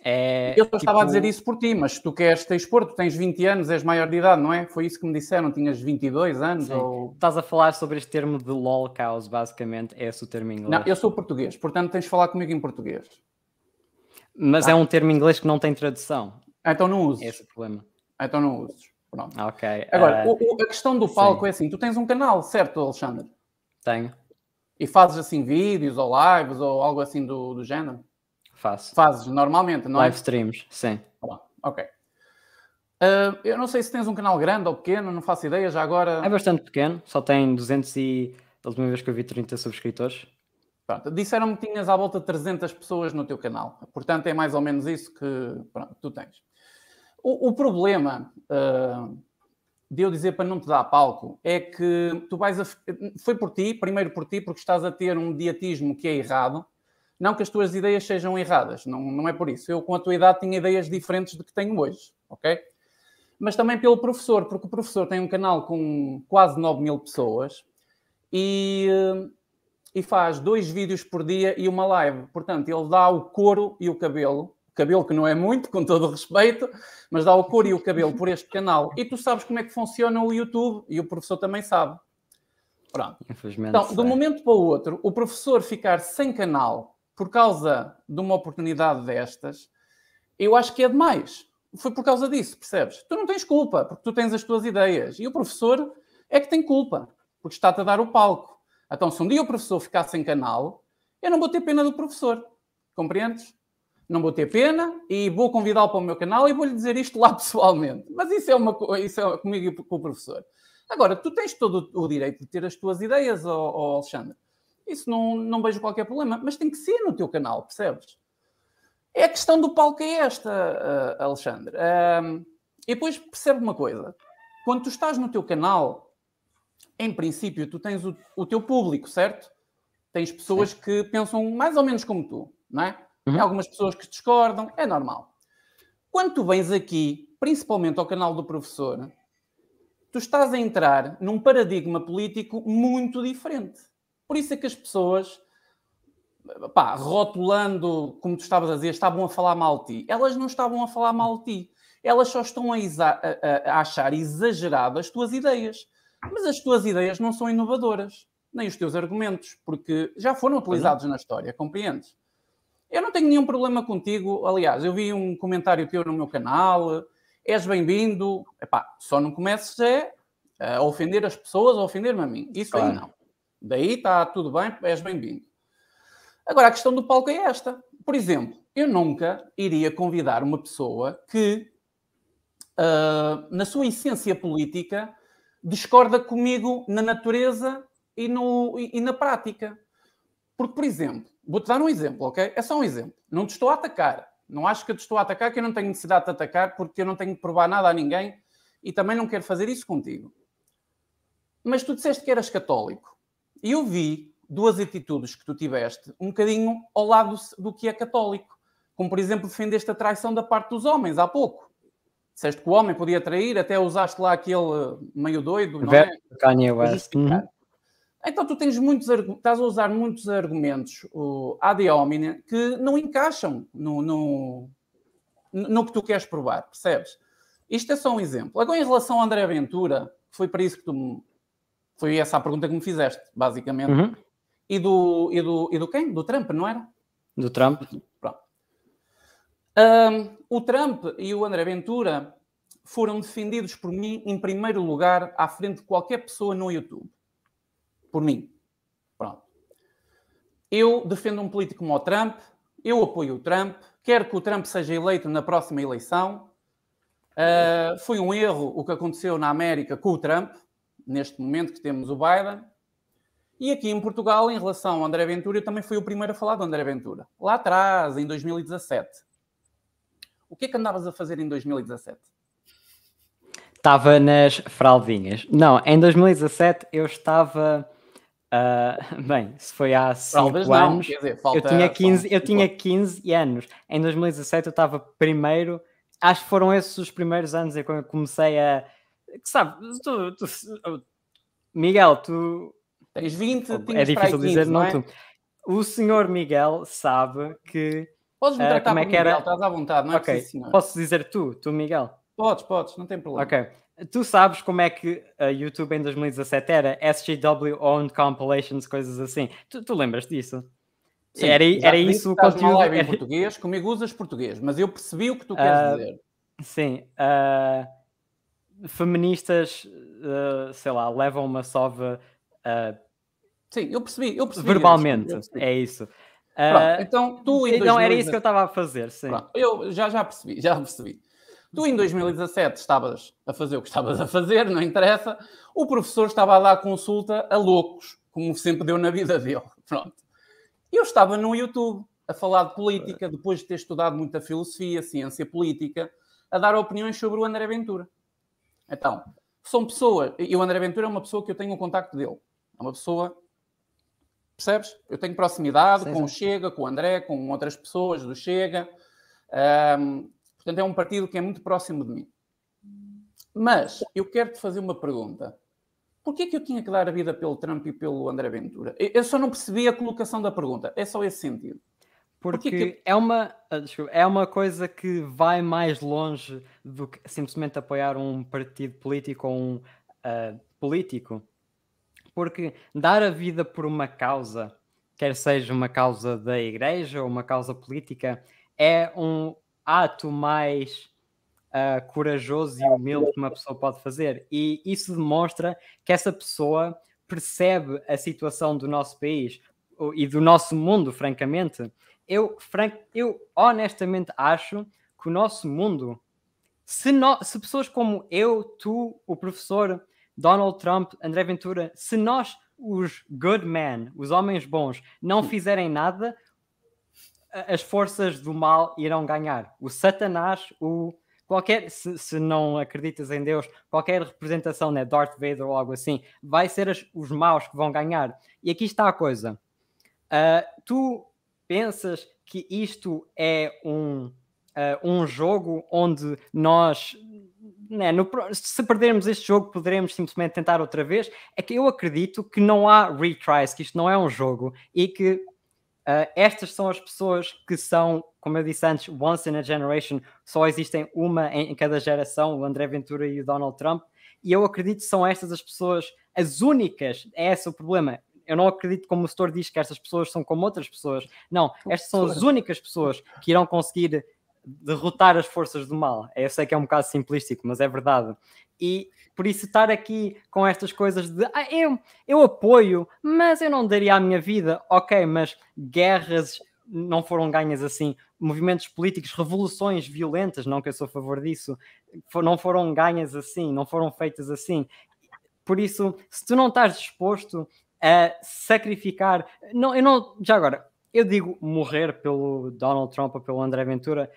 É, eu só tipo... estava a tipo dizer isso por ti, mas tu queres te expor, tu tens 20 anos, és maior de idade, não é? Foi isso que me disseram, tinhas 22 anos ou... Estás a falar sobre este termo de lol cows, basicamente, é esse o termo em inglês. Não, eu sou português, portanto tens de falar comigo em português. Mas é ah. um termo em inglês que não tem tradução. Então não uses. É esse é o problema. Então não uses. Pronto. Ok. Agora, uh... o, a questão do palco Sim. é assim, tu tens um canal, certo, Alexandre? Tenho. E fazes assim vídeos ou lives ou algo assim do, do género? Faço. Fazes normalmente, não é? Live é? streams, sim. Tá ok. Uh, eu não sei se tens um canal grande ou pequeno, não faço ideia, já agora. É bastante pequeno, só tem 200 e. A última vez que eu vi 30 subscritores. Pronto, disseram-me que tinhas à volta de 300 pessoas no teu canal. Portanto, é mais ou menos isso que pronto, tu tens. O, o problema uh, de eu dizer para não te dar palco é que tu vais a... Foi por ti, primeiro por ti, porque estás a ter um mediatismo que é errado não que as tuas ideias sejam erradas, não, não é por isso. Eu, com a tua idade, tinha ideias diferentes do que tenho hoje, ok? Mas também pelo professor, porque o professor tem um canal com quase 9 mil pessoas e, e faz dois vídeos por dia e uma live. Portanto, ele dá o couro e o cabelo cabelo que não é muito, com todo o respeito, mas dá o couro e o cabelo por este canal. E tu sabes como é que funciona o YouTube e o professor também sabe. Pronto. Então, de um momento para o outro, o professor ficar sem canal por causa de uma oportunidade destas, eu acho que é demais. Foi por causa disso, percebes? Tu não tens culpa, porque tu tens as tuas ideias. E o professor é que tem culpa, porque está-te a dar o palco. Então, se um dia o professor ficar sem canal, eu não vou ter pena do professor. Compreendes? Não vou ter pena e vou convidá-lo para o meu canal e vou-lhe dizer isto lá pessoalmente. Mas isso é, uma, isso é comigo e com o professor. Agora, tu tens todo o direito de ter as tuas ideias, oh, oh Alexandre. Isso não, não vejo qualquer problema, mas tem que ser no teu canal, percebes? É a questão do palco é esta, eh, Alexandre. e depois percebe uma coisa. Quando tu estás no teu canal, em princípio, tu tens o, o teu público, certo? Tens pessoas Sim. que pensam mais ou menos como tu, não é? Uhum. Tem algumas pessoas que discordam, é normal. Quando tu vens aqui, principalmente ao canal do professor, tu estás a entrar num paradigma político muito diferente. Por isso é que as pessoas, pá, rotulando, como tu estavas a dizer, estavam a falar mal de ti. Elas não estavam a falar mal de ti. Elas só estão a, a, a achar exageradas as tuas ideias. Mas as tuas ideias não são inovadoras, nem os teus argumentos, porque já foram utilizados na história, compreendes? Eu não tenho nenhum problema contigo. Aliás, eu vi um comentário teu no meu canal. És bem-vindo. só não comeces a, a ofender as pessoas, a ofender-me a mim. Isso claro. aí não. Daí está tudo bem, és bem-vindo. Agora, a questão do palco é esta. Por exemplo, eu nunca iria convidar uma pessoa que, uh, na sua essência política, discorda comigo na natureza e, no, e, e na prática. Porque, por exemplo, vou-te dar um exemplo, ok? É só um exemplo. Não te estou a atacar. Não acho que te estou a atacar, que eu não tenho necessidade de te atacar, porque eu não tenho que provar nada a ninguém e também não quero fazer isso contigo. Mas tu disseste que eras católico. E eu vi duas atitudes que tu tiveste um bocadinho ao lado do, que é católico. Como, por exemplo, defendeste a traição da parte dos homens há pouco. Disseste que o homem podia trair, até usaste lá aquele eh, meio doido, não é? Kanye West. Uhum. Então tu tens muitos, estás a usar muitos argumentos uh, ad hominem que não encaixam no, no, no que tu queres provar, percebes? Isto é só um exemplo. Agora, em relação ao André Ventura, foi para isso que tu me foi essa a pergunta que me fizeste, basicamente. Uhum. E, do, e, do, e do quem? Do Trump, não era? Do Trump. Pronto. Um, o Trump e o André Ventura foram defendidos por mim em primeiro lugar à frente de qualquer pessoa no YouTube. Por mim. Pronto. Eu defendo um político como o Trump, eu apoio o Trump, quero que o Trump seja eleito na próxima eleição. Uh, foi um erro o que aconteceu na América com o Trump, neste momento que temos o Biden. E aqui em Portugal, em relação ao André Ventura, eu também fui o primeiro a falar do André Ventura. Lá atrás, em 2017. O que é que andavas a fazer em 2017? Estava nas fraldinhas. Não, em 2017 eu estava. Uh, bem, se foi há 5 anos. Dizer, falta, eu tinha 15, eu tinha 15 anos. Em 2017 eu estava primeiro. Acho que foram esses os primeiros anos em que eu comecei a sabe, tu, tu, Miguel, tu tens 20, é difícil 15, dizer, não, é? tu. O senhor Miguel sabe que. Podes me eh, tratar uh, como é que era... Miguel, estás à vontade, não é okay. preciso, Posso dizer tu, tu, Miguel? Podes, podes, não tem problema. Ok. Tu sabes como é que a YouTube em 2017 era SGW Owned Compilations, coisas assim. Tu, tu lembras disso? Sim, era era isso o conteúdo. Live em português, comigo usas português, mas eu percebi o que tu ah, queres uh, dizer. Sim. Uh feministas, uh, sei lá, levam uma sova. Uh, Sim, eu percebi, eu percebi. Verbalmente, eu percebi. é isso. Pronto, eh, então, tu em Não, 2000... era isso que eu estava a fazer, sim. Pronto, eu já, já percebi, já percebi. Tu em 2017 estavas a fazer o que estavas a fazer, não interessa. O professor estava a dar consulta a loucos, como sempre deu na vida dele. Pronto. Eu estava no YouTube a falar de política, depois de ter estudado muita filosofia, ciência política, a dar opiniões sobre o André Ventura. Então, são pessoas, e o André Ventura é uma pessoa que eu tenho o um contacto dele. É uma pessoa, percebes? Eu tenho proximidade Sim, com o Chega, com o André, com outras pessoas do Chega. Um, portanto, é um partido que é muito próximo de mim. Mas eu quero te fazer uma pergunta. Porquê que eu tinha que dar a vida pelo Trump e pelo André Ventura? Eu só não percebi a colocação da pergunta. É só esse sentido. Porque, é, uma, ah, desculpa, é uma coisa que vai mais longe do que simplesmente apoiar um partido político ou um uh, político. Porque dar a vida por uma causa, quer seja uma causa da igreja ou uma causa política, é um ato mais uh, corajoso e humilde que uma pessoa pode fazer. E isso demonstra que essa pessoa percebe a situação do nosso país e do nosso mundo, francamente eu, frank, eu honestamente acho que o nosso mundo, se, no, se pessoas como eu, tu, o professor Donald Trump, André Ventura, se nós, os good men, os homens bons, não fizerem nada, as forças do mal irão ganhar. O Satanás, o qualquer, se, se não acreditas em Deus, qualquer representação, né, Darth Vader ou algo assim, vai ser as, os maus que vão ganhar. E aqui está a coisa. Uh, tu Pensas que isto é um, uh, um jogo onde nós, né, no, se perdermos este jogo, poderemos simplesmente tentar outra vez? É que eu acredito que não há retries, que isto não é um jogo e que uh, estas são as pessoas que são, como eu disse antes, once in a generation, só existem uma em, em cada geração, o André Ventura e o Donald Trump. E eu acredito que são estas as pessoas, as únicas, é esse o problema eu não acredito como o setor diz que estas pessoas são como outras pessoas. Não, estas são as únicas pessoas que irão conseguir derrotar as forças do mal. Eu sei que é um bocado simplístico, mas é verdade. E por isso estar aqui com estas coisas de ah, eu, eu apoio, mas eu não daria a minha vida. Ok, mas guerras não foram ganhas assim, movimentos políticos, revoluções violentas, não que eu sou a favor disso, não foram ganhas assim, não foram feitas assim. Por isso, se tu não estás disposto a sacrificar. Não, eu não, já agora, eu digo morrer pelo Donald Trump ou pelo André Ventura,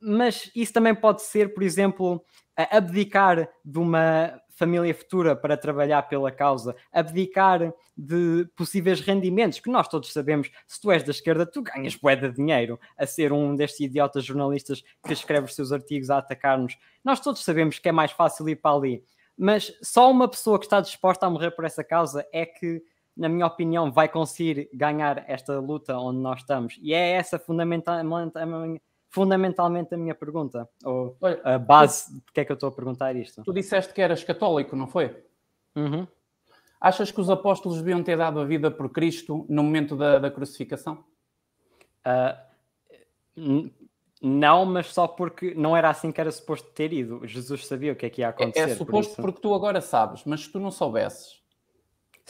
mas isso também pode ser, por exemplo, abdicar de uma família futura para trabalhar pela causa, abdicar de possíveis rendimentos, que nós todos sabemos, se tu és da esquerda, tu ganhas bué de dinheiro a ser um destes idiotas jornalistas que escreve os seus artigos a atacar-nos. Nós todos sabemos que é mais fácil ir para ali, mas só uma pessoa que está disposta a morrer por essa causa é que na minha opinião, vai conseguir ganhar esta luta onde nós estamos? E é essa fundamentalmente a minha, fundamentalmente a minha pergunta, ou Olha, a base de que é que eu estou a perguntar isto. Tu disseste que eras católico, não foi? Uhum. Achas que os apóstolos deviam ter dado a vida por Cristo no momento da, da crucificação? Uh, não, mas só porque não era assim que era suposto ter ido. Jesus sabia o que é que ia acontecer. É, é suposto por porque tu agora sabes, mas se tu não soubesses,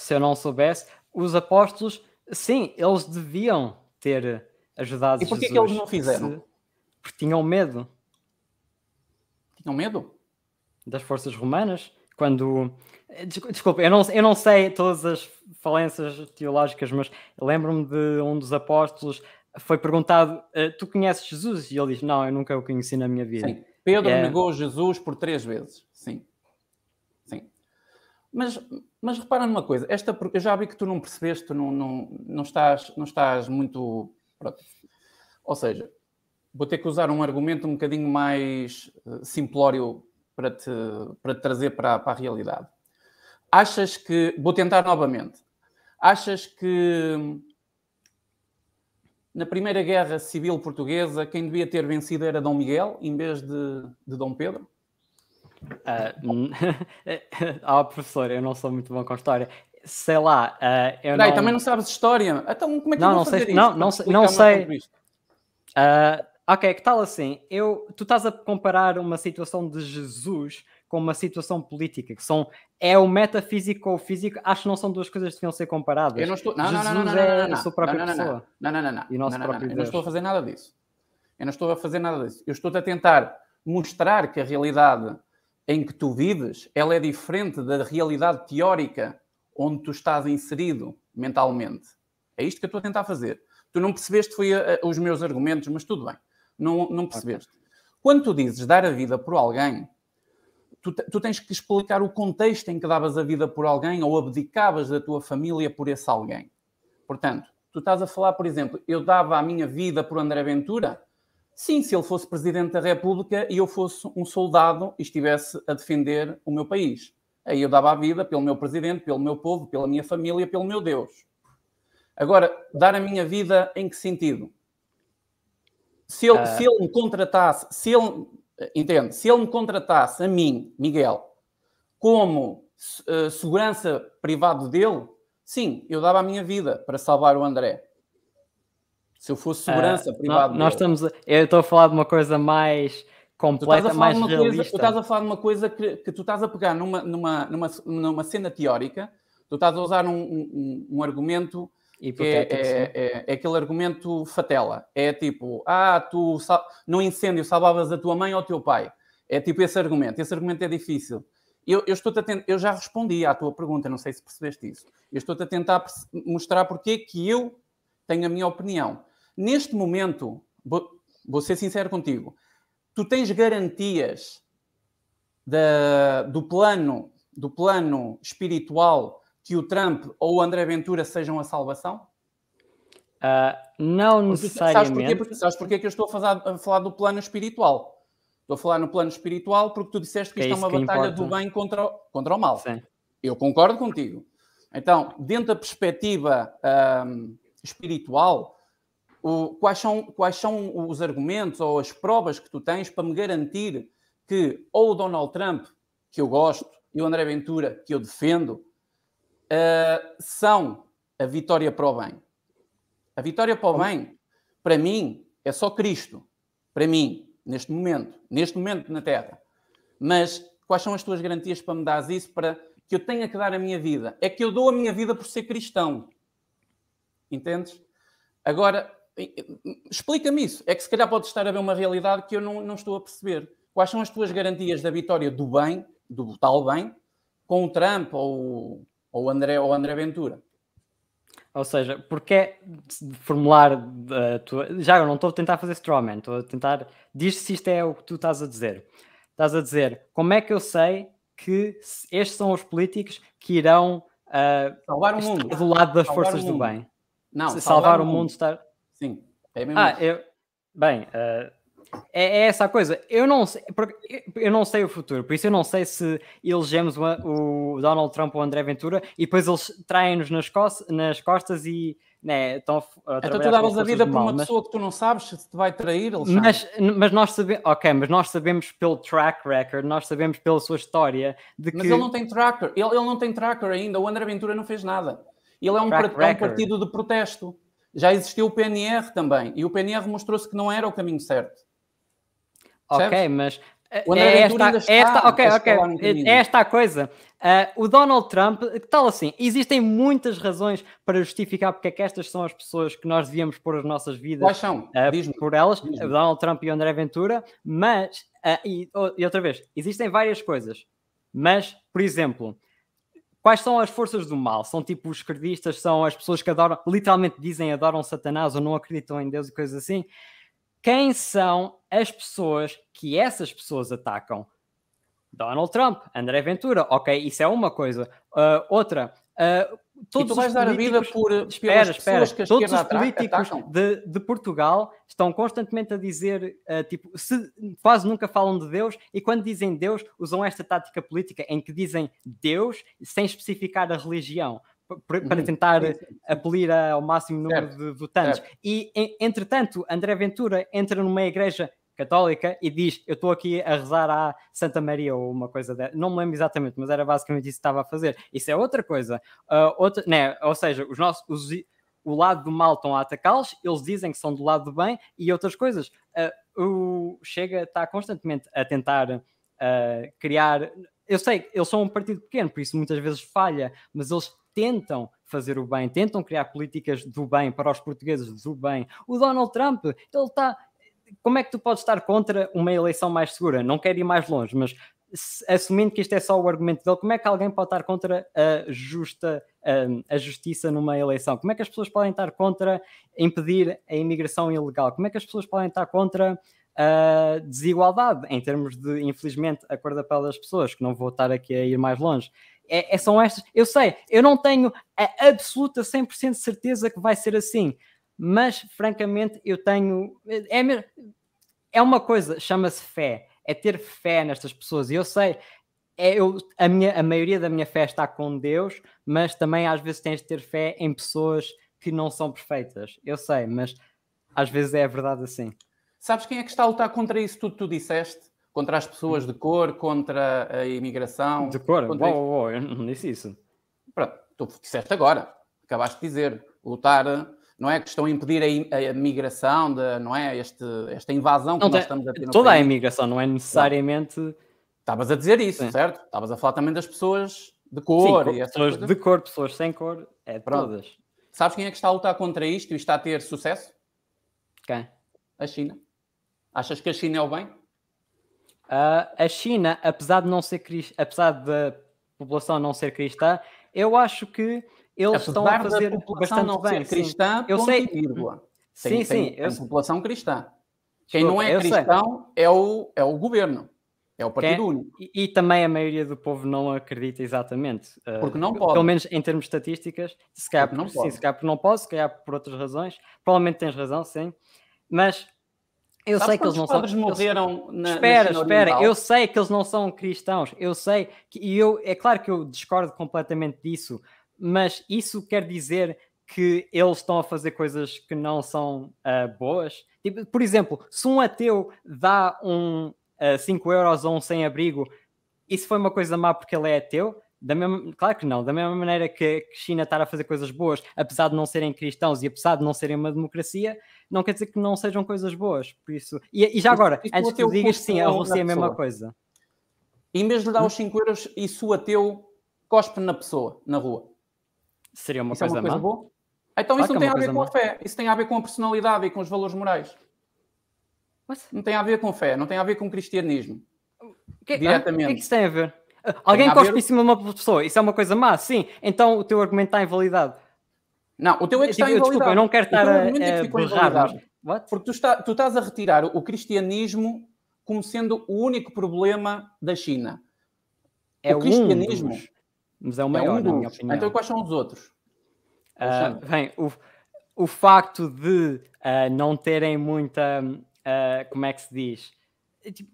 se eu não soubesse, os apóstolos, sim, eles deviam ter ajudado Jesus. E porquê Jesus, que eles não fizeram? Se... Porque tinham medo. Tinham medo? Das forças romanas. Quando. Eh, desculpa, eu não, eu não sei todas as falências teológicas, mas lembro-me de um dos apóstolos foi perguntado: eh, Tu conheces Jesus? E ele diz: Não, eu nunca o conheci na minha vida. Sim. Pedro é... negou Jesus por três vezes. Sim. Sim. Mas mas repara numa coisa, esta, eu já vi que tu não percebeste, tu não, não, não, estás, não estás muito. Pronto. Ou seja, vou ter que usar um argumento um bocadinho mais eh, simplório para te, para te trazer para, para a realidade. Achas que. Vou tentar novamente. Achas que na Primeira Guerra Civil Portuguesa quem devia ter vencido era Dom Miguel em vez de, de Dom Pedro? Ah, hum. ah, professor, eu não sou muito bom com história. Sei lá, uh, eu Peraí, não... também não sabes história. Então, como é que não, eu vou não fazer sei, Não, não, não sei. Uh, ok, que tal assim? Eu, tu estás a comparar uma situação de Jesus com uma situação política, que são é o metafísico ou o físico, acho que não são duas coisas que deviam ser comparadas. Eu não estou, não, Jesus não, não, não, não, é não, a sua própria não, não, pessoa. Não, não, não, não. E nosso não, não, próprio não, Eu não estou a fazer nada disso. Eu não estou a fazer nada disso. Eu estou a tentar mostrar que a realidade em que tu vives, ela é diferente da realidade teórica onde tu estás inserido mentalmente. É isto que eu estou a tentar fazer. Tu não percebeste foi a, eh, a, os meus argumentos, mas tudo bem. Não, não percebeste. Quando tu dizes dar a vida por alguém, tu, tu tens que explicar o contexto em que davas a vida por alguém ou abdicavas da tua família por esse alguém. Portanto, tu estás a falar, por exemplo, eu dava a minha vida por André Ventura? Sim, se ele fosse presidente da República e eu fosse um soldado e estivesse a defender o meu país. Aí eu dava a vida pelo meu presidente, pelo meu povo, pela minha família, pelo meu Deus. Agora, dar a minha vida em que sentido? Se ele, se ele me contratasse, se ele, entende, se ele me contratasse a mim, Miguel, como uh, segurança privado dele, sim, eu dava a minha vida para salvar o André. Se eu fosse ah, segurança uh, privada. Nós estamos. Eu estou a falar de uma coisa mais completa, mais realista. Coisa, tu estás a falar de uma coisa que, que tu estás a pegar numa, numa, numa, numa cena teórica, tu estás a usar um, um, um argumento que é, é, é, é, aquele argumento fatela. É tipo, ah, tu no incêndio salvavas a tua mãe ou o teu pai. É tipo esse argumento. Esse argumento é difícil. Eu, eu estou atento, eu já respondi à tua pergunta, não sei se percebeste isso. Eu estou-te a tentar mostrar porque é que eu tenho a minha opinião. Neste momento, vou ser sincero contigo, tu tens garantias do plano do plano espiritual que o Trump ou o André Ventura sejam a salvação? Uh, não necessariamente. Porque, sabes porquê? Porque, que eu estou a, a falar do plano espiritual? Estou a falar no plano espiritual porque tu disseste que, que é isto é, uma batalha importa. do bem contra, o, contra o mal. Sim. Eu concordo contigo. Então, dentro da perspectiva um, ah, espiritual, o, quais, são, quais são os argumentos ou as provas que tu tens para me garantir que ou o Donald Trump, que eu gosto, e o André Ventura, que eu defendo, uh, são a vitória para o bem. A vitória para o bem, para mim, é só Cristo. Para mim, neste momento, neste momento na Terra. Mas quais são as tuas garantias para me dares isso, para que eu tenha que dar a minha vida? É que eu dou a minha vida por ser cristão. Entendes? Agora, Explica-me isso. É que se calhar pode estar a ver uma realidade que eu não, não estou a perceber. Quais são as tuas garantias da vitória do bem, do tal bem, com o Trump ou o André, ou André Ventura? Ou seja, porque é formular eh, tua... já eu não estou a tentar fazer strawman, estou a tentar diz se isto é o que tu estás a dizer. Estás a dizer como é que eu sei que estes são os políticos que irão uh, salvar o mundo do lado das salvar forças do bem. Não, salvar, salvar o mundo, mundo estar Sim, é mesmo. Ah, eu... Bem, uh, é, é, essa a coisa. Eu não, sei, eu não sei o futuro, por isso eu não sei se elegemos o, o Donald Trump ou o André Ventura e depois eles traem-nos nas, nas, costas e né, estão a Então tu davas a vida por uma mas... pessoa que tu não sabes se te vai trair, Mas, mas nós sabemos, ok, mas nós sabemos pelo track record, nós sabemos pela sua história de que... Mas ele não tem tracker, ele, ele não tem tracker ainda, o André Ventura não fez nada. Ele é um, é um partido de protesto já existiu o PNR também, e o PNR mostrou-se que não era o caminho certo. Ok, Sabes? mas eh, o é André é esta, está, esta, ok, ok, é esta a coisa. Uh, o Donald Trump, que tal assim? Existem muitas razões para justificar porque é que estas são as pessoas que nós devíamos pôr as nossas vidas Quais são? Uh, por elas, Donald Trump e o André Ventura, mas, uh, e, oh, e outra vez, existem várias coisas, mas, por exemplo, Quais são as forças do mal? São tipo os credistas? são as pessoas que adoram, literalmente dizem adoram Satanás ou não acreditam em Deus e coisas assim. Quem são as pessoas que essas pessoas atacam? Donald Trump, André Ventura, ok, isso é uma coisa. Uh, outra, uh, Todos dar a vida por espera, espera. Que todos os políticos de, de Portugal estão constantemente a dizer, uh, tipo, se, quase nunca falam de Deus, e quando dizem Deus, usam esta tática política em que dizem Deus sem especificar a religião para uhum. tentar sim, apelir ao máximo número certo, de votantes. E, entretanto, André Ventura entra numa igreja católica e diz: Eu estou aqui a rezar à Santa Maria ou uma coisa dessa. Não me lembro exatamente, mas era basicamente isso que estava a fazer. Isso é outra coisa. Uh, outra, né? Ou seja, os nossos. Os, o lado do mal estão a atacá-los, eles dizem que são do lado do bem e outras coisas. Uh, o Chega está constantemente a tentar uh, criar. Eu sei eles são um partido pequeno, por isso muitas vezes falha, mas eles tentam fazer o bem, tentam criar políticas do bem para os portugueses do bem. O Donald Trump, ele está como é que tu podes estar contra uma eleição mais segura? Não quero ir mais longe, mas assumindo que isto é só o argumento dele, como é que alguém pode estar contra a justa hum, a justiça numa eleição? Como é que as pessoas podem estar contra impedir a imigração ilegal? Como é que as pessoas podem estar contra a desigualdade em termos de, infelizmente, a cor da pele das pessoas, que não vou estar aqui a ir mais longe? É, é são estas. Eu sei, eu não tenho a absoluta 100% certeza que vai ser assim, mas francamente eu tenho. É, é uma coisa, chama-se fé, é ter fé nestas pessoas. E eu sei, é, eu, a, minha, a maioria da minha fé está com Deus, mas também às vezes tens de ter fé em pessoas que não são perfeitas. Eu sei, mas às vezes é a verdade assim. Sabes quem é que está a lutar contra isso tudo que tu disseste? Contra as pessoas de cor, contra a imigração. De cor? Contra uou, uou, eu não disse isso. Pronto, tu disseste agora, acabaste de dizer. Lutar não é que estão a impedir a, migração, de, não é? Este, esta invasão que não, nós estamos a ter. toda país. a imigração, não é necessariamente. Estavas a dizer isso, Sim. certo? Estavas a falar também das pessoas de cor. Sim, pessoas coisas. de cor, pessoas sem cor, é Pronto. todas. Sabes quem é que está a lutar contra isto e está a ter sucesso? Quem? A China. Achas que a China é o bem? Uh, a China, apesar de não ser apesar da população não ser cristã, eu acho que eles estão a fazer bastante não bem. cristã, eu sei. Vírgula. Sim, tem, sim. Tem, eu... população cristã. Quem não é eu cristão é o, é o governo. É o Partido é, Único. E, e, também a maioria do povo não acredita exatamente. Eh, porque não pode. Pelo menos em termos de estatísticas, se calhar, não pode. sim, se calhar porque não pode, se calhar por outras razões. Provavelmente tens razão, sim. Mas eu Sabe sei que eles não são. morreram eles... na, Espera, na espera. Eu sei que eles não são cristãos. Eu sei que. E eu, é claro que eu discordo completamente disso mas isso quer dizer que eles estão a fazer coisas que não são uh, boas? Tipo, por exemplo, se um ateu dá um uh, ah, 5 euros a um sem-abrigo, isso foi uma coisa má porque ele é ateu? Da mesma, claro que não, da mesma maneira que, a China está a fazer coisas boas, apesar de não serem cristãos e apesar de não serem uma democracia, não quer dizer que não sejam coisas boas. Por isso, e, e já agora, é antes que tu digas sim, a Rússia é a mesma pessoa. coisa. Em vez de dar os 5 hum? euros, isso o ateu cospe na pessoa, na rua. Seria uma isso coisa, é uma coisa boa? Então claro isso é não tem é a ver com má. a fé, isso tem a ver com a personalidade e com os valores morais. Não tem a ver com fé, não tem a ver com cristianismo. Que, Diretamente. O que é que isso tem a ver? Alguém tem cospe ver... em cima de uma pessoa, isso é uma coisa má, sim. Então o teu argumento está invalidado. Não, o teu é que está invalidado. Tipo, desculpa, eu não quero estar a, é Porque tu, está, tu estás a retirar o cristianismo como sendo o único problema da China. É o cristianismo... Um dos mas é o é maior, é um na minha ah, opinião. Então quais são os outros? Uh, ah, bem, o, o facto de uh, não terem muita, uh, como é que se diz? É tipo,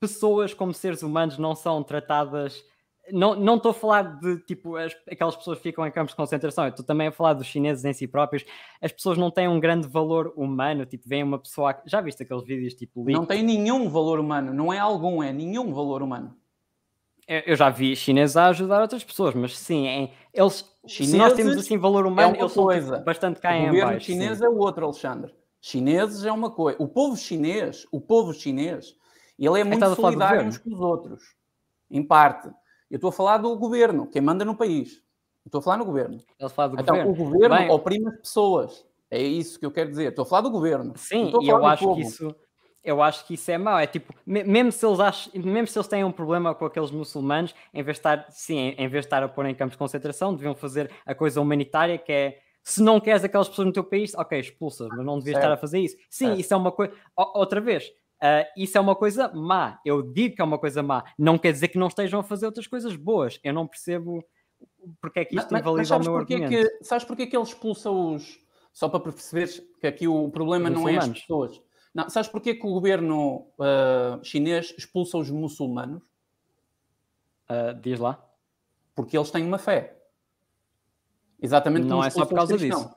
pessoas como seres humanos não são tratadas. Não estou a falar de tipo as, aquelas pessoas que ficam em campos de concentração, estou também a falar dos chineses em si próprios. As pessoas não têm um grande valor humano. Tipo, vem uma pessoa. Já viste aqueles vídeos tipo. Leak? Não tem nenhum valor humano, não é algum, é nenhum valor humano. Eu já vi chineses a ajudar outras pessoas, mas sim, é, eles, chineses nós temos assim valor é humano, é eles tipo, coisa. bastante cá em baixo. O governo chinês sim. é o outro, Alexandre. Chineses é uma coisa. O povo chinês, o povo chinês, ele é muito solidário uns com os outros, em parte. Eu estou a falar do governo, quem manda no país. Eu estou a falar no governo. Ele fala do então, governo. o governo Bem, oprime as pessoas. É isso que eu quero dizer. Estou a falar do governo. Sim, e eu acho povo. que isso eu acho que isso é mau. É tipo, mesmo se eles acham, mesmo se eles têm um problema com aqueles muçulmanos, em vez de estar, sim, em vez de estar a pôr em campos de concentração, deviam fazer a coisa humanitária que é se não queres aquelas pessoas no teu país, ok, expulsa, mas não devias estar a fazer isso. Sim, isso é uma coisa. Outra vez, Uh, isso é uma coisa má. Eu digo que é uma coisa má. Não quer dizer que não estejam a fazer outras coisas boas. Eu não percebo porque é que isto invalida mas o meu argumento. É que, sabes porque é que ele expulsa os... Só para perceberes que aqui o problema os não é as pessoas. Não, sabes porquê que o governo uh, chinês expulsa os muçulmanos? Uh, diz lá. Porque eles têm uma fé. Exatamente Não é só por causa disso.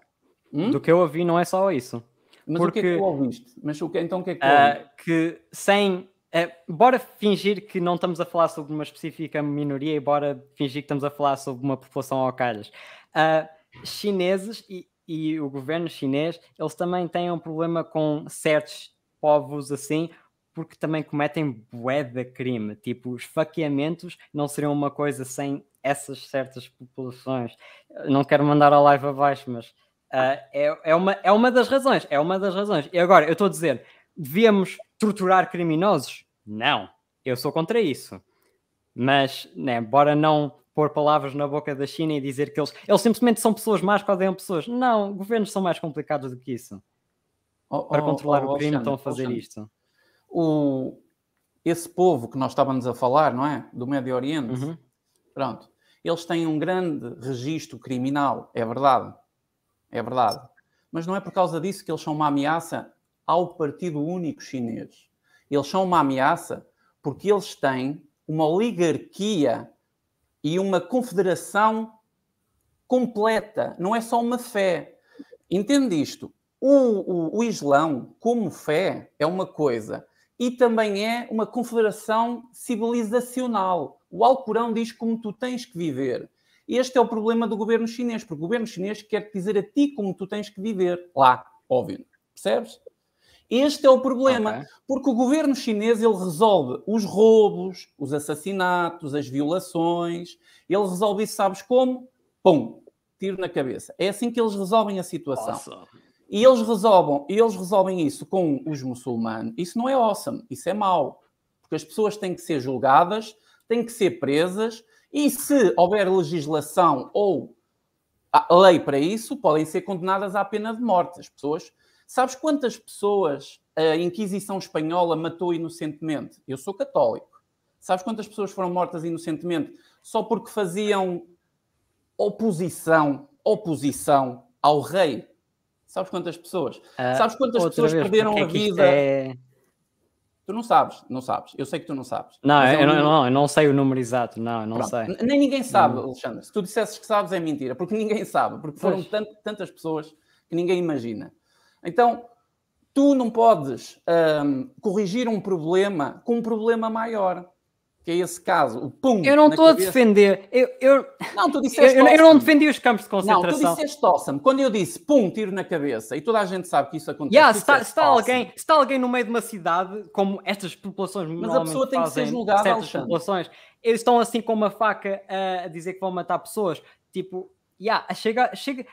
Hum? Do que eu ouvi, não é só isso. Mas Porque... o que é que tu ouviste? Mas o que, então o que é que uh, Que sem... Eh, bora fingir que não estamos a falar sobre uma específica minoria e bora fingir que estamos a falar sobre uma população ao calhas. chineses e e o governo chinês, eles também têm um problema com certos povos assim, porque também cometem bué de crime. Tipo, os faqueamentos não seriam uma coisa sem essas certas populações. Não quero mandar a live abaixo, mas uh, é, é, uma, é uma das razões. É uma das razões. E agora, eu estou a dizer, devíamos torturar criminosos? Não. Eu sou contra isso. Mas, né, bora não pôr palavras na boca da China e dizer que eles, eles simplesmente são pessoas más que odeiam pessoas. Não, governos são mais complicados do que isso. Oh, Para oh, controlar oh, o crime estão a fazer isto. O, esse povo que nós estávamos a falar, não é? Do Médio Oriente, uhum. pronto. Eles têm um grande registro criminal, é verdade. É verdade. Mas não é por causa disso que eles são uma ameaça ao Partido Único Chinês. Eles são uma ameaça porque eles têm uma oligarquia e uma confederação completa, não é só uma fé. Entende isto? O, o, o Islão, como fé, é uma coisa, e também é uma confederação civilizacional. O Alcorão diz como tu tens que viver. Este é o problema do governo chinês, porque o governo chinês quer dizer a ti como tu tens que viver lá, óbvio. Percebes? Este é o problema, okay. porque o governo chinês ele resolve os roubos, os assassinatos, as violações, ele resolve isso, sabes como? Pum, tiro na cabeça. É assim que eles resolvem a situação. Awesome. E eles resolvem, eles resolvem isso com os muçulmanos. Isso não é awesome, isso é mau. Porque as pessoas têm que ser julgadas, têm que ser presas, e se houver legislação ou lei para isso, podem ser condenadas à pena de morte. As pessoas Sabes quantas pessoas a Inquisição Espanhola matou inocentemente? Eu sou católico. Sabes quantas pessoas foram mortas inocentemente só porque faziam oposição, oposição ao rei? Sabes quantas pessoas? Ah, sabes quantas pessoas vez, perderam é a vida? É... Tu não sabes, não sabes. Eu sei que tu não sabes. Não, é eu, um não, não, eu não sei o número exato, não, eu não Pronto. sei. Nem ninguém sabe, não. Alexandre. Se tu dissesses que sabes, é mentira, porque ninguém sabe, porque foram tant, tantas pessoas que ninguém imagina. Então, tu não podes um, corrigir um problema com um problema maior. Que é esse caso, o pum. Eu não estou a defender. Eu, eu... Não, tu disseste. Eu, eu, não defendi os campos de concentração. Não, tu disseste awesome. Quando eu disse pum, tiro na cabeça, e toda a gente sabe que isso acontece. Yeah, se, está, é está awesome. alguém, está alguém no meio de uma cidade, como estas populações. Mas a pessoa tem que ser julgada, Alexandre. populações, eles estão assim com uma faca a dizer que vão matar pessoas. Tipo, yeah, chega, chega,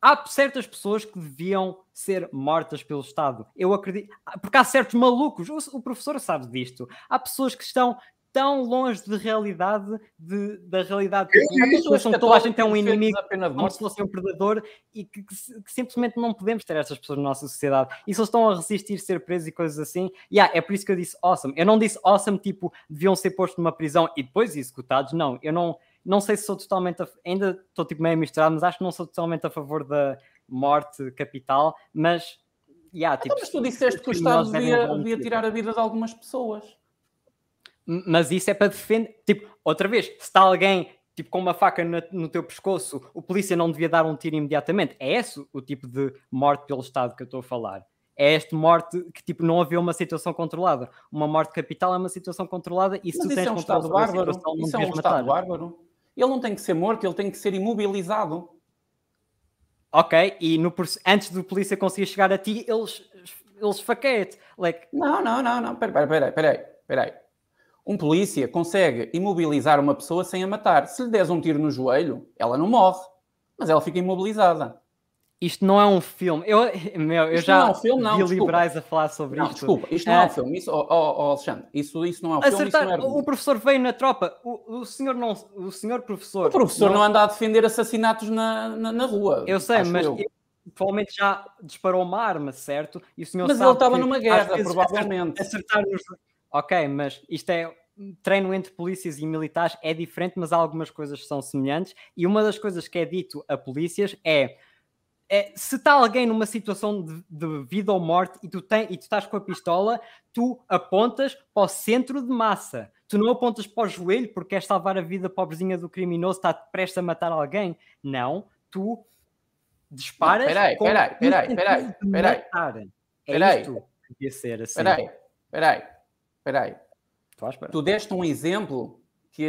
há certas pessoas que deviam ser mortas pelo Estado. Eu acredito. Porque há certos malucos. O, professor sabe disto. Há pessoas que estão tão longe de realidade, de, da realidade. Há pessoas toda a gente é um inimigo, como se fosse um predador, e que, que, que, simplesmente não podemos ter essas pessoas na nossa sociedade. E se eles estão a resistir ser presos e coisas assim, yeah, é por isso que eu disse awesome. Eu não disse awesome, tipo, deviam ser postos numa prisão e depois executados. Não, eu não não sei se sou totalmente a, ainda estou tipo meio misturado, mas acho que não sou totalmente a favor da morte capital, mas yeah, então, tipo, mas tu disseste que o Estado devia, devia tirar a vida de algumas pessoas. Mas isso é para defender, tipo, outra vez, se está alguém tipo com uma faca no, no, teu pescoço, o polícia não devia dar um tiro imediatamente. É esse o tipo de morte pelo Estado que eu estou a falar. É esta morte que tipo não havia uma situação controlada. Uma morte capital é uma situação controlada e se Mas tu tens é um controle Estado bárbaro. Situação, isso é um Estado matar. bárbaro. Ele não tem que ser morto, ele tem que ser imobilizado. Ok, e no, antes do polícia conseguir chegar a ti, eles, eles faquete. Like... Não, não, não, não, peraí, peraí, peraí, peraí. Um polícia consegue imobilizar uma pessoa sem a matar. Se lhe des um tiro no joelho, ela não morre, mas ela fica imobilizada. Isto não é um filme. Eu, meu, eu já não é um filme, não, vi liberais a falar sobre não, isto. Desculpa, isto não é, é um ah, filme. Isso, oh, oh, Alexandre, isso, isso não é um Acertar, filme. Isso não é... O professor veio na tropa. O, o, senhor, não, o senhor professor. O professor não, não anda a defender assassinatos na, na, na rua. Eu sei, mas Ele, provavelmente já disparou uma arma, certo? E o senhor mas ele estava numa guerra, provavelmente. Acertar nos... Ok, mas isto é treino entre polícias e militares é diferente, mas há algumas coisas que são semelhantes. E uma das coisas que é dito a polícias é é, se está alguém numa situação de, de, vida ou morte e tu, tem, e tu estás com a pistola, tu apontas para o centro de massa. Tu não apontas para o joelho porque queres salvar a vida pobrezinha do criminoso, está prestes a matar alguém. Não, tu disparas. Peraí, peraí, peraí, peraí, peraí. É peraí. Podia ser assim. Peraí, peraí, peraí. Tu deste um exemplo que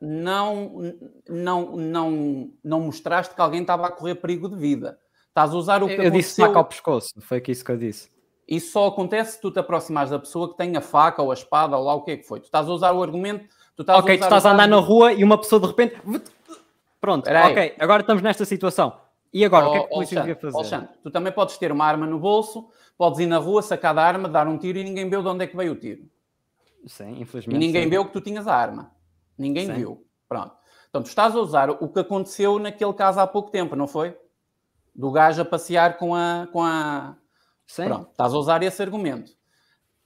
não, não, não, não mostraste que alguém estava a correr perigo de vida. Estás a usar o que Eu aconteceu... disse faca ao pescoço, foi que isso que eu disse. Isso só acontece se tu te aproximares da pessoa que tem a faca ou a espada ou lá o que é que foi. Tu estás a usar o argumento... Tu estás ok, a tu estás a andar na rua e uma pessoa de repente... Pronto, ok, agora estamos nesta situação. E agora, oh, o que é que a oh, polícia devia fazer? Alexandre, tu também podes ter uma arma no bolso, podes ir na rua, sacar a arma, dar um tiro e ninguém viu de onde é que veio o tiro. Sim, infelizmente. E ninguém viu que tu tinhas a arma. Ninguém sim. viu. Pronto. Então, tu estás a usar o que aconteceu naquele caso há pouco tempo, não foi? do gajo a passear com a. Com a... Sim. Pronto, estás a usar esse argumento.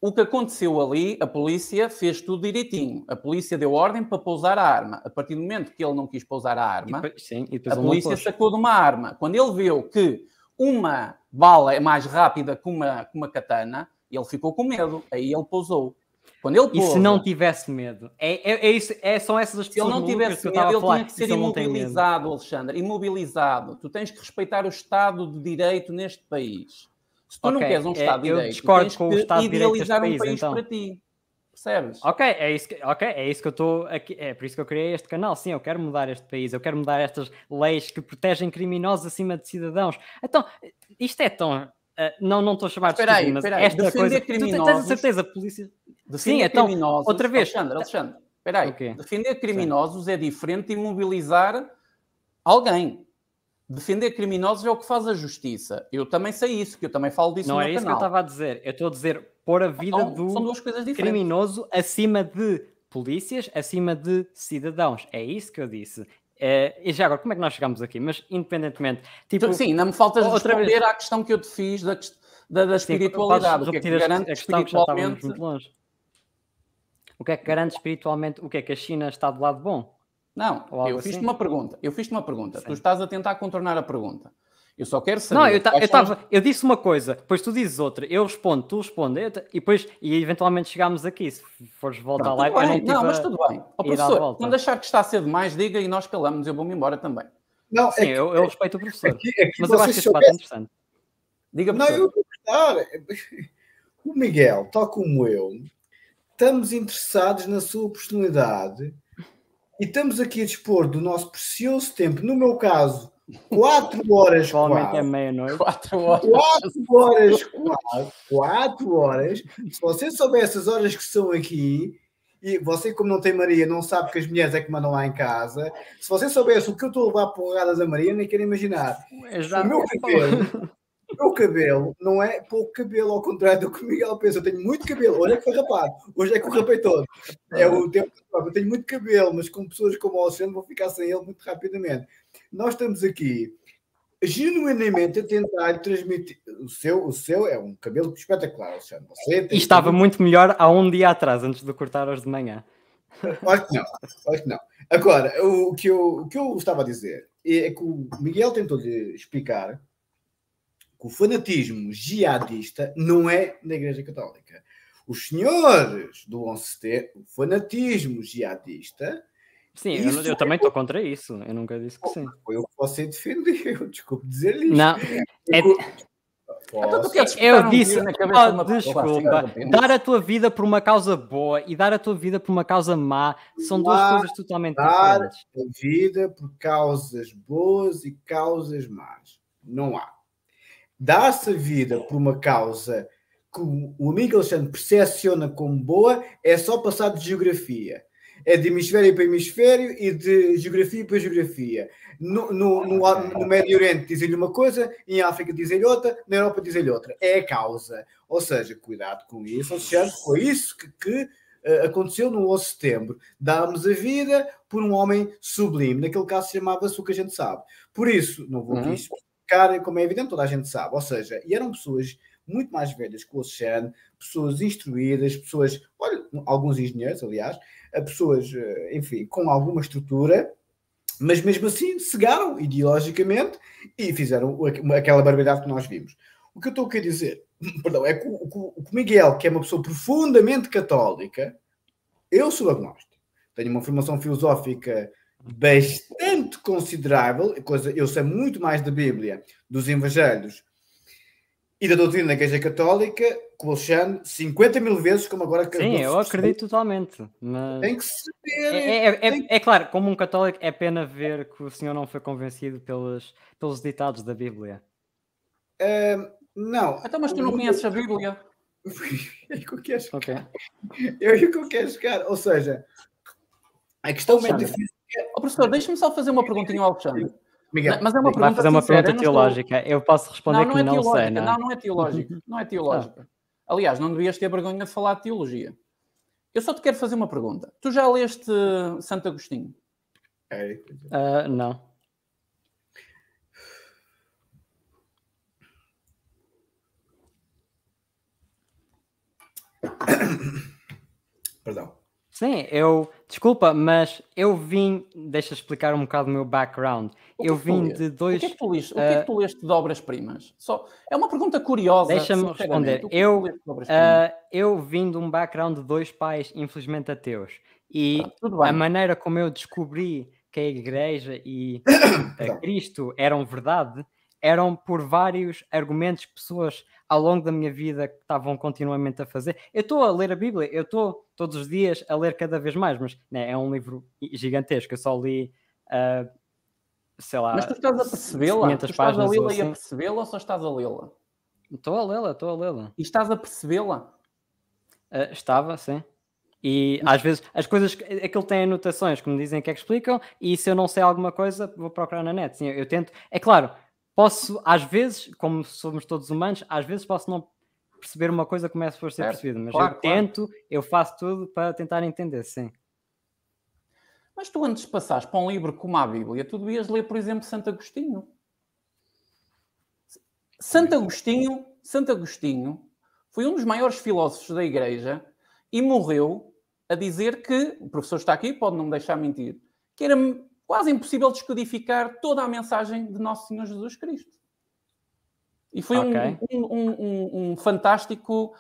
O que aconteceu ali, a polícia fez tudo direitinho. A polícia deu ordem para pousar a arma. A partir do momento que ele não quis pousar a arma, e, sim, e a polícia sacou de uma arma. Quando ele viu que uma bala é mais rápida que uma, que uma katana, ele ficou com medo. Aí ele pousou. Quando ele pousa, e se não tivesse medo? É, é, é isso, é, são essas as pessoas. Se ele não tivesse medo, ele tinha que ser imobilizado, Alexandre. Imobilizado. Tu tens que respeitar o Estado de Direito neste país. Se tu okay, não queres um é, Estado de Direito, eu discordo tens com que o Estado de Direito um país, país então. para ti. Percebes? Ok, é isso que, okay, é isso que eu estou aqui. É por isso que eu criei este canal. Sim, eu quero mudar este país, eu quero mudar estas leis que protegem criminosos acima de cidadãos. Então, isto é tão. Uh, não, não estou a chamar de estúpido, mas, aí, esta coisa. Tu tens a certeza, polícia. Defender Sim, então, criminosos. Outra vez. Alexandre, Alexandre, espera aí. Okay. Defender criminosos Sim. é diferente de mobilizar alguém. Defender criminosos é o que faz a justiça. Eu também sei isso, que eu também falo disso Não no é isso canal. que eu estava a dizer. Eu estou a dizer pôr a vida então, do criminoso acima de polícias, acima de cidadãos. É isso que eu disse. É, e já agora, como é que nós chegamos aqui? Mas independentemente... Tipo, então, Sim, não me faltas outra responder vez... à questão que eu te fiz da, da, da espiritualidade, Sim, o que é que garante espiritualmente... O que é que garante espiritualmente? O que é que a China está do lado bom? Não, eu fiz-te assim? uma pergunta. Eu fiz-te uma pergunta. Sim. Tu estás a tentar contornar a pergunta. Eu só quero saber. Não, eu, ta, eu, tava, eu, disse uma coisa, depois tu dizes outra, eu respondo, tu respondes, e depois e eventualmente chegámos aqui. Se fores voltar lá, bem, eu não, não mas tudo bem. Oh, professor, quando achar que está a ser demais, diga e nós calamos, eu vou-me embora também. Não, Sim, é que, eu, eu, respeito o professor. é mas eu acho que este debate é interessante. Diga, Não, eu vou gostar. O Miguel, tal como eu, estamos interessados na sua personalidade e estamos aqui a dispor do nosso precioso tempo, no meu caso, 4 horas Provavelmente é quase. é meia-noite. 4 horas. 4 horas quase. 4 horas. Se você soubesse as horas que são aqui, e você, como não tem Maria, não sabe que as mulheres é que mandam lá em casa. Se você soubesse o que eu estou a levar porrada a Maria, nem quero imaginar. É já o meu cabelo, meu cabelo não é pouco cabelo, ao contrário do que o Miguel pensa. Eu tenho muito cabelo, hoje é que foi rapado, hoje é que o rapei todo. É o tempo Eu tenho muito cabelo, mas com pessoas como o Alexandre vou ficar sem ele muito rapidamente. Nós estamos aqui genuinamente a tentar transmitir. O seu, o seu é um cabelo espetacular, Alexandre. Você e estava muito melhor há um dia atrás, antes de cortar hoje de manhã. Acho que não, acho que não. Agora, o que eu, o que eu estava a dizer é que o Miguel tentou explicar que o fanatismo jihadista não é na Igreja Católica. Os senhores do 11 T, o fanatismo jihadista. Sim, eu, eu, também estou é contra isso. Eu nunca disse que sim. Foi o que você defendeu, desculpe dizer-lhe. Não, é. Posso. É eu disse, na cabeça assim, desculpa, dar a tua vida por uma causa boa e dar a tua vida por uma causa má são duas coisas totalmente dar diferentes. Dar a vida por causas boas e causas más. Não há dar-se vida por uma causa que o amigo Alexandre percepciona como boa é só passar de geografia. É de hemisfério para hemisfério e de geografia para geografia. No, no, no, no Médio Oriente dizem-lhe uma coisa, em África dizem-lhe outra, na Europa dizem-lhe outra. É a causa. Ou seja, cuidado com isso, Alexandre, foi isso que, que eh, aconteceu no 11 de setembro. Dámos a vida por um homem sublime. Naquele caso chamava-se o que a gente sabe. Por isso, não vou aqui tocar, como é evidente, toda a gente sabe. Ou seja, e eram pessoas muito mais velhas que o Alexandre, pessoas instruídas, pessoas, olha, alguns engenheiros, aliás, eh, pessoas, eh, enfim, com alguma estrutura, mas mesmo assim cegaram ideologicamente e fizeram aquela barbaridade que nós vimos. O que eu estou a dizer, perdão, é que o, o, Miguel, que é uma pessoa profundamente católica, eu sou agnóstico, tenho uma formação filosófica bastante considerável, coisa, eu sei muito mais da Bíblia, dos Evangelhos e da doutrina da Igreja Católica, que o Alexandre 50 mil vezes, como agora Sim, eu acredito totalmente. Mas... Tem que saber. É, é, é, é, claro, como um católico, é pena ver que o senhor não foi convencido pelos, pelos ditados da Bíblia. Uh, não. Até então, mas tu não conheces a Bíblia. eu que eu quero chegar. Okay. Eu que eu quero chegar. Ou seja, a questão é difícil Oh, professor, deixe me só fazer uma perguntinha ao Alexandre. Miguel, mas é uma pergunta fazer uma sincera, pergunta eu teológica. Estou... Eu posso responder não, não que é não sei. Não, não, não é teológica. Não é teológica. Aliás, não devias ter vergonha de falar de teologia. Eu só te quero fazer uma pergunta. Tu já leste Santo Agostinho? É. Uh, não. Perdão. Sim, eu. Desculpa, mas eu vim. Deixa explicar um bocado o meu background. O eu é vim de dois. O que é que tu leste, uh... que é eh, que tu leste de obras-primas? Só... É uma pergunta curiosa. Deixa-me responder. É eu, uh, eu vim de um background de dois pais, infelizmente ateus. E tá, a maneira como eu descobri que a igreja e a Cristo eram verdade eram por vários argumentos que pessoas ao longo da minha vida que estavam continuamente a fazer. Eu estou a ler a Bíblia, eu estou todos os dias a ler cada vez mais, mas né, é um livro gigantesco. Eu só li, uh, sei lá, mas tu estás a percebê-la? Estás a lê-la assim. e a assim. percebê-la ou só estás a lê-la? Estou a lê-la, estou a lê-la. E estás a percebê-la? Uh, estava, sim. E às vezes as coisas, é, aquilo tem anotações que me dizem que é que explicam, e se eu não sei alguma coisa, vou procurar na net. Sim, eu, eu tento. É claro, posso, às vezes, como somos todos humanos, às vezes posso não perceber uma coisa como é se for ser é, mas claro, eu tento, claro. eu faço tudo para tentar entender, sim. Mas tu antes de passares para um livro como a Bíblia, tu devias ler, por exemplo, Santo Agostinho. Santo Agostinho, Santo Agostinho foi um dos maiores filósofos da Igreja e morreu a dizer que, o professor está aqui, pode não me deixar mentir, que era quase impossível descodificar toda a mensagem de Nosso Senhor Jesus Cristo. E foi okay. um, um, um, um, fantástico,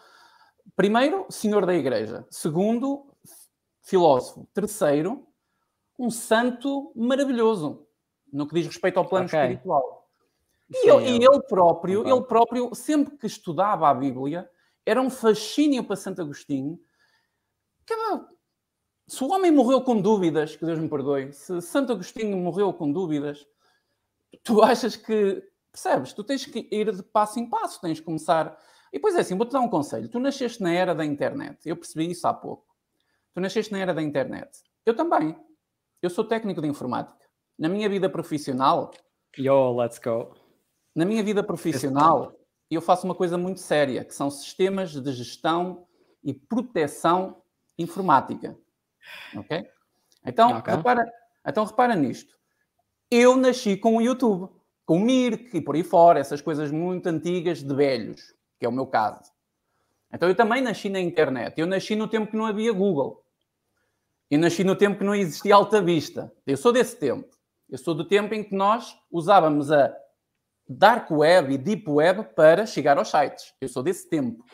primeiro, senhor da igreja, segundo, filósofo, terceiro, um santo maravilhoso no que diz respeito ao plano okay. espiritual. E, eu, e ele próprio, okay. ele próprio, sempre que estudava a Bíblia, era um fascínio para Santo Agostinho. Cada se o homem morreu com dúvidas, que Deus me perdoe, se Santo Agostinho morreu com dúvidas, tu achas que. Percebes? Tu tens que ir de passo em passo, tens que começar. E pois é assim, vou-te dar um conselho. Tu nasceste na era da internet. Eu percebi isso há pouco. Tu nasceste na era da internet. Eu também. Eu sou técnico de informática. Na minha vida profissional. Yo, let's go. Na minha vida profissional, eu faço uma coisa muito séria, que são sistemas de gestão e proteção informática. Ok? Então, okay. Repara, então repara nisto. Eu nasci com o YouTube, com o Mirk e por aí fora, essas coisas muito antigas de velhos, que é o meu caso. Então eu também nasci na internet. Eu nasci no tempo que não havia Google. Eu nasci no tempo que não existia Alta Vista. Eu sou desse tempo. Eu sou do tempo em que nós usávamos a Dark Web e Deep Web para chegar aos sites. Eu sou desse tempo.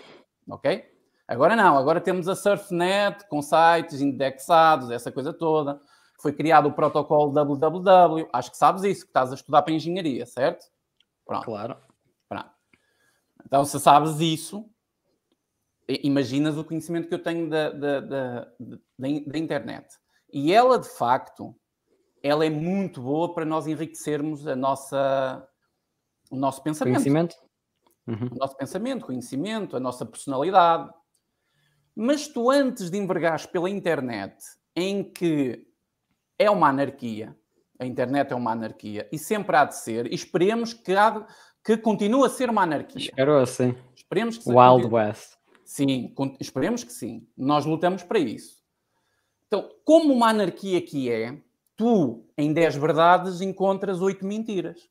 Ok? Agora não, agora temos a SurfNet com sites indexados, essa coisa toda. Foi criado o protocolo www. Acho que sabes isso, que estás a estudar para engenharia, certo? Pronto. Claro. Pronto. Então, se sabes isso, imaginas o conhecimento que eu tenho da, da, da, da internet. E ela, de facto, ela é muito boa para nós enriquecermos a nossa, o nosso pensamento. Conhecimento? Uhum. O nosso pensamento, conhecimento, a nossa personalidade, mas tu, antes de envergares pela internet, em que é uma anarquia, a internet é uma anarquia e sempre há de ser, e esperemos que, há, que continue a ser uma anarquia. Espero assim. Esperemos que Wild continue. West. Sim, esperemos que sim. Nós lutamos para isso. Então, como uma anarquia que é, tu em 10 verdades encontras 8 mentiras.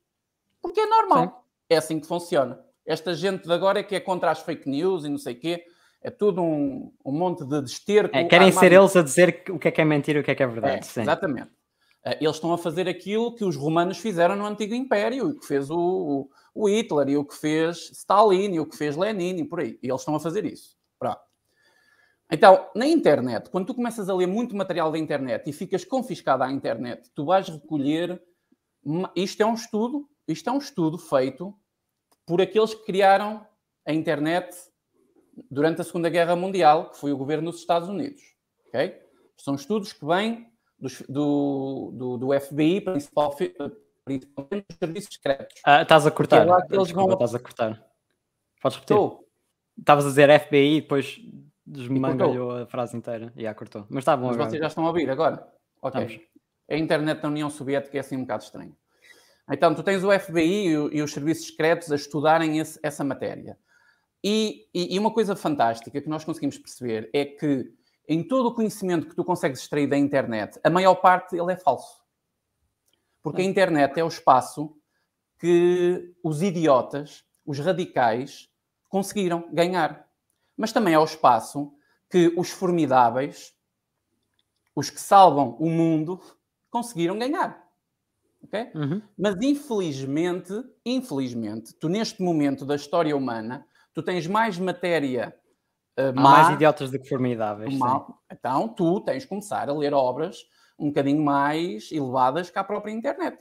Porque é normal. Sim. É assim que funciona. Esta gente de agora é que é contra as fake news e não sei o quê é tudo um, um monte de desterro. É, querem ser eles a dizer o que é que é mentira e o que é que é verdade. É, exatamente. É, eles estão a fazer aquilo que os romanos fizeram no Antigo Império, e que fez o, o, Hitler, e o que fez Stalin, e o que fez Lenin, e por aí. E eles estão a fazer isso. Pronto. Então, na internet, quando tu começas a ler muito material da internet e ficas confiscado à internet, tu vais recolher. Isto é um estudo, isto é um estudo feito por aqueles que criaram a internet durante a Segunda Guerra Mundial, que foi o governo dos Estados Unidos. Okay? São estudos que vêm do, do, do FBI, principal, principalmente dos serviços secretos. Ah, estás a cortar. É Desculpa, vão... estás a cortar. Podes repetir? Estou. Estavas a dizer FBI e depois desmangalhou a frase inteira. E a cortou. Mas está bom Mas agora. vocês já estão a ouvir agora? Ok. Estamos. A internet da União Soviética é assim um bocado estranho. Então, tu tens o FBI e, e os serviços secretos a estudarem esse, essa matéria. E, e, e, uma coisa fantástica que nós conseguimos perceber é que em todo o conhecimento que tu consegues extrair da internet, a maior parte ele é falso. Porque a internet é o espaço que os idiotas, os radicais, conseguiram ganhar. Mas também é o espaço que os formidáveis, os que salvam o mundo, conseguiram ganhar. Okay? Uhum. Mas infelizmente, infelizmente, tu neste momento da história humana tu tens mais matéria uh, Há má, mais idiotas do que formidáveis. Então, tu tens de começar a ler obras um bocadinho mais elevadas que a própria internet.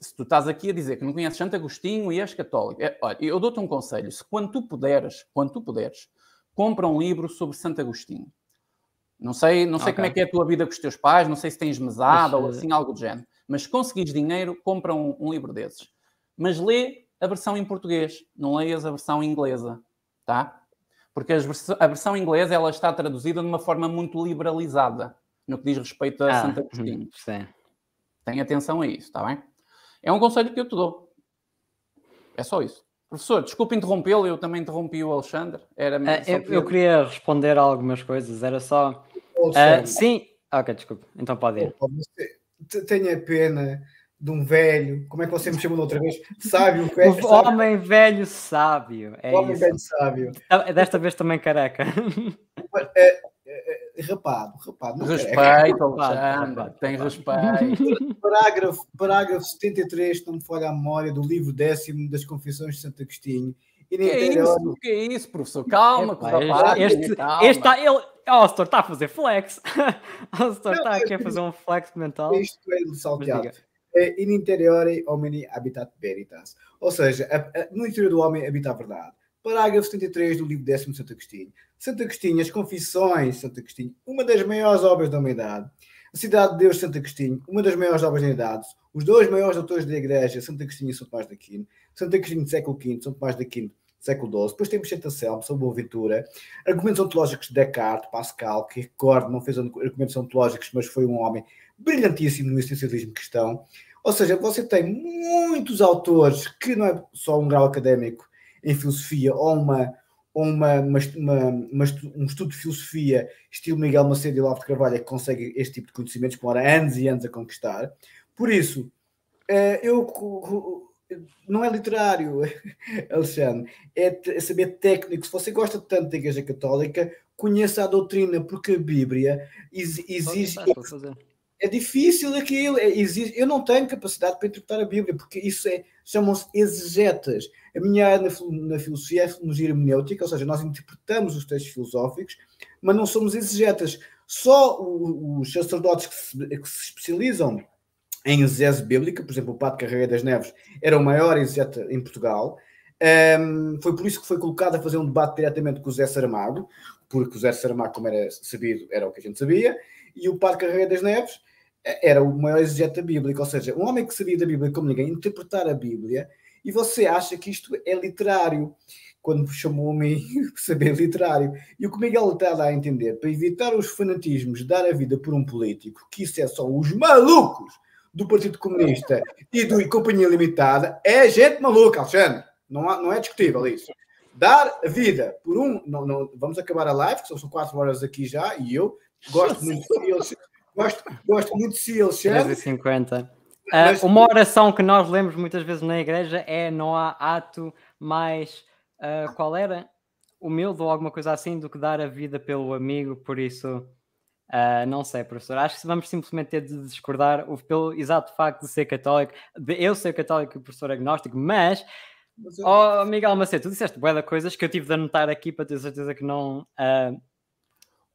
Se tu estás aqui a dizer que não conheces Santo Agostinho e és católico, é, olha, eu dou-te um conselho. Se quando tu puderes, quando tu puderes, compra um livro sobre Santo Agostinho. Não sei, não sei okay. como é que é a tua vida com os teus pais, não sei se tens mesada mas, ou eh, assim, algo do género. Mas se conseguires dinheiro, compra um, um livro desses. Mas lê a versão em português, não leias a versão inglesa, tá? Porque a versão inglesa ela está traduzida de uma forma muito liberalizada no que diz respeito a ah, Santo Agostinho. Hum, sim. Tenha atenção a isso, está bem? É um conselho que eu te dou. É só isso. Professor, desculpe interrompê-lo, eu também interrompi o Alexandre. Era uh, eu, eu, queria responder a algumas coisas, era só. Uh, sim. Ok, desculpe, então pode ir. Tenha pena de um velho, como é que você me chamou outra vez? Sábio, o sábio. homem velho sábio. É homem isso. velho sábio. Então, é desta vez também careca. É, é, é, rapado, rapado. Respeito, Alexandre, tem respeito. Parágrafo, parágrafo 73, não me falha a memória, do livro décimo das Confissões de Santo Agostinho. que é isso, que é isso, professor? Calma, Epá, rapaz, este, calma. este está tá, ele, Alstor está a fazer flex. senhor está aqui a fazer um flex mental. Isto é salteado. Eh, in interiore homini habitat veritas. Ou seja, no interior do homem habita a verdade. Parágrafo 73 do livro décimo de Santo Agostinho. Santo Agostinho, as Confissões de Santo Agostinho, uma das maiores obras da humanidade. A Cidade de Deus, Santo Agostinho, uma das maiores obras da humanidade. Os dois maiores doutores da Igreja, Santo Agostinho e São Tomás de Aquino. Santo Agostinho do século V, São Tomás de Aquino do século XII. Depois temos Santa Selma, São Boaventura. Argumentos ontológicos de Descartes, Pascal, que recordo, não fez argumentos ontológicos, mas foi um homem brilhantíssimo no essencialismo cristão. Ou seja, você tem muitos autores que não é só um grau académico em filosofia ou uma, ou uma, uma, uma um estudo de filosofia, estilo Miguel Macedo e Olavo de Carvalho, que consegue este tipo de conhecimentos que demora anos e anos a conquistar. Por isso, eh, eu não é literário, Alexandre, é, é saber técnico. Se você gosta tanto da Igreja Católica, conheça a doutrina, porque a Bíblia exige. Pode, pode, pode é difícil aquilo. É, eu não tenho capacidade para interpretar a Bíblia, porque isso é, chamam-se exegetas. A minha área na, na filosofia é a filosofia hermenêutica, ou seja, nós interpretamos os textos filosóficos, mas não somos exegetas. Só os sacerdotes que se, que se especializam em exegese bíblica, por exemplo, o Padre Carreira das Neves era o maior exegeta em Portugal. Um, ehm, foi por isso que foi colocado a fazer um debate diretamente com o Zé Saramago, porque o Zé Saramago, como era sabido, era o que a gente sabia, e o Padre Carreira das Neves era o maior exegeta bíblico, ou seja, um homem que sabia da Bíblia como ninguém, interpretar a Bíblia, e você acha que isto é literário, quando chamou-me saber literário. E o que Miguel está a dar a entender, para evitar os fanatismos, dar a vida por um político, que isso é só os malucos do Partido Comunista e do e Companhia Limitada, é gente maluca, Alexandre. Não, há, não é discutível isso. Dar a vida por um. Não, não, vamos acabar a live, que são quatro horas aqui já, e eu gosto muito. E Gosto, gosto muito de si, chefe. 50. Uh, uma oração que nós lemos muitas vezes na igreja é não há ato mais uh, qual era? Humilde ou alguma coisa assim do que dar a vida pelo amigo, por isso uh, não sei, professor. Acho que vamos simplesmente ter de discordar pelo exato facto de ser católico, de eu ser católico e o professor agnóstico, mas mas eu... Oh, Miguel Macedo, tu disseste bué de coisas que eu tive de anotar aqui para ter certeza que não, uh,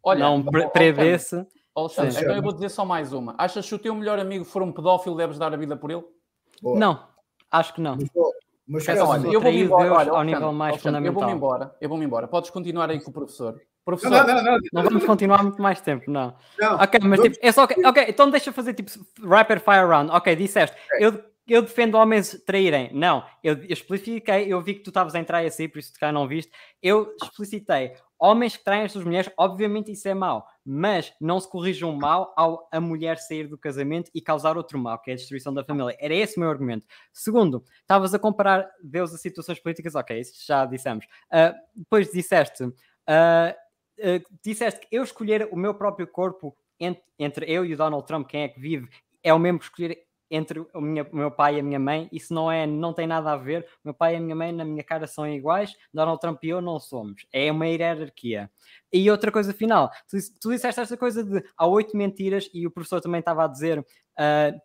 Olha, não prevê ou seja, então eu vou dizer só mais uma. Achas que o teu melhor amigo for um pedófilo, deves dar a vida por ele? Boa. Não, acho que não. Mas, mas olha, eu vou-me embora. Olha, ao nível mais fundamental. Eu vou-me embora, eu vou-me embora. Podes continuar aí com o professor. Professor, não, não, não, não, vamos continuar muito mais tempo, não. ok, mas tipo, é só. Ok, então deixa fazer tipo rapid fire round. Ok, disseste. Eu eu defendo homens traírem. Não, eu, eu, explicitei, eu vi que tu estavas a entrar e a sair, por isso que cá não viste. Eu explicitei, homens que traem as suas mulheres, obviamente isso é mau, mas não se corrige um mal ao a mulher sair do casamento e causar outro mal, que é a destruição da família. Era esse o meu argumento. Segundo, estavas a comparar Deus a situações políticas, ok, isso já dissemos. Uh, depois disseste, uh, uh, disseste que eu escolher o meu próprio corpo entre, entre eu e o Donald Trump, quem é que vive, é o mesmo que escolher entre o, meu pai e a minha mãe, isso não é, não tem nada a ver. meu pai e a minha mãe, na minha cara, são iguais. Donald Trump e eu não somos. É uma hierarquia. E outra coisa final, tu, tu disseste esta coisa de há oito mentiras, e o professor também estava a dizer, uh,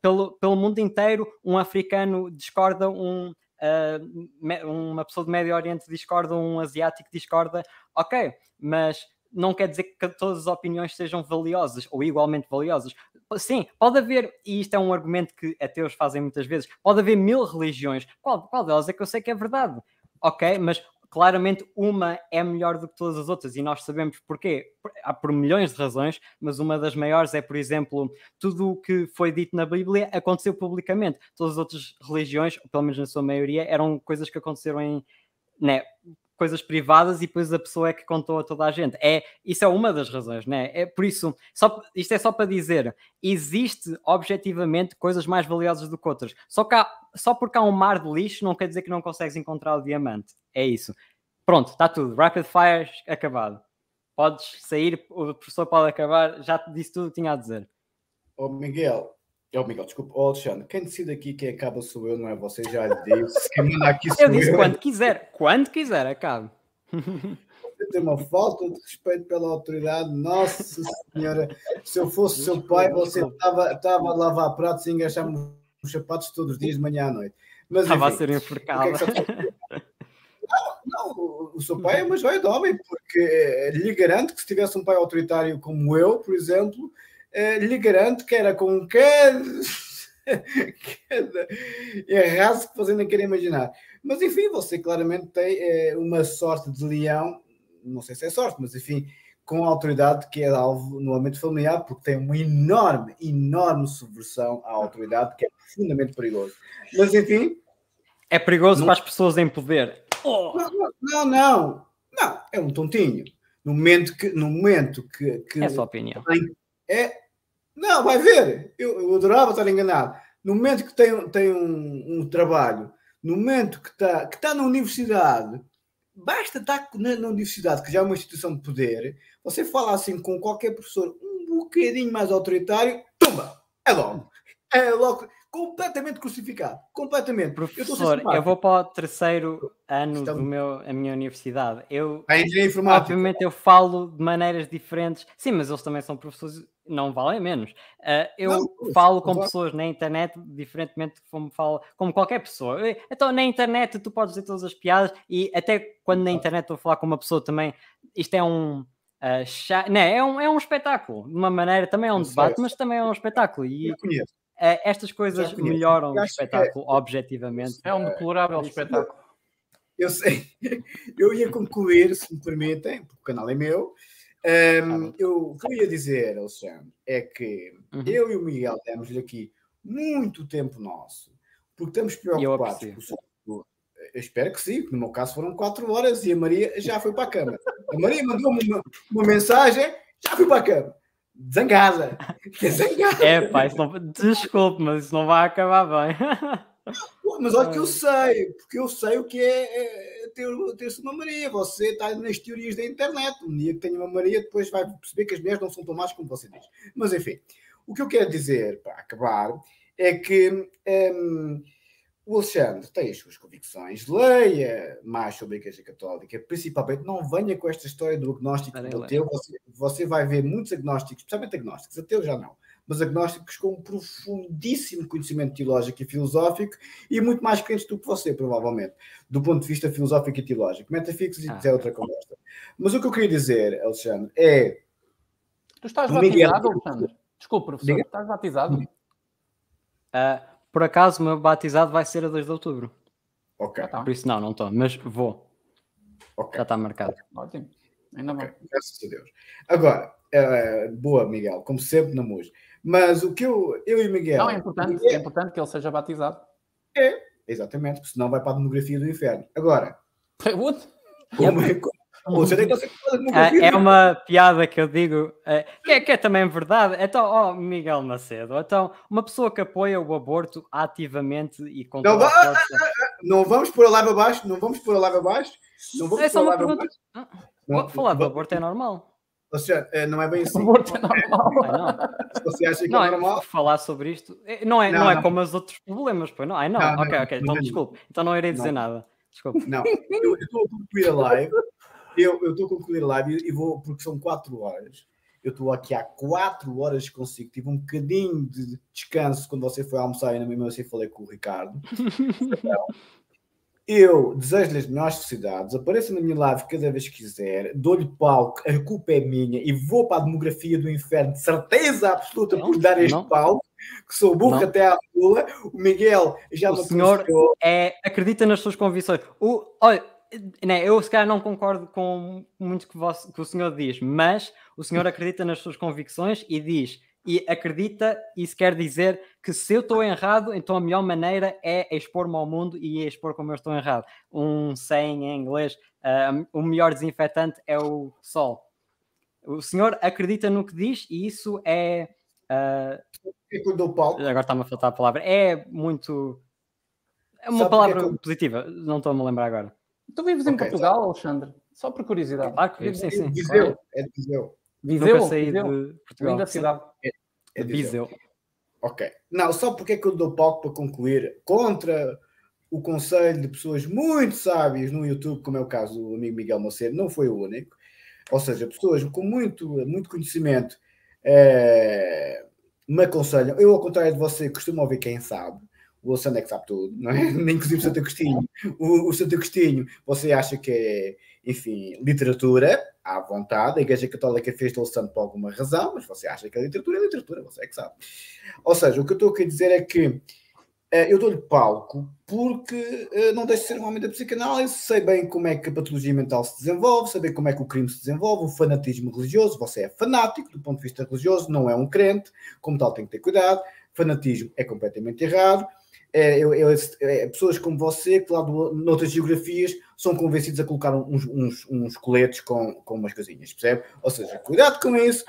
pelo, pelo mundo inteiro, um africano discorda, um, uh, uma pessoa do Médio Oriente discorda, um asiático discorda. Ok, mas não quer dizer que todas as opiniões sejam valiosas ou igualmente valiosas. Sim, pode haver, e isto é um argumento que ateus fazem muitas vezes, pode haver mil religiões. Qual, qual delas é que eu sei que é verdade? Ok, mas claramente uma é melhor do que todas as outras e nós sabemos porquê. Há por milhões de razões, mas uma das maiores é, por exemplo, tudo o que foi dito na Bíblia aconteceu publicamente. Todas as outras religiões, pelo menos na sua maioria, eram coisas que aconteceram em, né, coisas privadas e depois a pessoa é que contou a toda a gente. É, isso é uma das razões, né? É por isso, só, isto é só para dizer, existe objetivamente coisas mais valiosas do que outras. Só que há, só porque há um mar de lixo não quer dizer que não consegues encontrar o diamante. É isso. Pronto, está tudo. Rapid fire acabado. Podes sair, o professor pode acabar, já te disse tudo o que tinha a dizer. Ô Miguel, é o Miguel, desculpa. Oh, Alexandre, quem decide aqui quem acaba sou eu, não é você, já lhe disse. Quem manda aqui sou eu. Disse, eu disse quando quiser, quando quiser, acabo. Você tem uma falta de respeito pela autoridade, nossa senhora. Se eu fosse seu pai, você estava, a lavar pratos e engaixar-me os sapatos todos os dias, de manhã à noite. Mas, estava a ser enforcado. É não, não, o seu pai é uma joia de homem, porque eh, lhe garanto que se tivesse um pai autoritário como eu, por exemplo eh, lhe garanto que era com cada, cada erraço que vocês nem querem imaginar. Mas enfim, você claramente tem eh, uma sorte de leão, não sei se é sorte, mas enfim, com a autoridade que é alvo no âmbito familiar, porque tem uma enorme, enorme subversão à autoridade, que é profundamente perigoso. Mas enfim. É perigoso não... para as pessoas em poder. Oh. Não, não, não, não, não. é um tontinho. No momento que. No momento que, que é a sua opinião. É, não, vai ver. Eu, eu adorava estar enganado. No momento que tem, tem um, um trabalho, no momento que está que tá na universidade, basta estar na, na, universidade, que já é uma instituição de poder, você fala assim com qualquer professor um bocadinho mais autoritário, tumba! É logo. É logo. Completamente crucificado. Completamente. Professor, eu, eu vou para o terceiro ano Estamos... do meu, a minha universidade. Eu, a engenharia é informática. Obviamente eu falo de maneiras diferentes. Sim, mas eles também são professores não valem menos. Uh, eu não, falo com pessoas na internet, diferentemente como falo, como qualquer pessoa. Eh, então, na internet tu podes dizer todas as piadas e até quando na internet estou a falar com uma pessoa também, isto é um. Uh, chá, não, é? é, um, é um espetáculo, de uma maneira também é um debate, mas também é um espetáculo. E Uh, estas coisas melhoram o é espetáculo, é, objetivamente. É um deplorável é espetáculo. Eu sei, eu ia concluir, se me permitem, porque o canal é meu, um, tá eu, queria dizer, Alexandre, é que uhum. eu e o Miguel demos-lhe aqui muito tempo nosso, porque estamos preocupados com o seu eu espero que sim, no meu caso foram quatro horas e a Maria já foi para a cama. A Maria mandou-me uma, uma, mensagem, já fui para a cama. Zangada. É, zangada. É, pá, não... desculpe, mas isso não vai acabar bem. Pô, mas olha que eu sei, porque eu sei o que é, é, é ter, ter uma Maria. Você está nas teorias da internet. Um dia que tem uma Maria, depois vai perceber que as mulheres não são tão más como você diz. Mas enfim, o que eu quero dizer para acabar é que um, o Alexandre tem as suas convicções, leia é mais sobre a Igreja Católica, principalmente não venha com esta história do agnóstico e do ateu. Você, você vai ver muitos agnósticos, especialmente agnósticos, ateu já não mas agnósticos com um profundíssimo conhecimento teológico e filosófico e muito mais crentes do que você, provavelmente, do ponto de vista filosófico e teológico. Metafísicos ah. é outra conversa. Mas o que eu queria dizer, Alexandre, é. Tu estás batizado, Alexandre? desculpa professor, Diga. estás batizado? Uh, por acaso, o meu batizado vai ser a 2 de outubro. Ok. Tá. Por isso, não, não estou, mas vou. Okay. Já está marcado. Ótimo. Ainda bem. Graças a Deus. Agora, uh, boa, Miguel, como sempre na música. Mas o que eu, eu e Miguel. Não, é importante, Miguel, é importante que ele seja batizado. É, exatamente, porque senão vai para a demografia do inferno. Agora. Pergunta? Como é, ah, é uma piada que eu digo, eh, que é, que é também verdade. Então, oh, Miguel Macedo, então, uma pessoa que apoia o aborto ativamente e contra não, força... Ah, ah, não vamos por a lava abaixo, não vamos por a lava abaixo, não vamos é só uma pergunta. Falar do aborto é normal. Seja, eh, não é bem assim. Aborto é normal. Se você acha que é não, é normal. Falar sobre isto eh, não é, não, não é não. como os outros problemas, pois não? Ai, não. não ok, ok. Então, desculpe. Então, não irei dizer nada. Desculpe. Não, eu estou a concluir a live. Eu estou a concluir a live e, e vou, porque são 4 horas. Eu estou aqui há 4 horas consigo. Tive um bocadinho de descanso quando você foi almoçar e na mesma assim falei com o Ricardo. Então, eu desejo as melhores sociedades, apareça na minha live cada vez que quiser, dou-lhe palco, a culpa é minha e vou para a demografia do inferno, de certeza absoluta, não, por dar este não. palco, que sou burro não. até à pula. O Miguel já o me senhor é, acredita nas suas convicções. O, olha, né, eu se calhar não concordo com muito que, vos, que o senhor diz, mas o senhor acredita nas suas convicções e diz e acredita, isso quer dizer que se eu estou errado, então a melhor maneira é expor-me ao mundo e é expor como eu estou errado. Um saying em inglês, um, o melhor desinfetante é o sol. O senhor acredita no que diz e isso é. Uh, tipo agora está-me a faltar a palavra. É muito. É uma Sabe palavra é que... positiva, não estou-me a lembrar agora. Tu vives okay, em Portugal, Alexandre? Só por curiosidade. Claro que sim, é sim. Viseu, é de Viseu. Viseu, Nunca saí Viseu? de Portugal. Linda cidade. É, é Viseu. Viseu. Ok. Não, só porque é que eu dou palco para concluir contra o conselho de pessoas muito sábias no YouTube, como é o caso do amigo Miguel Macedo, não foi o único. Ou seja, pessoas com muito, muito conhecimento é, me aconselham. Eu, ao contrário de você, costumo ouvir quem sabe. O Alessandro é que sabe tudo, não é? Inclusive o Santo Agostinho. O, o Santo Agostinho, você acha que é enfim, literatura à vontade. A Igreja Católica fez dele santo por alguma razão, mas você acha que a é literatura é literatura, você é que sabe. Ou seja, o que eu estou a dizer é que uh, eu dou-lhe palco porque uh, não deixo de ser um homem da psicanálise, sei bem como é que a patologia mental se desenvolve, sei bem como é que o crime se desenvolve, o fanatismo religioso, você é fanático do ponto de vista religioso, não é um crente, como tal tem que ter cuidado, fanatismo é completamente errado. É, é pessoas como você, que lá do, noutras geografias são convencidos a colocar uns, uns, uns coletes com, com umas coisinhas, percebe? Ou seja, cuidado com isso,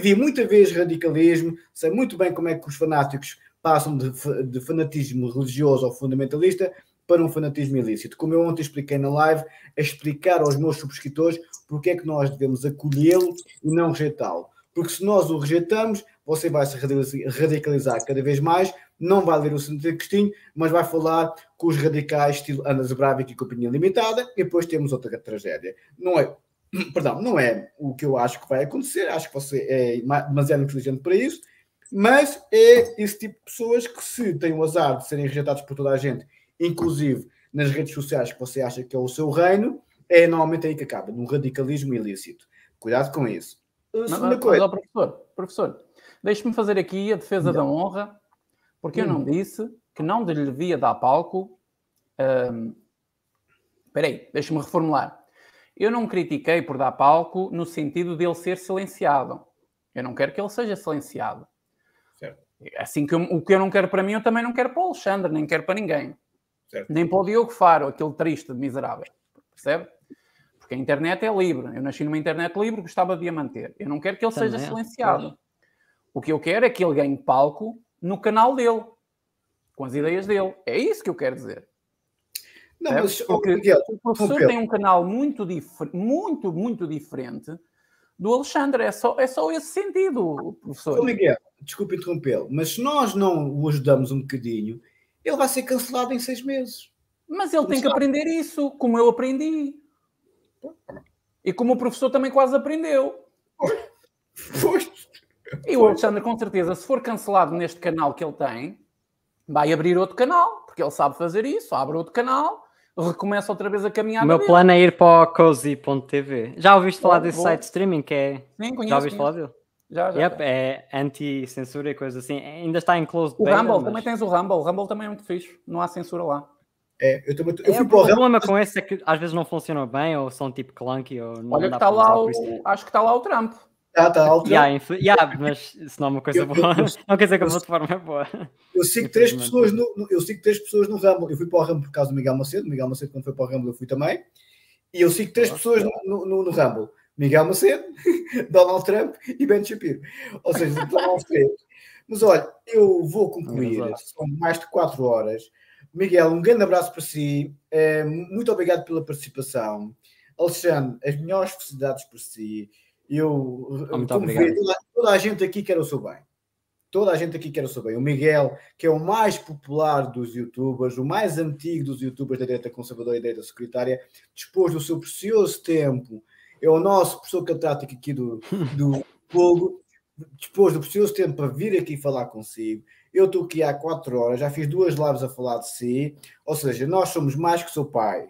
vi muita vez radicalismo, sei muito bem como é que os fanáticos passam de, de fanatismo religioso ou fundamentalista para um fanatismo ilícito. Como eu ontem expliquei na live, a é explicar aos meus subscritores porque é que nós devemos acolhê-lo e não rejeitá-lo. Porque se nós o rejeitamos, você vai se radicalizar cada vez mais, não vai ler o Sr. Costinho, mas vai falar com os radicais estilo Ana Zebrávica e Companhia Limitada, e depois temos outra tragédia. Não é, perdão, não é o que eu acho que vai acontecer, acho que você é demasiado inteligente para isso, mas é esse tipo de pessoas que se têm o azar de serem rejeitados por toda a gente, inclusive nas redes sociais que você acha que é o seu reino, é normalmente aí que acaba, num radicalismo ilícito. Cuidado com isso. A segunda coisa... Professor, professor, deixe-me fazer aqui a defesa não. da honra porque eu não uhum. disse que não devia dar palco. Um, peraí, deixa-me reformular. Eu não critiquei por dar palco no sentido de ele ser silenciado. Eu não quero que ele seja silenciado. Certo. É assim que eu, o que eu não quero para mim, eu também não quero para o Alexandre, nem quero para ninguém. Certo. Nem para o Diogo Faro, aquele triste miserável. Percebe? Porque a internet é livre. Eu nasci numa internet livre, gostava de a manter. Eu não quero que ele também seja silenciado. É. O que eu quero é que ele ganhe palco no canal dele, com as ideias dele. É isso que eu quero dizer. Não, mas, Porque Miguel, o professor Miguel. tem um canal muito, muito, muito diferente do Alexandre. É só, é só esse sentido, professor. Ô Miguel, desculpe interrompê-lo, mas se nós não o ajudamos um bocadinho, ele vai ser cancelado em seis meses. Mas ele não tem sabe. que aprender isso, como eu aprendi. E como o professor também quase aprendeu. Pois, e o Alexandre, com certeza, se for cancelado neste canal que ele tem, vai abrir outro canal, porque ele sabe fazer isso, abre outro canal, recomeça outra vez a caminhar. O meu plano é ir para o cozy.tv. Já ouviste falar desse vou. site de streaming que é. Sim, conheço, já ouviste falar dele? Já, já. Yep, é anti-censura e coisa assim. Ainda está em closed O beta, Rumble, mas... também tens o Rumble. O Rumble também é muito fixe. Não há censura lá. É, eu também. é, o problema Rumble. com esse é que às vezes não funciona bem ou são tipo clunky ou não Olha que está lá o, Acho que está lá o Trump. Está, ah, tá alto. Yeah, yeah, mas isso não é uma coisa eu, boa. Eu, não quer dizer que a plataforma é boa. Eu sigo, três pessoas no, no, eu sigo três pessoas no Rumble. Eu fui para o Rumble por causa do Miguel Macedo. O Miguel Macedo, quando foi para o Rumble, eu fui também. E eu sigo três pessoas no, no, no, no Rumble. Miguel Macedo, Donald Trump e Ben Shapiro. Ou seja, Donald Trump. Mas olha, eu vou concluir. São mais de quatro horas. Miguel, um grande abraço para si. Eh, muito obrigado pela participação. Alexandre, as melhores felicidades para si. Eu, ah, vê, toda, toda, a gente aqui quer o seu bem. Toda a gente aqui quer o seu bem. O Miguel, que é o mais popular dos youtubers, o mais antigo dos youtubers da direita conservadora e da direita secretária, dispôs do seu precioso tempo, é o nosso professor catedrático aqui do, do Fogo, dispôs do precioso tempo para vir aqui falar consigo. Eu estou aqui há quatro horas, já fiz duas lives a falar de si, ou seja, nós somos mais que seu pai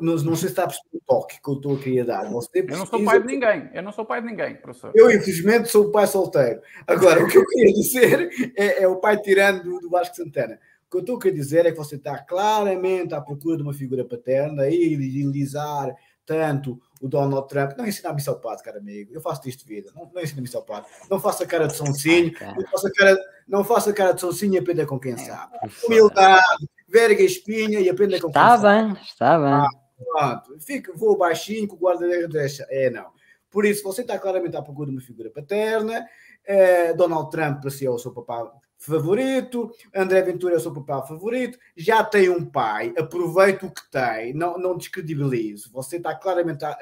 não, não sei se está a perceber o toque que eu estou a querer dar. Você Eu não sou pai de ninguém, eu não sou pai de ninguém, professor. Eu, infelizmente, sou o pai solteiro. Agora, o que eu queria dizer é, é o pai tirando do, Vasco Santana. O que eu estou a querer dizer é que você está claramente à procura de uma figura paterna e idealizar tanto o Donald Trump. Não ensina a missão padre, cara amigo. Eu faço isto de vida. Não, não ensina a missão padre. Não faça cara de soncinho não faça cara, não faça cara de soncinho e aprenda com quem é, sabe. Humildade, verga, espinha e aprenda com Está bem, está bem. Ah, pronto, Fico, vou baixinho, com o guarda-redes deixa. É, não. Por isso, você está claramente à procura de uma figura paterna. É, Donald Trump para é o seu papá favorito, André Ventura é o seu papá favorito, já tem um pai, aproveita o que tem, não, não descredibilize. Você está claramente a,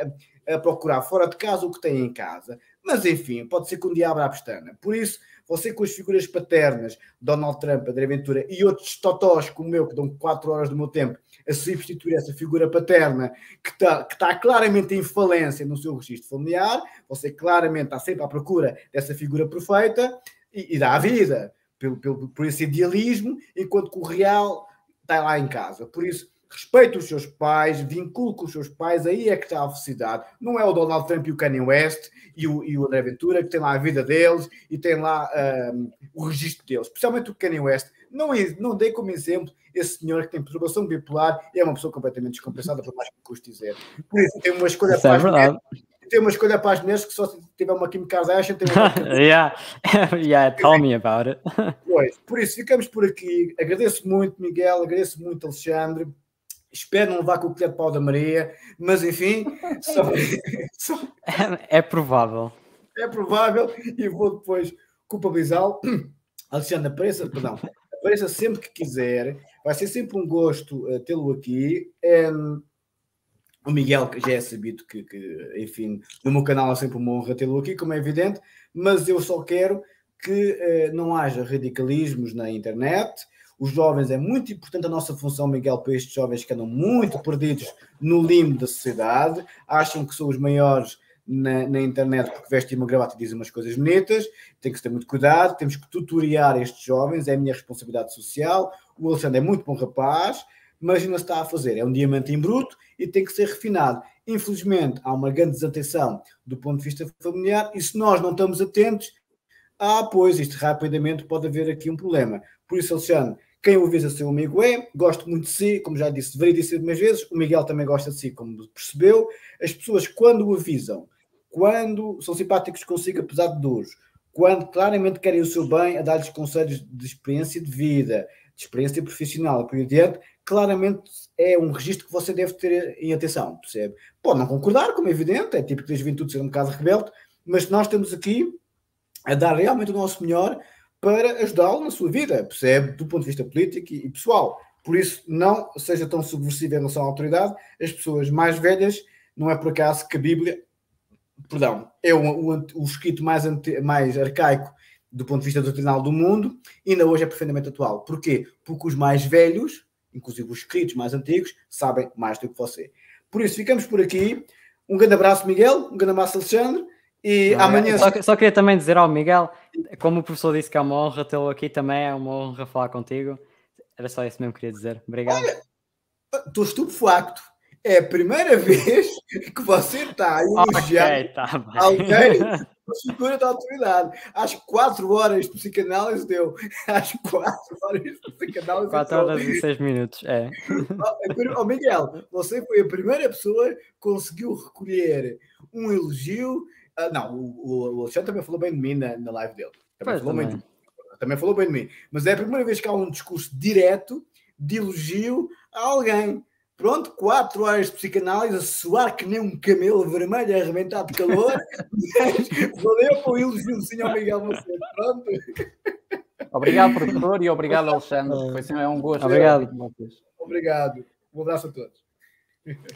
a, procurar fora de casa o que tem em casa, mas enfim, pode ser que um dia abra a pestana. Por isso, você com as figuras paternas, Donald Trump, André Ventura e outros totós como eu, que dão quatro horas do meu tempo a substituir essa figura paterna que está que tá claramente em falência no seu registro familiar, você claramente está sempre à procura dessa figura perfeita e, e dá a vida pelo, pelo, por esse idealismo, enquanto que o real está lá em casa. Por isso, respeito os seus pais, vinculo com os seus pais, aí é que está a felicidade. Não é o Donald Trump e o Kanye West e o, e o André Ventura que têm lá a vida deles e têm lá um, o registro deles, especialmente o Kanye West. Não, é, não dei como exemplo esse senhor que tem perturbação bipolar e é uma pessoa completamente descompensada, por mais que custe dizer. Por isso, tem uma escolha isso é verdade. tem uma escolha para as mulheres que só se tiver uma Kim Kardashian tem uma... yeah. yeah, tell me about it. pois, por isso, ficamos por aqui. Agradeço muito, Miguel, agradeço muito, Alexandre. Espero não levar com o colher de pau da Maria, mas enfim, só... é, provável. É provável e vou depois culpabilizá-lo. Alexandre, apareça, perdão, apareça sempre que quiser, vai ser sempre um gosto uh, tê-lo aqui. Um, o Miguel, que já é sabido que, que, enfim, no meu canal é sempre uma honra tê-lo aqui, como é evidente, mas eu só quero que uh, não haja radicalismos na internet, os jovens, é muito importante a nossa função, Miguel, para estes jovens que andam muito perdidos no limbo da sociedade, acham que são os maiores na, na, internet porque vestem uma gravata e dizem umas coisas bonitas, tem que ter muito cuidado, temos que tutoriar estes jovens, é a minha responsabilidade social, o Alexandre é muito bom rapaz, mas ainda está a fazer, é um diamante em bruto e tem que ser refinado. Infelizmente, há uma grande desatenção do ponto de vista familiar e se nós não estamos atentos, ah, pois, isto rapidamente pode haver aqui um problema. Por isso, Alexandre, quem o vê seu amigo é, gosto muito de si, como já disse, deveria dizer algumas vezes, o Miguel também gosta de si, como percebeu. As pessoas, quando o avisam, quando são simpáticos consigo, apesar de duros, quando claramente querem o seu bem, a dar-lhes conselhos de experiência de vida, de experiência profissional, por adiante, claramente é um registro que você deve ter em atenção, percebe? Pode não concordar, como é evidente, é típico das juventude ser um bocado rebelde, mas nós temos aqui a dar realmente o nosso melhor para ajudá-lo na sua vida, percebe? Do ponto de vista político e pessoal. Por isso, não seja tão subversivo em relação à autoridade. As pessoas mais velhas, não é por acaso que a Bíblia, perdão, é o, o, o escrito mais, mais arcaico do ponto de vista doutrinal do mundo, e ainda hoje é perfeitamente atual. Porquê? Porque os mais velhos, inclusive os escritos mais antigos, sabem mais do que você. Por isso, ficamos por aqui. Um grande abraço, Miguel. Um grande abraço, Alexandre. E Não, é amanhã. Só, só, queria também dizer ao Miguel, como o professor disse que é uma honra tê-lo aqui também, é uma honra falar contigo. Era só isso mesmo que queria dizer. Obrigado. Olha, estou estupefacto. É a primeira vez que você está a elogiar okay, tá alguém figura da autoridade. Às 4 horas de psicanálise deu. Às 4 horas de psicanálise 4 horas e 6 minutos, é. Oh, Miguel, você foi a primeira pessoa que conseguiu recolher um elogio Uh, não, o, o Alexandre também falou bem de mim na, na live dele. Também falou, também. Bem de, também falou bem de mim. Mas é a primeira vez que há um discurso direto de elogio a alguém. Pronto, quatro horas de psicanálise, a suar que nem um camelo vermelho, arrebentar de calor. valeu para o elogio do senhor Miguel Macedo. Pronto. Obrigado, professor, e obrigado, Alexandre. Foi, ah, sim, é um gosto. Obrigado. Obrigado. Um abraço a todos.